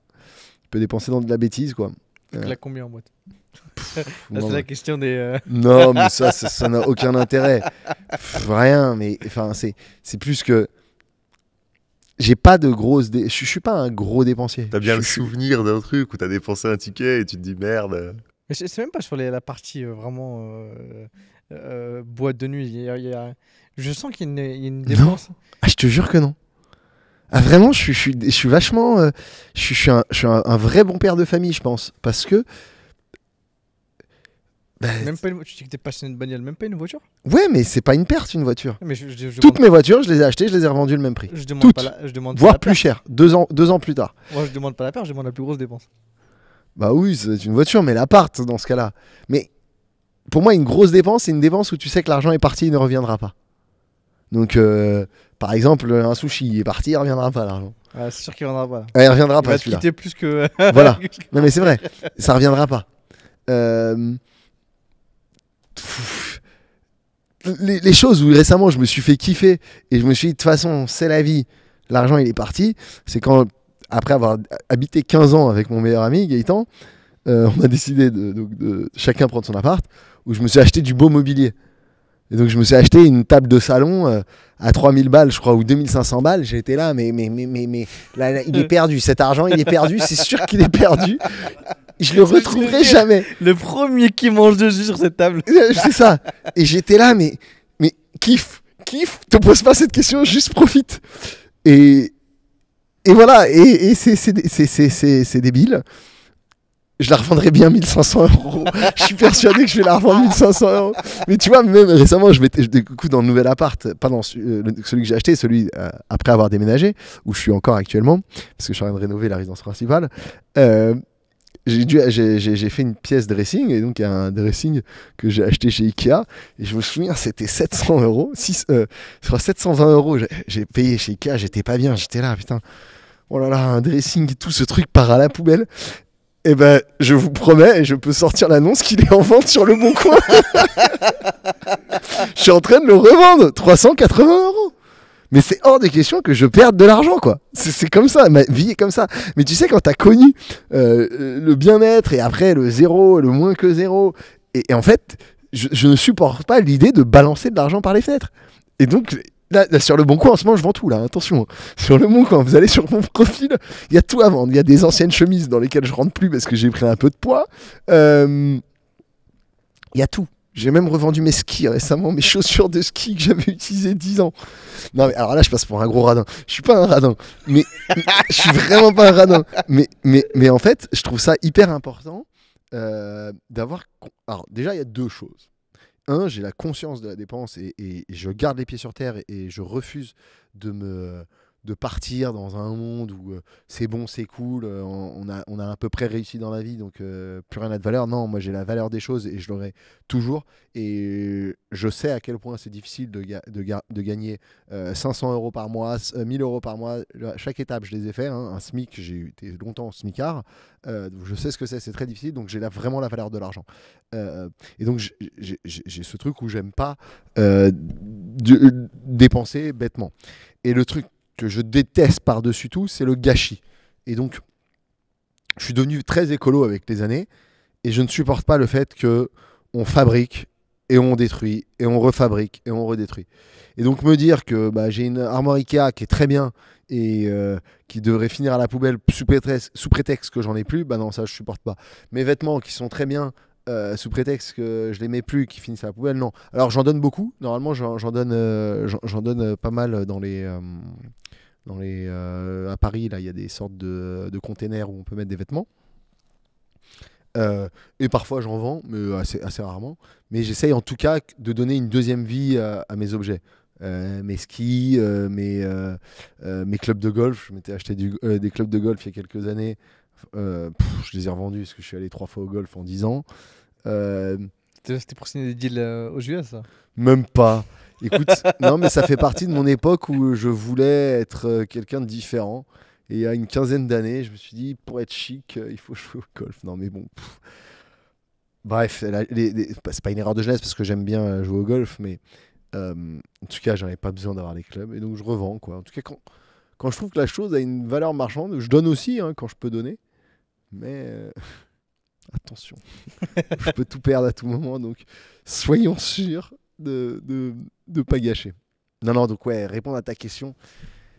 Speaker 2: je peux dépenser dans de la bêtise, quoi. Euh. La
Speaker 1: combien en boîte (laughs) c'est la question des. Euh, non, mais (laughs) ça, ça n'a aucun
Speaker 2: intérêt. rien, mais enfin, c'est plus que j'ai pas de Je suis pas un gros dépensier.
Speaker 4: T'as bien le souvenir d'un truc où t'as dépensé un ticket et tu te dis merde.
Speaker 1: Mais c'est même pas sur la partie euh, vraiment euh, euh, boîte de nuit. Je sens qu'il y a une, dépense.
Speaker 4: Ah, je te jure que non.
Speaker 2: Ah, vraiment, je suis, suis, vachement. je, suis, un, vrai bon père de famille, je pense. Parce que
Speaker 1: bah, même pas une... Tu dis que t'es passionné de bagnole, même pas une voiture
Speaker 2: Ouais, mais c'est pas une perte une voiture. Mais Toutes mes voitures, je les ai achetées, je les ai revendues le même prix. Je demande Toutes. Voire plus cher, deux ans, deux ans plus tard.
Speaker 1: Moi, je demande pas la perte, je demande la plus grosse dépense.
Speaker 2: Bah oui, c'est une voiture, mais l'appart dans ce cas-là. Mais pour moi, une grosse dépense, c'est une dépense où tu sais que l'argent est parti, il ne reviendra pas. Donc, euh, par exemple, un sushi est parti, il reviendra pas l'argent.
Speaker 1: c'est sûr qu'il reviendra pas. il reviendra il pas. Va plus que. voilà. (laughs) Non mais c'est vrai, ça
Speaker 2: reviendra pas. Euh, les, choses où récemment je me suis fait kiffer et je me suis dit de toute façon c'est la vie, l'argent il est parti, c'est quand après avoir habité 15 ans avec mon meilleur ami Gaëtan, euh, on a décidé de, chacun prendre son appart, où je me suis acheté du beau mobilier. Et donc je me suis acheté une table de salon euh, à 3000 balles, je crois, ou 2500 balles. J'étais là, mais, mais, mais, mais, mais il est euh. perdu, cet argent, il est perdu, c'est sûr qu'il est perdu je le retrouverai jamais. Le premier qui mange dessus jus sur cette table. C'est euh, ça. Et j'étais là, mais, mais kiff, kiff, te pose pas cette question, juste profite. Et, et voilà, et, et c'est débile. Je la revendrai bien 1500 euros. je suis persuadé que je vais la revendre 1500 euros. Mais tu vois, même récemment, je m'étais du coup dans le nouvel appart, pas dans euh, celui que j'ai acheté, celui euh, après avoir déménagé, où je suis encore actuellement, parce que je suis en train de rénover la résidence principale. Euh, j'ai fait une pièce dressing, et donc il y a un dressing que j'ai acheté chez Ikea, et je me souviens, c'était 700 euros, 6, euh, 720 euros, j'ai payé chez Ikea, j'étais pas bien, j'étais là, putain, oh là là, un dressing, tout ce truc part à la poubelle. Et eh ben, je vous promets, et je peux sortir l'annonce qu'il est en vente sur le bon coin. (laughs) je suis en train de le revendre, 380 euros mais c'est hors de question que je perde de l'argent, quoi. C'est comme ça, ma vie est comme ça. Mais tu sais, quand t'as connu euh, le bien-être et après le zéro, le moins que zéro, et, en fait, je, ne supporte pas l'idée de balancer de l'argent par les fenêtres. Et donc, là, sur le bon coin, en ce moment, je vends tout, là, attention. Hein. Sur le bon coin, vous allez sur mon (laughs) profil, il y a tout à vendre. Il y a des anciennes chemises dans lesquelles je rentre plus parce que j'ai pris un peu de poids. Euh, il y a tout. J'ai même revendu mes skis récemment, mes (laughs) chaussures de ski que j'avais utilisées 10 ans. Non, mais alors là, je passe pour un gros radin. Je suis pas un radin, mais (laughs) je suis vraiment pas un radin. Mais, mais, mais en fait, je trouve ça hyper important euh, d'avoir. Alors, déjà, il y a deux choses. Un, j'ai la conscience de la dépense et, je garde les pieds sur terre et je refuse de me de partir dans un monde où euh, c'est bon, c'est cool, euh, on, a, on a à peu près réussi dans la vie, donc euh, plus rien n'a de valeur. Non, moi j'ai la valeur des choses et je l'aurai toujours. Et je sais à quel point c'est difficile de, de, gagner 500 euros par mois, 1000 euros par mois. Chaque étape, je les ai fait. Hein. Un SMIC, j'ai été longtemps SMICard. donc je sais ce que c'est, c'est très difficile, donc j'ai vraiment la valeur de l'argent. et donc j'ai ce truc où j'aime pas dépenser bêtement. Et le truc que je déteste par-dessus tout, c'est le gâchis. Et donc, je suis devenu très écolo avec les années et je ne supporte pas le fait que on fabrique et on détruit et on refabrique et on redétruit. Et donc me dire que bah, j'ai une armoire Ikea qui est très bien et euh, qui devrait finir à la poubelle sous prétexte, que j'en ai plus, bah non ça je supporte pas. Mes vêtements qui sont très bien euh, sous prétexte que je les mets plus, qui finissent à la poubelle, non. Alors j'en donne beaucoup. Normalement j'en donne, euh, j'en donne pas mal dans les dans les, euh, à Paris, là, il y a des sortes de, de containers où on peut mettre des vêtements. Euh, et parfois j'en vends, mais euh, assez, assez rarement. Mais j'essaye en tout cas de donner une deuxième vie à, mes objets. mes skis, mes, clubs de golf. Je m'étais acheté des clubs de golf il y a quelques années. je les ai revendus parce que je suis allé trois fois au golf en dix ans. C'était
Speaker 1: pour signer des deals aux US ça
Speaker 2: Même pas. Écoute, (laughs) non, mais ça fait partie de mon époque où je voulais être euh, quelqu'un de différent. Et il y a une quinzaine d'années, je me suis dit, pour être chic, euh, il faut jouer au golf. Non, mais bon. Bref, bah, c'est pas une erreur de jeunesse parce que j'aime bien euh, jouer au golf, mais en tout cas, j'en ai pas besoin d'avoir les clubs. Et donc, je revends, quoi. En tout cas, quand, je trouve que la chose a une valeur marchande, je donne aussi hein, quand je peux donner. Mais. (laughs) attention, (laughs) je peux tout perdre à tout moment, donc soyons sûrs de ne de, pas gâcher. Non, non, donc ouais, répondre à ta question.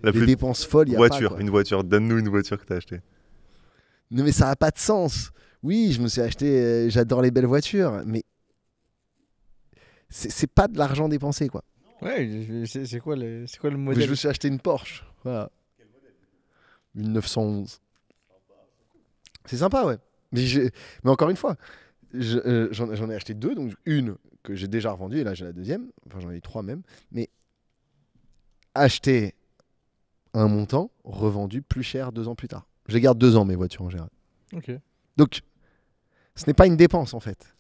Speaker 2: La les dépenses folles, voiture,
Speaker 4: une voiture. Donne-nous une voiture que as achetée.
Speaker 2: Non, mais ça n'a pas de sens. Oui, je me suis acheté, euh, j'adore les belles voitures, mais c'est pas de l'argent dépensé, quoi.
Speaker 1: Ouais, c'est quoi, le, quoi modèle Je me suis acheté une Porsche,
Speaker 2: voilà. Quel modèle Une 911. C'est sympa, ouais. Mais, mais encore une fois, euh, j'en ai acheté deux, donc une, que j'ai déjà revendu, et là j'ai la deuxième, enfin j'en ai eu trois même, mais acheter un montant, revendu plus cher deux ans plus tard. Je garde deux ans mes voitures en général. Donc, ce n'est pas une dépense en fait.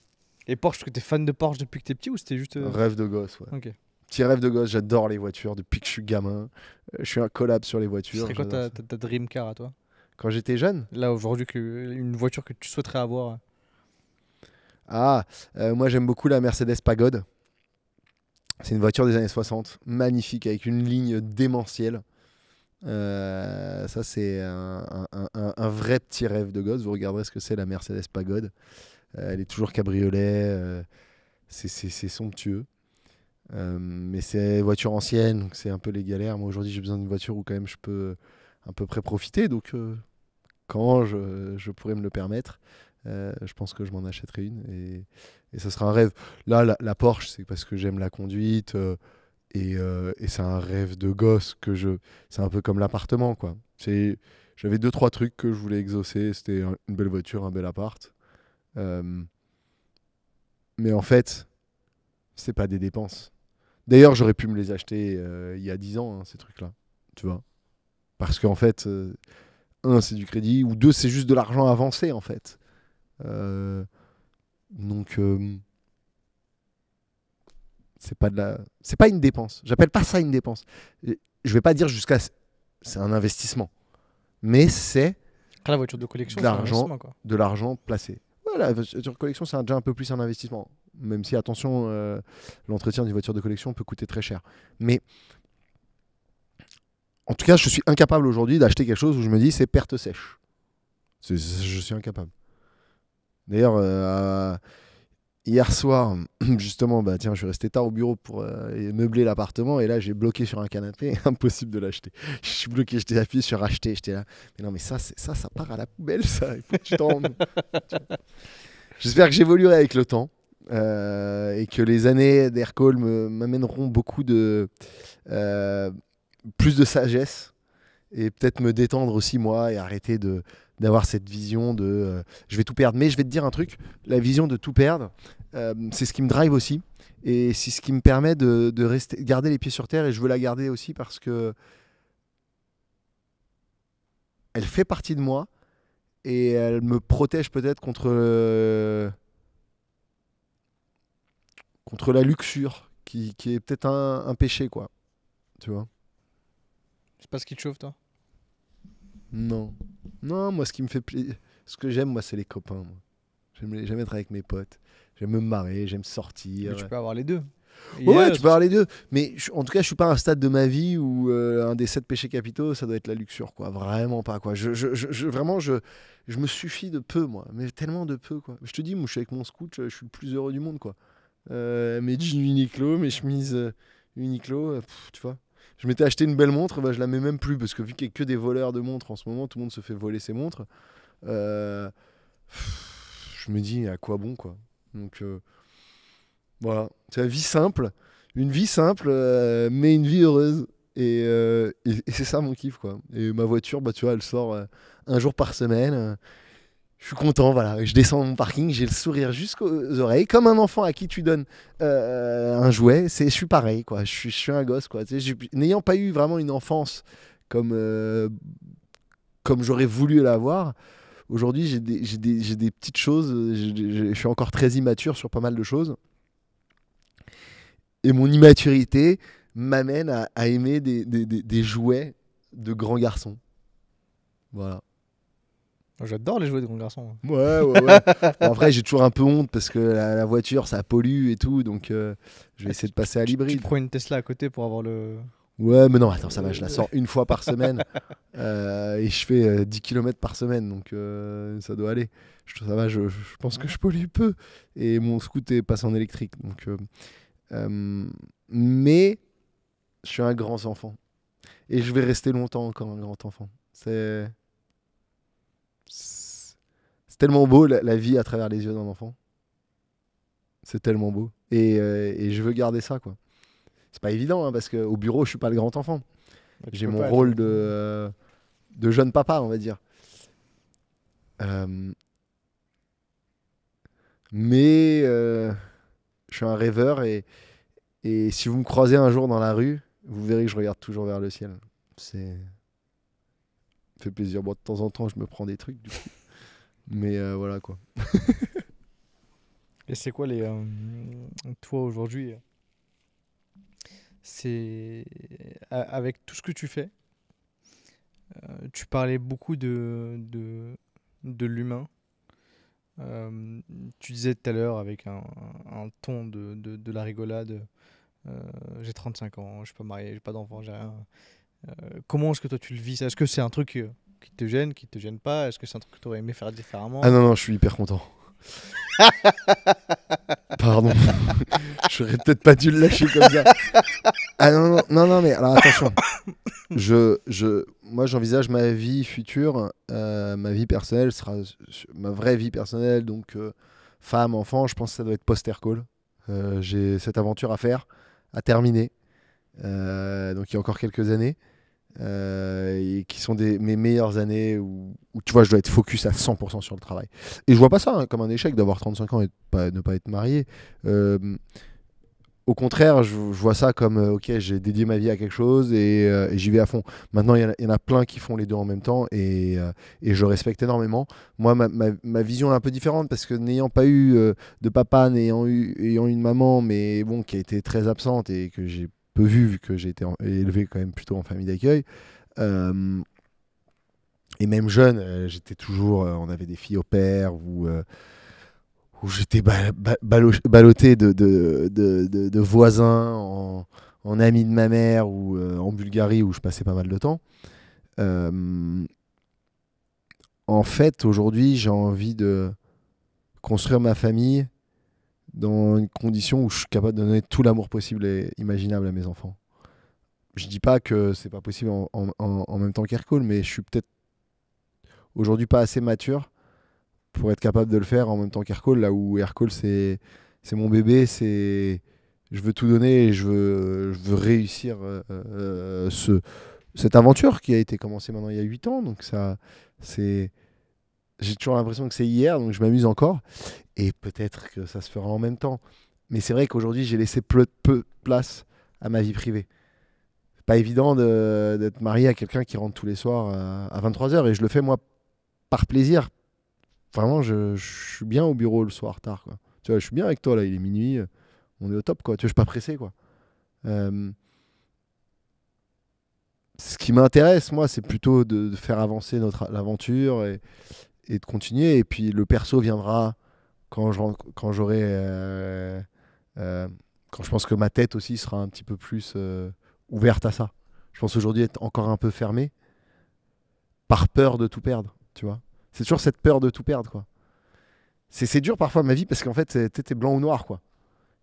Speaker 2: Et Porsche, tu
Speaker 1: es fan de Porsche depuis que t'es petit ou c'était juste. Euh, rêve
Speaker 2: de gosse, ouais. Petit rêve de gosse, j'adore les voitures depuis que je suis gamin. Euh, je suis un collab sur les voitures. C'est quoi ta,
Speaker 1: ta, dream car à toi
Speaker 2: Quand j'étais jeune Là, aujourd'hui, une voiture que tu souhaiterais avoir ah, euh, moi j'aime beaucoup la Mercedes Pagode. C'est une voiture des années 60, magnifique, avec une ligne démentielle. Euh, ça, c'est un, vrai petit rêve de gosse. Vous regarderez ce que c'est la Mercedes Pagode. Euh, elle est toujours cabriolet, c'est somptueux. mais c'est une voiture ancienne, donc c'est un peu les galères. Moi aujourd'hui, j'ai besoin d'une voiture où quand même je peux à peu près profiter. Donc quand je, je pourrais me le permettre, euh, je pense que je m'en achèterai une et, ça sera un rêve. Là, la, Porsche, c'est parce que j'aime la conduite euh, euh, et, c'est un rêve de gosse que je. C'est un peu comme l'appartement, quoi. J'avais deux trois trucs que je voulais exaucer. C'était une belle voiture, un bel appart. mais en fait, c'est pas des dépenses. D'ailleurs, j'aurais pu me les acheter il y a 10 ans, hein, ces trucs-là. Tu vois Parce qu'en fait, un, c'est du crédit, ou deux, c'est juste de l'argent avancé, en fait. Euh, donc euh, c'est pas de la c'est pas une dépense j'appelle pas ça une dépense je vais pas dire jusqu'à c'est un investissement mais c'est la voiture de collection l'argent de l'argent placé la voiture de collection c'est déjà un peu plus un investissement même si attention euh, l'entretien d'une voiture de collection peut coûter très cher mais en tout cas je suis incapable aujourd'hui d'acheter quelque chose où je me dis c'est perte sèche je suis incapable D'ailleurs, euh, hier soir, (clears throat) justement, bah, tiens, je suis resté tard au bureau pour euh, meubler l'appartement et là, j'ai bloqué sur un canapé. (laughs) Impossible de l'acheter. Je suis bloqué, j'étais appuyé sur acheter. J'étais là. Mais non, mais ça, ça, ça part à la poubelle, ça. Il faut que tu t'en (laughs) J'espère que j'évoluerai avec le temps. Euh, et que les années d'Aircall m'amèneront beaucoup de plus de sagesse et peut-être me détendre aussi moi et arrêter de d'avoir cette vision de euh, je vais tout perdre. Mais je vais te dire un truc, la vision de tout perdre, euh, c'est ce qui me drive aussi. Et c'est ce qui me permet de, rester, garder les pieds sur terre. Et je veux la garder aussi parce que elle fait partie de moi et elle me protège peut-être contre, contre la luxure qui, est peut-être un, un, péché, quoi. Tu vois
Speaker 1: C'est pas ce qui te chauffe, toi
Speaker 2: Non. Non, moi, ce qui me fait ce que j'aime, moi, c'est les copains. J'aime, être avec mes potes. J'aime me marrer, j'aime sortir. Mais tu peux avoir les deux. ouais, euh, tu peux avoir les deux. Mais en tout cas, je suis pas à un stade de ma vie où euh, un des sept péchés capitaux, ça doit être la luxure, quoi. Vraiment pas, quoi. Je, vraiment, je, je me suffis de peu, moi. Mais tellement de peu, quoi. Je te dis, moi, je suis avec mon scout, euh, je, suis le plus heureux du monde, quoi. mes jeans Uniqlo, mes chemises Uniqlo, tu vois. Je m'étais acheté une belle montre, bah, je la mets même plus parce que vu qu'il n'y a que des voleurs de montres en ce moment, tout le monde se fait voler ses montres. Euh, je me dis à quoi bon quoi. Donc euh, voilà, c'est la vie simple, une vie simple, euh, mais une vie heureuse. Et, c'est ça mon kiff quoi. Et ma voiture, bah tu vois, elle sort un jour par semaine je suis content, voilà. Je descends mon parking, j'ai le sourire jusqu'aux oreilles, comme un enfant à qui tu donnes euh, un jouet. C'est, je suis pareil, quoi. Je suis, je suis un gosse, quoi. n'ayant pas eu vraiment une enfance comme euh, comme j'aurais voulu l'avoir. Aujourd'hui, j'ai des, petites choses. Je suis encore très immature sur pas mal de choses. Et mon immaturité m'amène à, aimer des, des jouets de grands garçons. Voilà.
Speaker 1: J'adore les jouets de grands garçons. Ouais, ouais,
Speaker 2: (laughs) en vrai, j'ai toujours un peu honte parce que la, voiture, ça pollue et tout. Donc, euh, je vais ah, essayer de passer à l'hybride. Tu prends une Tesla à côté pour avoir le. Ouais, mais non, attends, ça va, je la sors (laughs) une fois par semaine. Euh, et je fais 10 euh, km par semaine. Donc, ça doit aller. Je, ça va, je, pense que je pollue peu. Et mon scooter passe en électrique. Donc, mais je suis un grand enfant. Et je vais rester longtemps encore un grand enfant. C'est c'est tellement beau la, vie à travers les yeux d'un enfant. C'est tellement beau. Et, euh, je veux garder ça, quoi. C'est pas évident, hein, parce qu'au bureau, je suis pas le grand enfant. J'ai mon rôle de, de jeune papa, on va dire. Euh, mais euh, je suis un rêveur et, et si vous me croisez un jour dans la rue, vous verrez que je regarde toujours vers le ciel. C'est fait plaisir. moi de temps en temps, je me prends des trucs, Mais euh, voilà, quoi.
Speaker 1: Et c'est quoi les. Euh, toi, aujourd'hui, euh, c'est. Avec tout ce que tu fais, tu parlais beaucoup de, de, de l'humain. tu disais tout à l'heure, avec un, ton de, de, la rigolade, j'ai 35 ans, je suis pas marié, j'ai pas d'enfant, j'ai rien. Euh, comment est-ce que toi tu le vis Est-ce que c'est un truc euh, qui te gêne, qui te gêne pas Est-ce que c'est un truc que tu aurais aimé faire différemment Ah non, non, je
Speaker 2: suis hyper content. (laughs) Pardon, (laughs) j'aurais peut-être pas dû le lâcher comme ça. Ah non, non, non, non mais alors attention. Je, je, moi, j'envisage ma vie future, euh, ma vie personnelle sera ma vraie vie personnelle, donc femme, enfant. Je pense que ça doit être poster call. J'ai cette aventure à faire, à terminer. donc il y a encore quelques années. Euh, et qui sont mes meilleures années où, tu vois, je dois être focus à 100% sur le travail. Et je vois pas ça hein, comme un échec d'avoir 35 ans et pas, ne pas être marié. Euh, au contraire, je, vois ça comme euh, ok, j'ai dédié ma vie à quelque chose et, j'y vais à fond. Maintenant, il y, en a plein qui font les deux en même temps et, je respecte énormément. Moi, ma, vision est un peu différente parce que n'ayant pas eu de papa, n'ayant eu ayant une maman, mais bon, qui a été très absente et que j'ai peu vu, vu que j'ai été élevé quand même plutôt en famille d'accueil. Euh, et même jeune, euh, j'étais toujours. Euh, on avait des filles au père ou où j'étais ballotté de, de, voisins, en, en amis de ma mère ou en Bulgarie où je passais pas mal de temps. en fait, aujourd'hui, j'ai envie de construire ma famille dans une condition où je suis capable de donner tout l'amour possible et imaginable à mes enfants. Je dis pas que c'est pas possible en, même temps qu'Hercule, mais je suis peut-être aujourd'hui pas assez mature pour être capable de le faire en même temps qu'Hercule, là où Hercule c'est c'est mon bébé, c'est je veux tout donner et je veux, je veux réussir euh, euh, ce, cette aventure qui a été commencée maintenant il y a 8 ans. Donc ça, c'est j'ai toujours l'impression que c'est hier, donc je m'amuse encore. Et peut-être que ça se fera en même temps. Mais c'est vrai qu'aujourd'hui, j'ai laissé peu, de place à ma vie privée. Pas évident d'être marié à quelqu'un qui rentre tous les soirs à 23h. Et je le fais, moi, par plaisir. Vraiment, je, suis bien au bureau le soir tard. Tu vois, je suis bien avec toi, là, il est minuit. On est au top, quoi. Tu vois, suis pas pressé, quoi. Euh, ce qui m'intéresse, moi, c'est plutôt de, faire avancer l'aventure et, et de continuer. Et puis le perso viendra quand quand j'aurai euh, euh, quand je pense que ma tête aussi sera un petit peu plus euh, ouverte à ça. Je pense aujourd'hui être encore un peu fermé par peur de tout perdre, tu vois. C'est toujours cette peur de tout perdre, quoi. C'est dur parfois ma vie parce qu'en fait, t'es blanc ou noir, quoi.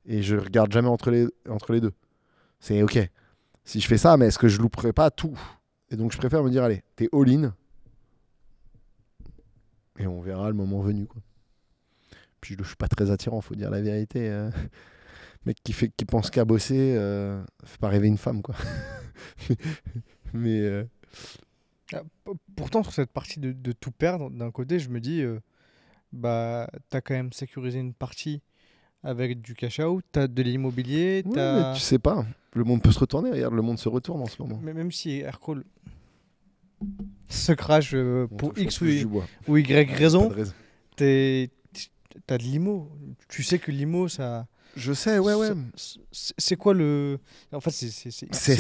Speaker 2: Et je regarde jamais entre les, entre les deux. C'est ok, si je fais ça, mais est-ce que je louperai pas tout Et donc je préfère me dire, allez, t'es all-in, et on verra le moment venu. Quoi. Puis je ne suis pas très attirant, faut dire la vérité. mais euh. mec qui, fait, qui pense qu'à bosser, ne euh, fait pas rêver une femme. quoi. (laughs) Mais. Euh.
Speaker 1: Ah, pourtant, sur cette partie de, tout perdre, d'un côté, je me dis, bah, as quand même sécurisé une partie avec du cash out, t'as de l'immobilier. Oui, tu
Speaker 2: sais pas, le monde peut se retourner. Regarde, le monde se retourne en ce moment.
Speaker 1: Mais même si Aircall se crash euh, pour X ou, y, raison, t'as de, de l'IMO. Tu sais que l'IMO, ça. Je sais, ouais, ouais. C'est quoi le. En fait, c'est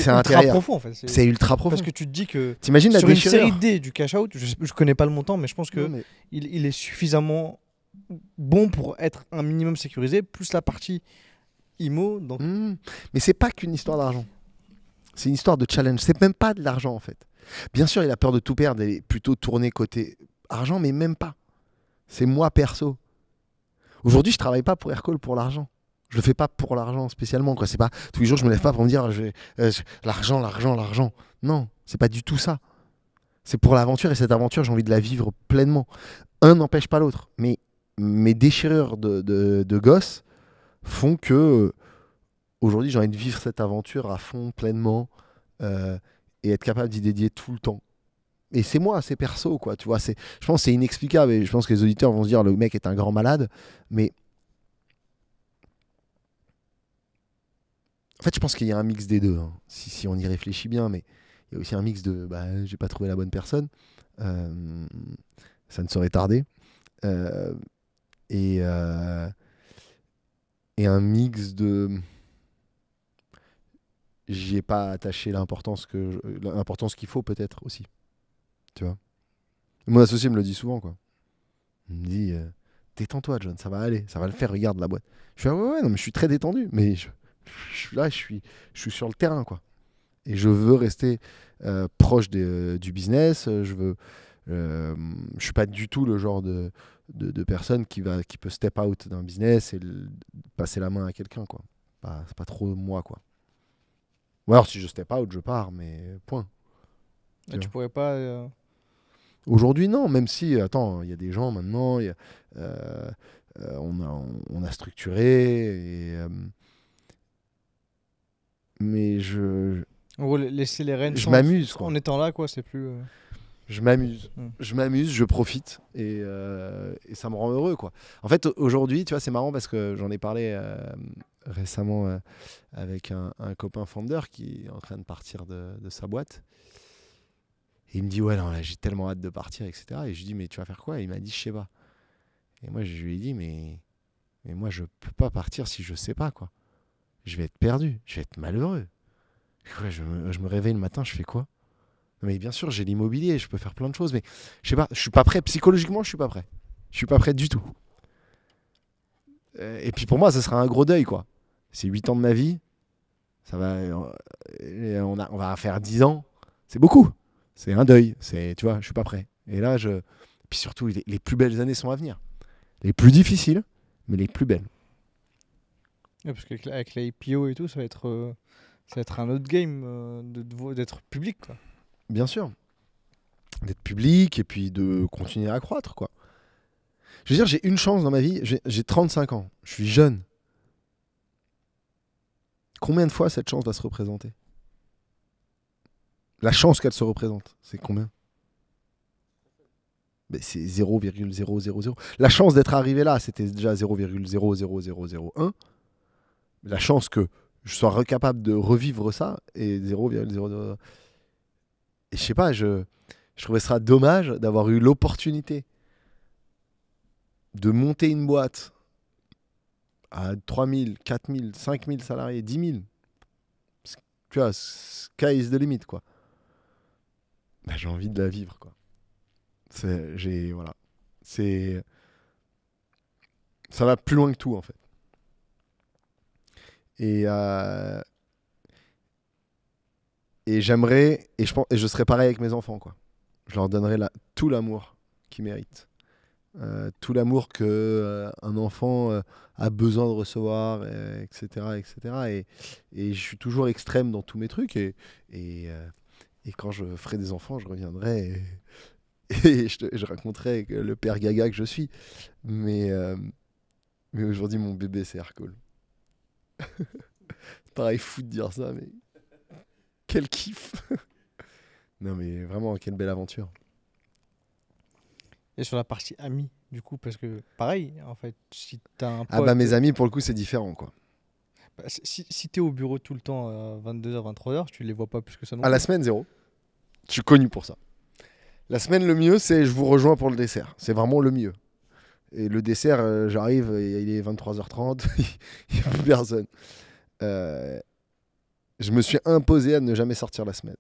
Speaker 1: ultra profond. En fait. C'est ultra profond. Parce que tu te dis que. T'imagines la Sur une série D du cash out, je, connais pas le montant, mais je pense que il, il, est suffisamment
Speaker 2: bon pour être un minimum sécurisé, plus la partie IMO. Donc... Hmm. Mais c'est pas qu'une histoire d'argent. C'est une histoire de challenge. C'est même pas de l'argent, en fait. Bien sûr, il a peur de tout perdre et plutôt tourner côté argent, mais même pas. C'est moi perso. Aujourd'hui, je travaille pas pour Aircall pour l'argent. Je le fais pas pour l'argent spécialement. Quoi. C'est pas tous les jours, je me lève pas pour me dire euh, l'argent, l'argent, l'argent. Non, c'est pas du tout ça. C'est pour l'aventure et cette aventure, j'ai envie de la vivre pleinement. Un n'empêche pas l'autre. Mais mes déchirures de, gosses gosse font que aujourd'hui, j'ai envie de vivre cette aventure à fond, pleinement. Euh, et être capable d'y dédier tout le temps. Et c'est moi, c'est perso, quoi. Tu vois, c'est, je pense que c'est inexplicable et je pense que les auditeurs vont se dire le mec est un grand malade, mais En fait, je pense qu'il y a un mix des deux, hein, si, on y réfléchit bien, mais il y a aussi un mix de bah, j'ai pas trouvé la bonne personne, euh, ça ne saurait tarder, euh, et, euh, et un mix de j'y ai pas attaché l'importance que euh, l'importance qu'il faut peut-être aussi. Tu vois. Mon associé me le dit souvent quoi. Il me dit euh, détends-toi John, ça va aller, ça va le faire, regarde la boîte. Je suis ah ouais, non mais je suis très détendu mais je, suis là je suis je suis sur le terrain quoi. Et je veux rester euh, proche du business, je veux je suis pas du tout le genre de, de, personne qui va qui peut step out d'un business et passer la main à quelqu'un quoi. pas, c'est pas trop moi quoi. Ou alors si je pas out, je pars, mais point.
Speaker 1: tu, ne pourrais pas. Euh,
Speaker 2: aujourd'hui, non, même si, attends, il y a des gens maintenant, euh, euh, on, a, structuré. Et, mais je.
Speaker 1: En laisser les rênes. Je m'amuse. En étant là, quoi, c'est plus.
Speaker 2: Je m'amuse. Hmm. Je m'amuse, je profite et, et, ça me rend heureux, quoi. En fait, aujourd'hui, tu vois, c'est marrant parce que j'en ai parlé récemment euh, avec un, copain fondeur qui est en train de partir de, sa boîte. il me dit, ouais, j'ai tellement hâte de partir, etc. Et je lui dis, mais tu vas faire quoi il m'a dit, je sais pas. Et moi, je lui ai dit, mais, mais moi, je peux pas partir si je sais pas, quoi. Je vais être perdu, je vais être malheureux. je, me, je, me, réveille le matin, je fais quoi Mais bien sûr, j'ai l'immobilier, je peux faire plein de choses, mais je sais pas, je suis pas prêt. Psychologiquement, je suis pas prêt. Je suis pas prêt du tout. Euh, et puis pour moi, ça sera un gros deuil, quoi c'est 8 ans de ma vie. Ça va, euh, on, on va faire 10 ans. C'est beaucoup. C'est un deuil. C'est, tu vois, je suis pas prêt. Et là, je. Puis surtout, les, plus belles années sont à venir. Les plus difficiles, mais les plus belles.
Speaker 1: Ouais, parce qu'avec l'IPO et tout, ça va être, euh, ça va être un autre game euh, d'être public.
Speaker 2: Bien sûr. D'être public et puis de continuer à croître. Quoi. Je veux dire, j'ai une chance dans ma vie. j'ai 35 ans. Je suis jeune. Combien de fois cette chance va se représenter La chance qu'elle se représente, c'est combien c'est 0,000. La chance d'être arrivé là, c'était déjà 0,00001. La chance que je sois capable de revivre ça est 0,0. Et je sais pas, je, je trouvais ça dommage d'avoir eu l'opportunité de monter une boîte à 3000, 4000, 5000 salariés, 10 000, tu vois, sky is the limit, quoi. Bah, j'ai envie de la vivre, quoi. j'ai, voilà. C'est. Ça va plus loin que tout, en fait. Et. Euh, et j'aimerais. Et je, pense, et je serais pareil avec mes enfants, quoi. Je leur donnerai tout l'amour qu'ils méritent. Euh, tout l'amour que euh, un enfant euh, a besoin de recevoir, etc., etc. Et, je suis toujours extrême dans tous mes trucs. Et, et, quand je ferai des enfants, je reviendrai et, (laughs) je, raconterai le père Gaga que je suis. Mais, mais aujourd'hui, mon bébé, c'est Hercule. (laughs) Pareil, fou de dire ça, mais quel kiff (laughs) Non, mais vraiment, quelle belle aventure
Speaker 1: et sur la partie amis, du coup, parce que pareil, en fait, si t'as un Ah bah mes euh,
Speaker 2: amis, pour le coup, c'est différent, quoi.
Speaker 1: Bah, si, si t'es au bureau tout le temps 22h, euh, 23h, tu les vois pas plus que ça non À la semaine,
Speaker 2: zéro. Je suis connu pour ça. La semaine, le mieux, c'est je vous rejoins pour le dessert. C'est vraiment le mieux. Et le dessert, euh, j'arrive, il est 23h30, il n'y (laughs) a plus personne. je me suis imposé à ne jamais sortir la semaine.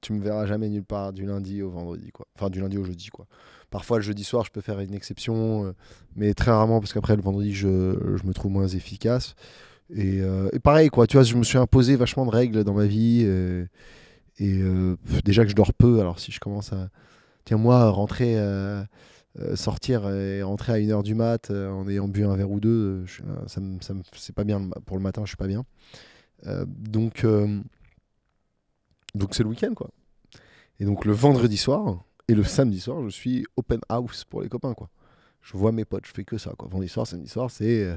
Speaker 2: Tu me verras jamais nulle part du lundi au vendredi, quoi. Enfin, du lundi au jeudi, quoi. Parfois, le jeudi soir, je peux faire une exception, euh, mais très rarement parce qu'après le vendredi, je, me trouve moins efficace. Euh, et, pareil, quoi, tu vois, je me suis imposé vachement de règles dans ma vie. Euh, et, déjà que je dors peu, alors si je commence à. Tiens, moi, rentrer. sortir et rentrer à 1h du mat en ayant bu un verre ou deux, ça, c'est pas bien pour le matin, je suis pas bien. donc, donc c'est le week-end quoi. Et donc le vendredi soir, et le samedi soir, je suis open house pour les copains, quoi. Je vois mes potes, je fais que ça, quoi. Vendredi soir, samedi soir, c'est euh,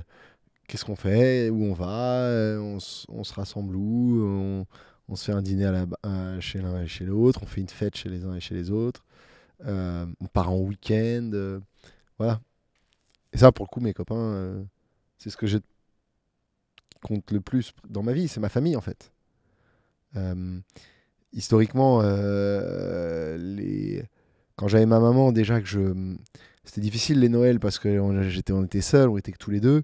Speaker 2: qu'est-ce qu'on fait, où on va, euh, on, se rassemble où, on, se fait un dîner à euh, chez l'un et chez l'autre, on fait une fête chez les uns et chez les autres, on part en week-end, voilà. Et ça, pour le coup, mes copains, c'est ce que je compte le plus dans ma vie, c'est ma famille, en fait historiquement, les, quand j'avais ma maman, déjà que je. C'était difficile les Noëls parce qu'on on était seuls, on était que tous les deux.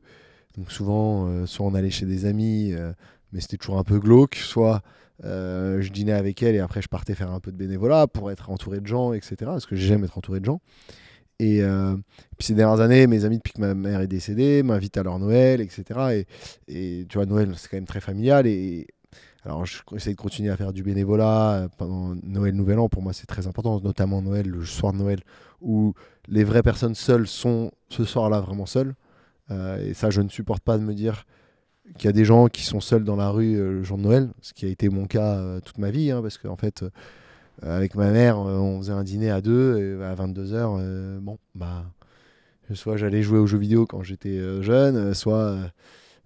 Speaker 2: Donc souvent, euh, soit on allait chez des amis, euh, mais c'était toujours un peu glauque, soit euh, je dînais avec elle et après je partais faire un peu de bénévolat pour être entouré de gens, etc. Parce que j'aime être entouré de gens. Et puis ces dernières années, mes amis, depuis que ma mère est décédée, m'invitent à leur Noël, etc. Et, et tu vois, Noël, c'est quand même très familial. Et, alors, j'essaie de continuer à faire du bénévolat euh, pendant Noël, Nouvel An. Pour moi, c'est très important, notamment Noël, le soir de Noël, où les vraies personnes seules sont ce soir-là vraiment seules. Euh, et ça, je ne supporte pas de me dire qu'il y a des gens qui sont seuls dans la rue euh, le jour de Noël, ce qui a été mon cas toute ma vie, hein, parce qu'en fait, avec ma mère, on faisait un dîner à deux, et à 22h, bon, bah, soit j'allais jouer aux jeux vidéo quand j'étais jeune, soit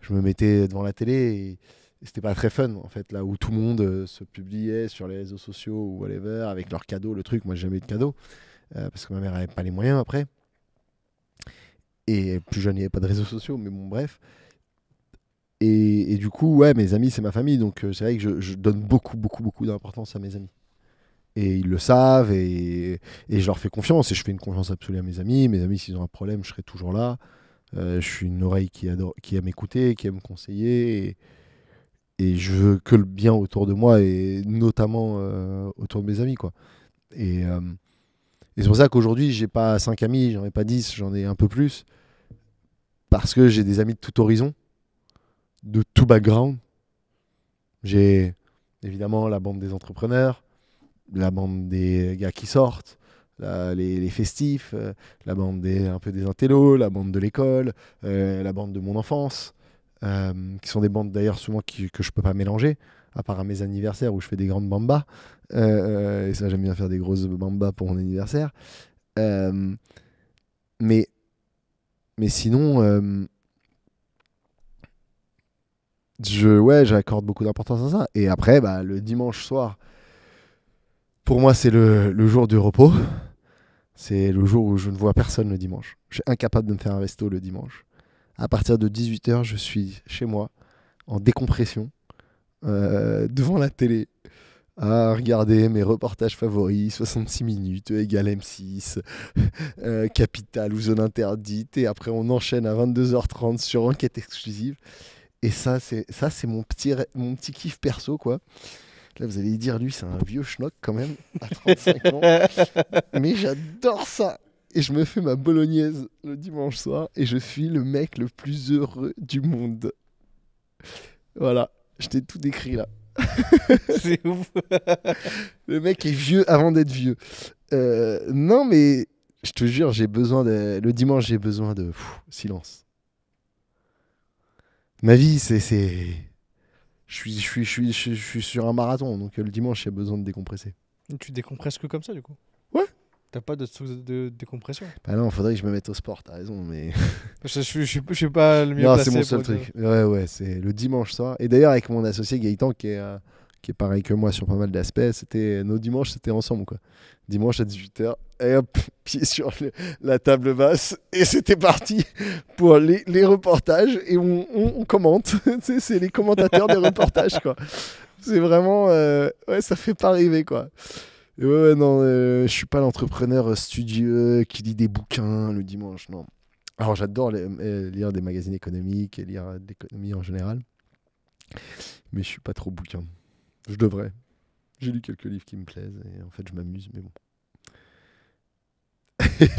Speaker 2: je me mettais devant la télé. Et, c'était pas très fun en fait là où tout le monde euh, se publiait sur les réseaux sociaux ou whatever avec leurs cadeaux le truc moi j'ai jamais eu de cadeaux euh, parce que ma mère avait pas les moyens après et plus jeune il n'y avait pas de réseaux sociaux mais bon bref et, du coup ouais mes amis c'est ma famille donc euh, c'est vrai que je, donne beaucoup beaucoup beaucoup d'importance à mes amis et ils le savent et, je leur fais confiance et je fais une confiance absolue à mes amis mes amis s'ils ont un problème je serai toujours là je suis une oreille qui adore qui aime écouter qui aime conseiller et, et je veux que le bien autour de moi et notamment euh, autour de mes amis quoi. Euh, et, c'est pour ça qu'aujourd'hui j'ai pas 5 amis, j'en ai pas 10, j'en ai un peu plus parce que j'ai des amis de tout horizon, de tout background. J'ai évidemment la bande des entrepreneurs, la bande des gars qui sortent, les, festifs, euh, la bande des, un peu des intellos, la bande de l'école, la bande de mon enfance. Euh, qui sont des bandes d'ailleurs souvent que je peux pas mélanger, à part à mes anniversaires où je fais des grandes bambas. Euh, euh, et ça, j'aime bien faire des grosses bambas pour mon anniversaire. mais, mais sinon, je, ouais, j'accorde beaucoup d'importance à ça. Et après, bah, le dimanche soir, pour moi, c'est le, le jour du repos. C'est le jour où je ne vois personne le dimanche. Je suis incapable de me faire un resto le dimanche à partir de 18h, je suis chez moi, en décompression, euh, devant la télé, à regarder mes reportages favoris, 66 minutes, euh, égal M6, euh, Capital ou Zone Interdite, et après on enchaîne à 22h30 sur Enquête Exclusive. Et ça, c'est ça, c'est mon petit, mon petit kiff perso, quoi. Là, vous allez dire, lui, c'est un vieux schnock quand même, à 35 ans. (laughs) Mais j'adore ça et je me fais ma bolognaise le dimanche soir et je suis le mec le plus heureux du monde. Voilà, je t'ai tout décrit là. (laughs) C'est ouf. (laughs) le mec est vieux avant d'être vieux. Euh, non mais je te jure, j'ai besoin de le dimanche, j'ai besoin de silence. Ma vie, c'est je suis je suis, je suis je suis sur un marathon, donc le dimanche, j'ai besoin de décompresser.
Speaker 1: Tu décompresses que comme ça du coup T'as pas de de décompression
Speaker 2: Bah non, faudrait que je me mette au sport, t'as raison, mais. (laughs)
Speaker 1: je, je, suis
Speaker 2: pas le mieux Non, c'est mon seul truc. Ouais, ouais, c'est le dimanche soir. Et d'ailleurs, avec mon associé Gaëtan, qui est, euh, qui est pareil que moi sur pas mal d'aspects, c'était nos dimanches, c'était ensemble, quoi. Dimanche à 18h, et hop, (laughs) pied sur la table basse, et c'était parti (laughs) pour les, les, reportages, et on, on, Tu commente. c'est les commentateurs des reportages, quoi. C'est vraiment. Euh, ouais, ça fait pas rêver, quoi ouais, non, euh, je suis pas l'entrepreneur studieux qui lit des bouquins le dimanche, non. Alors j'adore euh, lire des magazines économiques et lire euh, l'économie en général, mais je suis pas trop bouquin. Je devrais. J'ai lu quelques livres qui me plaisent et en fait je m'amuse, mais bon.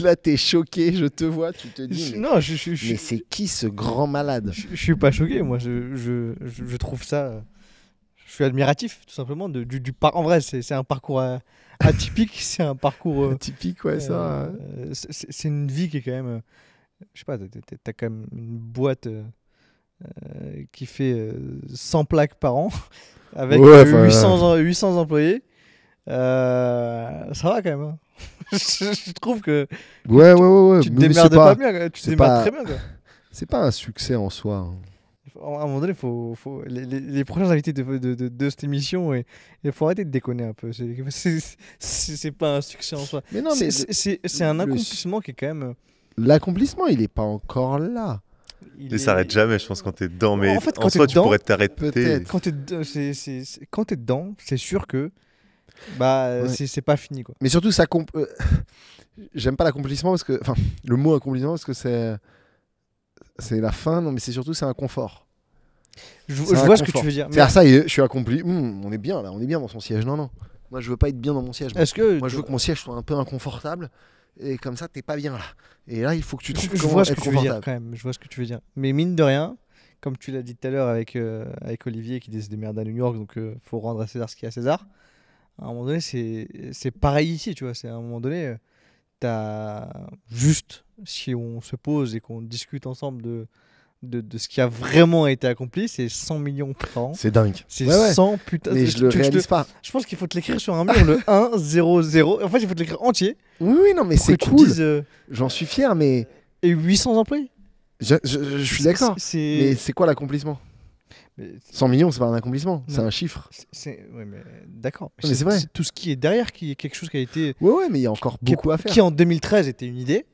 Speaker 2: (laughs) Là, es choqué, je te vois, tu te dis. non, je, je, mais c'est qui ce grand malade je, ne suis pas choqué, moi, je, je trouve ça
Speaker 1: je suis admiratif tout simplement du, du par... En vrai, c'est un parcours euh, (laughs) atypique, c'est un parcours euh, atypique, ouais ça. Euh, hein. c'est une vie qui est quand même, je sais pas, t'as quand même une boîte qui fait 100 plaques par an (laughs) avec 800, 800 employés. ça va quand même. Hein. (laughs) je trouve que.
Speaker 2: Ouais, ouais, ouais, ouais. Tu te démerdes pas, bien, tu te pas, très bien. C'est pas un succès en soi. Hein
Speaker 1: à un moment donné, faut, Les, prochains invités de, cette émission, il faut arrêter de déconner un peu. (laughs) C'est pas un succès en soi.
Speaker 2: Mais non, c'est un accomplissement qui est quand même. Euh, l'accomplissement, il n'est pas encore là.
Speaker 4: Il, s'arrête jamais, je pense, quand tu es dedans. Mais en, fait, tu pourrais t'arrêter.
Speaker 2: Quand t'es dedans, c'est sûr que bah, c'est pas
Speaker 1: fini. Mais surtout,
Speaker 2: ça. Euh, (laughs) j'aime pas l'accomplissement parce que. Enfin, le mot accomplissement parce que c'est. C'est la fin, non, mais c'est surtout c'est un confort. Je, vois ce que tu veux dire. Mais... ça, je suis accompli. Hum, on est bien là, on est bien dans son siège. Non, non. Moi, je veux pas être bien dans mon siège. est que moi, je veux que mon siège soit un peu inconfortable et comme ça, t'es pas bien là. Et là, il faut que tu trouves je, vois ce que tu veux dire quand
Speaker 1: même. Je vois ce que tu veux dire. Mais mine de rien, comme tu l'as dit tout à l'heure avec, euh, avec Olivier qui des merdes à New York, donc euh, faut rendre à César ce qu'il y a à César. À un moment donné, c'est pareil ici, tu vois. C'est à un moment donné, euh, tu as juste, si on se pose et qu'on discute ensemble de de, ce qui a vraiment été accompli, c'est 100 millions par an. C'est dingue. C'est 100 putain. Mais je le réalise pas. Je pense qu'il faut te l'écrire sur un mur, le 1, 0, 0. En fait, il faut te l'écrire entier.
Speaker 2: Oui, oui, non, mais c'est cool. Euh, J'en suis fier, mais. Et 800 employés Je, je, suis d'accord. Mais c'est quoi l'accomplissement 100 millions, c'est pas un accomplissement, c'est un chiffre.
Speaker 1: C'est, mais d'accord. c'est, vrai.
Speaker 2: tout ce qui est derrière qui est quelque chose qui a été. Oui, oui, mais il y a
Speaker 1: encore beaucoup à faire. Qui en 2013 était une idée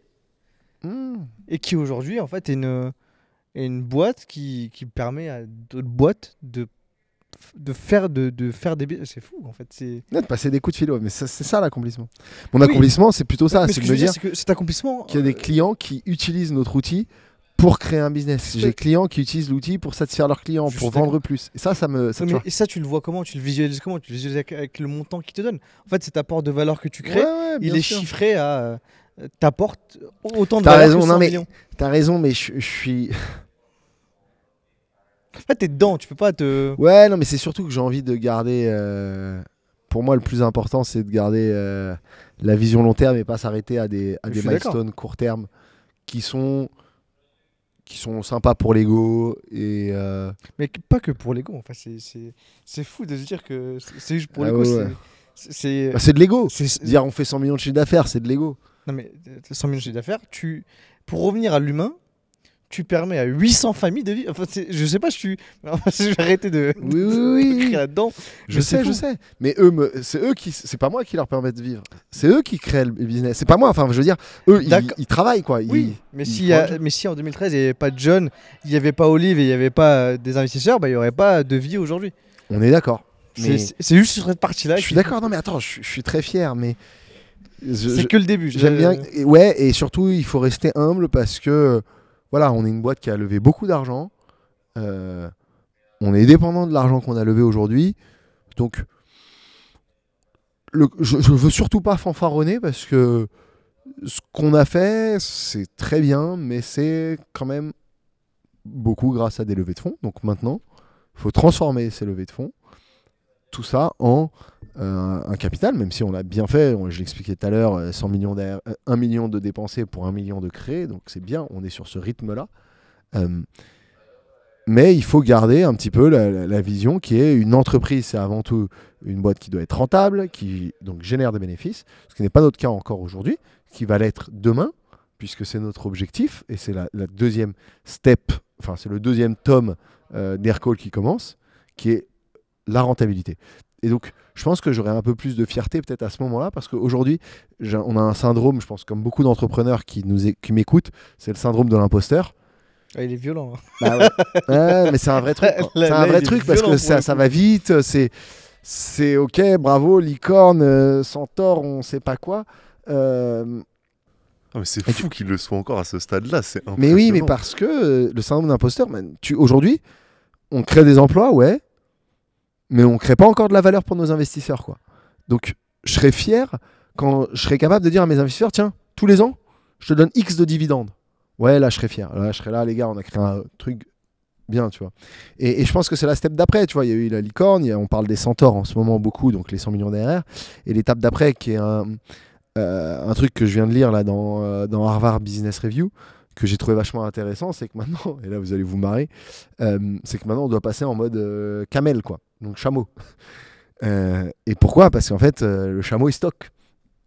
Speaker 1: hmm. et qui aujourd'hui en fait est une et une boîte qui, qui permet à d'autres boîtes de de faire
Speaker 2: de, de faire des c'est fou en fait c'est de passer des coups de filo, mais c'est ça l'accomplissement mon accomplissement c'est plutôt ça c'est ce me dire cet accomplissement qu'il y a des euh, clients qui utilisent notre outil pour créer un business j'ai des clients qui utilisent l'outil pour satisfaire leurs clients pour vendre plus et ça ça me ça, mais, et ça tu le
Speaker 1: vois comment tu le visualises comment tu le visualises avec, le montant qu'ils te donne. en fait cet apport de valeur que tu crées il est chiffré à euh,
Speaker 2: t'apporte autant de as raison, non, mais, T'as raison, mais je, suis.
Speaker 1: En fait, t'es dedans, tu peux pas te. Ouais,
Speaker 2: non, mais c'est surtout que j'ai envie de garder. Euh, pour moi, le plus important, c'est de garder euh, la vision long terme et pas s'arrêter à des, à milestones court terme qui sont qui sont sympas pour l'ego et euh,
Speaker 1: mais pas que pour l'ego enfin c'est fou de se dire que c'est juste pour ah l'ego c'est bah, c'est de
Speaker 2: l'ego dire on fait 100 millions de chiffre
Speaker 1: d'affaires c'est de l'ego non, mais 100 euh, 000 d'affaires, tu... pour revenir à l'humain, tu
Speaker 2: permets à 800 familles de vivre. Enfin, je sais pas, je suis. (laughs) je vais arrêter de. Oui, oui, oui. là-dedans. Je sais, je sais. Mais eux, c'est eux qui, c'est pas moi qui leur permet de vivre. C'est eux qui créent le business. C'est pas moi. Enfin, je veux dire, eux, ils, travaillent quoi. oui. mais si, en 2013 il n'y avait pas
Speaker 1: de John, il n'y avait pas Olive et il n'y avait pas euh, des investisseurs, bah il n'y aurait pas de vie aujourd'hui. On est d'accord.
Speaker 2: Mais... C'est juste sur cette partie-là. Je suis d'accord. Non, mais attends, je suis très fier, mais c'est que le début. J'aime bien. Et ouais, et surtout, il faut rester humble parce que, voilà, on est une boîte qui a levé beaucoup d'argent. Euh, on est dépendant de l'argent qu'on a levé aujourd'hui. Donc, je, ne veux surtout pas fanfaronner parce que ce qu'on a fait, c'est très bien, mais c'est quand même beaucoup grâce à des levées de fonds. Donc maintenant, il faut transformer ces levées de fonds, tout ça en un, capital, même si on l'a bien fait, je l'expliquais tout à l'heure, 100 euh, millions 1 euh, million de dépensés pour 1 million de créés, donc c'est bien, on est sur ce rythme-là. Euh, mais il faut garder un petit peu la, vision qui est une entreprise, c'est avant tout une boîte qui doit être rentable, qui donc génère des bénéfices, ce qui n'est pas notre cas encore aujourd'hui, qui va l'être demain, puisque c'est notre objectif, et c'est la, deuxième step, enfin c'est le deuxième tome euh, d'Aircall qui commence, qui est la rentabilité. Et donc je pense que j'aurais un peu plus de fierté peut-être à ce moment-là, parce qu'aujourd'hui, on a un syndrome, je pense, comme beaucoup d'entrepreneurs qui, nous qui m'écoutent, c'est le syndrome de l'imposteur.
Speaker 1: Ah, il est violent. Hein. Bah (laughs) ouais. mais c'est un vrai truc. C'est un vrai truc parce que ça, ça va
Speaker 2: vite. C'est, c'est ok, bravo, licorne, centaure, euh, on sait pas quoi. Euh,
Speaker 4: c'est fou qu'il le soit encore à ce stade-là. C'est mais oui, mais
Speaker 2: parce que euh, le syndrome d'imposteur, tu aujourd'hui, on crée des emplois, ouais, mais on ne crée pas encore de la valeur pour nos investisseurs. Quoi. Donc, je serais fier quand je serais capable de dire à mes investisseurs, tiens, tous les ans, je te donne X de dividendes. Ouais, là, je serais fier. Là, je serais là, les gars, on a créé un truc bien, tu vois. Et, je pense que c'est la step d'après, tu vois. Il y a eu la licorne, on parle des centaures en ce moment beaucoup, donc les 100 millions derrière. Et l'étape d'après, qui est euh, un, truc que je viens de lire là dans euh, Harvard Business Review, que j'ai trouvé vachement intéressant, c'est que maintenant, (laughs) et là vous allez vous marrer, euh, c'est que maintenant on doit passer en mode euh, camel, quoi, donc chameau. (laughs) Euh, et pourquoi Parce qu'en fait, le chameau il stocke.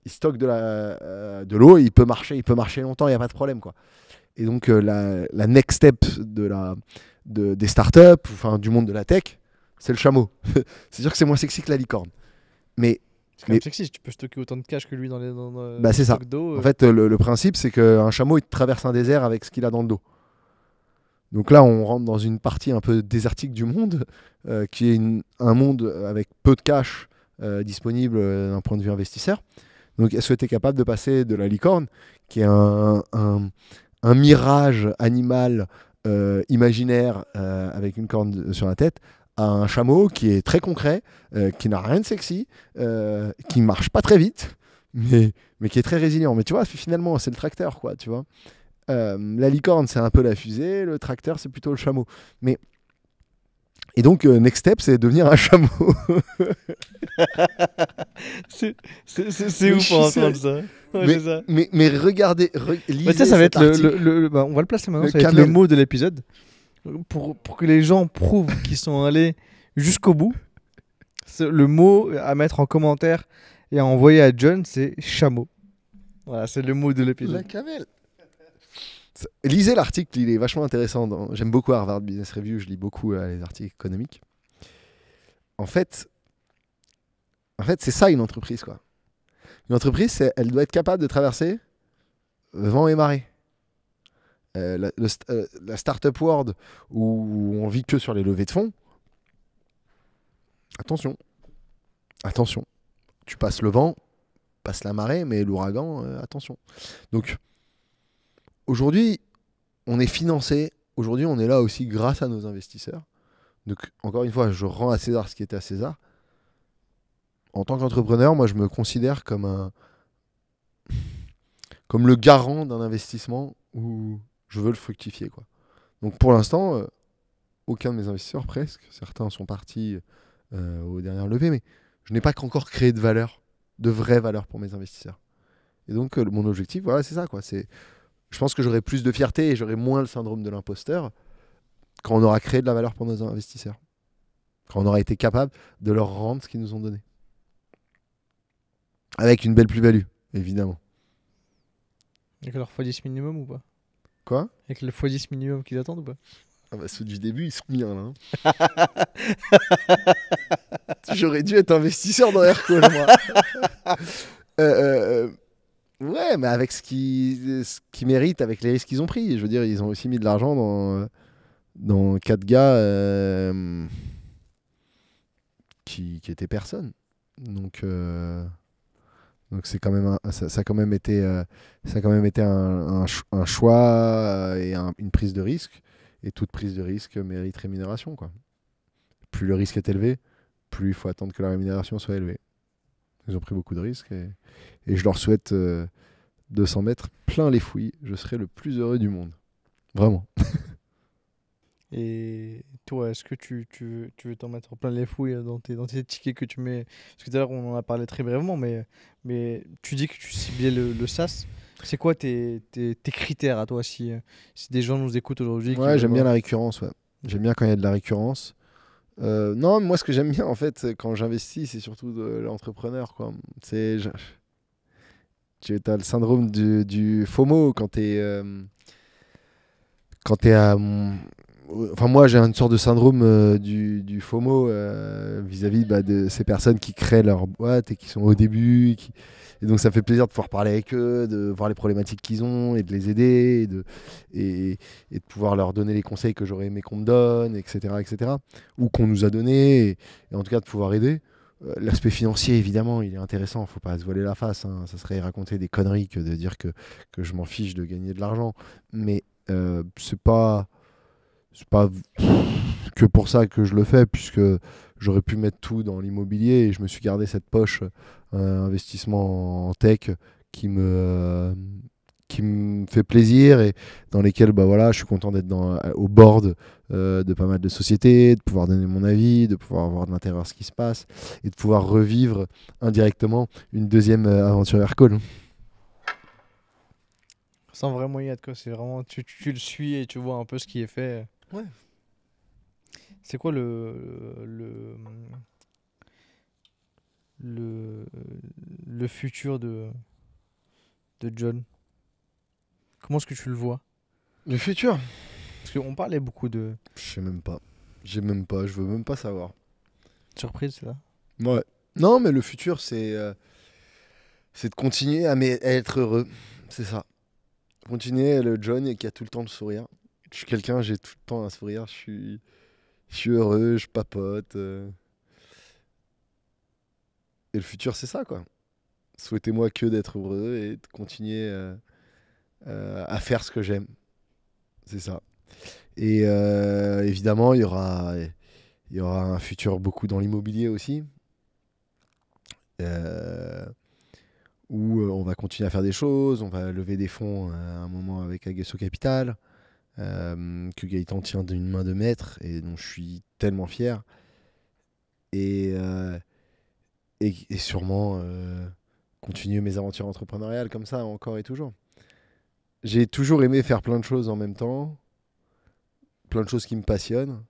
Speaker 2: Il stocke de, la, de l'eau, il peut marcher, il peut marcher longtemps, il n'y a pas de problème, quoi. Et donc la, la, next step de la, de, des startups, enfin du monde de la tech, c'est le chameau. (laughs) c'est sûr que c'est moins sexy que la licorne. Mais c'est quand même
Speaker 1: sexy, tu peux stocker autant de cash que lui dans, les, dans, dos. bah, c'est ça. en euh. fait,
Speaker 2: euh, le, principe, c'est qu'un chameau, il traverse un désert avec ce qu'il a dans le dos. Donc là, on rentre dans une partie un peu désertique du monde, euh, qui est un monde avec peu de cash disponible d'un point de vue investisseur. Donc est-ce que tu es capable de passer de la licorne, qui est un, un mirage animal imaginaire avec une corne sur la tête, un chameau qui est très concret, euh, qui n'a rien de sexy, euh, qui marche pas très vite, mais, mais qui est très résilient. Mais tu vois, finalement, c'est le tracteur, quoi, tu vois. Euh, la licorne, c'est un peu la fusée, le tracteur, c'est plutôt le chameau. Mais. Et donc, next step, c'est devenir un chameau. (laughs)
Speaker 3: c'est
Speaker 1: ouf pour hein, ça. mais, ça. Mais, mais, regardez, ça, ça va être le, bah, on va le placer maintenant. ça va être le mot de l'épisode pour, que les gens prouvent qu'ils sont allés jusqu'au bout, le mot à mettre en commentaire et à envoyer à John, c'est chameau.
Speaker 2: Voilà, c'est le mot de l'épisode. La Lisez l'article, il est vachement intéressant. J'aime beaucoup Harvard Business Review, je lis beaucoup euh, les articles économiques. En fait, en fait c'est ça une entreprise. quoi. Une entreprise, elle doit être capable de traverser vent et marée. Euh, euh, la, Startup World où on vit que sur les levées de fonds, attention, attention. Tu passes le vent, passe la marée, mais l'ouragan, euh, attention. Donc, aujourd'hui, on est financé. Aujourd'hui, on est là aussi grâce à nos investisseurs. Donc, encore une fois, je rends à César ce qui était à César. En tant qu'entrepreneur, moi, je me considère comme un, comme le garant d'un investissement ou je veux le fructifier. Quoi. Donc pour l'instant, euh, aucun de mes investisseurs, presque, certains sont partis euh, au dernier dernières mais je n'ai pas encore créé de valeur, de vraie valeur pour mes investisseurs. Et donc euh, mon objectif, voilà, c'est ça. Quoi. je pense que j'aurai plus de fierté et j'aurai moins le syndrome de l'imposteur quand on aura créé de la valeur pour nos investisseurs, quand on aura été capable de leur rendre ce qu'ils nous ont donné. Avec une belle plus-value, évidemment.
Speaker 1: que leur x10 minimum ou pas Quoi Avec le x10 minimum qu'ils
Speaker 2: attendent ou pas ah bah ceux du début, ils sont bien là. Hein. (laughs) J'aurais dû être investisseur dans Airco moi. (laughs) Euh, euh, euh, ouais, mais avec ce qu'ils qui méritent, avec les risques qu'ils ont pris. Je veux dire, ils ont aussi mis de l'argent dans, dans 4 gars euh, qui, qui étaient personne. Donc. Donc c'est quand même ça, a quand même été, euh, ça quand même été un, choix euh, et une prise de risque. Et toute prise de risque mérite rémunération. Plus le risque est élevé, plus il faut attendre que la rémunération soit élevée. Ils ont pris beaucoup de risques et, je leur souhaite euh, de s'en mettre plein les fouilles. Je serai le plus heureux du monde. Vraiment. (laughs)
Speaker 1: Et toi, est-ce que tu, tu, tu veux t'en mettre plein les fouilles euh, dans tes, dans tes tickets que tu mets Parce que tout à l'heure, on en a parlé très brièvement, mais, mais tu dis que tu ciblais le, le SAS. C'est quoi tes, tes, critères à toi si, euh, si des gens nous écoutent aujourd'hui Ouais, j'aime bien la
Speaker 2: récurrence. J'aime bien quand il y a de la récurrence. Euh, non, moi, ce que j'aime bien en fait quand j'investis, c'est surtout de l'entrepreneur. C'est tu as le syndrome du, du FOMO quand tu es, quand es à, enfin moi j'ai une sorte de syndrome euh, du, FOMO euh, vis-à-vis bah, de ces personnes qui créent leur boîte et qui sont au début. Et, donc ça fait plaisir de pouvoir parler avec eux, de voir les problématiques qu'ils ont et de les aider et de, et, de pouvoir leur donner les conseils que j'aurais aimé qu'on me donne, etc., etc. Ou qu'on nous a donné et, en tout cas de pouvoir aider. Euh, l'aspect financier, évidemment, il est intéressant, il ne faut pas se voiler la face. Hein. Ça serait raconter des conneries que de dire que, que je m'en fiche de gagner de l'argent. Mais euh, c'est pas c'est pas que pour ça que je le fais, puisque j'aurais pu mettre tout dans l'immobilier et je me suis gardé cette poche euh, investissement en tech qui me, euh, qui me fait plaisir et dans lesquels bah voilà, je suis content d'être euh, au bord de pas mal de sociétés, de pouvoir donner mon avis, de pouvoir avoir de l'intérieur ce qui se passe et de pouvoir revivre indirectement une deuxième aventure Aircall.
Speaker 1: Sans vrai moyen de quoi, c'est vraiment tu, le suis et tu vois un peu ce qui est fait. Ouais. C'est quoi le, le le futur de de John Comment est-ce que tu le vois Le futur Parce qu'on
Speaker 2: parlait beaucoup de. Je sais même pas. J'ai même pas. Je veux même pas savoir. Surprise, là. Ouais. Non, mais le futur, c'est euh, c'est de continuer à, être heureux. C'est ça. Continuer le John et qui a tout le temps le sourire. Je suis quelqu'un, j'ai tout le temps un sourire, je suis, suis heureux, je papote. Euh. Et le futur, c'est ça, quoi. Souhaitez-moi que d'être heureux et de continuer euh, euh, à faire ce que j'aime. C'est ça. Et évidemment, il y aura, il y aura un futur beaucoup dans l'immobilier aussi. où on va continuer à faire des choses, on va lever des fonds à un moment avec Agesso Capital, euh, que Gaëtan tient d'une main de maître et dont je suis tellement fier. Et, euh, et, sûrement euh, continuer mes aventures entrepreneuriales comme ça encore et toujours. J'ai toujours aimé faire plein de choses en même temps, plein de choses qui me passionnent.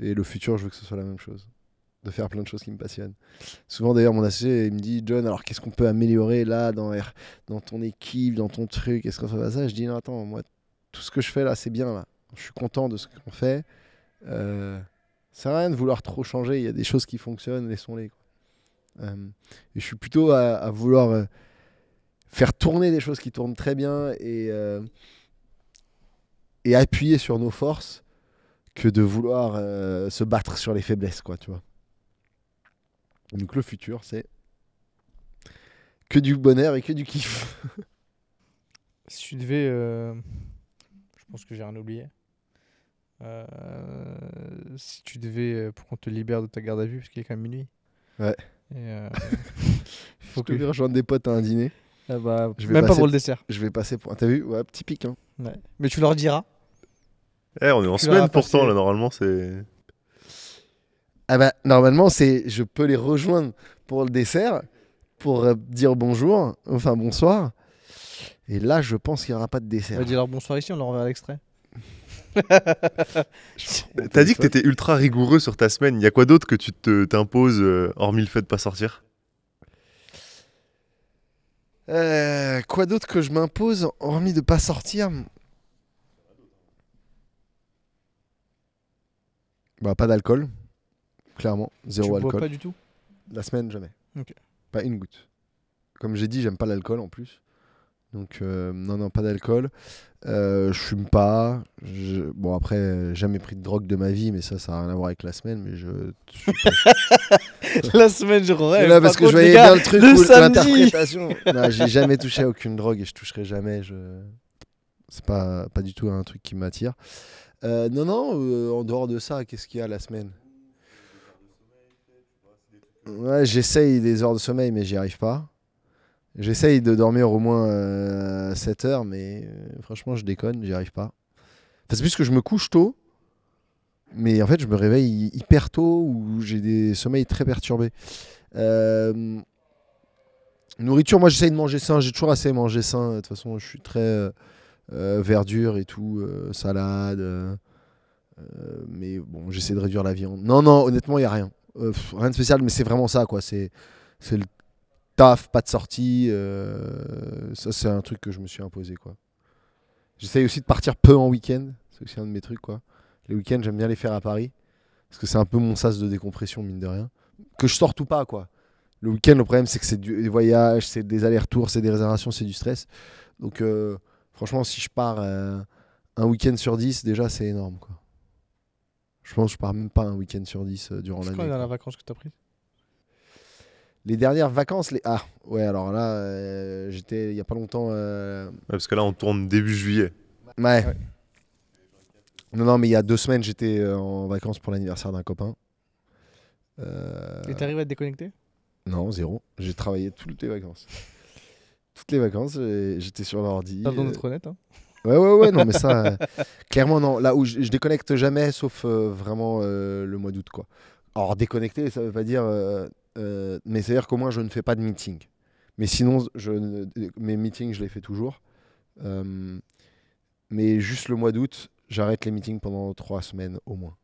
Speaker 2: Et le futur, je veux que ce soit la même chose de faire plein de choses qui me passionnent. Souvent d'ailleurs mon associé il me dit John alors qu'est-ce qu'on peut améliorer là dans, dans ton équipe, dans ton truc, est-ce qu'on fait ça Je dis non attends moi tout ce que je fais là, c'est bien là. Je suis content de ce qu'on fait. Euh, ça sert à rien de vouloir trop changer. Il y a des choses qui fonctionnent, laissons-les. Euh, et je suis plutôt à, vouloir euh, faire tourner des choses qui tournent très bien et, euh, et appuyer sur nos forces que de vouloir se battre sur les faiblesses, quoi, tu vois. Donc le futur, c'est que du bonheur et que du kiff.
Speaker 1: (laughs) si tu devais pense que j'ai rien oublié. Euh, si tu devais, euh, pour qu'on te libère de ta garde à vue, parce qu'il est quand même minuit. Ouais. Et euh, (laughs) (laughs) faut que je
Speaker 2: rejoindre des potes à un dîner.
Speaker 1: Ah bah, même pas pour le
Speaker 2: dessert. Je vais passer pour. T'as vu Ouais, petit hein.
Speaker 1: Mais tu leur diras.
Speaker 4: Eh, on est en semaine pourtant, là, normalement, c'est. Ah bah, normalement,
Speaker 2: c'est je peux les rejoindre pour le dessert, pour dire bonjour, enfin
Speaker 4: bonsoir. Et là, je pense qu'il n'y aura pas de dessert. On va
Speaker 1: dire bonsoir ici, on leur enverra l'extrait. (laughs)
Speaker 3: T'as
Speaker 1: dit que
Speaker 4: t'étais ultra rigoureux sur ta semaine. Il y a quoi d'autre que tu t'imposes, euh, hormis le fait de pas sortir
Speaker 2: euh, Quoi d'autre que je m'impose, hormis de pas sortir Bah, pas d'alcool. Clairement, zéro tu alcool. Bois pas du tout La semaine, jamais. Pas une goutte. Comme j'ai dit, j'aime pas l'alcool en plus. Donc euh, non, non, pas d'alcool. Euh, je fume pas. Bon, après, jamais pris de drogue de ma vie, mais ça, ça n'a rien à voir avec la semaine. Mais je. (laughs) la semaine, je rêve. Là, parce que je voyais gars, bien le truc, l'interprétation. j'ai jamais touché à aucune drogue et je toucherai jamais. Je... C'est pas, pas du tout un truc qui m'attire. Euh, non, non, en dehors de ça, qu'est-ce qu'il y a la semaine Ouais, j'essaye des heures de sommeil, mais j'y arrive pas. J'essaye de dormir au moins 7 euh, heures, mais euh, franchement, je déconne, j'y arrive pas. c'est plus que je me couche tôt, mais en fait, je me réveille hyper tôt ou j'ai des sommeils très perturbés. Euh, nourriture, moi, j'essaye de manger sain. J'ai toujours assez mangé sain. De toute façon, je suis très verdure et tout, salade. mais bon, j'essaie de réduire la viande. Non, non, honnêtement, il n'y a rien. rien de spécial, mais c'est vraiment ça, quoi. C'est c'est le taf, pas de sortie. Euh, ça, c'est un truc que je me suis imposé. quoi. J'essaye aussi de partir peu en week-end. C'est aussi un de mes trucs. quoi. Les week-ends, j'aime bien les faire à Paris. Parce que c'est un peu mon sas de décompression, mine de rien. Que je sorte ou pas, quoi. Le week-end, le problème, c'est que c'est des voyages, c'est des allers-retours, c'est des réservations, c'est du stress. Donc, euh, franchement, si je pars euh, un week-end sur 10, déjà, c'est énorme. Quoi. Je pense que je pars même pas un week-end sur 10 durant l'année. C'est quoi la
Speaker 1: vacance que tu as prise
Speaker 2: les dernières vacances, les. Ah, ouais, alors là, euh, j'étais il n'y a pas longtemps. Euh,
Speaker 4: parce que là, on tourne début juillet. Ouais.
Speaker 2: Non, non, mais il y a deux semaines, j'étais euh, en vacances pour l'anniversaire d'un copain. Et Et arrives à te déconnecter Non, zéro. J'ai travaillé toutes les vacances. toutes les vacances, j'étais sur l'ordi. Pardon d'être honnête. Hein ouais, ouais, ouais, non, mais ça. (laughs) clairement, non. Là où je, déconnecte jamais, sauf vraiment le mois d'août, quoi. Or déconnecter, ça veut pas dire euh, mais c'est-à-dire qu'au moins je ne fais pas de meeting. Mais sinon, je mes meetings, je les fais toujours. Euh, mais juste le mois d'août, j'arrête les meetings pendant trois semaines au moins.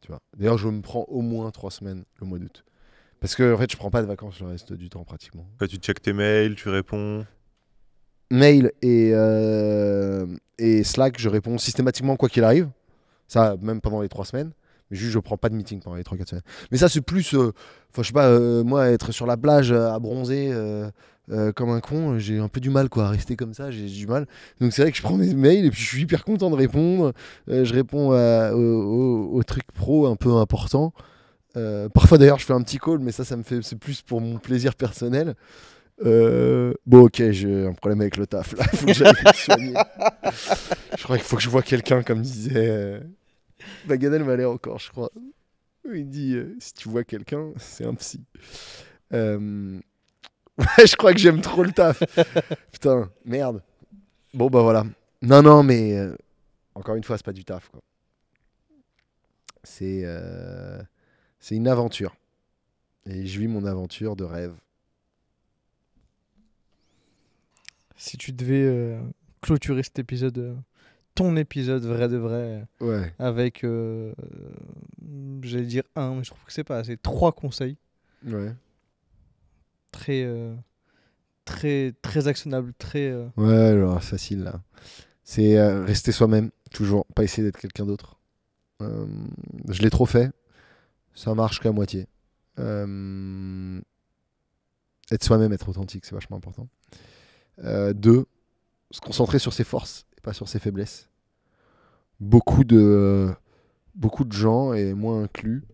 Speaker 2: Tu vois. D'ailleurs, je me prends au moins trois semaines le mois d'août. Parce que en fait, je prends pas de
Speaker 4: vacances le reste du temps pratiquement. Bah, tu check tes mails, tu réponds.
Speaker 2: Mail et, euh, et Slack, je réponds systématiquement quoi qu'il arrive. Ça, même pendant les trois semaines. Mais juste, je prends pas de meeting pendant les 3-4 semaines. Mais ça, c'est plus. Euh, enfin, sais pas, euh, moi, être sur la plage euh, à bronzer comme un con, j'ai un peu du mal, quoi. À rester comme ça, j'ai du mal. Donc, c'est vrai que je prends mes mails et puis je suis hyper content de répondre. je réponds aux, trucs pro un peu importants. parfois, d'ailleurs, je fais un petit call, mais ça, ça me fait. C'est plus pour mon plaisir personnel. bon, ok, j'ai un problème avec le taf (laughs) je crois qu'il faut que je vois quelqu'un, comme disait va aller encore, je crois. Il dit euh, si tu vois quelqu'un, c'est un psy. Euh, (laughs) je crois que j'aime trop le taf. (laughs) Putain, merde. Bon, bah voilà. Non, non, mais euh, encore une fois, c'est pas du taf. Quoi. C'est, c'est une aventure. Et je vis mon aventure de rêve.
Speaker 1: Si tu devais clôturer cet épisode ton épisode vrai de vrai. Ouais. Avec, euh, j'allais dire un, mais je trouve que c'est pas assez. Trois conseils. Euh, très, très, très actionnable, euh. très.
Speaker 2: Ouais, facile là. C'est rester soi-même, toujours. Pas essayer d'être quelqu'un d'autre. je l'ai trop fait. Ça marche qu'à moitié. être soi-même, être authentique, c'est vachement important. deux, se concentrer sur ses forces sur ses faiblesses. Beaucoup de, beaucoup de gens, et moi inclus,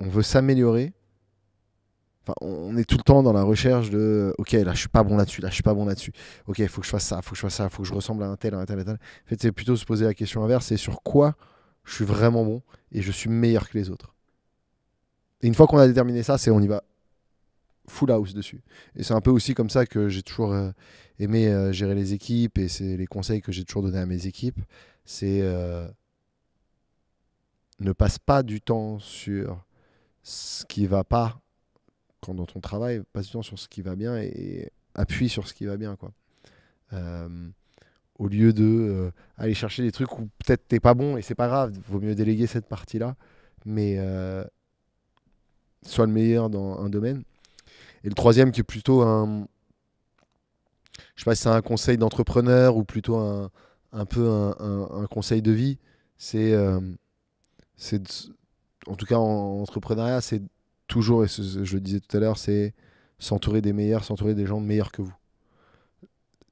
Speaker 2: on veut s'améliorer. Enfin, on est tout le temps dans la recherche de OK, là je suis pas bon là-dessus, là je suis pas bon là-dessus. OK, il faut que je fasse ça, faut que je fasse ça, faut que je ressemble à un tel, à un tel, un tel. En fait, c'est plutôt se poser la question inverse, c'est sur quoi je suis vraiment bon et je suis meilleur que les autres. Et une fois qu'on a déterminé ça, c'est on y va full house dessus. Et c'est un peu aussi comme ça que j'ai toujours euh, aimé euh, gérer les équipes et c'est les conseils que j'ai toujours donnés à mes équipes. C'est euh, ne passe pas du temps sur ce qui va pas quand dans ton travail, passe du temps sur ce qui va bien et, appuie sur ce qui va bien quoi. au lieu de aller chercher des trucs où peut-être t'es pas bon et c'est pas grave, vaut mieux déléguer cette partie là. Mais sois le meilleur dans un domaine et le troisième qui est plutôt un. Je sais pas si c'est un conseil d'entrepreneur ou plutôt un, peu un, conseil de vie. C'est. Euh, en tout cas, en entrepreneuriat, c'est toujours, et je le disais tout à l'heure, c'est s'entourer des meilleurs, s'entourer des gens meilleurs que vous.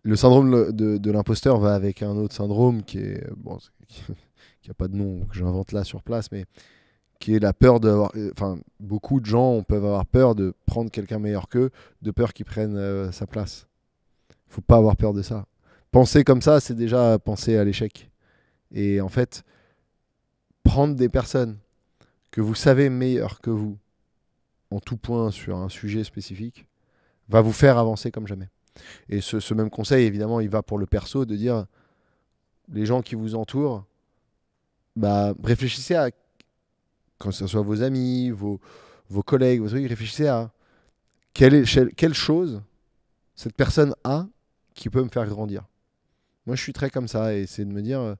Speaker 2: Le syndrome de, l'imposteur va avec un autre syndrome qui est. Bon, (laughs) qui n'a pas de nom que j'invente là sur place, mais qui est la peur d'avoir... Euh, enfin, beaucoup de gens peuvent avoir peur de prendre quelqu'un meilleur qu'eux, de peur qu'ils prennent euh, sa place. Faut pas avoir peur de ça. Penser comme ça, c'est déjà penser à l'échec. Et en fait, prendre des personnes que vous savez meilleures que vous, en tout point sur un sujet spécifique, va vous faire avancer comme jamais. Et ce, même conseil, évidemment, il va pour le perso de dire les gens qui vous entourent, bah, réfléchissez à quand ce soit vos amis, vos, vos collègues, vos réfléchissez à quelle, est, chose cette personne a qui peut me faire grandir. Moi, je suis très comme ça et c'est de me dire, euh,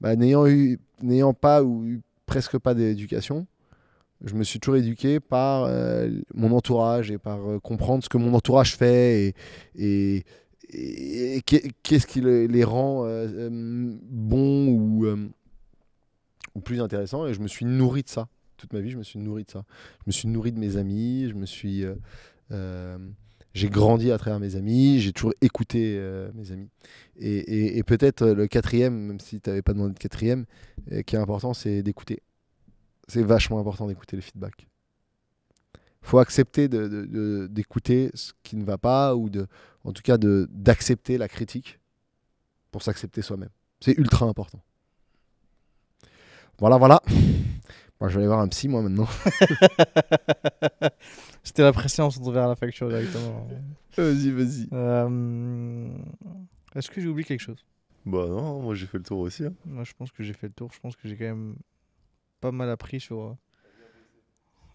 Speaker 2: bah, n'ayant eu, n'ayant pas ou presque pas d'éducation, je me suis toujours éduqué par euh, mon entourage et par euh, comprendre ce que mon entourage fait et, qu'est-ce qui les rend bons ou ou plus intéressant. Et je me suis nourri de ça. Toute ma vie, je me suis nourri de ça. Je me suis nourri de mes amis. Je me suis. Euh, euh, j'ai grandi à travers mes amis, j'ai toujours écouté euh, mes amis. Et, peut-être le quatrième, même si tu n'avais pas demandé de quatrième, qui est important, c'est d'écouter. C'est vachement important d'écouter le feedback faut accepter d'écouter ce qui ne va pas ou de, en tout cas d'accepter la critique pour s'accepter soi-même. C'est ultra important. Voilà, voilà. Moi, bah, je vais aller voir un psy, moi, maintenant.
Speaker 1: (laughs) C'était la pression on vers la facture directement. Vas-y, vas-y. Euh, est-ce que j'ai oublié quelque chose
Speaker 4: Bah non, moi j'ai fait le tour aussi. Hein.
Speaker 1: Moi, je pense que j'ai fait le tour. Je pense que j'ai quand même pas mal appris sur. Euh,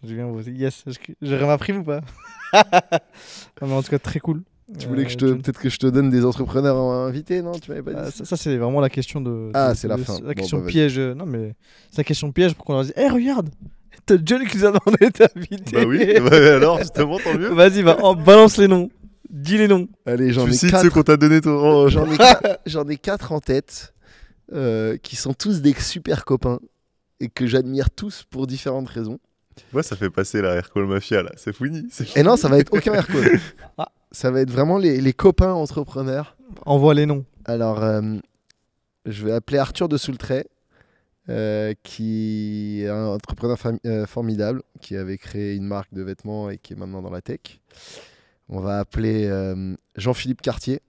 Speaker 1: j'ai bien bossé. Yes, j'ai rien appris ou pas
Speaker 2: (laughs) en tout cas, très cool. Tu voulais que je te, euh, peut-être que je te donne des entrepreneurs invités, non Tu m'avais pas ah, dit. ça, c'est vraiment la question de. ah, c'est la fin. La question bah,
Speaker 1: piège. Euh, non, mais c'est la question piège pour qu'on leur dise Hé, eh, regarde T'as John qui nous a
Speaker 2: demandé d'inviter Bah oui, (laughs) bah alors justement, tant mieux. Vas-y, balance les noms. Dis les noms.
Speaker 4: Allez, j'en ai cites quatre. ceux qu'on t'a donné, ton... Oh, j'en ai,
Speaker 2: (laughs) j'en ai quatre en tête euh, qui sont tous des super copains et que j'admire tous pour différentes raisons.
Speaker 4: Moi, ça fait passer la Aircall Mafia là, c'est fouini Et eh non, ça
Speaker 2: va être aucun Aircall. ah. (laughs) ça va être vraiment les, copains entrepreneurs. Envoie les noms. Alors, euh, je vais appeler Arthur de Soultrait euh, qui est un entrepreneur euh, formidable, qui avait créé une marque de vêtements et qui est maintenant dans la tech. On va appeler Jean-Philippe Cartier,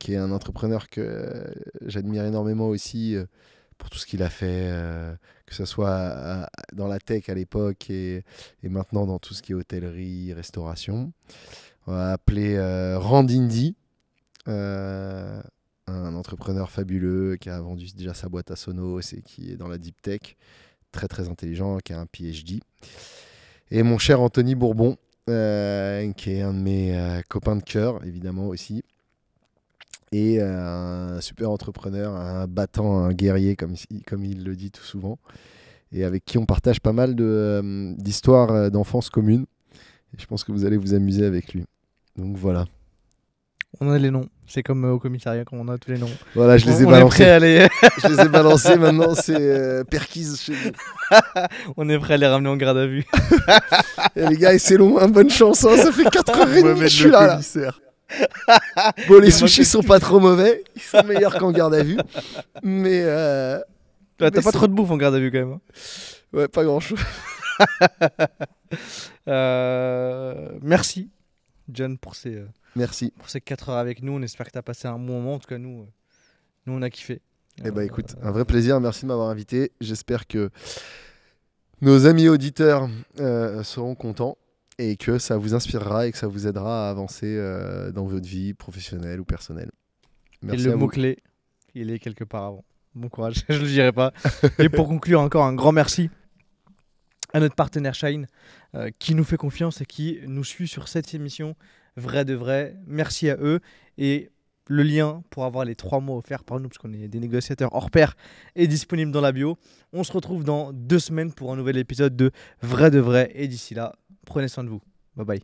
Speaker 2: qui est un entrepreneur que j'admire énormément aussi pour tout ce qu'il a fait, que ce soit dans la tech à l'époque et, maintenant dans tout ce qui est hôtellerie, restauration. On va appelé euh,
Speaker 4: Randindi,
Speaker 2: euh, un entrepreneur fabuleux qui a vendu déjà sa boîte à Sonos et qui est dans la deep tech, très très intelligent, qui a un PhD. Et mon cher Anthony Bourbon, euh, qui est un de mes copains de cœur, évidemment aussi. Et un super entrepreneur, un battant, un guerrier, comme, il le dit tout souvent. Et avec qui on partage pas mal d'histoires d'enfance communes. je pense que vous allez vous amuser avec lui. Donc voilà.
Speaker 1: On a les noms. C'est comme euh, au commissariat quand on a tous les noms. Voilà, je les ai balancés. (laughs) je les ai balancés maintenant, c'est euh, chez (laughs) on est prêt à les ramener en garde à vue.
Speaker 2: (laughs) les gars,
Speaker 4: c'est long, hein, bonne chance. Hein, ça fait 4h30 que je suis là.
Speaker 2: bon, les sushis sont pas trop mauvais. Ils sont meilleurs qu'en garde à vue. Mais. Euh... T'as pas trop de bouffe en garde à vue quand même. Hein. Ouais, pas grand chose.
Speaker 1: Euh, merci John, pour ces, euh, Merci. pour ces 4 heures avec nous. On espère que tu as passé un bon moment. En tout cas, nous, euh, nous on a kiffé.
Speaker 2: Eh bah, écoute, un vrai plaisir. Merci de m'avoir invité. J'espère que nos amis auditeurs seront contents et que ça vous inspirera et que ça vous aidera à avancer dans votre vie professionnelle ou personnelle. Merci et le mot-clé,
Speaker 1: il est quelque part avant. Bon courage, (laughs) je le dirai pas. et pour conclure, encore un grand merci à notre partenaire Shine euh, qui nous fait confiance et qui nous suit sur cette émission. Vrai de vrai, merci à eux. Et le lien pour avoir les trois mots offerts par nous, parce qu'on est des négociateurs hors pair, est disponible dans la bio. On se retrouve dans deux semaines pour un nouvel épisode de Vrai de vrai. Et d'ici là, prenez soin de vous. Bye bye.